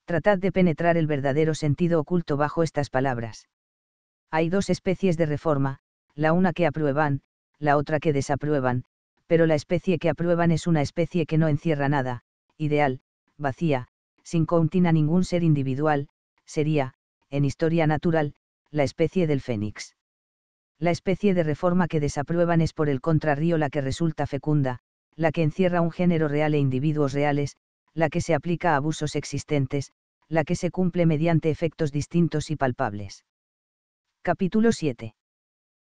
Tratad de penetrar el verdadero sentido oculto bajo estas palabras. Hay dos especies de reforma, la una que aprueban, la otra que desaprueban, pero la especie que aprueban es una especie que no encierra nada, ideal, vacía, sin a ningún ser individual, sería, en historia natural, la especie del fénix. La especie de reforma que desaprueban es por el contrarrío la que resulta fecunda, la que encierra un género real e individuos reales, la que se aplica a abusos existentes, la que se cumple mediante efectos distintos y palpables. Capítulo 7.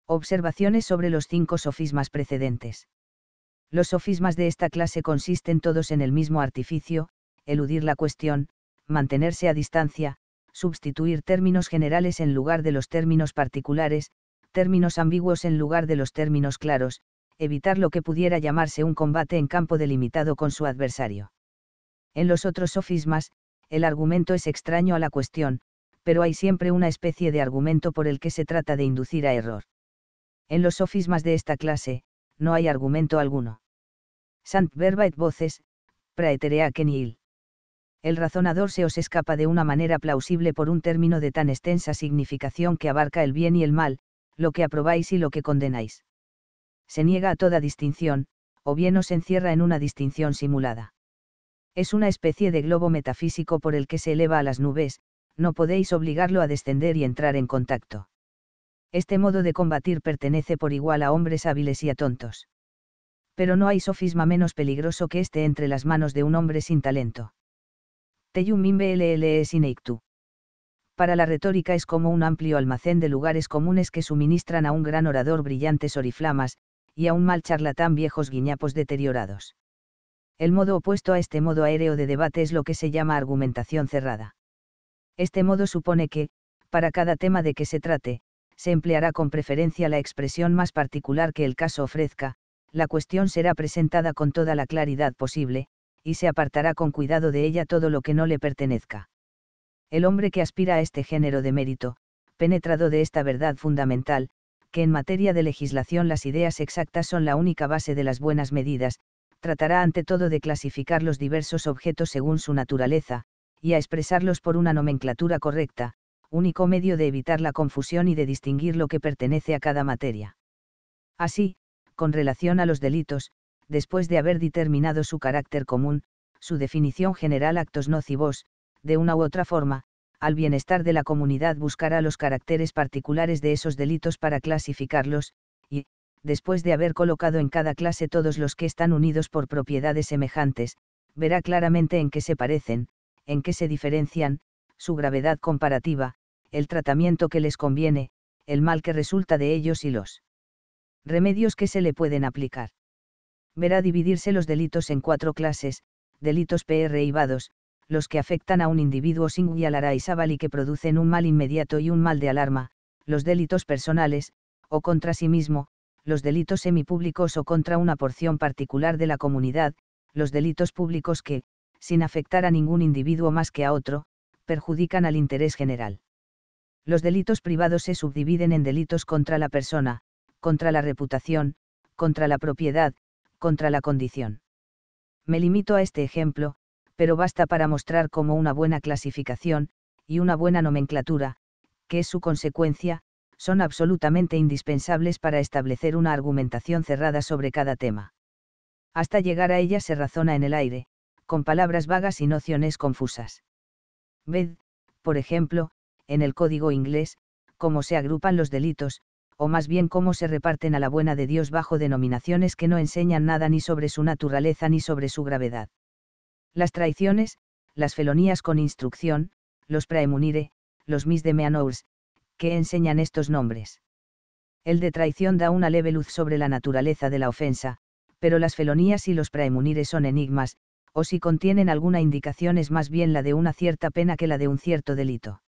Observaciones sobre los cinco sofismas precedentes. Los sofismas de esta clase consisten todos en el mismo artificio, eludir la cuestión, mantenerse a distancia, sustituir términos generales en lugar de los términos particulares, términos ambiguos en lugar de los términos claros, evitar lo que pudiera llamarse un combate en campo delimitado con su adversario. En los otros sofismas, el argumento es extraño a la cuestión, pero hay siempre una especie de argumento por el que se trata de inducir a error. En los sofismas de esta clase, no hay argumento alguno. Sant verba et voces, praeterea que El razonador se os escapa de una manera plausible por un término de tan extensa significación que abarca el bien y el mal, lo que aprobáis y lo que condenáis. Se niega a toda distinción, o bien os encierra en una distinción simulada. Es una especie de globo metafísico por el que se eleva a las nubes, no podéis obligarlo a descender y entrar en contacto. Este modo de combatir pertenece por igual a hombres hábiles y a tontos. Pero no hay sofisma menos peligroso que este entre las manos de un hombre sin talento. Teyumim es Para la retórica es como un amplio almacén de lugares comunes que suministran a un gran orador brillantes oriflamas, y a un mal charlatán viejos guiñapos deteriorados. El modo opuesto a este modo aéreo de debate es lo que se llama argumentación cerrada. Este modo supone que, para cada tema de que se trate, se empleará con preferencia la expresión más particular que el caso ofrezca, la cuestión será presentada con toda la claridad posible, y se apartará con cuidado de ella todo lo que no le pertenezca. El hombre que aspira a este género de mérito, penetrado de esta verdad fundamental, que en materia de legislación las ideas exactas son la única base de las buenas medidas, tratará ante todo de clasificar los diversos objetos según su naturaleza, y a expresarlos por una nomenclatura correcta, único medio de evitar la confusión y de distinguir lo que pertenece a cada materia. Así, con relación a los delitos, después de haber determinado su carácter común, su definición general actos nocivos, de una u otra forma, al bienestar de la comunidad buscará los caracteres particulares de esos delitos para clasificarlos, y, después de haber colocado en cada clase todos los que están unidos por propiedades semejantes, verá claramente en qué se parecen, en qué se diferencian, su gravedad comparativa, el tratamiento que les conviene, el mal que resulta de ellos y los remedios que se le pueden aplicar. Verá dividirse los delitos en cuatro clases, delitos PR y vados, los que afectan a un individuo sin y y que producen un mal inmediato y un mal de alarma, los delitos personales, o contra sí mismo, los delitos semipúblicos o contra una porción particular de la comunidad, los delitos públicos que, sin afectar a ningún individuo más que a otro, perjudican al interés general los delitos privados se subdividen en delitos contra la persona, contra la reputación, contra la propiedad, contra la condición. Me limito a este ejemplo, pero basta para mostrar cómo una buena clasificación, y una buena nomenclatura, que es su consecuencia, son absolutamente indispensables para establecer una argumentación cerrada sobre cada tema. Hasta llegar a ella se razona en el aire, con palabras vagas y nociones confusas. Ved, por ejemplo, en el código inglés, cómo se agrupan los delitos, o más bien cómo se reparten a la buena de Dios bajo denominaciones que no enseñan nada ni sobre su naturaleza ni sobre su gravedad. Las traiciones, las felonías con instrucción, los praemunire, los mis de meanours, que enseñan estos nombres. El de traición da una leve luz sobre la naturaleza de la ofensa, pero las felonías y los praemunire son enigmas, o si contienen alguna indicación es más bien la de una cierta pena que la de un cierto delito.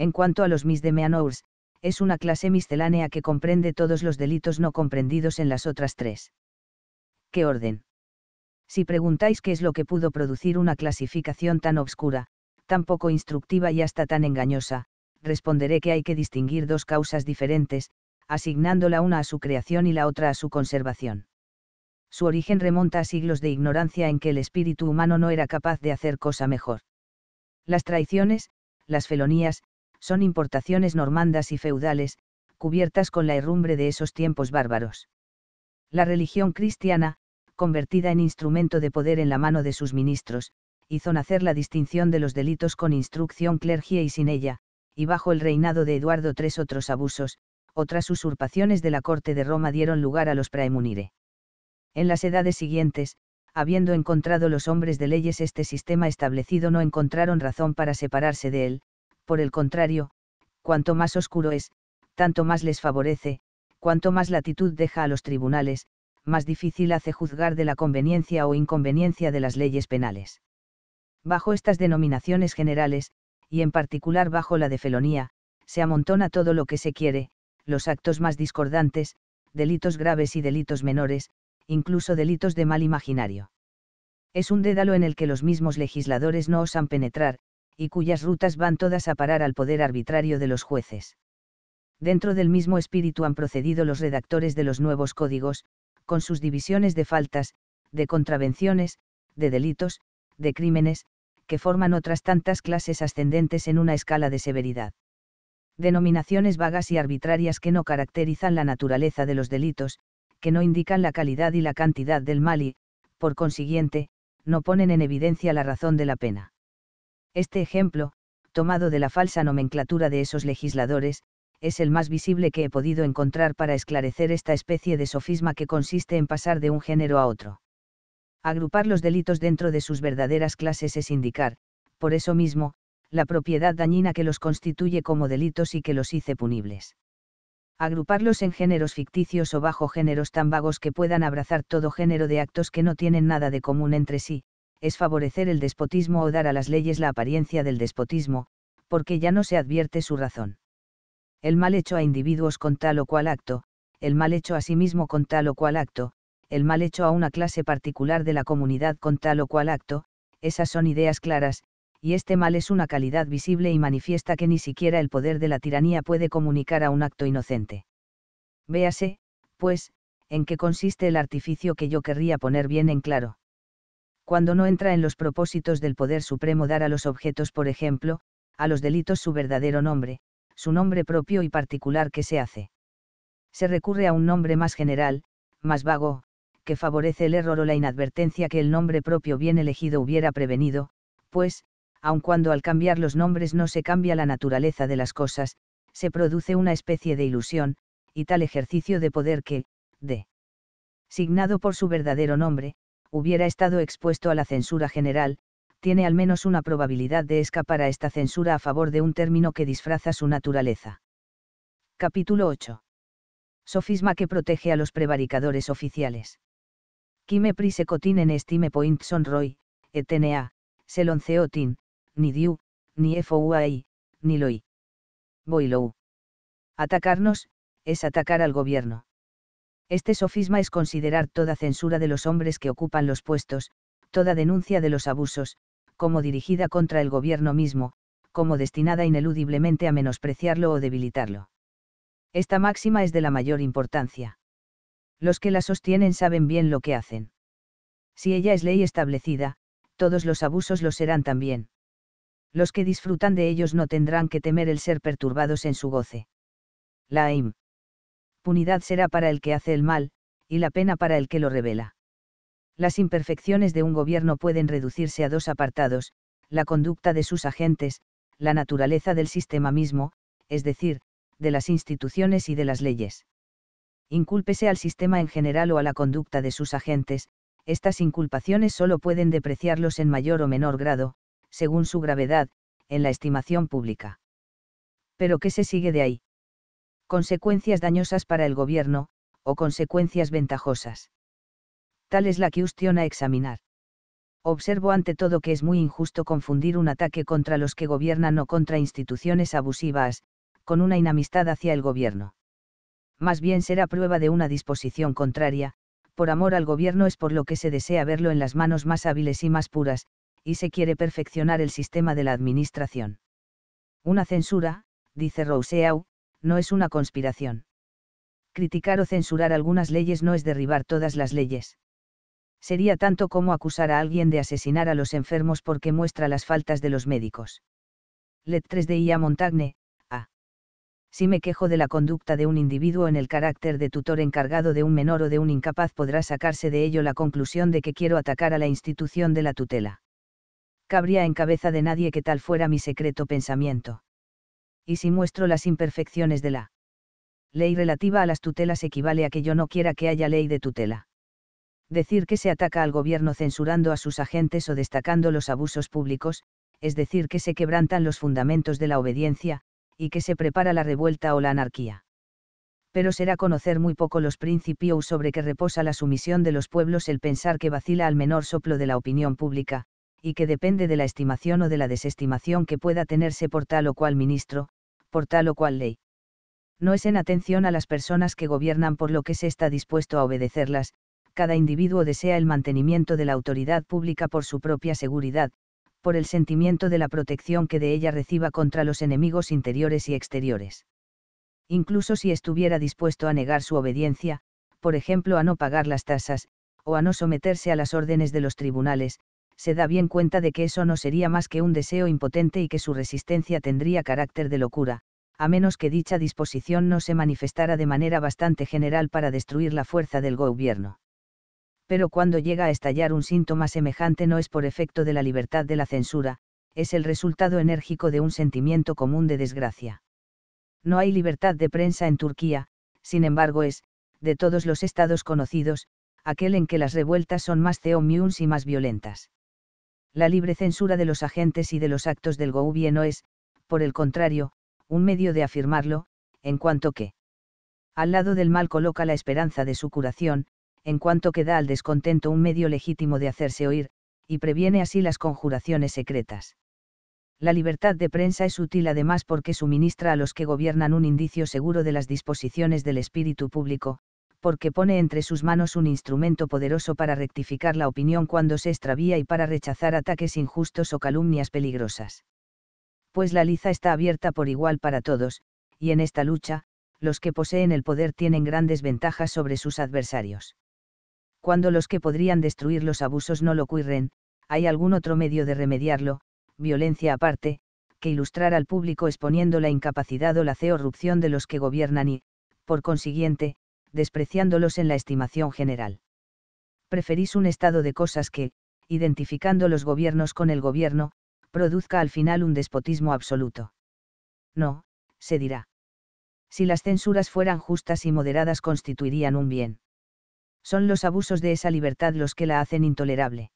En cuanto a los de Meanours, es una clase miscelánea que comprende todos los delitos no comprendidos en las otras tres. ¿Qué orden? Si preguntáis qué es lo que pudo producir una clasificación tan obscura, tan poco instructiva y hasta tan engañosa, responderé que hay que distinguir dos causas diferentes, asignándola una a su creación y la otra a su conservación. Su origen remonta a siglos de ignorancia en que el espíritu humano no era capaz de hacer cosa mejor. Las traiciones, las felonías, son importaciones normandas y feudales, cubiertas con la herrumbre de esos tiempos bárbaros. La religión cristiana, convertida en instrumento de poder en la mano de sus ministros, hizo nacer la distinción de los delitos con instrucción clergia y sin ella, y bajo el reinado de Eduardo III otros abusos, otras usurpaciones de la corte de Roma dieron lugar a los praemunire. En las edades siguientes, habiendo encontrado los hombres de leyes este sistema establecido no encontraron razón para separarse de él, por el contrario, cuanto más oscuro es, tanto más les favorece, cuanto más latitud deja a los tribunales, más difícil hace juzgar de la conveniencia o inconveniencia de las leyes penales. Bajo estas denominaciones generales, y en particular bajo la de felonía, se amontona todo lo que se quiere, los actos más discordantes, delitos graves y delitos menores, incluso delitos de mal imaginario. Es un dédalo en el que los mismos legisladores no osan penetrar, y cuyas rutas van todas a parar al poder arbitrario de los jueces. Dentro del mismo espíritu han procedido los redactores de los nuevos códigos, con sus divisiones de faltas, de contravenciones, de delitos, de crímenes, que forman otras tantas clases ascendentes en una escala de severidad. Denominaciones vagas y arbitrarias que no caracterizan la naturaleza de los delitos, que no indican la calidad y la cantidad del mal y, por consiguiente, no ponen en evidencia la razón de la pena. Este ejemplo, tomado de la falsa nomenclatura de esos legisladores, es el más visible que he podido encontrar para esclarecer esta especie de sofisma que consiste en pasar de un género a otro. Agrupar los delitos dentro de sus verdaderas clases es indicar, por eso mismo, la propiedad dañina que los constituye como delitos y que los hice punibles. Agruparlos en géneros ficticios o bajo géneros tan vagos que puedan abrazar todo género de actos que no tienen nada de común entre sí, es favorecer el despotismo o dar a las leyes la apariencia del despotismo, porque ya no se advierte su razón. El mal hecho a individuos con tal o cual acto, el mal hecho a sí mismo con tal o cual acto, el mal hecho a una clase particular de la comunidad con tal o cual acto, esas son ideas claras, y este mal es una calidad visible y manifiesta que ni siquiera el poder de la tiranía puede comunicar a un acto inocente. Véase, pues, en qué consiste el artificio que yo querría poner bien en claro cuando no entra en los propósitos del Poder Supremo dar a los objetos, por ejemplo, a los delitos su verdadero nombre, su nombre propio y particular que se hace. Se recurre a un nombre más general, más vago, que favorece el error o la inadvertencia que el nombre propio bien elegido hubiera prevenido, pues, aun cuando al cambiar los nombres no se cambia la naturaleza de las cosas, se produce una especie de ilusión, y tal ejercicio de poder que, de, signado por su verdadero nombre, hubiera estado expuesto a la censura general, tiene al menos una probabilidad de escapar a esta censura a favor de un término que disfraza su naturaleza. Capítulo 8. Sofisma que protege a los prevaricadores oficiales. Kime en estime point son roy, etna, selonceotin, ni diu, ni ni loi. Boilou. Atacarnos, es atacar al gobierno. Este sofisma es considerar toda censura de los hombres que ocupan los puestos, toda denuncia de los abusos, como dirigida contra el gobierno mismo, como destinada ineludiblemente a menospreciarlo o debilitarlo. Esta máxima es de la mayor importancia. Los que la sostienen saben bien lo que hacen. Si ella es ley establecida, todos los abusos lo serán también. Los que disfrutan de ellos no tendrán que temer el ser perturbados en su goce. La AIM punidad será para el que hace el mal, y la pena para el que lo revela. Las imperfecciones de un gobierno pueden reducirse a dos apartados, la conducta de sus agentes, la naturaleza del sistema mismo, es decir, de las instituciones y de las leyes. Incúlpese al sistema en general o a la conducta de sus agentes, estas inculpaciones solo pueden depreciarlos en mayor o menor grado, según su gravedad, en la estimación pública. Pero ¿qué se sigue de ahí? consecuencias dañosas para el gobierno, o consecuencias ventajosas. Tal es la cuestión a examinar. Observo ante todo que es muy injusto confundir un ataque contra los que gobiernan o contra instituciones abusivas, con una inamistad hacia el gobierno. Más bien será prueba de una disposición contraria, por amor al gobierno es por lo que se desea verlo en las manos más hábiles y más puras, y se quiere perfeccionar el sistema de la administración. Una censura, dice Rousseau, no es una conspiración. Criticar o censurar algunas leyes no es derribar todas las leyes. Sería tanto como acusar a alguien de asesinar a los enfermos porque muestra las faltas de los médicos. Let 3 de IA Montagne, A. Si me quejo de la conducta de un individuo en el carácter de tutor encargado de un menor o de un incapaz podrá sacarse de ello la conclusión de que quiero atacar a la institución de la tutela cabría en cabeza de nadie que tal fuera mi secreto pensamiento y si muestro las imperfecciones de la ley relativa a las tutelas equivale a que yo no quiera que haya ley de tutela. Decir que se ataca al gobierno censurando a sus agentes o destacando los abusos públicos, es decir, que se quebrantan los fundamentos de la obediencia, y que se prepara la revuelta o la anarquía. Pero será conocer muy poco los principios sobre que reposa la sumisión de los pueblos el pensar que vacila al menor soplo de la opinión pública, y que depende de la estimación o de la desestimación que pueda tenerse por tal o cual ministro, por tal o cual ley. No es en atención a las personas que gobiernan por lo que se está dispuesto a obedecerlas, cada individuo desea el mantenimiento de la autoridad pública por su propia seguridad, por el sentimiento de la protección que de ella reciba contra los enemigos interiores y exteriores. Incluso si estuviera dispuesto a negar su obediencia, por ejemplo a no pagar las tasas, o a no someterse a las órdenes de los tribunales, se da bien cuenta de que eso no sería más que un deseo impotente y que su resistencia tendría carácter de locura, a menos que dicha disposición no se manifestara de manera bastante general para destruir la fuerza del gobierno. Pero cuando llega a estallar un síntoma semejante no es por efecto de la libertad de la censura, es el resultado enérgico de un sentimiento común de desgracia. No hay libertad de prensa en Turquía, sin embargo es, de todos los estados conocidos, aquel en que las revueltas son más ceomiuns y más violentas. La libre censura de los agentes y de los actos del gobierno es, por el contrario, un medio de afirmarlo, en cuanto que al lado del mal coloca la esperanza de su curación, en cuanto que da al descontento un medio legítimo de hacerse oír, y previene así las conjuraciones secretas. La libertad de prensa es útil además porque suministra a los que gobiernan un indicio seguro de las disposiciones del espíritu público, porque pone entre sus manos un instrumento poderoso para rectificar la opinión cuando se extravía y para rechazar ataques injustos o calumnias peligrosas. Pues la liza está abierta por igual para todos, y en esta lucha, los que poseen el poder tienen grandes ventajas sobre sus adversarios. Cuando los que podrían destruir los abusos no lo cuirren, hay algún otro medio de remediarlo, violencia aparte, que ilustrar al público exponiendo la incapacidad o la ceorrupción de los que gobiernan y, por consiguiente, despreciándolos en la estimación general. Preferís un estado de cosas que, identificando los gobiernos con el gobierno, produzca al final un despotismo absoluto. No, se dirá. Si las censuras fueran justas y moderadas constituirían un bien. Son los abusos de esa libertad los que la hacen intolerable.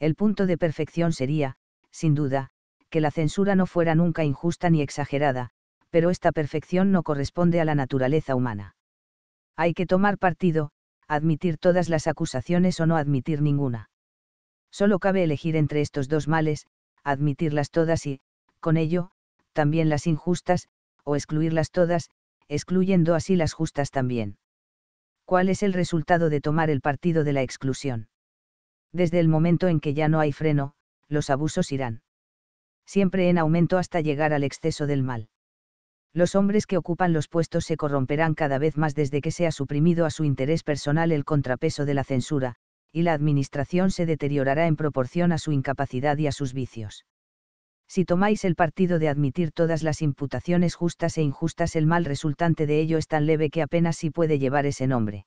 El punto de perfección sería, sin duda, que la censura no fuera nunca injusta ni exagerada, pero esta perfección no corresponde a la naturaleza humana. Hay que tomar partido, admitir todas las acusaciones o no admitir ninguna. Solo cabe elegir entre estos dos males, admitirlas todas y, con ello, también las injustas, o excluirlas todas, excluyendo así las justas también. ¿Cuál es el resultado de tomar el partido de la exclusión? Desde el momento en que ya no hay freno, los abusos irán. Siempre en aumento hasta llegar al exceso del mal los hombres que ocupan los puestos se corromperán cada vez más desde que sea suprimido a su interés personal el contrapeso de la censura, y la administración se deteriorará en proporción a su incapacidad y a sus vicios. Si tomáis el partido de admitir todas las imputaciones justas e injustas, el mal resultante de ello es tan leve que apenas si sí puede llevar ese nombre.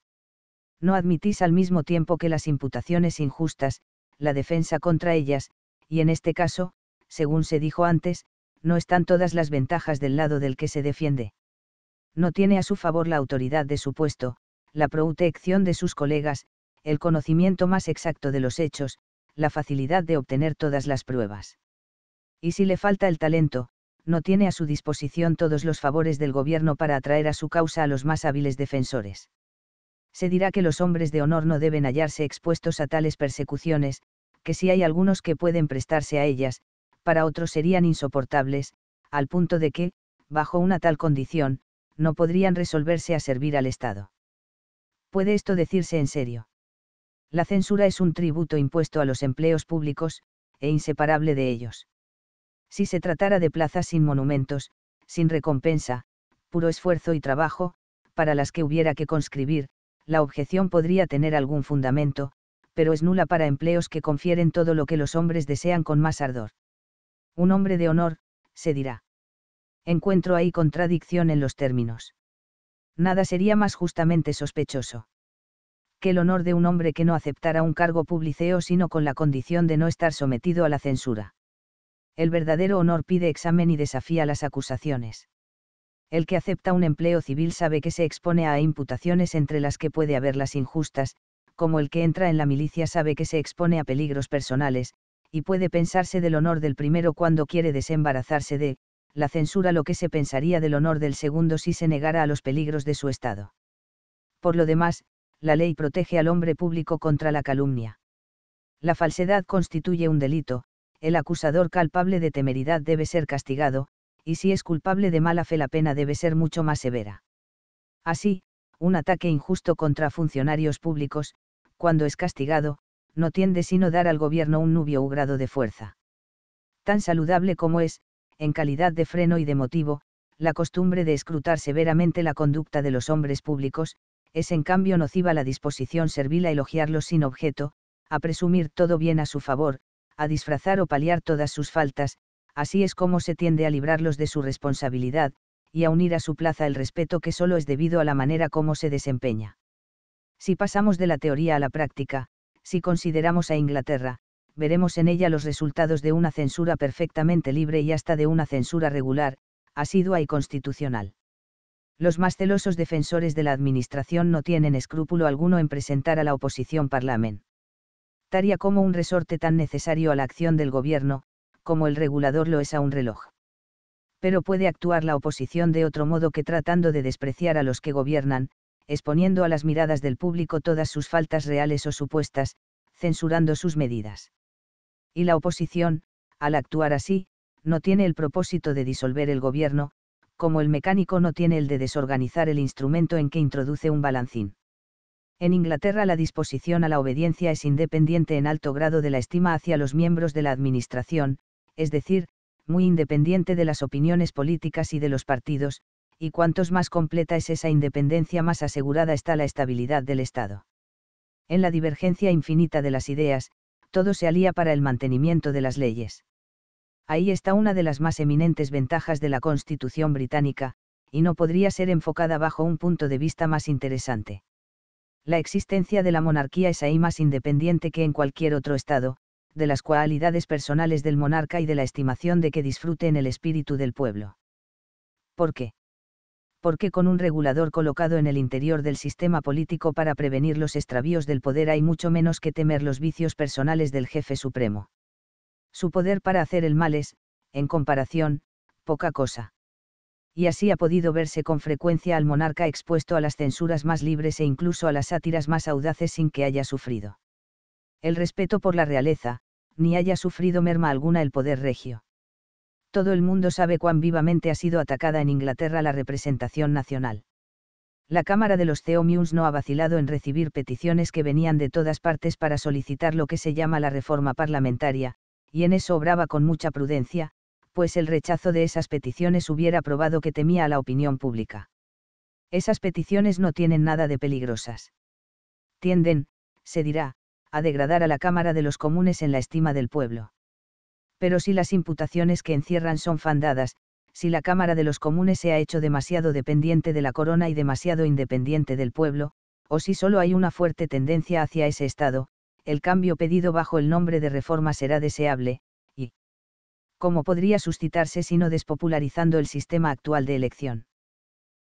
No admitís al mismo tiempo que las imputaciones injustas, la defensa contra ellas, y en este caso, según se dijo antes, no están todas las ventajas del lado del que se defiende. No tiene a su favor la autoridad de su puesto, la protección de sus colegas, el conocimiento más exacto de los hechos, la facilidad de obtener todas las pruebas. Y si le falta el talento, no tiene a su disposición todos los favores del gobierno para atraer a su causa a los más hábiles defensores. Se dirá que los hombres de honor no deben hallarse expuestos a tales persecuciones, que si hay algunos que pueden prestarse a ellas, para otros serían insoportables, al punto de que, bajo una tal condición, no podrían resolverse a servir al Estado. ¿Puede esto decirse en serio? La censura es un tributo impuesto a los empleos públicos, e inseparable de ellos. Si se tratara de plazas sin monumentos, sin recompensa, puro esfuerzo y trabajo, para las que hubiera que conscribir, la objeción podría tener algún fundamento, pero es nula para empleos que confieren todo lo que los hombres desean con más ardor un hombre de honor, se dirá. Encuentro ahí contradicción en los términos. Nada sería más justamente sospechoso. Que el honor de un hombre que no aceptara un cargo publiceo sino con la condición de no estar sometido a la censura. El verdadero honor pide examen y desafía las acusaciones. El que acepta un empleo civil sabe que se expone a imputaciones entre las que puede haber las injustas, como el que entra en la milicia sabe que se expone a peligros personales, y puede pensarse del honor del primero cuando quiere desembarazarse de, la censura lo que se pensaría del honor del segundo si se negara a los peligros de su estado. Por lo demás, la ley protege al hombre público contra la calumnia. La falsedad constituye un delito, el acusador culpable de temeridad debe ser castigado, y si es culpable de mala fe la pena debe ser mucho más severa. Así, un ataque injusto contra funcionarios públicos, cuando es castigado, no tiende sino dar al gobierno un nubio grado de fuerza. Tan saludable como es, en calidad de freno y de motivo, la costumbre de escrutar severamente la conducta de los hombres públicos, es en cambio nociva la disposición servil a elogiarlos sin objeto, a presumir todo bien a su favor, a disfrazar o paliar todas sus faltas, así es como se tiende a librarlos de su responsabilidad, y a unir a su plaza el respeto que solo es debido a la manera como se desempeña. Si pasamos de la teoría a la práctica, si consideramos a Inglaterra, veremos en ella los resultados de una censura perfectamente libre y hasta de una censura regular, asidua y constitucional. Los más celosos defensores de la administración no tienen escrúpulo alguno en presentar a la oposición parlamentaria como un resorte tan necesario a la acción del gobierno, como el regulador lo es a un reloj. Pero puede actuar la oposición de otro modo que tratando de despreciar a los que gobiernan, exponiendo a las miradas del público todas sus faltas reales o supuestas, censurando sus medidas. Y la oposición, al actuar así, no tiene el propósito de disolver el gobierno, como el mecánico no tiene el de desorganizar el instrumento en que introduce un balancín. En Inglaterra la disposición a la obediencia es independiente en alto grado de la estima hacia los miembros de la Administración, es decir, muy independiente de las opiniones políticas y de los partidos, y cuantos más completa es esa independencia más asegurada está la estabilidad del Estado. En la divergencia infinita de las ideas, todo se alía para el mantenimiento de las leyes. Ahí está una de las más eminentes ventajas de la Constitución británica, y no podría ser enfocada bajo un punto de vista más interesante. La existencia de la monarquía es ahí más independiente que en cualquier otro Estado, de las cualidades personales del monarca y de la estimación de que disfrute en el espíritu del pueblo. ¿Por qué? porque con un regulador colocado en el interior del sistema político para prevenir los extravíos del poder hay mucho menos que temer los vicios personales del jefe supremo. Su poder para hacer el mal es, en comparación, poca cosa. Y así ha podido verse con frecuencia al monarca expuesto a las censuras más libres e incluso a las sátiras más audaces sin que haya sufrido. El respeto por la realeza, ni haya sufrido merma alguna el poder regio todo el mundo sabe cuán vivamente ha sido atacada en Inglaterra la representación nacional. La Cámara de los Theomius no ha vacilado en recibir peticiones que venían de todas partes para solicitar lo que se llama la reforma parlamentaria, y en eso obraba con mucha prudencia, pues el rechazo de esas peticiones hubiera probado que temía a la opinión pública. Esas peticiones no tienen nada de peligrosas. Tienden, se dirá, a degradar a la Cámara de los Comunes en la estima del pueblo pero si las imputaciones que encierran son fandadas, si la Cámara de los Comunes se ha hecho demasiado dependiente de la corona y demasiado independiente del pueblo, o si solo hay una fuerte tendencia hacia ese estado, el cambio pedido bajo el nombre de reforma será deseable, y ¿cómo podría suscitarse sino despopularizando el sistema actual de elección?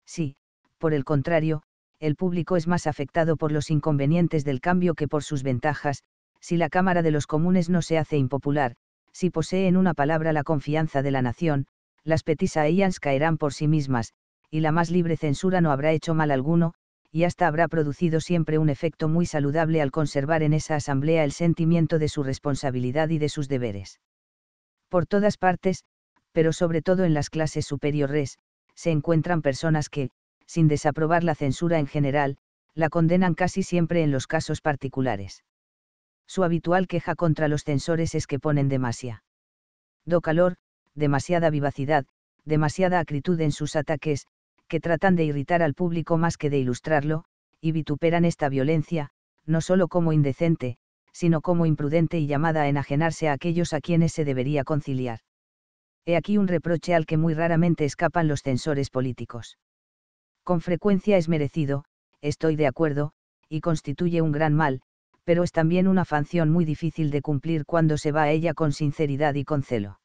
Si, por el contrario, el público es más afectado por los inconvenientes del cambio que por sus ventajas, si la Cámara de los Comunes no se hace impopular, si posee en una palabra la confianza de la nación, las petisaeians caerán por sí mismas, y la más libre censura no habrá hecho mal alguno, y hasta habrá producido siempre un efecto muy saludable al conservar en esa asamblea el sentimiento de su responsabilidad y de sus deberes. Por todas partes, pero sobre todo en las clases superiores, se encuentran personas que, sin desaprobar la censura en general, la condenan casi siempre en los casos particulares. Su habitual queja contra los censores es que ponen demasia. Do calor, demasiada vivacidad, demasiada acritud en sus ataques, que tratan de irritar al público más que de ilustrarlo, y vituperan esta violencia, no solo como indecente, sino como imprudente y llamada a enajenarse a aquellos a quienes se debería conciliar. He aquí un reproche al que muy raramente escapan los censores políticos. Con frecuencia es merecido, estoy de acuerdo, y constituye un gran mal, pero es también una función muy difícil de cumplir cuando se va a ella con sinceridad y con celo.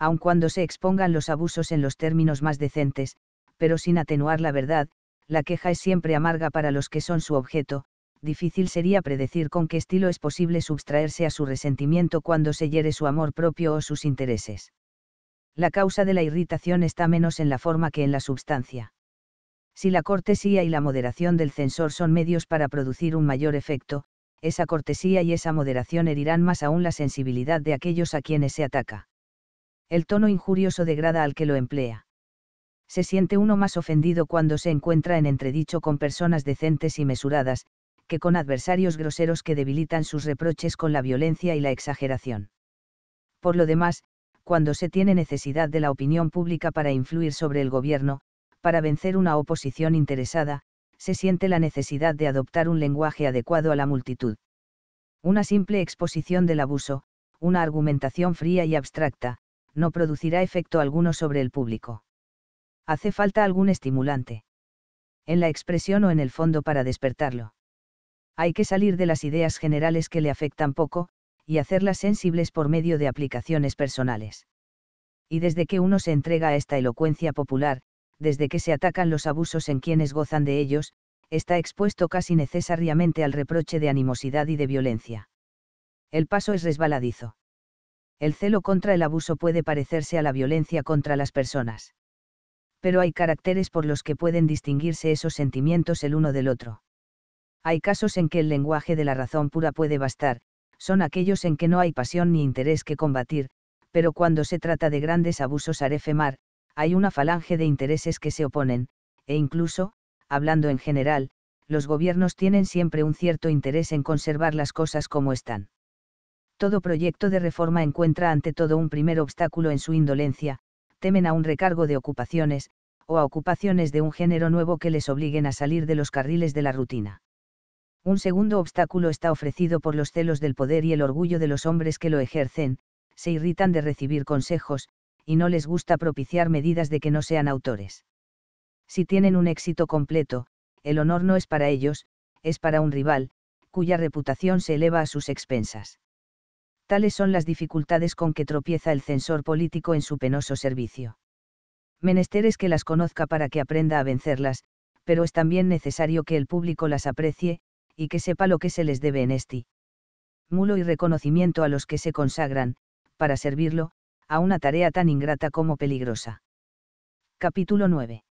Aun cuando se expongan los abusos en los términos más decentes, pero sin atenuar la verdad, la queja es siempre amarga para los que son su objeto, difícil sería predecir con qué estilo es posible subtraerse a su resentimiento cuando se hiere su amor propio o sus intereses. La causa de la irritación está menos en la forma que en la substancia. Si la cortesía y la moderación del censor son medios para producir un mayor efecto, esa cortesía y esa moderación herirán más aún la sensibilidad de aquellos a quienes se ataca. El tono injurioso degrada al que lo emplea. Se siente uno más ofendido cuando se encuentra en entredicho con personas decentes y mesuradas, que con adversarios groseros que debilitan sus reproches con la violencia y la exageración. Por lo demás, cuando se tiene necesidad de la opinión pública para influir sobre el gobierno, para vencer una oposición interesada, se siente la necesidad de adoptar un lenguaje adecuado a la multitud. Una simple exposición del abuso, una argumentación fría y abstracta, no producirá efecto alguno sobre el público. Hace falta algún estimulante. En la expresión o en el fondo para despertarlo. Hay que salir de las ideas generales que le afectan poco, y hacerlas sensibles por medio de aplicaciones personales. Y desde que uno se entrega a esta elocuencia popular, desde que se atacan los abusos en quienes gozan de ellos, está expuesto casi necesariamente al reproche de animosidad y de violencia. El paso es resbaladizo. El celo contra el abuso puede parecerse a la violencia contra las personas. Pero hay caracteres por los que pueden distinguirse esos sentimientos el uno del otro. Hay casos en que el lenguaje de la razón pura puede bastar, son aquellos en que no hay pasión ni interés que combatir, pero cuando se trata de grandes abusos haré arefemar, hay una falange de intereses que se oponen, e incluso, hablando en general, los gobiernos tienen siempre un cierto interés en conservar las cosas como están. Todo proyecto de reforma encuentra ante todo un primer obstáculo en su indolencia, temen a un recargo de ocupaciones, o a ocupaciones de un género nuevo que les obliguen a salir de los carriles de la rutina. Un segundo obstáculo está ofrecido por los celos del poder y el orgullo de los hombres que lo ejercen, se irritan de recibir consejos, y no les gusta propiciar medidas de que no sean autores. Si tienen un éxito completo, el honor no es para ellos, es para un rival, cuya reputación se eleva a sus expensas. Tales son las dificultades con que tropieza el censor político en su penoso servicio. Menester es que las conozca para que aprenda a vencerlas, pero es también necesario que el público las aprecie, y que sepa lo que se les debe en este. Mulo y reconocimiento a los que se consagran, para servirlo, a una tarea tan ingrata como peligrosa. Capítulo 9.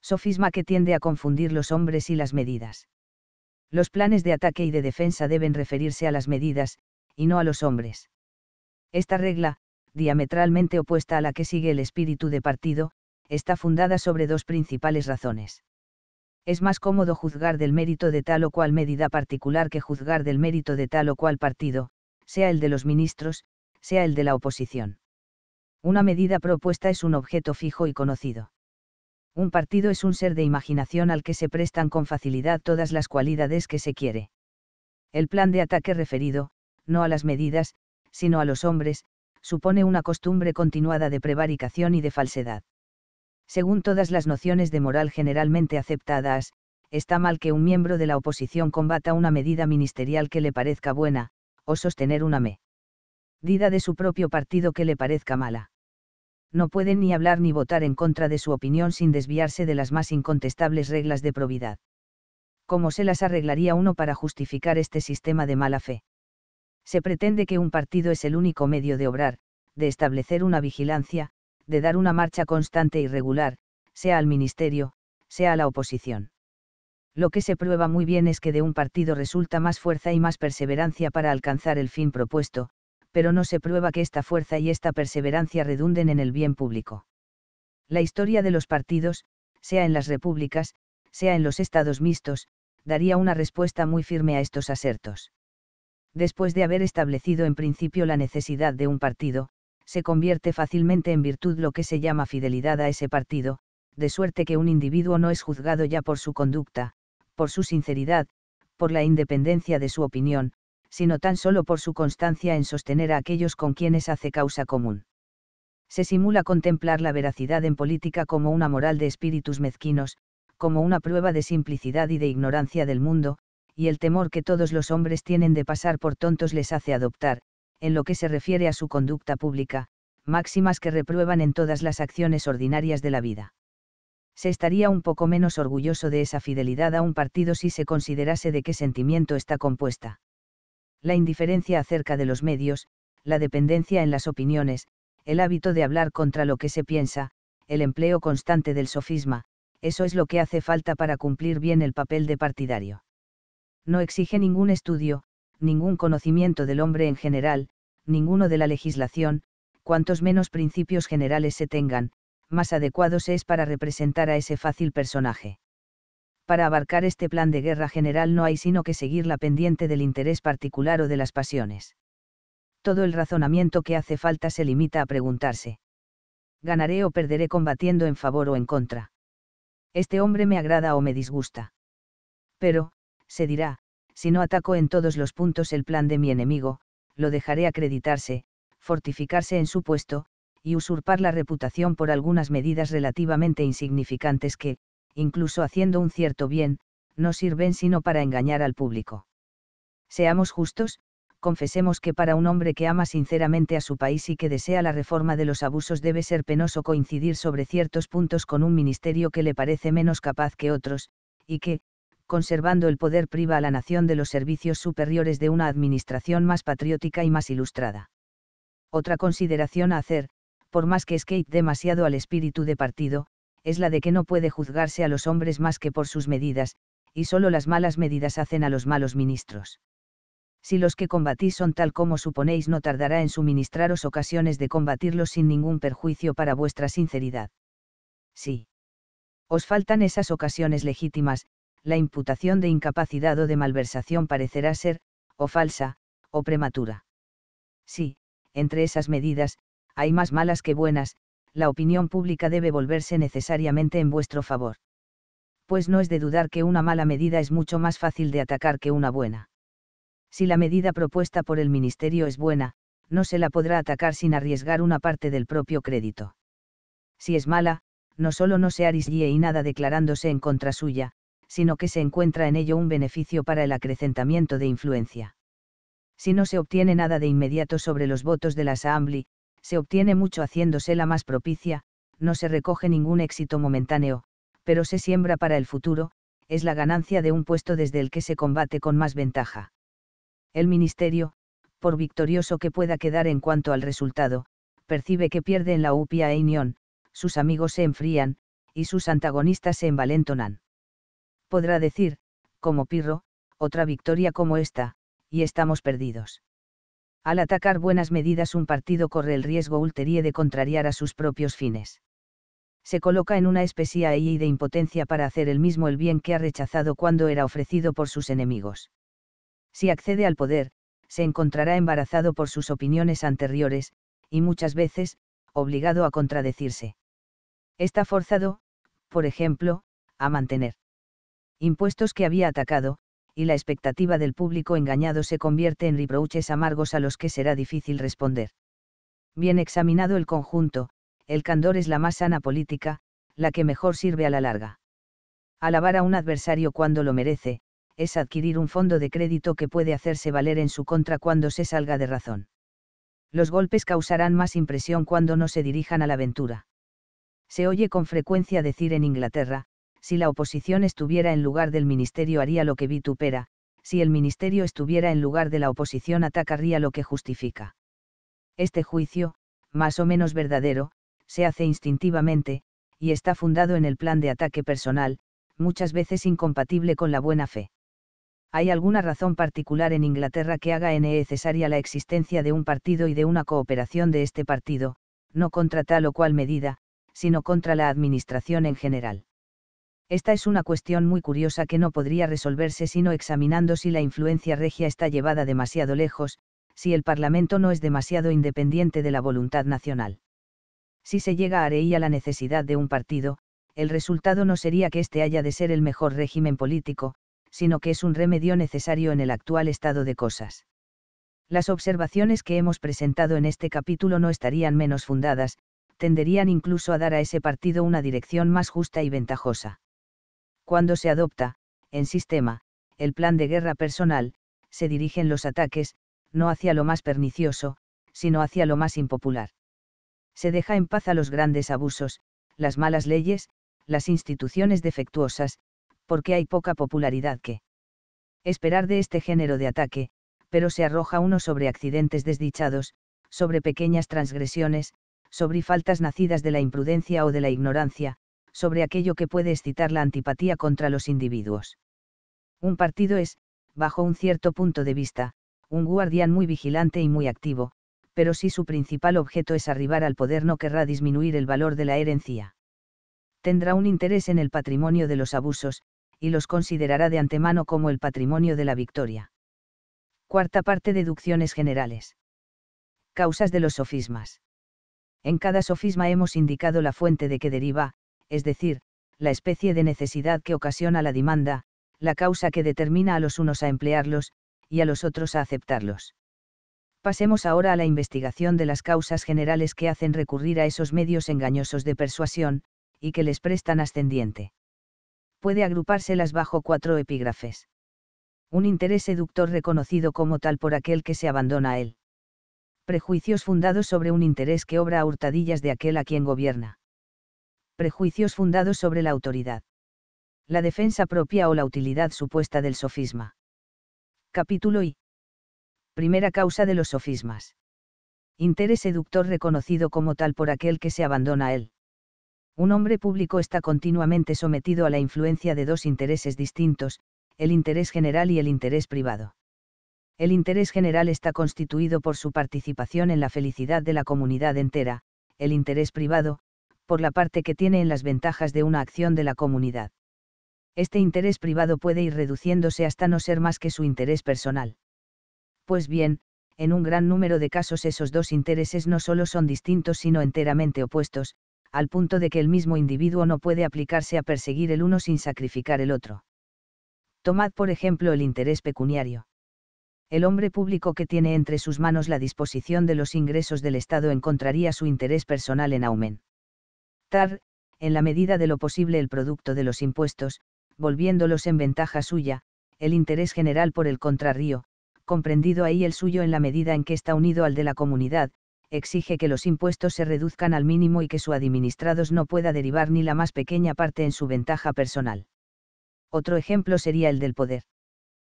Sofisma que tiende a confundir los hombres y las medidas. Los planes de ataque y de defensa deben referirse a las medidas, y no a los hombres. Esta regla, diametralmente opuesta a la que sigue el espíritu de partido, está fundada sobre dos principales razones. Es más cómodo juzgar del mérito de tal o cual medida particular que juzgar del mérito de tal o cual partido, sea el de los ministros, sea el de la oposición. Una medida propuesta es un objeto fijo y conocido. Un partido es un ser de imaginación al que se prestan con facilidad todas las cualidades que se quiere. El plan de ataque referido, no a las medidas, sino a los hombres, supone una costumbre continuada de prevaricación y de falsedad. Según todas las nociones de moral generalmente aceptadas, está mal que un miembro de la oposición combata una medida ministerial que le parezca buena, o sostener una me dida de su propio partido que le parezca mala. No pueden ni hablar ni votar en contra de su opinión sin desviarse de las más incontestables reglas de probidad. ¿Cómo se las arreglaría uno para justificar este sistema de mala fe? Se pretende que un partido es el único medio de obrar, de establecer una vigilancia, de dar una marcha constante y regular, sea al ministerio, sea a la oposición lo que se prueba muy bien es que de un partido resulta más fuerza y más perseverancia para alcanzar el fin propuesto, pero no se prueba que esta fuerza y esta perseverancia redunden en el bien público. La historia de los partidos, sea en las repúblicas, sea en los estados mixtos, daría una respuesta muy firme a estos asertos. Después de haber establecido en principio la necesidad de un partido, se convierte fácilmente en virtud lo que se llama fidelidad a ese partido, de suerte que un individuo no es juzgado ya por su conducta, por su sinceridad, por la independencia de su opinión, sino tan solo por su constancia en sostener a aquellos con quienes hace causa común. Se simula contemplar la veracidad en política como una moral de espíritus mezquinos, como una prueba de simplicidad y de ignorancia del mundo, y el temor que todos los hombres tienen de pasar por tontos les hace adoptar, en lo que se refiere a su conducta pública, máximas que reprueban en todas las acciones ordinarias de la vida se estaría un poco menos orgulloso de esa fidelidad a un partido si se considerase de qué sentimiento está compuesta la indiferencia acerca de los medios, la dependencia en las opiniones, el hábito de hablar contra lo que se piensa, el empleo constante del sofisma, eso es lo que hace falta para cumplir bien el papel de partidario. No exige ningún estudio, ningún conocimiento del hombre en general, ninguno de la legislación, cuantos menos principios generales se tengan, más adecuados es para representar a ese fácil personaje para abarcar este plan de guerra general no hay sino que seguir la pendiente del interés particular o de las pasiones. Todo el razonamiento que hace falta se limita a preguntarse. ¿Ganaré o perderé combatiendo en favor o en contra? Este hombre me agrada o me disgusta. Pero, se dirá, si no ataco en todos los puntos el plan de mi enemigo, lo dejaré acreditarse, fortificarse en su puesto, y usurpar la reputación por algunas medidas relativamente insignificantes que, incluso haciendo un cierto bien, no sirven sino para engañar al público. Seamos justos, confesemos que para un hombre que ama sinceramente a su país y que desea la reforma de los abusos debe ser penoso coincidir sobre ciertos puntos con un ministerio que le parece menos capaz que otros, y que, conservando el poder priva a la nación de los servicios superiores de una administración más patriótica y más ilustrada. Otra consideración a hacer, por más que escape demasiado al espíritu de partido, es la de que no puede juzgarse a los hombres más que por sus medidas, y solo las malas medidas hacen a los malos ministros. Si los que combatís son tal como suponéis, no tardará en suministraros ocasiones de combatirlos sin ningún perjuicio para vuestra sinceridad. Sí. Os faltan esas ocasiones legítimas, la imputación de incapacidad o de malversación parecerá ser, o falsa, o prematura. Sí, entre esas medidas, hay más malas que buenas, la opinión pública debe volverse necesariamente en vuestro favor. Pues no es de dudar que una mala medida es mucho más fácil de atacar que una buena. Si la medida propuesta por el Ministerio es buena, no se la podrá atacar sin arriesgar una parte del propio crédito. Si es mala, no solo no se arriesgue y nada declarándose en contra suya, sino que se encuentra en ello un beneficio para el acrecentamiento de influencia. Si no se obtiene nada de inmediato sobre los votos de la Asamblea, se obtiene mucho haciéndose la más propicia, no se recoge ningún éxito momentáneo, pero se siembra para el futuro, es la ganancia de un puesto desde el que se combate con más ventaja. El ministerio, por victorioso que pueda quedar en cuanto al resultado, percibe que pierde en la upia e Unión, sus amigos se enfrían, y sus antagonistas se envalentonan. Podrá decir, como Pirro, otra victoria como esta, y estamos perdidos. Al atacar buenas medidas un partido corre el riesgo ulterior de contrariar a sus propios fines. Se coloca en una especie ahí de impotencia para hacer el mismo el bien que ha rechazado cuando era ofrecido por sus enemigos. Si accede al poder, se encontrará embarazado por sus opiniones anteriores, y muchas veces, obligado a contradecirse. Está forzado, por ejemplo, a mantener impuestos que había atacado, y la expectativa del público engañado se convierte en reproches amargos a los que será difícil responder. Bien examinado el conjunto, el candor es la más sana política, la que mejor sirve a la larga. Alabar a un adversario cuando lo merece, es adquirir un fondo de crédito que puede hacerse valer en su contra cuando se salga de razón. Los golpes causarán más impresión cuando no se dirijan a la aventura. Se oye con frecuencia decir en Inglaterra, si la oposición estuviera en lugar del ministerio haría lo que vitupera, si el ministerio estuviera en lugar de la oposición atacaría lo que justifica. Este juicio, más o menos verdadero, se hace instintivamente, y está fundado en el plan de ataque personal, muchas veces incompatible con la buena fe. ¿Hay alguna razón particular en Inglaterra que haga necesaria e la existencia de un partido y de una cooperación de este partido, no contra tal o cual medida, sino contra la administración en general? Esta es una cuestión muy curiosa que no podría resolverse sino examinando si la influencia regia está llevada demasiado lejos, si el Parlamento no es demasiado independiente de la voluntad nacional. Si se llega a reír a la necesidad de un partido, el resultado no sería que este haya de ser el mejor régimen político, sino que es un remedio necesario en el actual estado de cosas. Las observaciones que hemos presentado en este capítulo no estarían menos fundadas, tenderían incluso a dar a ese partido una dirección más justa y ventajosa. Cuando se adopta, en sistema, el plan de guerra personal, se dirigen los ataques, no hacia lo más pernicioso, sino hacia lo más impopular. Se deja en paz a los grandes abusos, las malas leyes, las instituciones defectuosas, porque hay poca popularidad que esperar de este género de ataque, pero se arroja uno sobre accidentes desdichados, sobre pequeñas transgresiones, sobre faltas nacidas de la imprudencia o de la ignorancia, sobre aquello que puede excitar la antipatía contra los individuos. Un partido es, bajo un cierto punto de vista, un guardián muy vigilante y muy activo, pero si su principal objeto es arribar al poder no querrá disminuir el valor de la herencia. Tendrá un interés en el patrimonio de los abusos, y los considerará de antemano como el patrimonio de la victoria. Cuarta parte Deducciones generales. Causas de los sofismas. En cada sofisma hemos indicado la fuente de que deriva, es decir, la especie de necesidad que ocasiona la demanda, la causa que determina a los unos a emplearlos, y a los otros a aceptarlos. Pasemos ahora a la investigación de las causas generales que hacen recurrir a esos medios engañosos de persuasión, y que les prestan ascendiente. Puede agrupárselas bajo cuatro epígrafes. Un interés seductor reconocido como tal por aquel que se abandona a él. Prejuicios fundados sobre un interés que obra a hurtadillas de aquel a quien gobierna prejuicios fundados sobre la autoridad. La defensa propia o la utilidad supuesta del sofisma. Capítulo I. Primera causa de los sofismas. Interés seductor reconocido como tal por aquel que se abandona a él. Un hombre público está continuamente sometido a la influencia de dos intereses distintos, el interés general y el interés privado. El interés general está constituido por su participación en la felicidad de la comunidad entera, el interés privado, por la parte que tiene en las ventajas de una acción de la comunidad. Este interés privado puede ir reduciéndose hasta no ser más que su interés personal. Pues bien, en un gran número de casos esos dos intereses no solo son distintos sino enteramente opuestos, al punto de que el mismo individuo no puede aplicarse a perseguir el uno sin sacrificar el otro. Tomad por ejemplo el interés pecuniario. El hombre público que tiene entre sus manos la disposición de los ingresos del Estado encontraría su interés personal en aumento en la medida de lo posible el producto de los impuestos, volviéndolos en ventaja suya, el interés general por el contrarrío, comprendido ahí el suyo en la medida en que está unido al de la comunidad, exige que los impuestos se reduzcan al mínimo y que su administrados no pueda derivar ni la más pequeña parte en su ventaja personal. Otro ejemplo sería el del poder.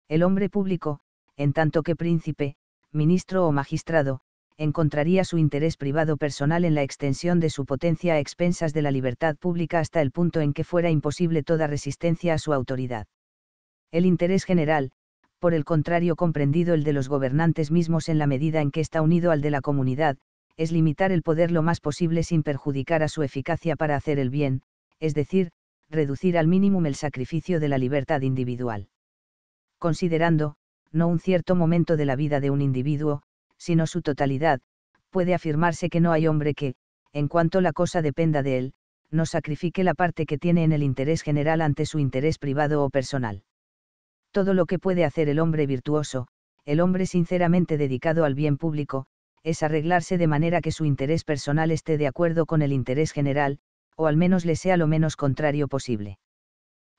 El hombre público, en tanto que príncipe, ministro o magistrado, encontraría su interés privado personal en la extensión de su potencia a expensas de la libertad pública hasta el punto en que fuera imposible toda resistencia a su autoridad. El interés general, por el contrario comprendido el de los gobernantes mismos en la medida en que está unido al de la comunidad, es limitar el poder lo más posible sin perjudicar a su eficacia para hacer el bien, es decir, reducir al mínimo el sacrificio de la libertad individual. Considerando, no un cierto momento de la vida de un individuo, sino su totalidad, puede afirmarse que no hay hombre que, en cuanto la cosa dependa de él, no sacrifique la parte que tiene en el interés general ante su interés privado o personal. Todo lo que puede hacer el hombre virtuoso, el hombre sinceramente dedicado al bien público, es arreglarse de manera que su interés personal esté de acuerdo con el interés general, o al menos le sea lo menos contrario posible.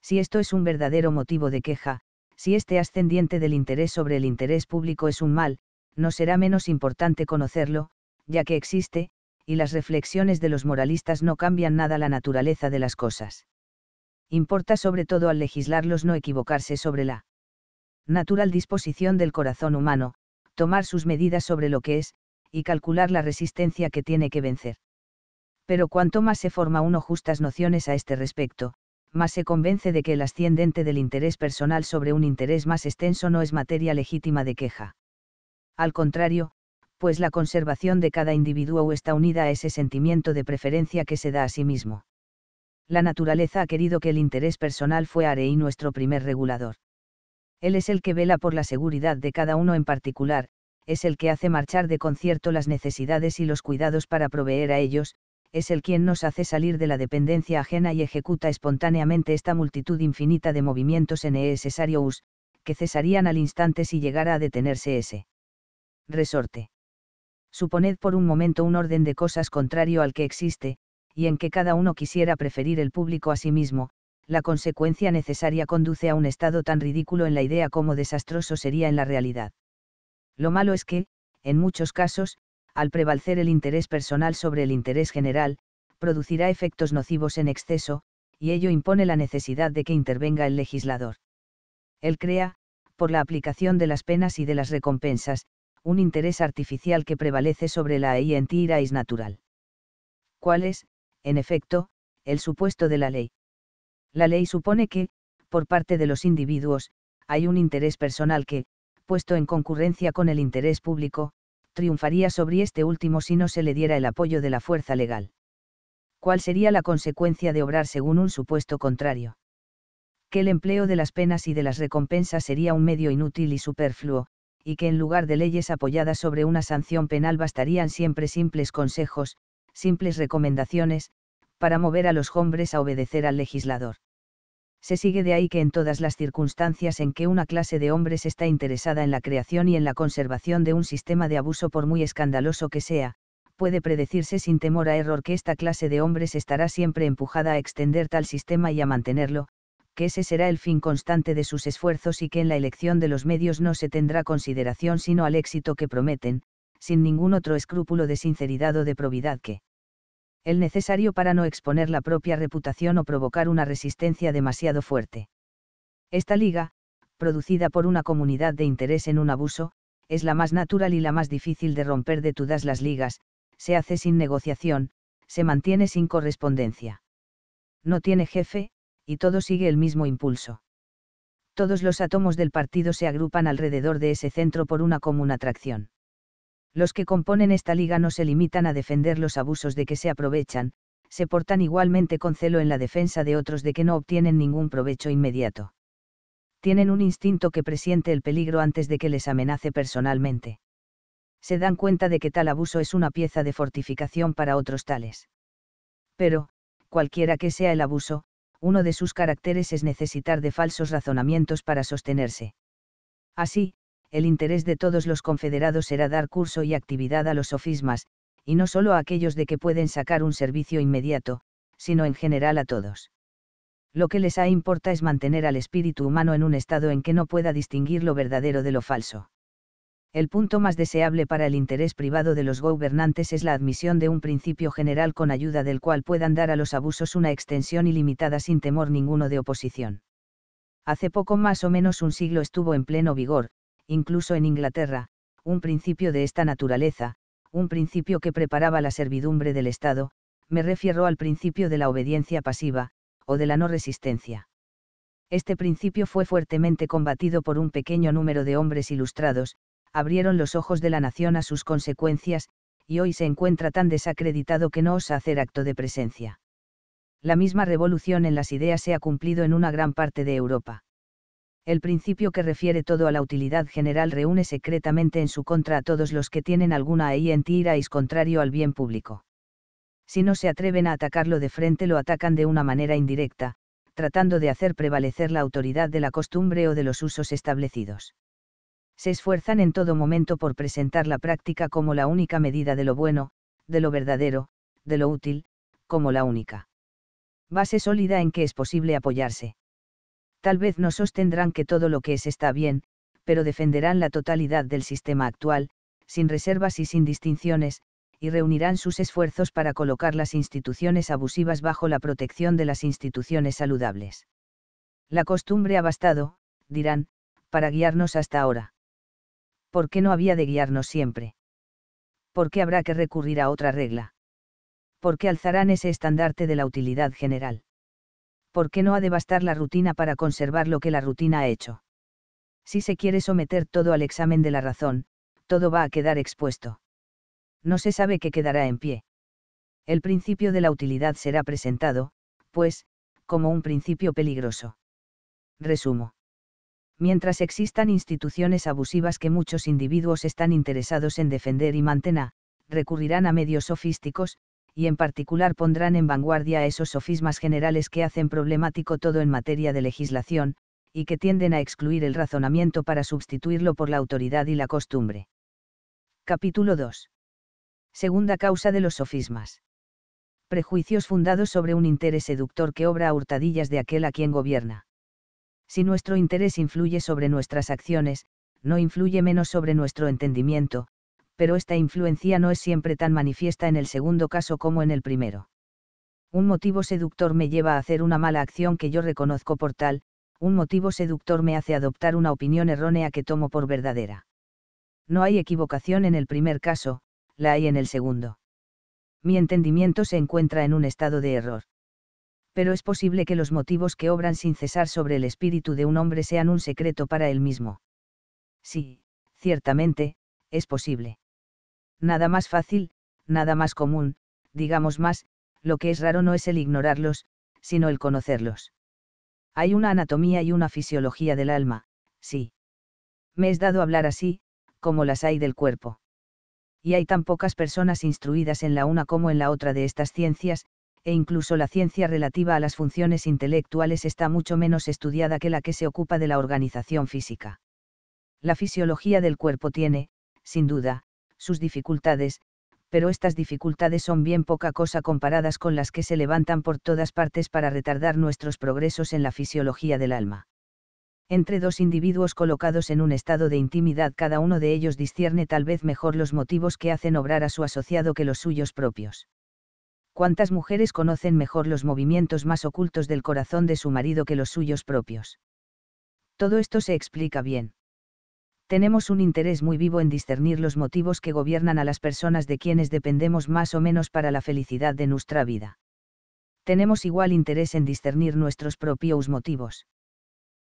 Si esto es un verdadero motivo de queja, si este ascendiente del interés sobre el interés público es un mal, no será menos importante conocerlo, ya que existe, y las reflexiones de los moralistas no cambian nada la naturaleza de las cosas. Importa sobre todo al legislarlos no equivocarse sobre la natural disposición del corazón humano, tomar sus medidas sobre lo que es, y calcular la resistencia que tiene que vencer. Pero cuanto más se forma uno justas nociones a este respecto, más se convence de que el ascendente del interés personal sobre un interés más extenso no es materia legítima de queja al contrario, pues la conservación de cada individuo está unida a ese sentimiento de preferencia que se da a sí mismo. La naturaleza ha querido que el interés personal fuera y nuestro primer regulador. Él es el que vela por la seguridad de cada uno en particular, es el que hace marchar de concierto las necesidades y los cuidados para proveer a ellos, es el quien nos hace salir de la dependencia ajena y ejecuta espontáneamente esta multitud infinita de movimientos en necesarios, que cesarían al instante si llegara a detenerse ese resorte. Suponed por un momento un orden de cosas contrario al que existe, y en que cada uno quisiera preferir el público a sí mismo, la consecuencia necesaria conduce a un estado tan ridículo en la idea como desastroso sería en la realidad. Lo malo es que, en muchos casos, al prevalecer el interés personal sobre el interés general, producirá efectos nocivos en exceso, y ello impone la necesidad de que intervenga el legislador. Él crea, por la aplicación de las penas y de las recompensas, un interés artificial que prevalece sobre la ley en natural. ¿Cuál es, en efecto, el supuesto de la ley? La ley supone que, por parte de los individuos, hay un interés personal que, puesto en concurrencia con el interés público, triunfaría sobre este último si no se le diera el apoyo de la fuerza legal. ¿Cuál sería la consecuencia de obrar según un supuesto contrario? Que el empleo de las penas y de las recompensas sería un medio inútil y superfluo, y que en lugar de leyes apoyadas sobre una sanción penal bastarían siempre simples consejos, simples recomendaciones, para mover a los hombres a obedecer al legislador. Se sigue de ahí que en todas las circunstancias en que una clase de hombres está interesada en la creación y en la conservación de un sistema de abuso por muy escandaloso que sea, puede predecirse sin temor a error que esta clase de hombres estará siempre empujada a extender tal sistema y a mantenerlo, que ese será el fin constante de sus esfuerzos y que en la elección de los medios no se tendrá consideración sino al éxito que prometen, sin ningún otro escrúpulo de sinceridad o de probidad que el necesario para no exponer la propia reputación o provocar una resistencia demasiado fuerte. Esta liga, producida por una comunidad de interés en un abuso, es la más natural y la más difícil de romper de todas las ligas, se hace sin negociación, se mantiene sin correspondencia. No tiene jefe, y todo sigue el mismo impulso. Todos los átomos del partido se agrupan alrededor de ese centro por una común atracción. Los que componen esta liga no se limitan a defender los abusos de que se aprovechan, se portan igualmente con celo en la defensa de otros de que no obtienen ningún provecho inmediato. Tienen un instinto que presiente el peligro antes de que les amenace personalmente. Se dan cuenta de que tal abuso es una pieza de fortificación para otros tales. Pero, cualquiera que sea el abuso, uno de sus caracteres es necesitar de falsos razonamientos para sostenerse. Así, el interés de todos los confederados será dar curso y actividad a los sofismas, y no solo a aquellos de que pueden sacar un servicio inmediato, sino en general a todos. Lo que les ha importa es mantener al espíritu humano en un estado en que no pueda distinguir lo verdadero de lo falso. El punto más deseable para el interés privado de los gobernantes es la admisión de un principio general con ayuda del cual puedan dar a los abusos una extensión ilimitada sin temor ninguno de oposición. Hace poco más o menos un siglo estuvo en pleno vigor, incluso en Inglaterra, un principio de esta naturaleza, un principio que preparaba la servidumbre del Estado, me refiero al principio de la obediencia pasiva, o de la no resistencia. Este principio fue fuertemente combatido por un pequeño número de hombres ilustrados, abrieron los ojos de la nación a sus consecuencias, y hoy se encuentra tan desacreditado que no osa hacer acto de presencia. La misma revolución en las ideas se ha cumplido en una gran parte de Europa. El principio que refiere todo a la utilidad general reúne secretamente en su contra a todos los que tienen alguna ahí en es contrario al bien público. Si no se atreven a atacarlo de frente, lo atacan de una manera indirecta, tratando de hacer prevalecer la autoridad de la costumbre o de los usos establecidos se esfuerzan en todo momento por presentar la práctica como la única medida de lo bueno, de lo verdadero, de lo útil, como la única base sólida en que es posible apoyarse. Tal vez no sostendrán que todo lo que es está bien, pero defenderán la totalidad del sistema actual, sin reservas y sin distinciones, y reunirán sus esfuerzos para colocar las instituciones abusivas bajo la protección de las instituciones saludables. La costumbre ha bastado, dirán, para guiarnos hasta ahora. ¿por qué no había de guiarnos siempre? ¿Por qué habrá que recurrir a otra regla? ¿Por qué alzarán ese estandarte de la utilidad general? ¿Por qué no ha de bastar la rutina para conservar lo que la rutina ha hecho? Si se quiere someter todo al examen de la razón, todo va a quedar expuesto. No se sabe qué quedará en pie. El principio de la utilidad será presentado, pues, como un principio peligroso. Resumo mientras existan instituciones abusivas que muchos individuos están interesados en defender y mantener, recurrirán a medios sofísticos, y en particular pondrán en vanguardia a esos sofismas generales que hacen problemático todo en materia de legislación, y que tienden a excluir el razonamiento para sustituirlo por la autoridad y la costumbre. Capítulo 2. Segunda causa de los sofismas. Prejuicios fundados sobre un interés seductor que obra a hurtadillas de aquel a quien gobierna. Si nuestro interés influye sobre nuestras acciones, no influye menos sobre nuestro entendimiento, pero esta influencia no es siempre tan manifiesta en el segundo caso como en el primero. Un motivo seductor me lleva a hacer una mala acción que yo reconozco por tal, un motivo seductor me hace adoptar una opinión errónea que tomo por verdadera. No hay equivocación en el primer caso, la hay en el segundo. Mi entendimiento se encuentra en un estado de error pero es posible que los motivos que obran sin cesar sobre el espíritu de un hombre sean un secreto para él mismo. Sí, ciertamente, es posible. Nada más fácil, nada más común, digamos más, lo que es raro no es el ignorarlos, sino el conocerlos. Hay una anatomía y una fisiología del alma, sí. Me es dado hablar así, como las hay del cuerpo. Y hay tan pocas personas instruidas en la una como en la otra de estas ciencias, e incluso la ciencia relativa a las funciones intelectuales está mucho menos estudiada que la que se ocupa de la organización física. La fisiología del cuerpo tiene, sin duda, sus dificultades, pero estas dificultades son bien poca cosa comparadas con las que se levantan por todas partes para retardar nuestros progresos en la fisiología del alma. Entre dos individuos colocados en un estado de intimidad cada uno de ellos discierne tal vez mejor los motivos que hacen obrar a su asociado que los suyos propios cuántas mujeres conocen mejor los movimientos más ocultos del corazón de su marido que los suyos propios. Todo esto se explica bien. Tenemos un interés muy vivo en discernir los motivos que gobiernan a las personas de quienes dependemos más o menos para la felicidad de nuestra vida. Tenemos igual interés en discernir nuestros propios motivos.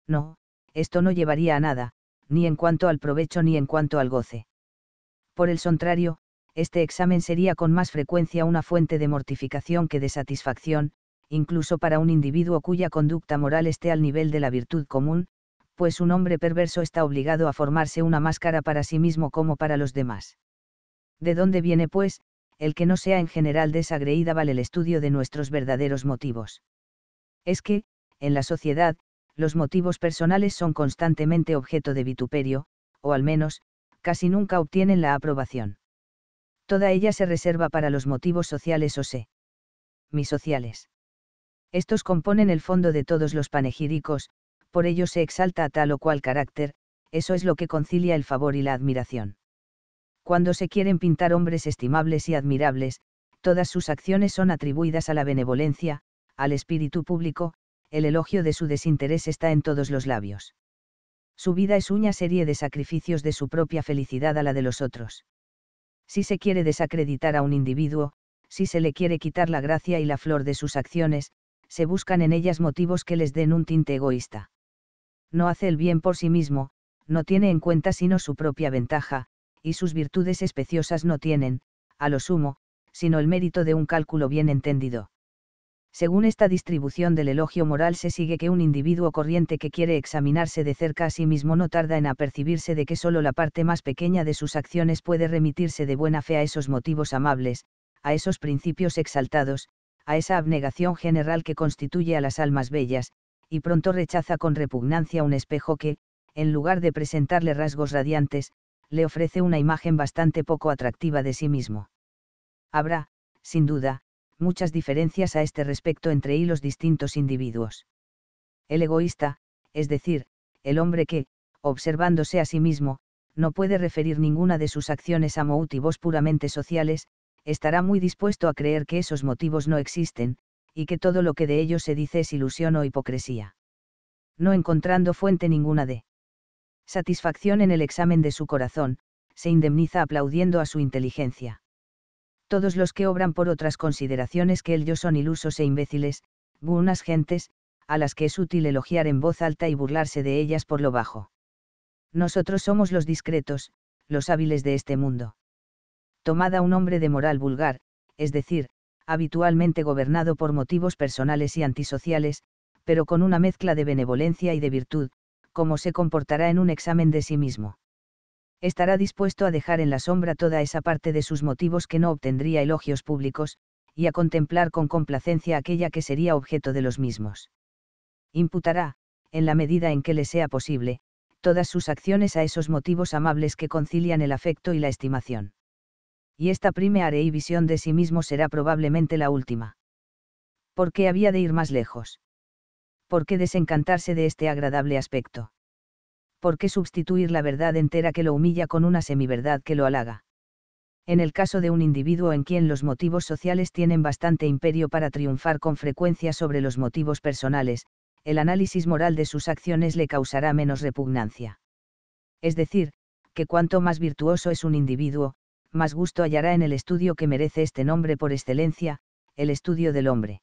No, esto no llevaría a nada, ni en cuanto al provecho ni en cuanto al goce. Por el contrario, este examen sería con más frecuencia una fuente de mortificación que de satisfacción, incluso para un individuo cuya conducta moral esté al nivel de la virtud común, pues un hombre perverso está obligado a formarse una máscara para sí mismo como para los demás. ¿De dónde viene, pues, el que no sea en general desagreída vale el estudio de nuestros verdaderos motivos? Es que, en la sociedad, los motivos personales son constantemente objeto de vituperio, o al menos, casi nunca obtienen la aprobación toda ella se reserva para los motivos sociales o se. Mis sociales. Estos componen el fondo de todos los panegíricos, por ello se exalta a tal o cual carácter, eso es lo que concilia el favor y la admiración. Cuando se quieren pintar hombres estimables y admirables, todas sus acciones son atribuidas a la benevolencia, al espíritu público, el elogio de su desinterés está en todos los labios. Su vida es una serie de sacrificios de su propia felicidad a la de los otros si se quiere desacreditar a un individuo, si se le quiere quitar la gracia y la flor de sus acciones, se buscan en ellas motivos que les den un tinte egoísta. No hace el bien por sí mismo, no tiene en cuenta sino su propia ventaja, y sus virtudes especiosas no tienen, a lo sumo, sino el mérito de un cálculo bien entendido. Según esta distribución del elogio moral se sigue que un individuo corriente que quiere examinarse de cerca a sí mismo no tarda en apercibirse de que solo la parte más pequeña de sus acciones puede remitirse de buena fe a esos motivos amables, a esos principios exaltados, a esa abnegación general que constituye a las almas bellas, y pronto rechaza con repugnancia un espejo que, en lugar de presentarle rasgos radiantes, le ofrece una imagen bastante poco atractiva de sí mismo. Habrá, sin duda, muchas diferencias a este respecto entre y los distintos individuos. El egoísta, es decir, el hombre que, observándose a sí mismo, no puede referir ninguna de sus acciones a motivos puramente sociales, estará muy dispuesto a creer que esos motivos no existen, y que todo lo que de ellos se dice es ilusión o hipocresía. No encontrando fuente ninguna de satisfacción en el examen de su corazón, se indemniza aplaudiendo a su inteligencia todos los que obran por otras consideraciones que el yo son ilusos e imbéciles, buenas gentes, a las que es útil elogiar en voz alta y burlarse de ellas por lo bajo. Nosotros somos los discretos, los hábiles de este mundo. Tomada un hombre de moral vulgar, es decir, habitualmente gobernado por motivos personales y antisociales, pero con una mezcla de benevolencia y de virtud, como se comportará en un examen de sí mismo estará dispuesto a dejar en la sombra toda esa parte de sus motivos que no obtendría elogios públicos, y a contemplar con complacencia aquella que sería objeto de los mismos. Imputará, en la medida en que le sea posible, todas sus acciones a esos motivos amables que concilian el afecto y la estimación. Y esta primera y visión de sí mismo será probablemente la última. ¿Por qué había de ir más lejos? ¿Por qué desencantarse de este agradable aspecto? ¿por qué sustituir la verdad entera que lo humilla con una semiverdad que lo halaga? En el caso de un individuo en quien los motivos sociales tienen bastante imperio para triunfar con frecuencia sobre los motivos personales, el análisis moral de sus acciones le causará menos repugnancia. Es decir, que cuanto más virtuoso es un individuo, más gusto hallará en el estudio que merece este nombre por excelencia, el estudio del hombre.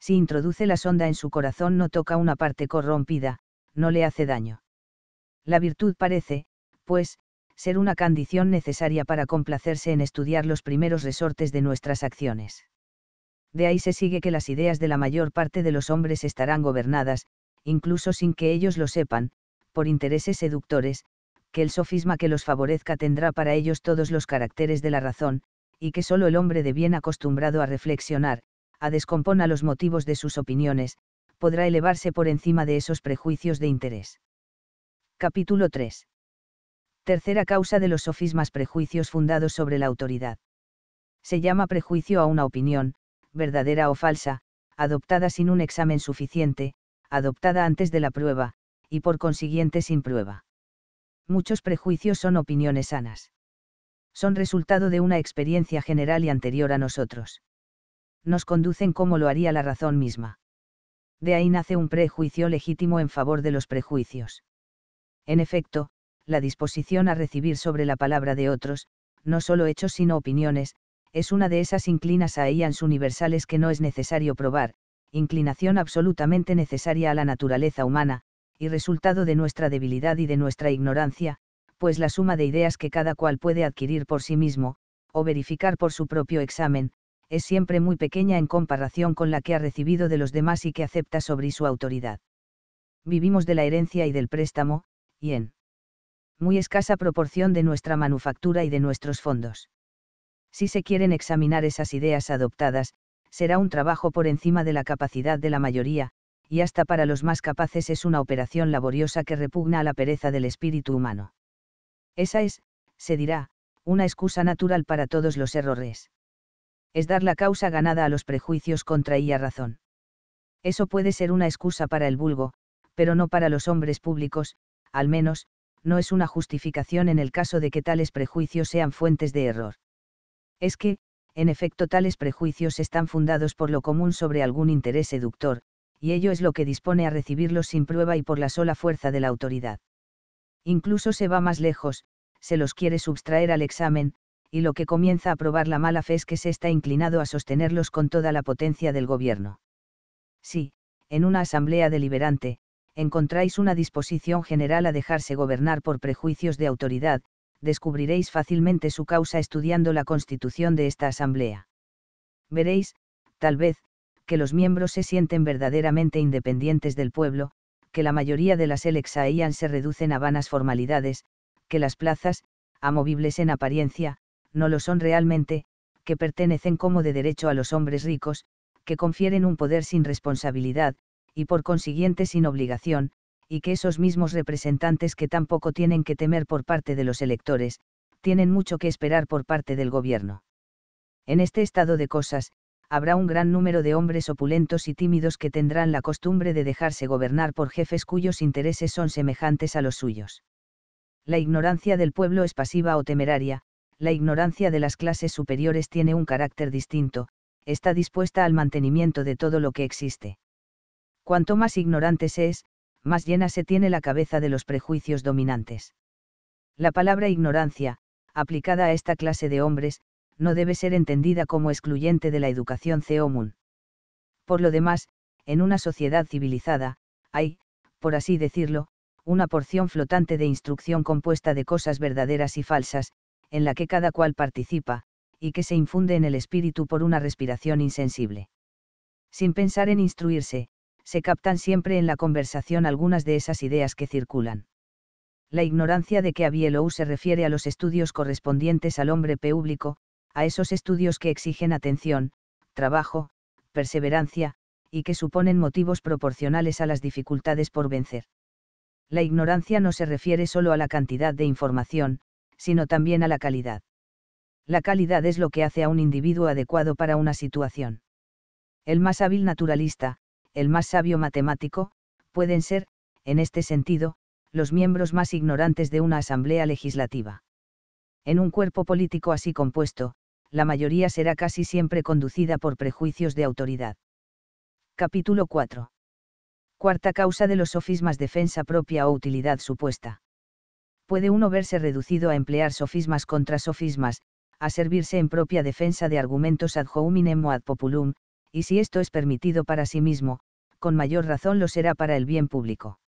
Si introduce la sonda en su corazón no toca una parte corrompida, no le hace daño. La virtud parece, pues, ser una condición necesaria para complacerse en estudiar los primeros resortes de nuestras acciones. De ahí se sigue que las ideas de la mayor parte de los hombres estarán gobernadas, incluso sin que ellos lo sepan, por intereses seductores, que el sofisma que los favorezca tendrá para ellos todos los caracteres de la razón, y que solo el hombre de bien acostumbrado a reflexionar, a descomponer los motivos de sus opiniones, podrá elevarse por encima de esos prejuicios de interés. Capítulo 3. Tercera causa de los sofismas prejuicios fundados sobre la autoridad. Se llama prejuicio a una opinión, verdadera o falsa, adoptada sin un examen suficiente, adoptada antes de la prueba, y por consiguiente sin prueba. Muchos prejuicios son opiniones sanas. Son resultado de una experiencia general y anterior a nosotros. Nos conducen como lo haría la razón misma. De ahí nace un prejuicio legítimo en favor de los prejuicios. En efecto, la disposición a recibir sobre la palabra de otros, no solo hechos sino opiniones, es una de esas inclinas a ellas universales que no es necesario probar, inclinación absolutamente necesaria a la naturaleza humana, y resultado de nuestra debilidad y de nuestra ignorancia, pues la suma de ideas que cada cual puede adquirir por sí mismo, o verificar por su propio examen, es siempre muy pequeña en comparación con la que ha recibido de los demás y que acepta sobre su autoridad. Vivimos de la herencia y del préstamo, y en muy escasa proporción de nuestra manufactura y de nuestros fondos. Si se quieren examinar esas ideas adoptadas, será un trabajo por encima de la capacidad de la mayoría, y hasta para los más capaces es una operación laboriosa que repugna a la pereza del espíritu humano. Esa es, se dirá, una excusa natural para todos los errores. Es dar la causa ganada a los prejuicios contra ella razón. Eso puede ser una excusa para el vulgo, pero no para los hombres públicos, al menos, no es una justificación en el caso de que tales prejuicios sean fuentes de error. Es que, en efecto, tales prejuicios están fundados por lo común sobre algún interés seductor, y ello es lo que dispone a recibirlos sin prueba y por la sola fuerza de la autoridad. Incluso se va más lejos, se los quiere subtraer al examen, y lo que comienza a probar la mala fe es que se está inclinado a sostenerlos con toda la potencia del gobierno. Sí, en una asamblea deliberante, encontráis una disposición general a dejarse gobernar por prejuicios de autoridad, descubriréis fácilmente su causa estudiando la constitución de esta asamblea. Veréis, tal vez, que los miembros se sienten verdaderamente independientes del pueblo, que la mayoría de las elexaían se reducen a vanas formalidades, que las plazas, amovibles en apariencia, no lo son realmente, que pertenecen como de derecho a los hombres ricos, que confieren un poder sin responsabilidad, y por consiguiente sin obligación, y que esos mismos representantes que tampoco tienen que temer por parte de los electores, tienen mucho que esperar por parte del gobierno. En este estado de cosas, habrá un gran número de hombres opulentos y tímidos que tendrán la costumbre de dejarse gobernar por jefes cuyos intereses son semejantes a los suyos. La ignorancia del pueblo es pasiva o temeraria, la ignorancia de las clases superiores tiene un carácter distinto, está dispuesta al mantenimiento de todo lo que existe. Cuanto más ignorante se es, más llena se tiene la cabeza de los prejuicios dominantes. La palabra ignorancia, aplicada a esta clase de hombres, no debe ser entendida como excluyente de la educación ceomun. Por lo demás, en una sociedad civilizada, hay, por así decirlo, una porción flotante de instrucción compuesta de cosas verdaderas y falsas, en la que cada cual participa, y que se infunde en el espíritu por una respiración insensible. Sin pensar en instruirse, se captan siempre en la conversación algunas de esas ideas que circulan. La ignorancia de que Bielou se refiere a los estudios correspondientes al hombre público, a esos estudios que exigen atención, trabajo, perseverancia, y que suponen motivos proporcionales a las dificultades por vencer. La ignorancia no se refiere solo a la cantidad de información, sino también a la calidad. La calidad es lo que hace a un individuo adecuado para una situación. El más hábil naturalista, el más sabio matemático, pueden ser, en este sentido, los miembros más ignorantes de una asamblea legislativa. En un cuerpo político así compuesto, la mayoría será casi siempre conducida por prejuicios de autoridad. Capítulo 4. Cuarta causa de los sofismas defensa propia o utilidad supuesta. Puede uno verse reducido a emplear sofismas contra sofismas, a servirse en propia defensa de argumentos ad hominem o ad populum, y si esto es permitido para sí mismo, con mayor razón lo será para el bien público.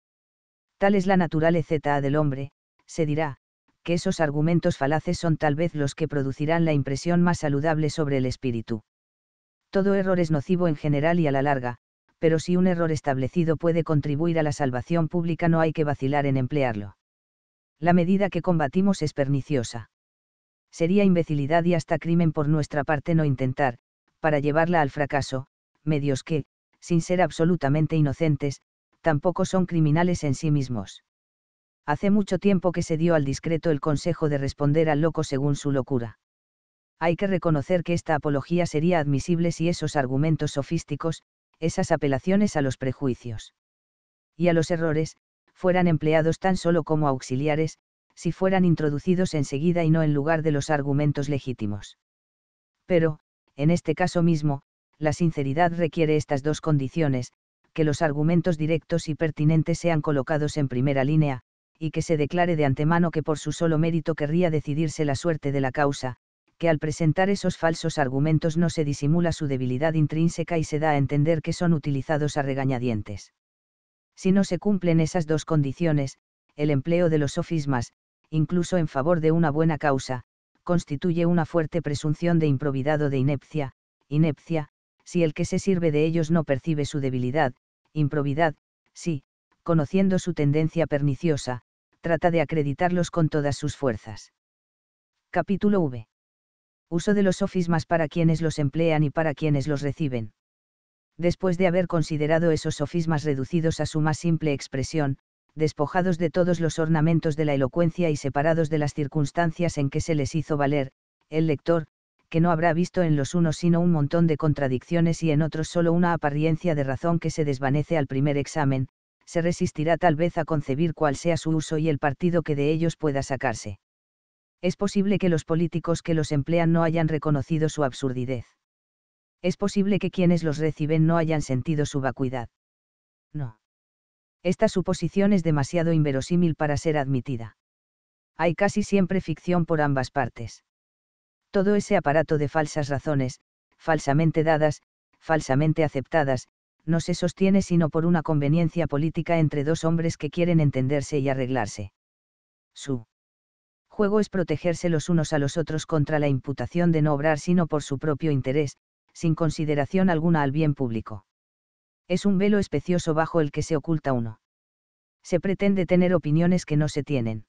Tal es la naturaleza del hombre, se dirá, que esos argumentos falaces son tal vez los que producirán la impresión más saludable sobre el espíritu. Todo error es nocivo en general y a la larga, pero si un error establecido puede contribuir a la salvación pública no hay que vacilar en emplearlo. La medida que combatimos es perniciosa. Sería imbecilidad y hasta crimen por nuestra parte no intentar, para llevarla al fracaso, medios que, sin ser absolutamente inocentes, tampoco son criminales en sí mismos. Hace mucho tiempo que se dio al discreto el consejo de responder al loco según su locura. Hay que reconocer que esta apología sería admisible si esos argumentos sofísticos, esas apelaciones a los prejuicios y a los errores, fueran empleados tan solo como auxiliares, si fueran introducidos enseguida y no en lugar de los argumentos legítimos. Pero, en este caso mismo, la sinceridad requiere estas dos condiciones, que los argumentos directos y pertinentes sean colocados en primera línea, y que se declare de antemano que por su solo mérito querría decidirse la suerte de la causa, que al presentar esos falsos argumentos no se disimula su debilidad intrínseca y se da a entender que son utilizados a regañadientes. Si no se cumplen esas dos condiciones, el empleo de los sofismas, incluso en favor de una buena causa, constituye una fuerte presunción de improvidad o de inepcia, inepcia, si el que se sirve de ellos no percibe su debilidad, improvidad, si, conociendo su tendencia perniciosa, trata de acreditarlos con todas sus fuerzas. Capítulo V. Uso de los sofismas para quienes los emplean y para quienes los reciben. Después de haber considerado esos sofismas reducidos a su más simple expresión, despojados de todos los ornamentos de la elocuencia y separados de las circunstancias en que se les hizo valer, el lector, que no habrá visto en los unos sino un montón de contradicciones y en otros solo una apariencia de razón que se desvanece al primer examen, se resistirá tal vez a concebir cuál sea su uso y el partido que de ellos pueda sacarse. Es posible que los políticos que los emplean no hayan reconocido su absurdidez. Es posible que quienes los reciben no hayan sentido su vacuidad. No. Esta suposición es demasiado inverosímil para ser admitida. Hay casi siempre ficción por ambas partes. Todo ese aparato de falsas razones, falsamente dadas, falsamente aceptadas, no se sostiene sino por una conveniencia política entre dos hombres que quieren entenderse y arreglarse. Su juego es protegerse los unos a los otros contra la imputación de no obrar sino por su propio interés, sin consideración alguna al bien público es un velo especioso bajo el que se oculta uno. Se pretende tener opiniones que no se tienen.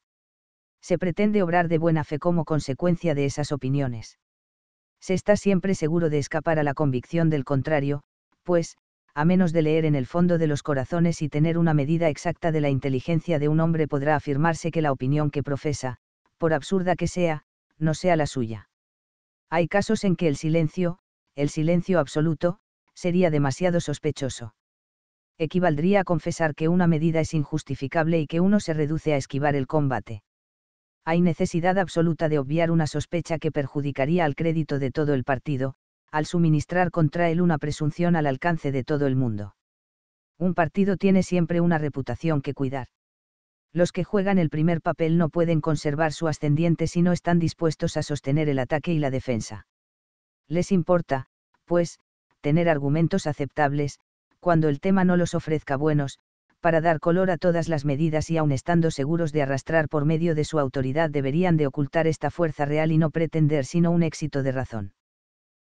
Se pretende obrar de buena fe como consecuencia de esas opiniones. Se está siempre seguro de escapar a la convicción del contrario, pues, a menos de leer en el fondo de los corazones y tener una medida exacta de la inteligencia de un hombre podrá afirmarse que la opinión que profesa, por absurda que sea, no sea la suya. Hay casos en que el silencio, el silencio absoluto, sería demasiado sospechoso. Equivaldría a confesar que una medida es injustificable y que uno se reduce a esquivar el combate. Hay necesidad absoluta de obviar una sospecha que perjudicaría al crédito de todo el partido, al suministrar contra él una presunción al alcance de todo el mundo. Un partido tiene siempre una reputación que cuidar. Los que juegan el primer papel no pueden conservar su ascendiente si no están dispuestos a sostener el ataque y la defensa. Les importa, pues, tener argumentos aceptables, cuando el tema no los ofrezca buenos, para dar color a todas las medidas y aun estando seguros de arrastrar por medio de su autoridad deberían de ocultar esta fuerza real y no pretender sino un éxito de razón.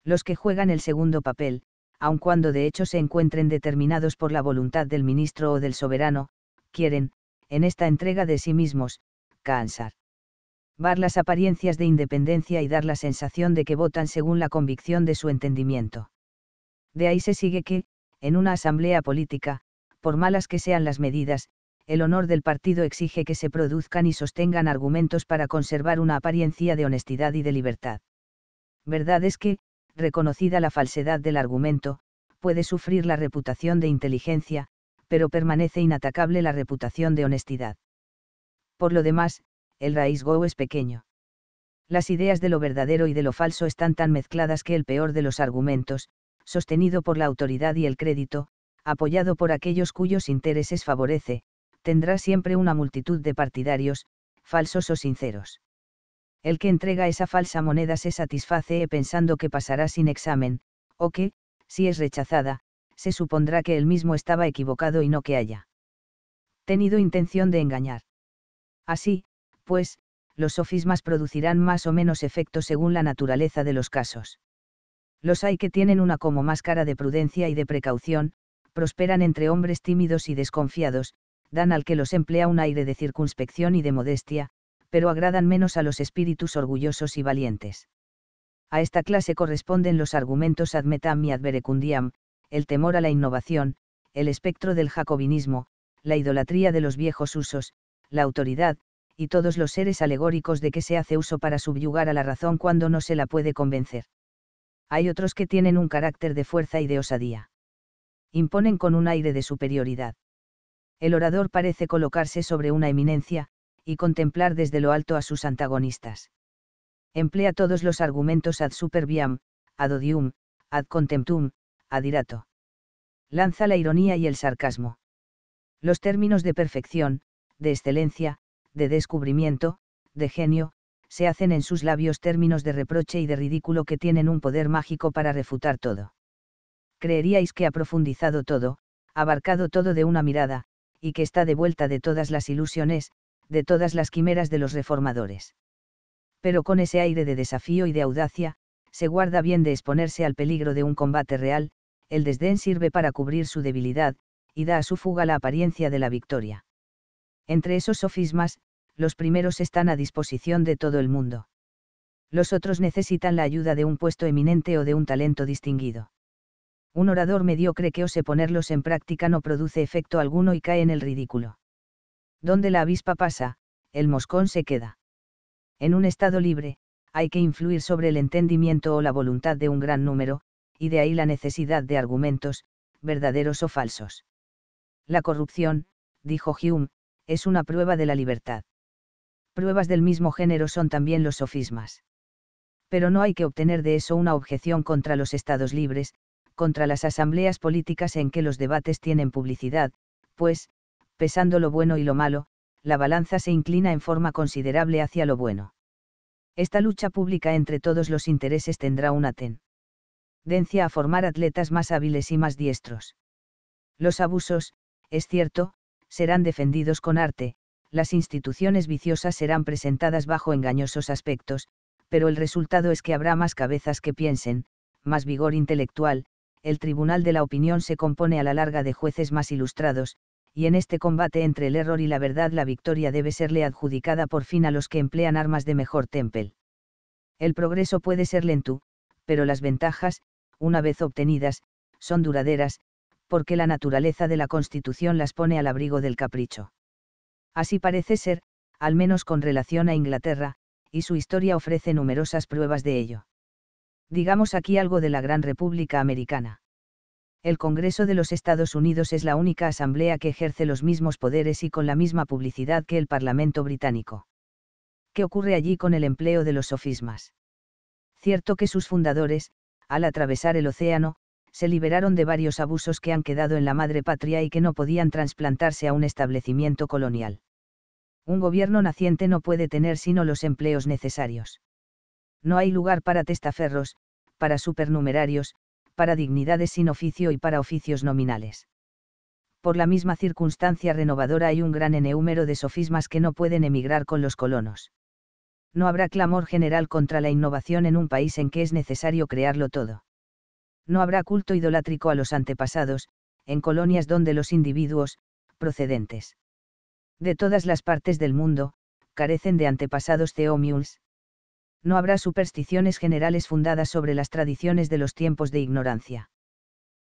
Los que juegan el segundo papel, aun cuando de hecho se encuentren determinados por la voluntad del ministro o del soberano, quieren, en esta entrega de sí mismos, cansar. Bar las apariencias de independencia y dar la sensación de que votan según la convicción de su entendimiento. De ahí se sigue que, en una asamblea política, por malas que sean las medidas, el honor del partido exige que se produzcan y sostengan argumentos para conservar una apariencia de honestidad y de libertad. Verdad es que, reconocida la falsedad del argumento, puede sufrir la reputación de inteligencia, pero permanece inatacable la reputación de honestidad. Por lo demás, el raíz go es pequeño. Las ideas de lo verdadero y de lo falso están tan mezcladas que el peor de los argumentos, sostenido por la autoridad y el crédito, apoyado por aquellos cuyos intereses favorece, tendrá siempre una multitud de partidarios, falsos o sinceros. El que entrega esa falsa moneda se satisface pensando que pasará sin examen, o que, si es rechazada, se supondrá que él mismo estaba equivocado y no que haya tenido intención de engañar. Así, pues, los sofismas producirán más o menos efecto según la naturaleza de los casos. Los hay que tienen una como máscara de prudencia y de precaución, prosperan entre hombres tímidos y desconfiados, dan al que los emplea un aire de circunspección y de modestia, pero agradan menos a los espíritus orgullosos y valientes. A esta clase corresponden los argumentos ad metam y ad verecundiam, el temor a la innovación, el espectro del jacobinismo, la idolatría de los viejos usos, la autoridad, y todos los seres alegóricos de que se hace uso para subyugar a la razón cuando no se la puede convencer hay otros que tienen un carácter de fuerza y de osadía. Imponen con un aire de superioridad. El orador parece colocarse sobre una eminencia, y contemplar desde lo alto a sus antagonistas. Emplea todos los argumentos ad superbiam, ad odium, ad contemptum, ad irato. Lanza la ironía y el sarcasmo. Los términos de perfección, de excelencia, de descubrimiento, de genio, se hacen en sus labios términos de reproche y de ridículo que tienen un poder mágico para refutar todo. Creeríais que ha profundizado todo, abarcado todo de una mirada, y que está de vuelta de todas las ilusiones, de todas las quimeras de los reformadores. Pero con ese aire de desafío y de audacia, se guarda bien de exponerse al peligro de un combate real, el desdén sirve para cubrir su debilidad, y da a su fuga la apariencia de la victoria. Entre esos sofismas, los primeros están a disposición de todo el mundo. Los otros necesitan la ayuda de un puesto eminente o de un talento distinguido. Un orador mediocre que ose ponerlos en práctica no produce efecto alguno y cae en el ridículo. Donde la avispa pasa, el moscón se queda. En un estado libre, hay que influir sobre el entendimiento o la voluntad de un gran número, y de ahí la necesidad de argumentos, verdaderos o falsos. La corrupción, dijo Hume, es una prueba de la libertad pruebas del mismo género son también los sofismas. Pero no hay que obtener de eso una objeción contra los estados libres, contra las asambleas políticas en que los debates tienen publicidad, pues, pesando lo bueno y lo malo, la balanza se inclina en forma considerable hacia lo bueno. Esta lucha pública entre todos los intereses tendrá una tendencia a formar atletas más hábiles y más diestros. Los abusos, es cierto, serán defendidos con arte, las instituciones viciosas serán presentadas bajo engañosos aspectos, pero el resultado es que habrá más cabezas que piensen, más vigor intelectual, el Tribunal de la Opinión se compone a la larga de jueces más ilustrados, y en este combate entre el error y la verdad la victoria debe serle adjudicada por fin a los que emplean armas de mejor temple. El progreso puede ser lento, pero las ventajas, una vez obtenidas, son duraderas, porque la naturaleza de la Constitución las pone al abrigo del capricho. Así parece ser, al menos con relación a Inglaterra, y su historia ofrece numerosas pruebas de ello. Digamos aquí algo de la gran República Americana. El Congreso de los Estados Unidos es la única asamblea que ejerce los mismos poderes y con la misma publicidad que el Parlamento británico. ¿Qué ocurre allí con el empleo de los sofismas? Cierto que sus fundadores, al atravesar el océano, se liberaron de varios abusos que han quedado en la madre patria y que no podían trasplantarse a un establecimiento colonial. Un gobierno naciente no puede tener sino los empleos necesarios. No hay lugar para testaferros, para supernumerarios, para dignidades sin oficio y para oficios nominales. Por la misma circunstancia renovadora hay un gran eneúmero de sofismas que no pueden emigrar con los colonos. No habrá clamor general contra la innovación en un país en que es necesario crearlo todo. No habrá culto idolátrico a los antepasados, en colonias donde los individuos, procedentes de todas las partes del mundo, carecen de antepasados Mules. No habrá supersticiones generales fundadas sobre las tradiciones de los tiempos de ignorancia.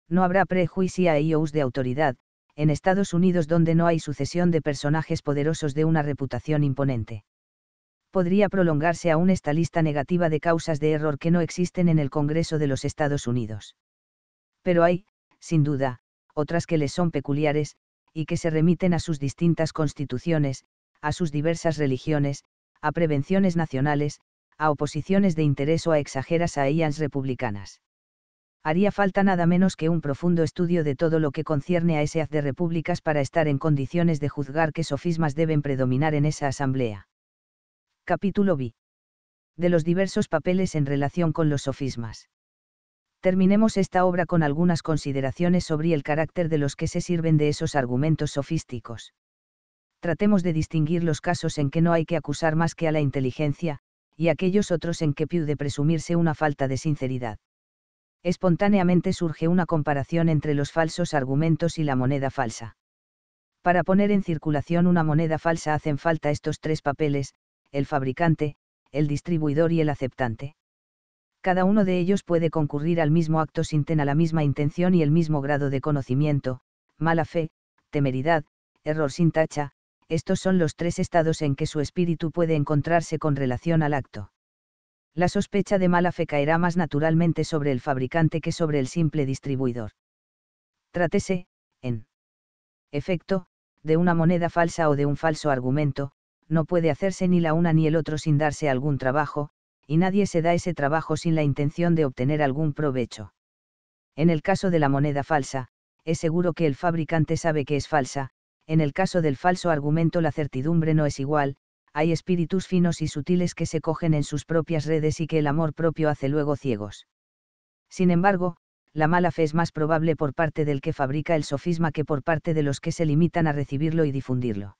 No habrá prejuicio a e ellos de autoridad, en Estados Unidos donde no hay sucesión de personajes poderosos de una reputación imponente. Podría prolongarse aún esta lista negativa de causas de error que no existen en el Congreso de los Estados Unidos. Pero hay, sin duda, otras que les son peculiares, y que se remiten a sus distintas constituciones, a sus diversas religiones, a prevenciones nacionales, a oposiciones de interés o a exageras a ellas republicanas. Haría falta nada menos que un profundo estudio de todo lo que concierne a ese haz de repúblicas para estar en condiciones de juzgar qué sofismas deben predominar en esa asamblea. Capítulo B. De los diversos papeles en relación con los sofismas terminemos esta obra con algunas consideraciones sobre el carácter de los que se sirven de esos argumentos sofísticos. Tratemos de distinguir los casos en que no hay que acusar más que a la inteligencia, y aquellos otros en que puede presumirse una falta de sinceridad. Espontáneamente surge una comparación entre los falsos argumentos y la moneda falsa. Para poner en circulación una moneda falsa hacen falta estos tres papeles, el fabricante, el distribuidor y el aceptante cada uno de ellos puede concurrir al mismo acto sin tener la misma intención y el mismo grado de conocimiento, mala fe, temeridad, error sin tacha, estos son los tres estados en que su espíritu puede encontrarse con relación al acto. La sospecha de mala fe caerá más naturalmente sobre el fabricante que sobre el simple distribuidor. Trátese, en efecto, de una moneda falsa o de un falso argumento, no puede hacerse ni la una ni el otro sin darse algún trabajo, y nadie se da ese trabajo sin la intención de obtener algún provecho. En el caso de la moneda falsa, es seguro que el fabricante sabe que es falsa, en el caso del falso argumento la certidumbre no es igual, hay espíritus finos y sutiles que se cogen en sus propias redes y que el amor propio hace luego ciegos. Sin embargo, la mala fe es más probable por parte del que fabrica el sofisma que por parte de los que se limitan a recibirlo y difundirlo.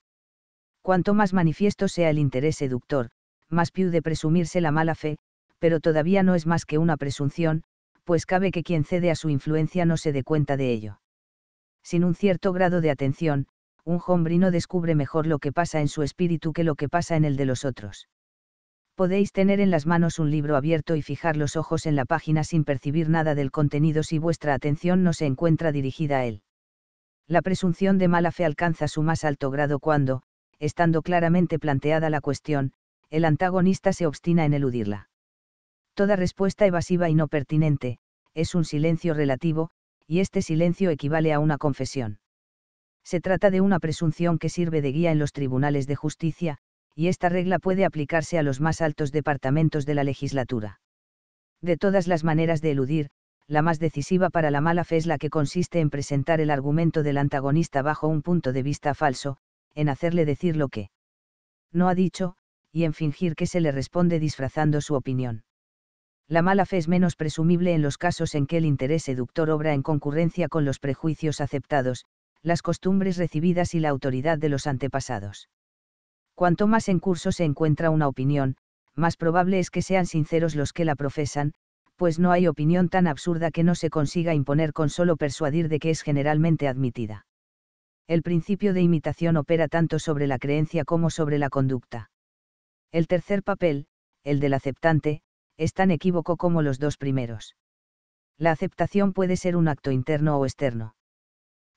Cuanto más manifiesto sea el interés seductor, más de presumirse la mala fe, pero todavía no es más que una presunción, pues cabe que quien cede a su influencia no se dé cuenta de ello. Sin un cierto grado de atención, un hombrino descubre mejor lo que pasa en su espíritu que lo que pasa en el de los otros. Podéis tener en las manos un libro abierto y fijar los ojos en la página sin percibir nada del contenido si vuestra atención no se encuentra dirigida a él. La presunción de mala fe alcanza su más alto grado cuando, estando claramente planteada la cuestión, el antagonista se obstina en eludirla. Toda respuesta evasiva y no pertinente, es un silencio relativo, y este silencio equivale a una confesión. Se trata de una presunción que sirve de guía en los tribunales de justicia, y esta regla puede aplicarse a los más altos departamentos de la legislatura. De todas las maneras de eludir, la más decisiva para la mala fe es la que consiste en presentar el argumento del antagonista bajo un punto de vista falso, en hacerle decir lo que no ha dicho, y en fingir que se le responde disfrazando su opinión. La mala fe es menos presumible en los casos en que el interés seductor obra en concurrencia con los prejuicios aceptados, las costumbres recibidas y la autoridad de los antepasados. Cuanto más en curso se encuentra una opinión, más probable es que sean sinceros los que la profesan, pues no hay opinión tan absurda que no se consiga imponer con solo persuadir de que es generalmente admitida. El principio de imitación opera tanto sobre la creencia como sobre la conducta. El tercer papel, el del aceptante, es tan equívoco como los dos primeros. La aceptación puede ser un acto interno o externo.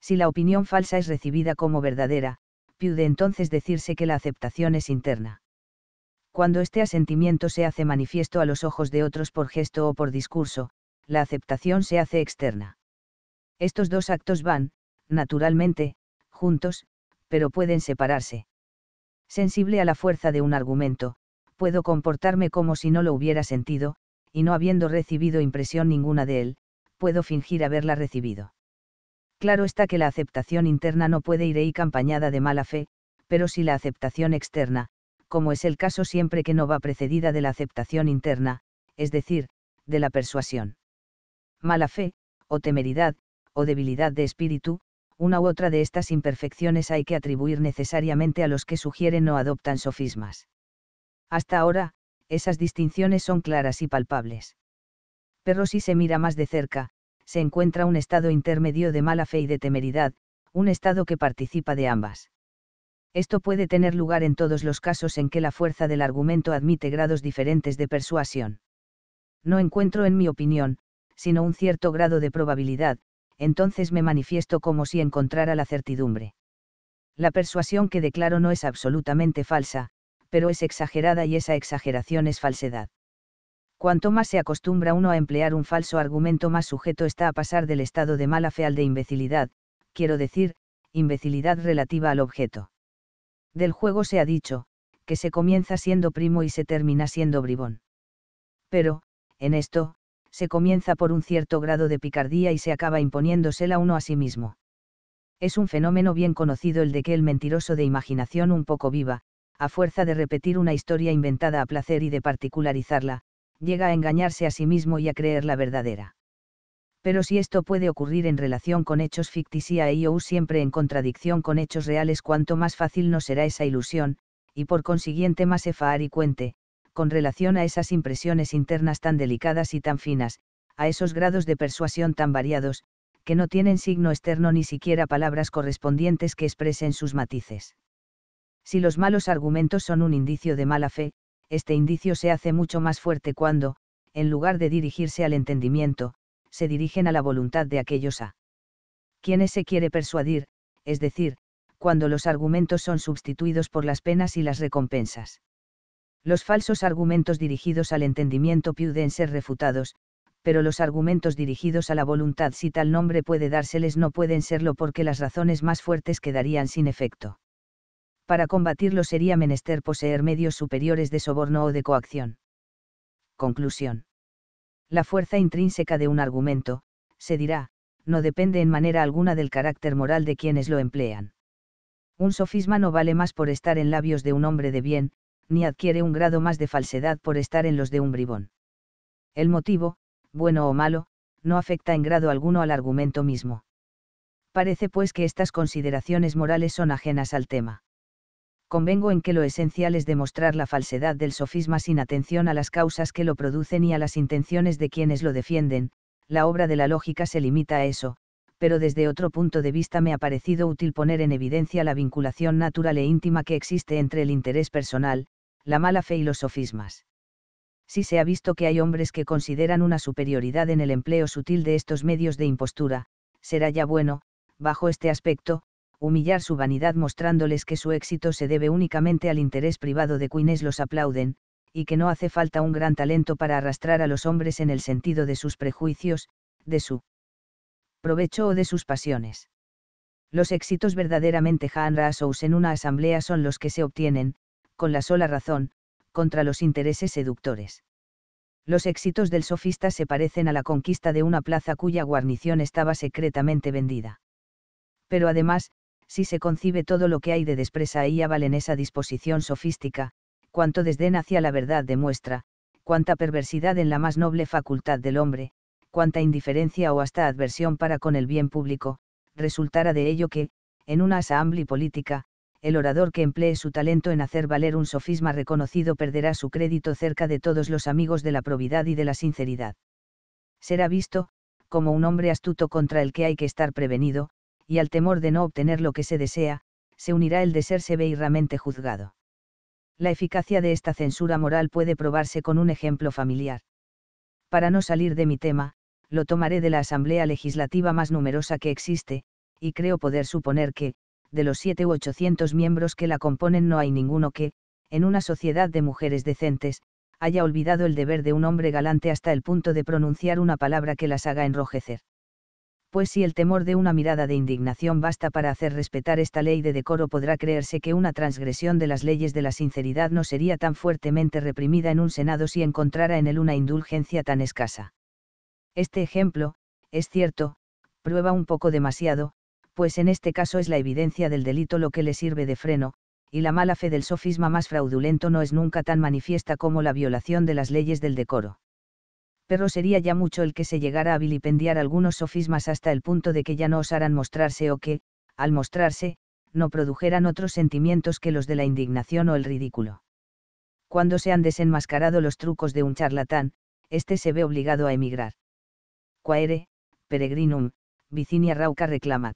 Si la opinión falsa es recibida como verdadera, puede entonces decirse que la aceptación es interna. Cuando este asentimiento se hace manifiesto a los ojos de otros por gesto o por discurso, la aceptación se hace externa. Estos dos actos van, naturalmente, juntos, pero pueden separarse sensible a la fuerza de un argumento, puedo comportarme como si no lo hubiera sentido, y no habiendo recibido impresión ninguna de él, puedo fingir haberla recibido. Claro está que la aceptación interna no puede ir ahí campañada de mala fe, pero si la aceptación externa, como es el caso siempre que no va precedida de la aceptación interna, es decir, de la persuasión. Mala fe, o temeridad, o debilidad de espíritu, una u otra de estas imperfecciones hay que atribuir necesariamente a los que sugieren o adoptan sofismas. Hasta ahora, esas distinciones son claras y palpables. Pero si se mira más de cerca, se encuentra un estado intermedio de mala fe y de temeridad, un estado que participa de ambas. Esto puede tener lugar en todos los casos en que la fuerza del argumento admite grados diferentes de persuasión. No encuentro, en mi opinión, sino un cierto grado de probabilidad, entonces me manifiesto como si encontrara la certidumbre. La persuasión que declaro no es absolutamente falsa, pero es exagerada y esa exageración es falsedad. Cuanto más se acostumbra uno a emplear un falso argumento, más sujeto está a pasar del estado de mala fe al de imbecilidad, quiero decir, imbecilidad relativa al objeto. Del juego se ha dicho, que se comienza siendo primo y se termina siendo bribón. Pero, en esto, se comienza por un cierto grado de picardía y se acaba imponiéndosela uno a sí mismo. Es un fenómeno bien conocido el de que el mentiroso de imaginación un poco viva, a fuerza de repetir una historia inventada a placer y de particularizarla, llega a engañarse a sí mismo y a creerla verdadera. Pero si esto puede ocurrir en relación con hechos ficticia y/o e siempre en contradicción con hechos reales, cuanto más fácil no será esa ilusión, y por consiguiente más y cuente, con relación a esas impresiones internas tan delicadas y tan finas, a esos grados de persuasión tan variados, que no tienen signo externo ni siquiera palabras correspondientes que expresen sus matices. Si los malos argumentos son un indicio de mala fe, este indicio se hace mucho más fuerte cuando, en lugar de dirigirse al entendimiento, se dirigen a la voluntad de aquellos a quienes se quiere persuadir, es decir, cuando los argumentos son sustituidos por las penas y las recompensas. Los falsos argumentos dirigidos al entendimiento pueden ser refutados, pero los argumentos dirigidos a la voluntad si tal nombre puede dárseles no pueden serlo porque las razones más fuertes quedarían sin efecto. Para combatirlo sería menester poseer medios superiores de soborno o de coacción. Conclusión. La fuerza intrínseca de un argumento, se dirá, no depende en manera alguna del carácter moral de quienes lo emplean. Un sofisma no vale más por estar en labios de un hombre de bien, ni adquiere un grado más de falsedad por estar en los de un bribón. El motivo, bueno o malo, no afecta en grado alguno al argumento mismo. Parece pues que estas consideraciones morales son ajenas al tema. Convengo en que lo esencial es demostrar la falsedad del sofisma sin atención a las causas que lo producen y a las intenciones de quienes lo defienden, la obra de la lógica se limita a eso, pero desde otro punto de vista me ha parecido útil poner en evidencia la vinculación natural e íntima que existe entre el interés personal, la mala fe y los sofismas. Si se ha visto que hay hombres que consideran una superioridad en el empleo sutil de estos medios de impostura, será ya bueno, bajo este aspecto, humillar su vanidad mostrándoles que su éxito se debe únicamente al interés privado de quienes los aplauden, y que no hace falta un gran talento para arrastrar a los hombres en el sentido de sus prejuicios, de su provecho o de sus pasiones. Los éxitos verdaderamente Rasous en una asamblea son los que se obtienen, con la sola razón, contra los intereses seductores. Los éxitos del sofista se parecen a la conquista de una plaza cuya guarnición estaba secretamente vendida. Pero además, si se concibe todo lo que hay de despresa y aval en esa disposición sofística, cuánto desdén hacia la verdad demuestra, cuánta perversidad en la más noble facultad del hombre, cuánta indiferencia o hasta adversión para con el bien público, resultará de ello que, en una asamblea política, el orador que emplee su talento en hacer valer un sofisma reconocido perderá su crédito cerca de todos los amigos de la probidad y de la sinceridad. Será visto, como un hombre astuto contra el que hay que estar prevenido, y al temor de no obtener lo que se desea, se unirá el de ser severamente juzgado. La eficacia de esta censura moral puede probarse con un ejemplo familiar. Para no salir de mi tema, lo tomaré de la Asamblea Legislativa más numerosa que existe, y creo poder suponer que, de los siete u ochocientos miembros que la componen no hay ninguno que, en una sociedad de mujeres decentes, haya olvidado el deber de un hombre galante hasta el punto de pronunciar una palabra que las haga enrojecer. Pues si el temor de una mirada de indignación basta para hacer respetar esta ley de decoro, podrá creerse que una transgresión de las leyes de la sinceridad no sería tan fuertemente reprimida en un Senado si encontrara en él una indulgencia tan escasa. Este ejemplo, es cierto, prueba un poco demasiado, pues en este caso es la evidencia del delito lo que le sirve de freno, y la mala fe del sofisma más fraudulento no es nunca tan manifiesta como la violación de las leyes del decoro. Pero sería ya mucho el que se llegara a vilipendiar algunos sofismas hasta el punto de que ya no osaran mostrarse o que, al mostrarse, no produjeran otros sentimientos que los de la indignación o el ridículo. Cuando se han desenmascarado los trucos de un charlatán, éste se ve obligado a emigrar. Quaere, peregrinum, Vicinia Rauca reclamat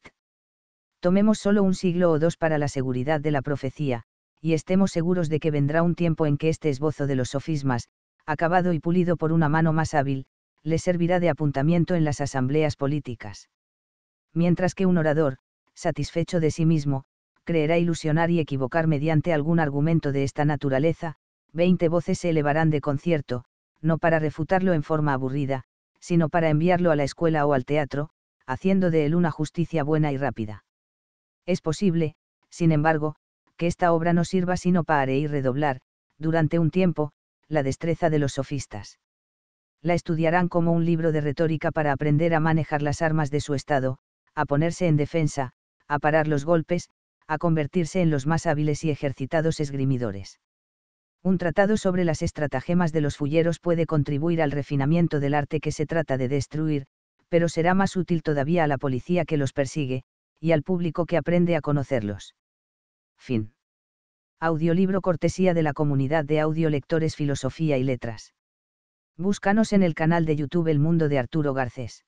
tomemos solo un siglo o dos para la seguridad de la profecía, y estemos seguros de que vendrá un tiempo en que este esbozo de los sofismas, acabado y pulido por una mano más hábil, le servirá de apuntamiento en las asambleas políticas. Mientras que un orador, satisfecho de sí mismo, creerá ilusionar y equivocar mediante algún argumento de esta naturaleza, veinte voces se elevarán de concierto, no para refutarlo en forma aburrida, sino para enviarlo a la escuela o al teatro, haciendo de él una justicia buena y rápida. Es posible, sin embargo, que esta obra no sirva sino para y redoblar, durante un tiempo, la destreza de los sofistas. La estudiarán como un libro de retórica para aprender a manejar las armas de su estado, a ponerse en defensa, a parar los golpes, a convertirse en los más hábiles y ejercitados esgrimidores. Un tratado sobre las estratagemas de los fulleros puede contribuir al refinamiento del arte que se trata de destruir, pero será más útil todavía a la policía que los persigue, y al público que aprende a conocerlos. Fin. Audiolibro cortesía de la comunidad de audiolectores Filosofía y Letras. Búscanos en el canal de YouTube El Mundo de Arturo Garcés.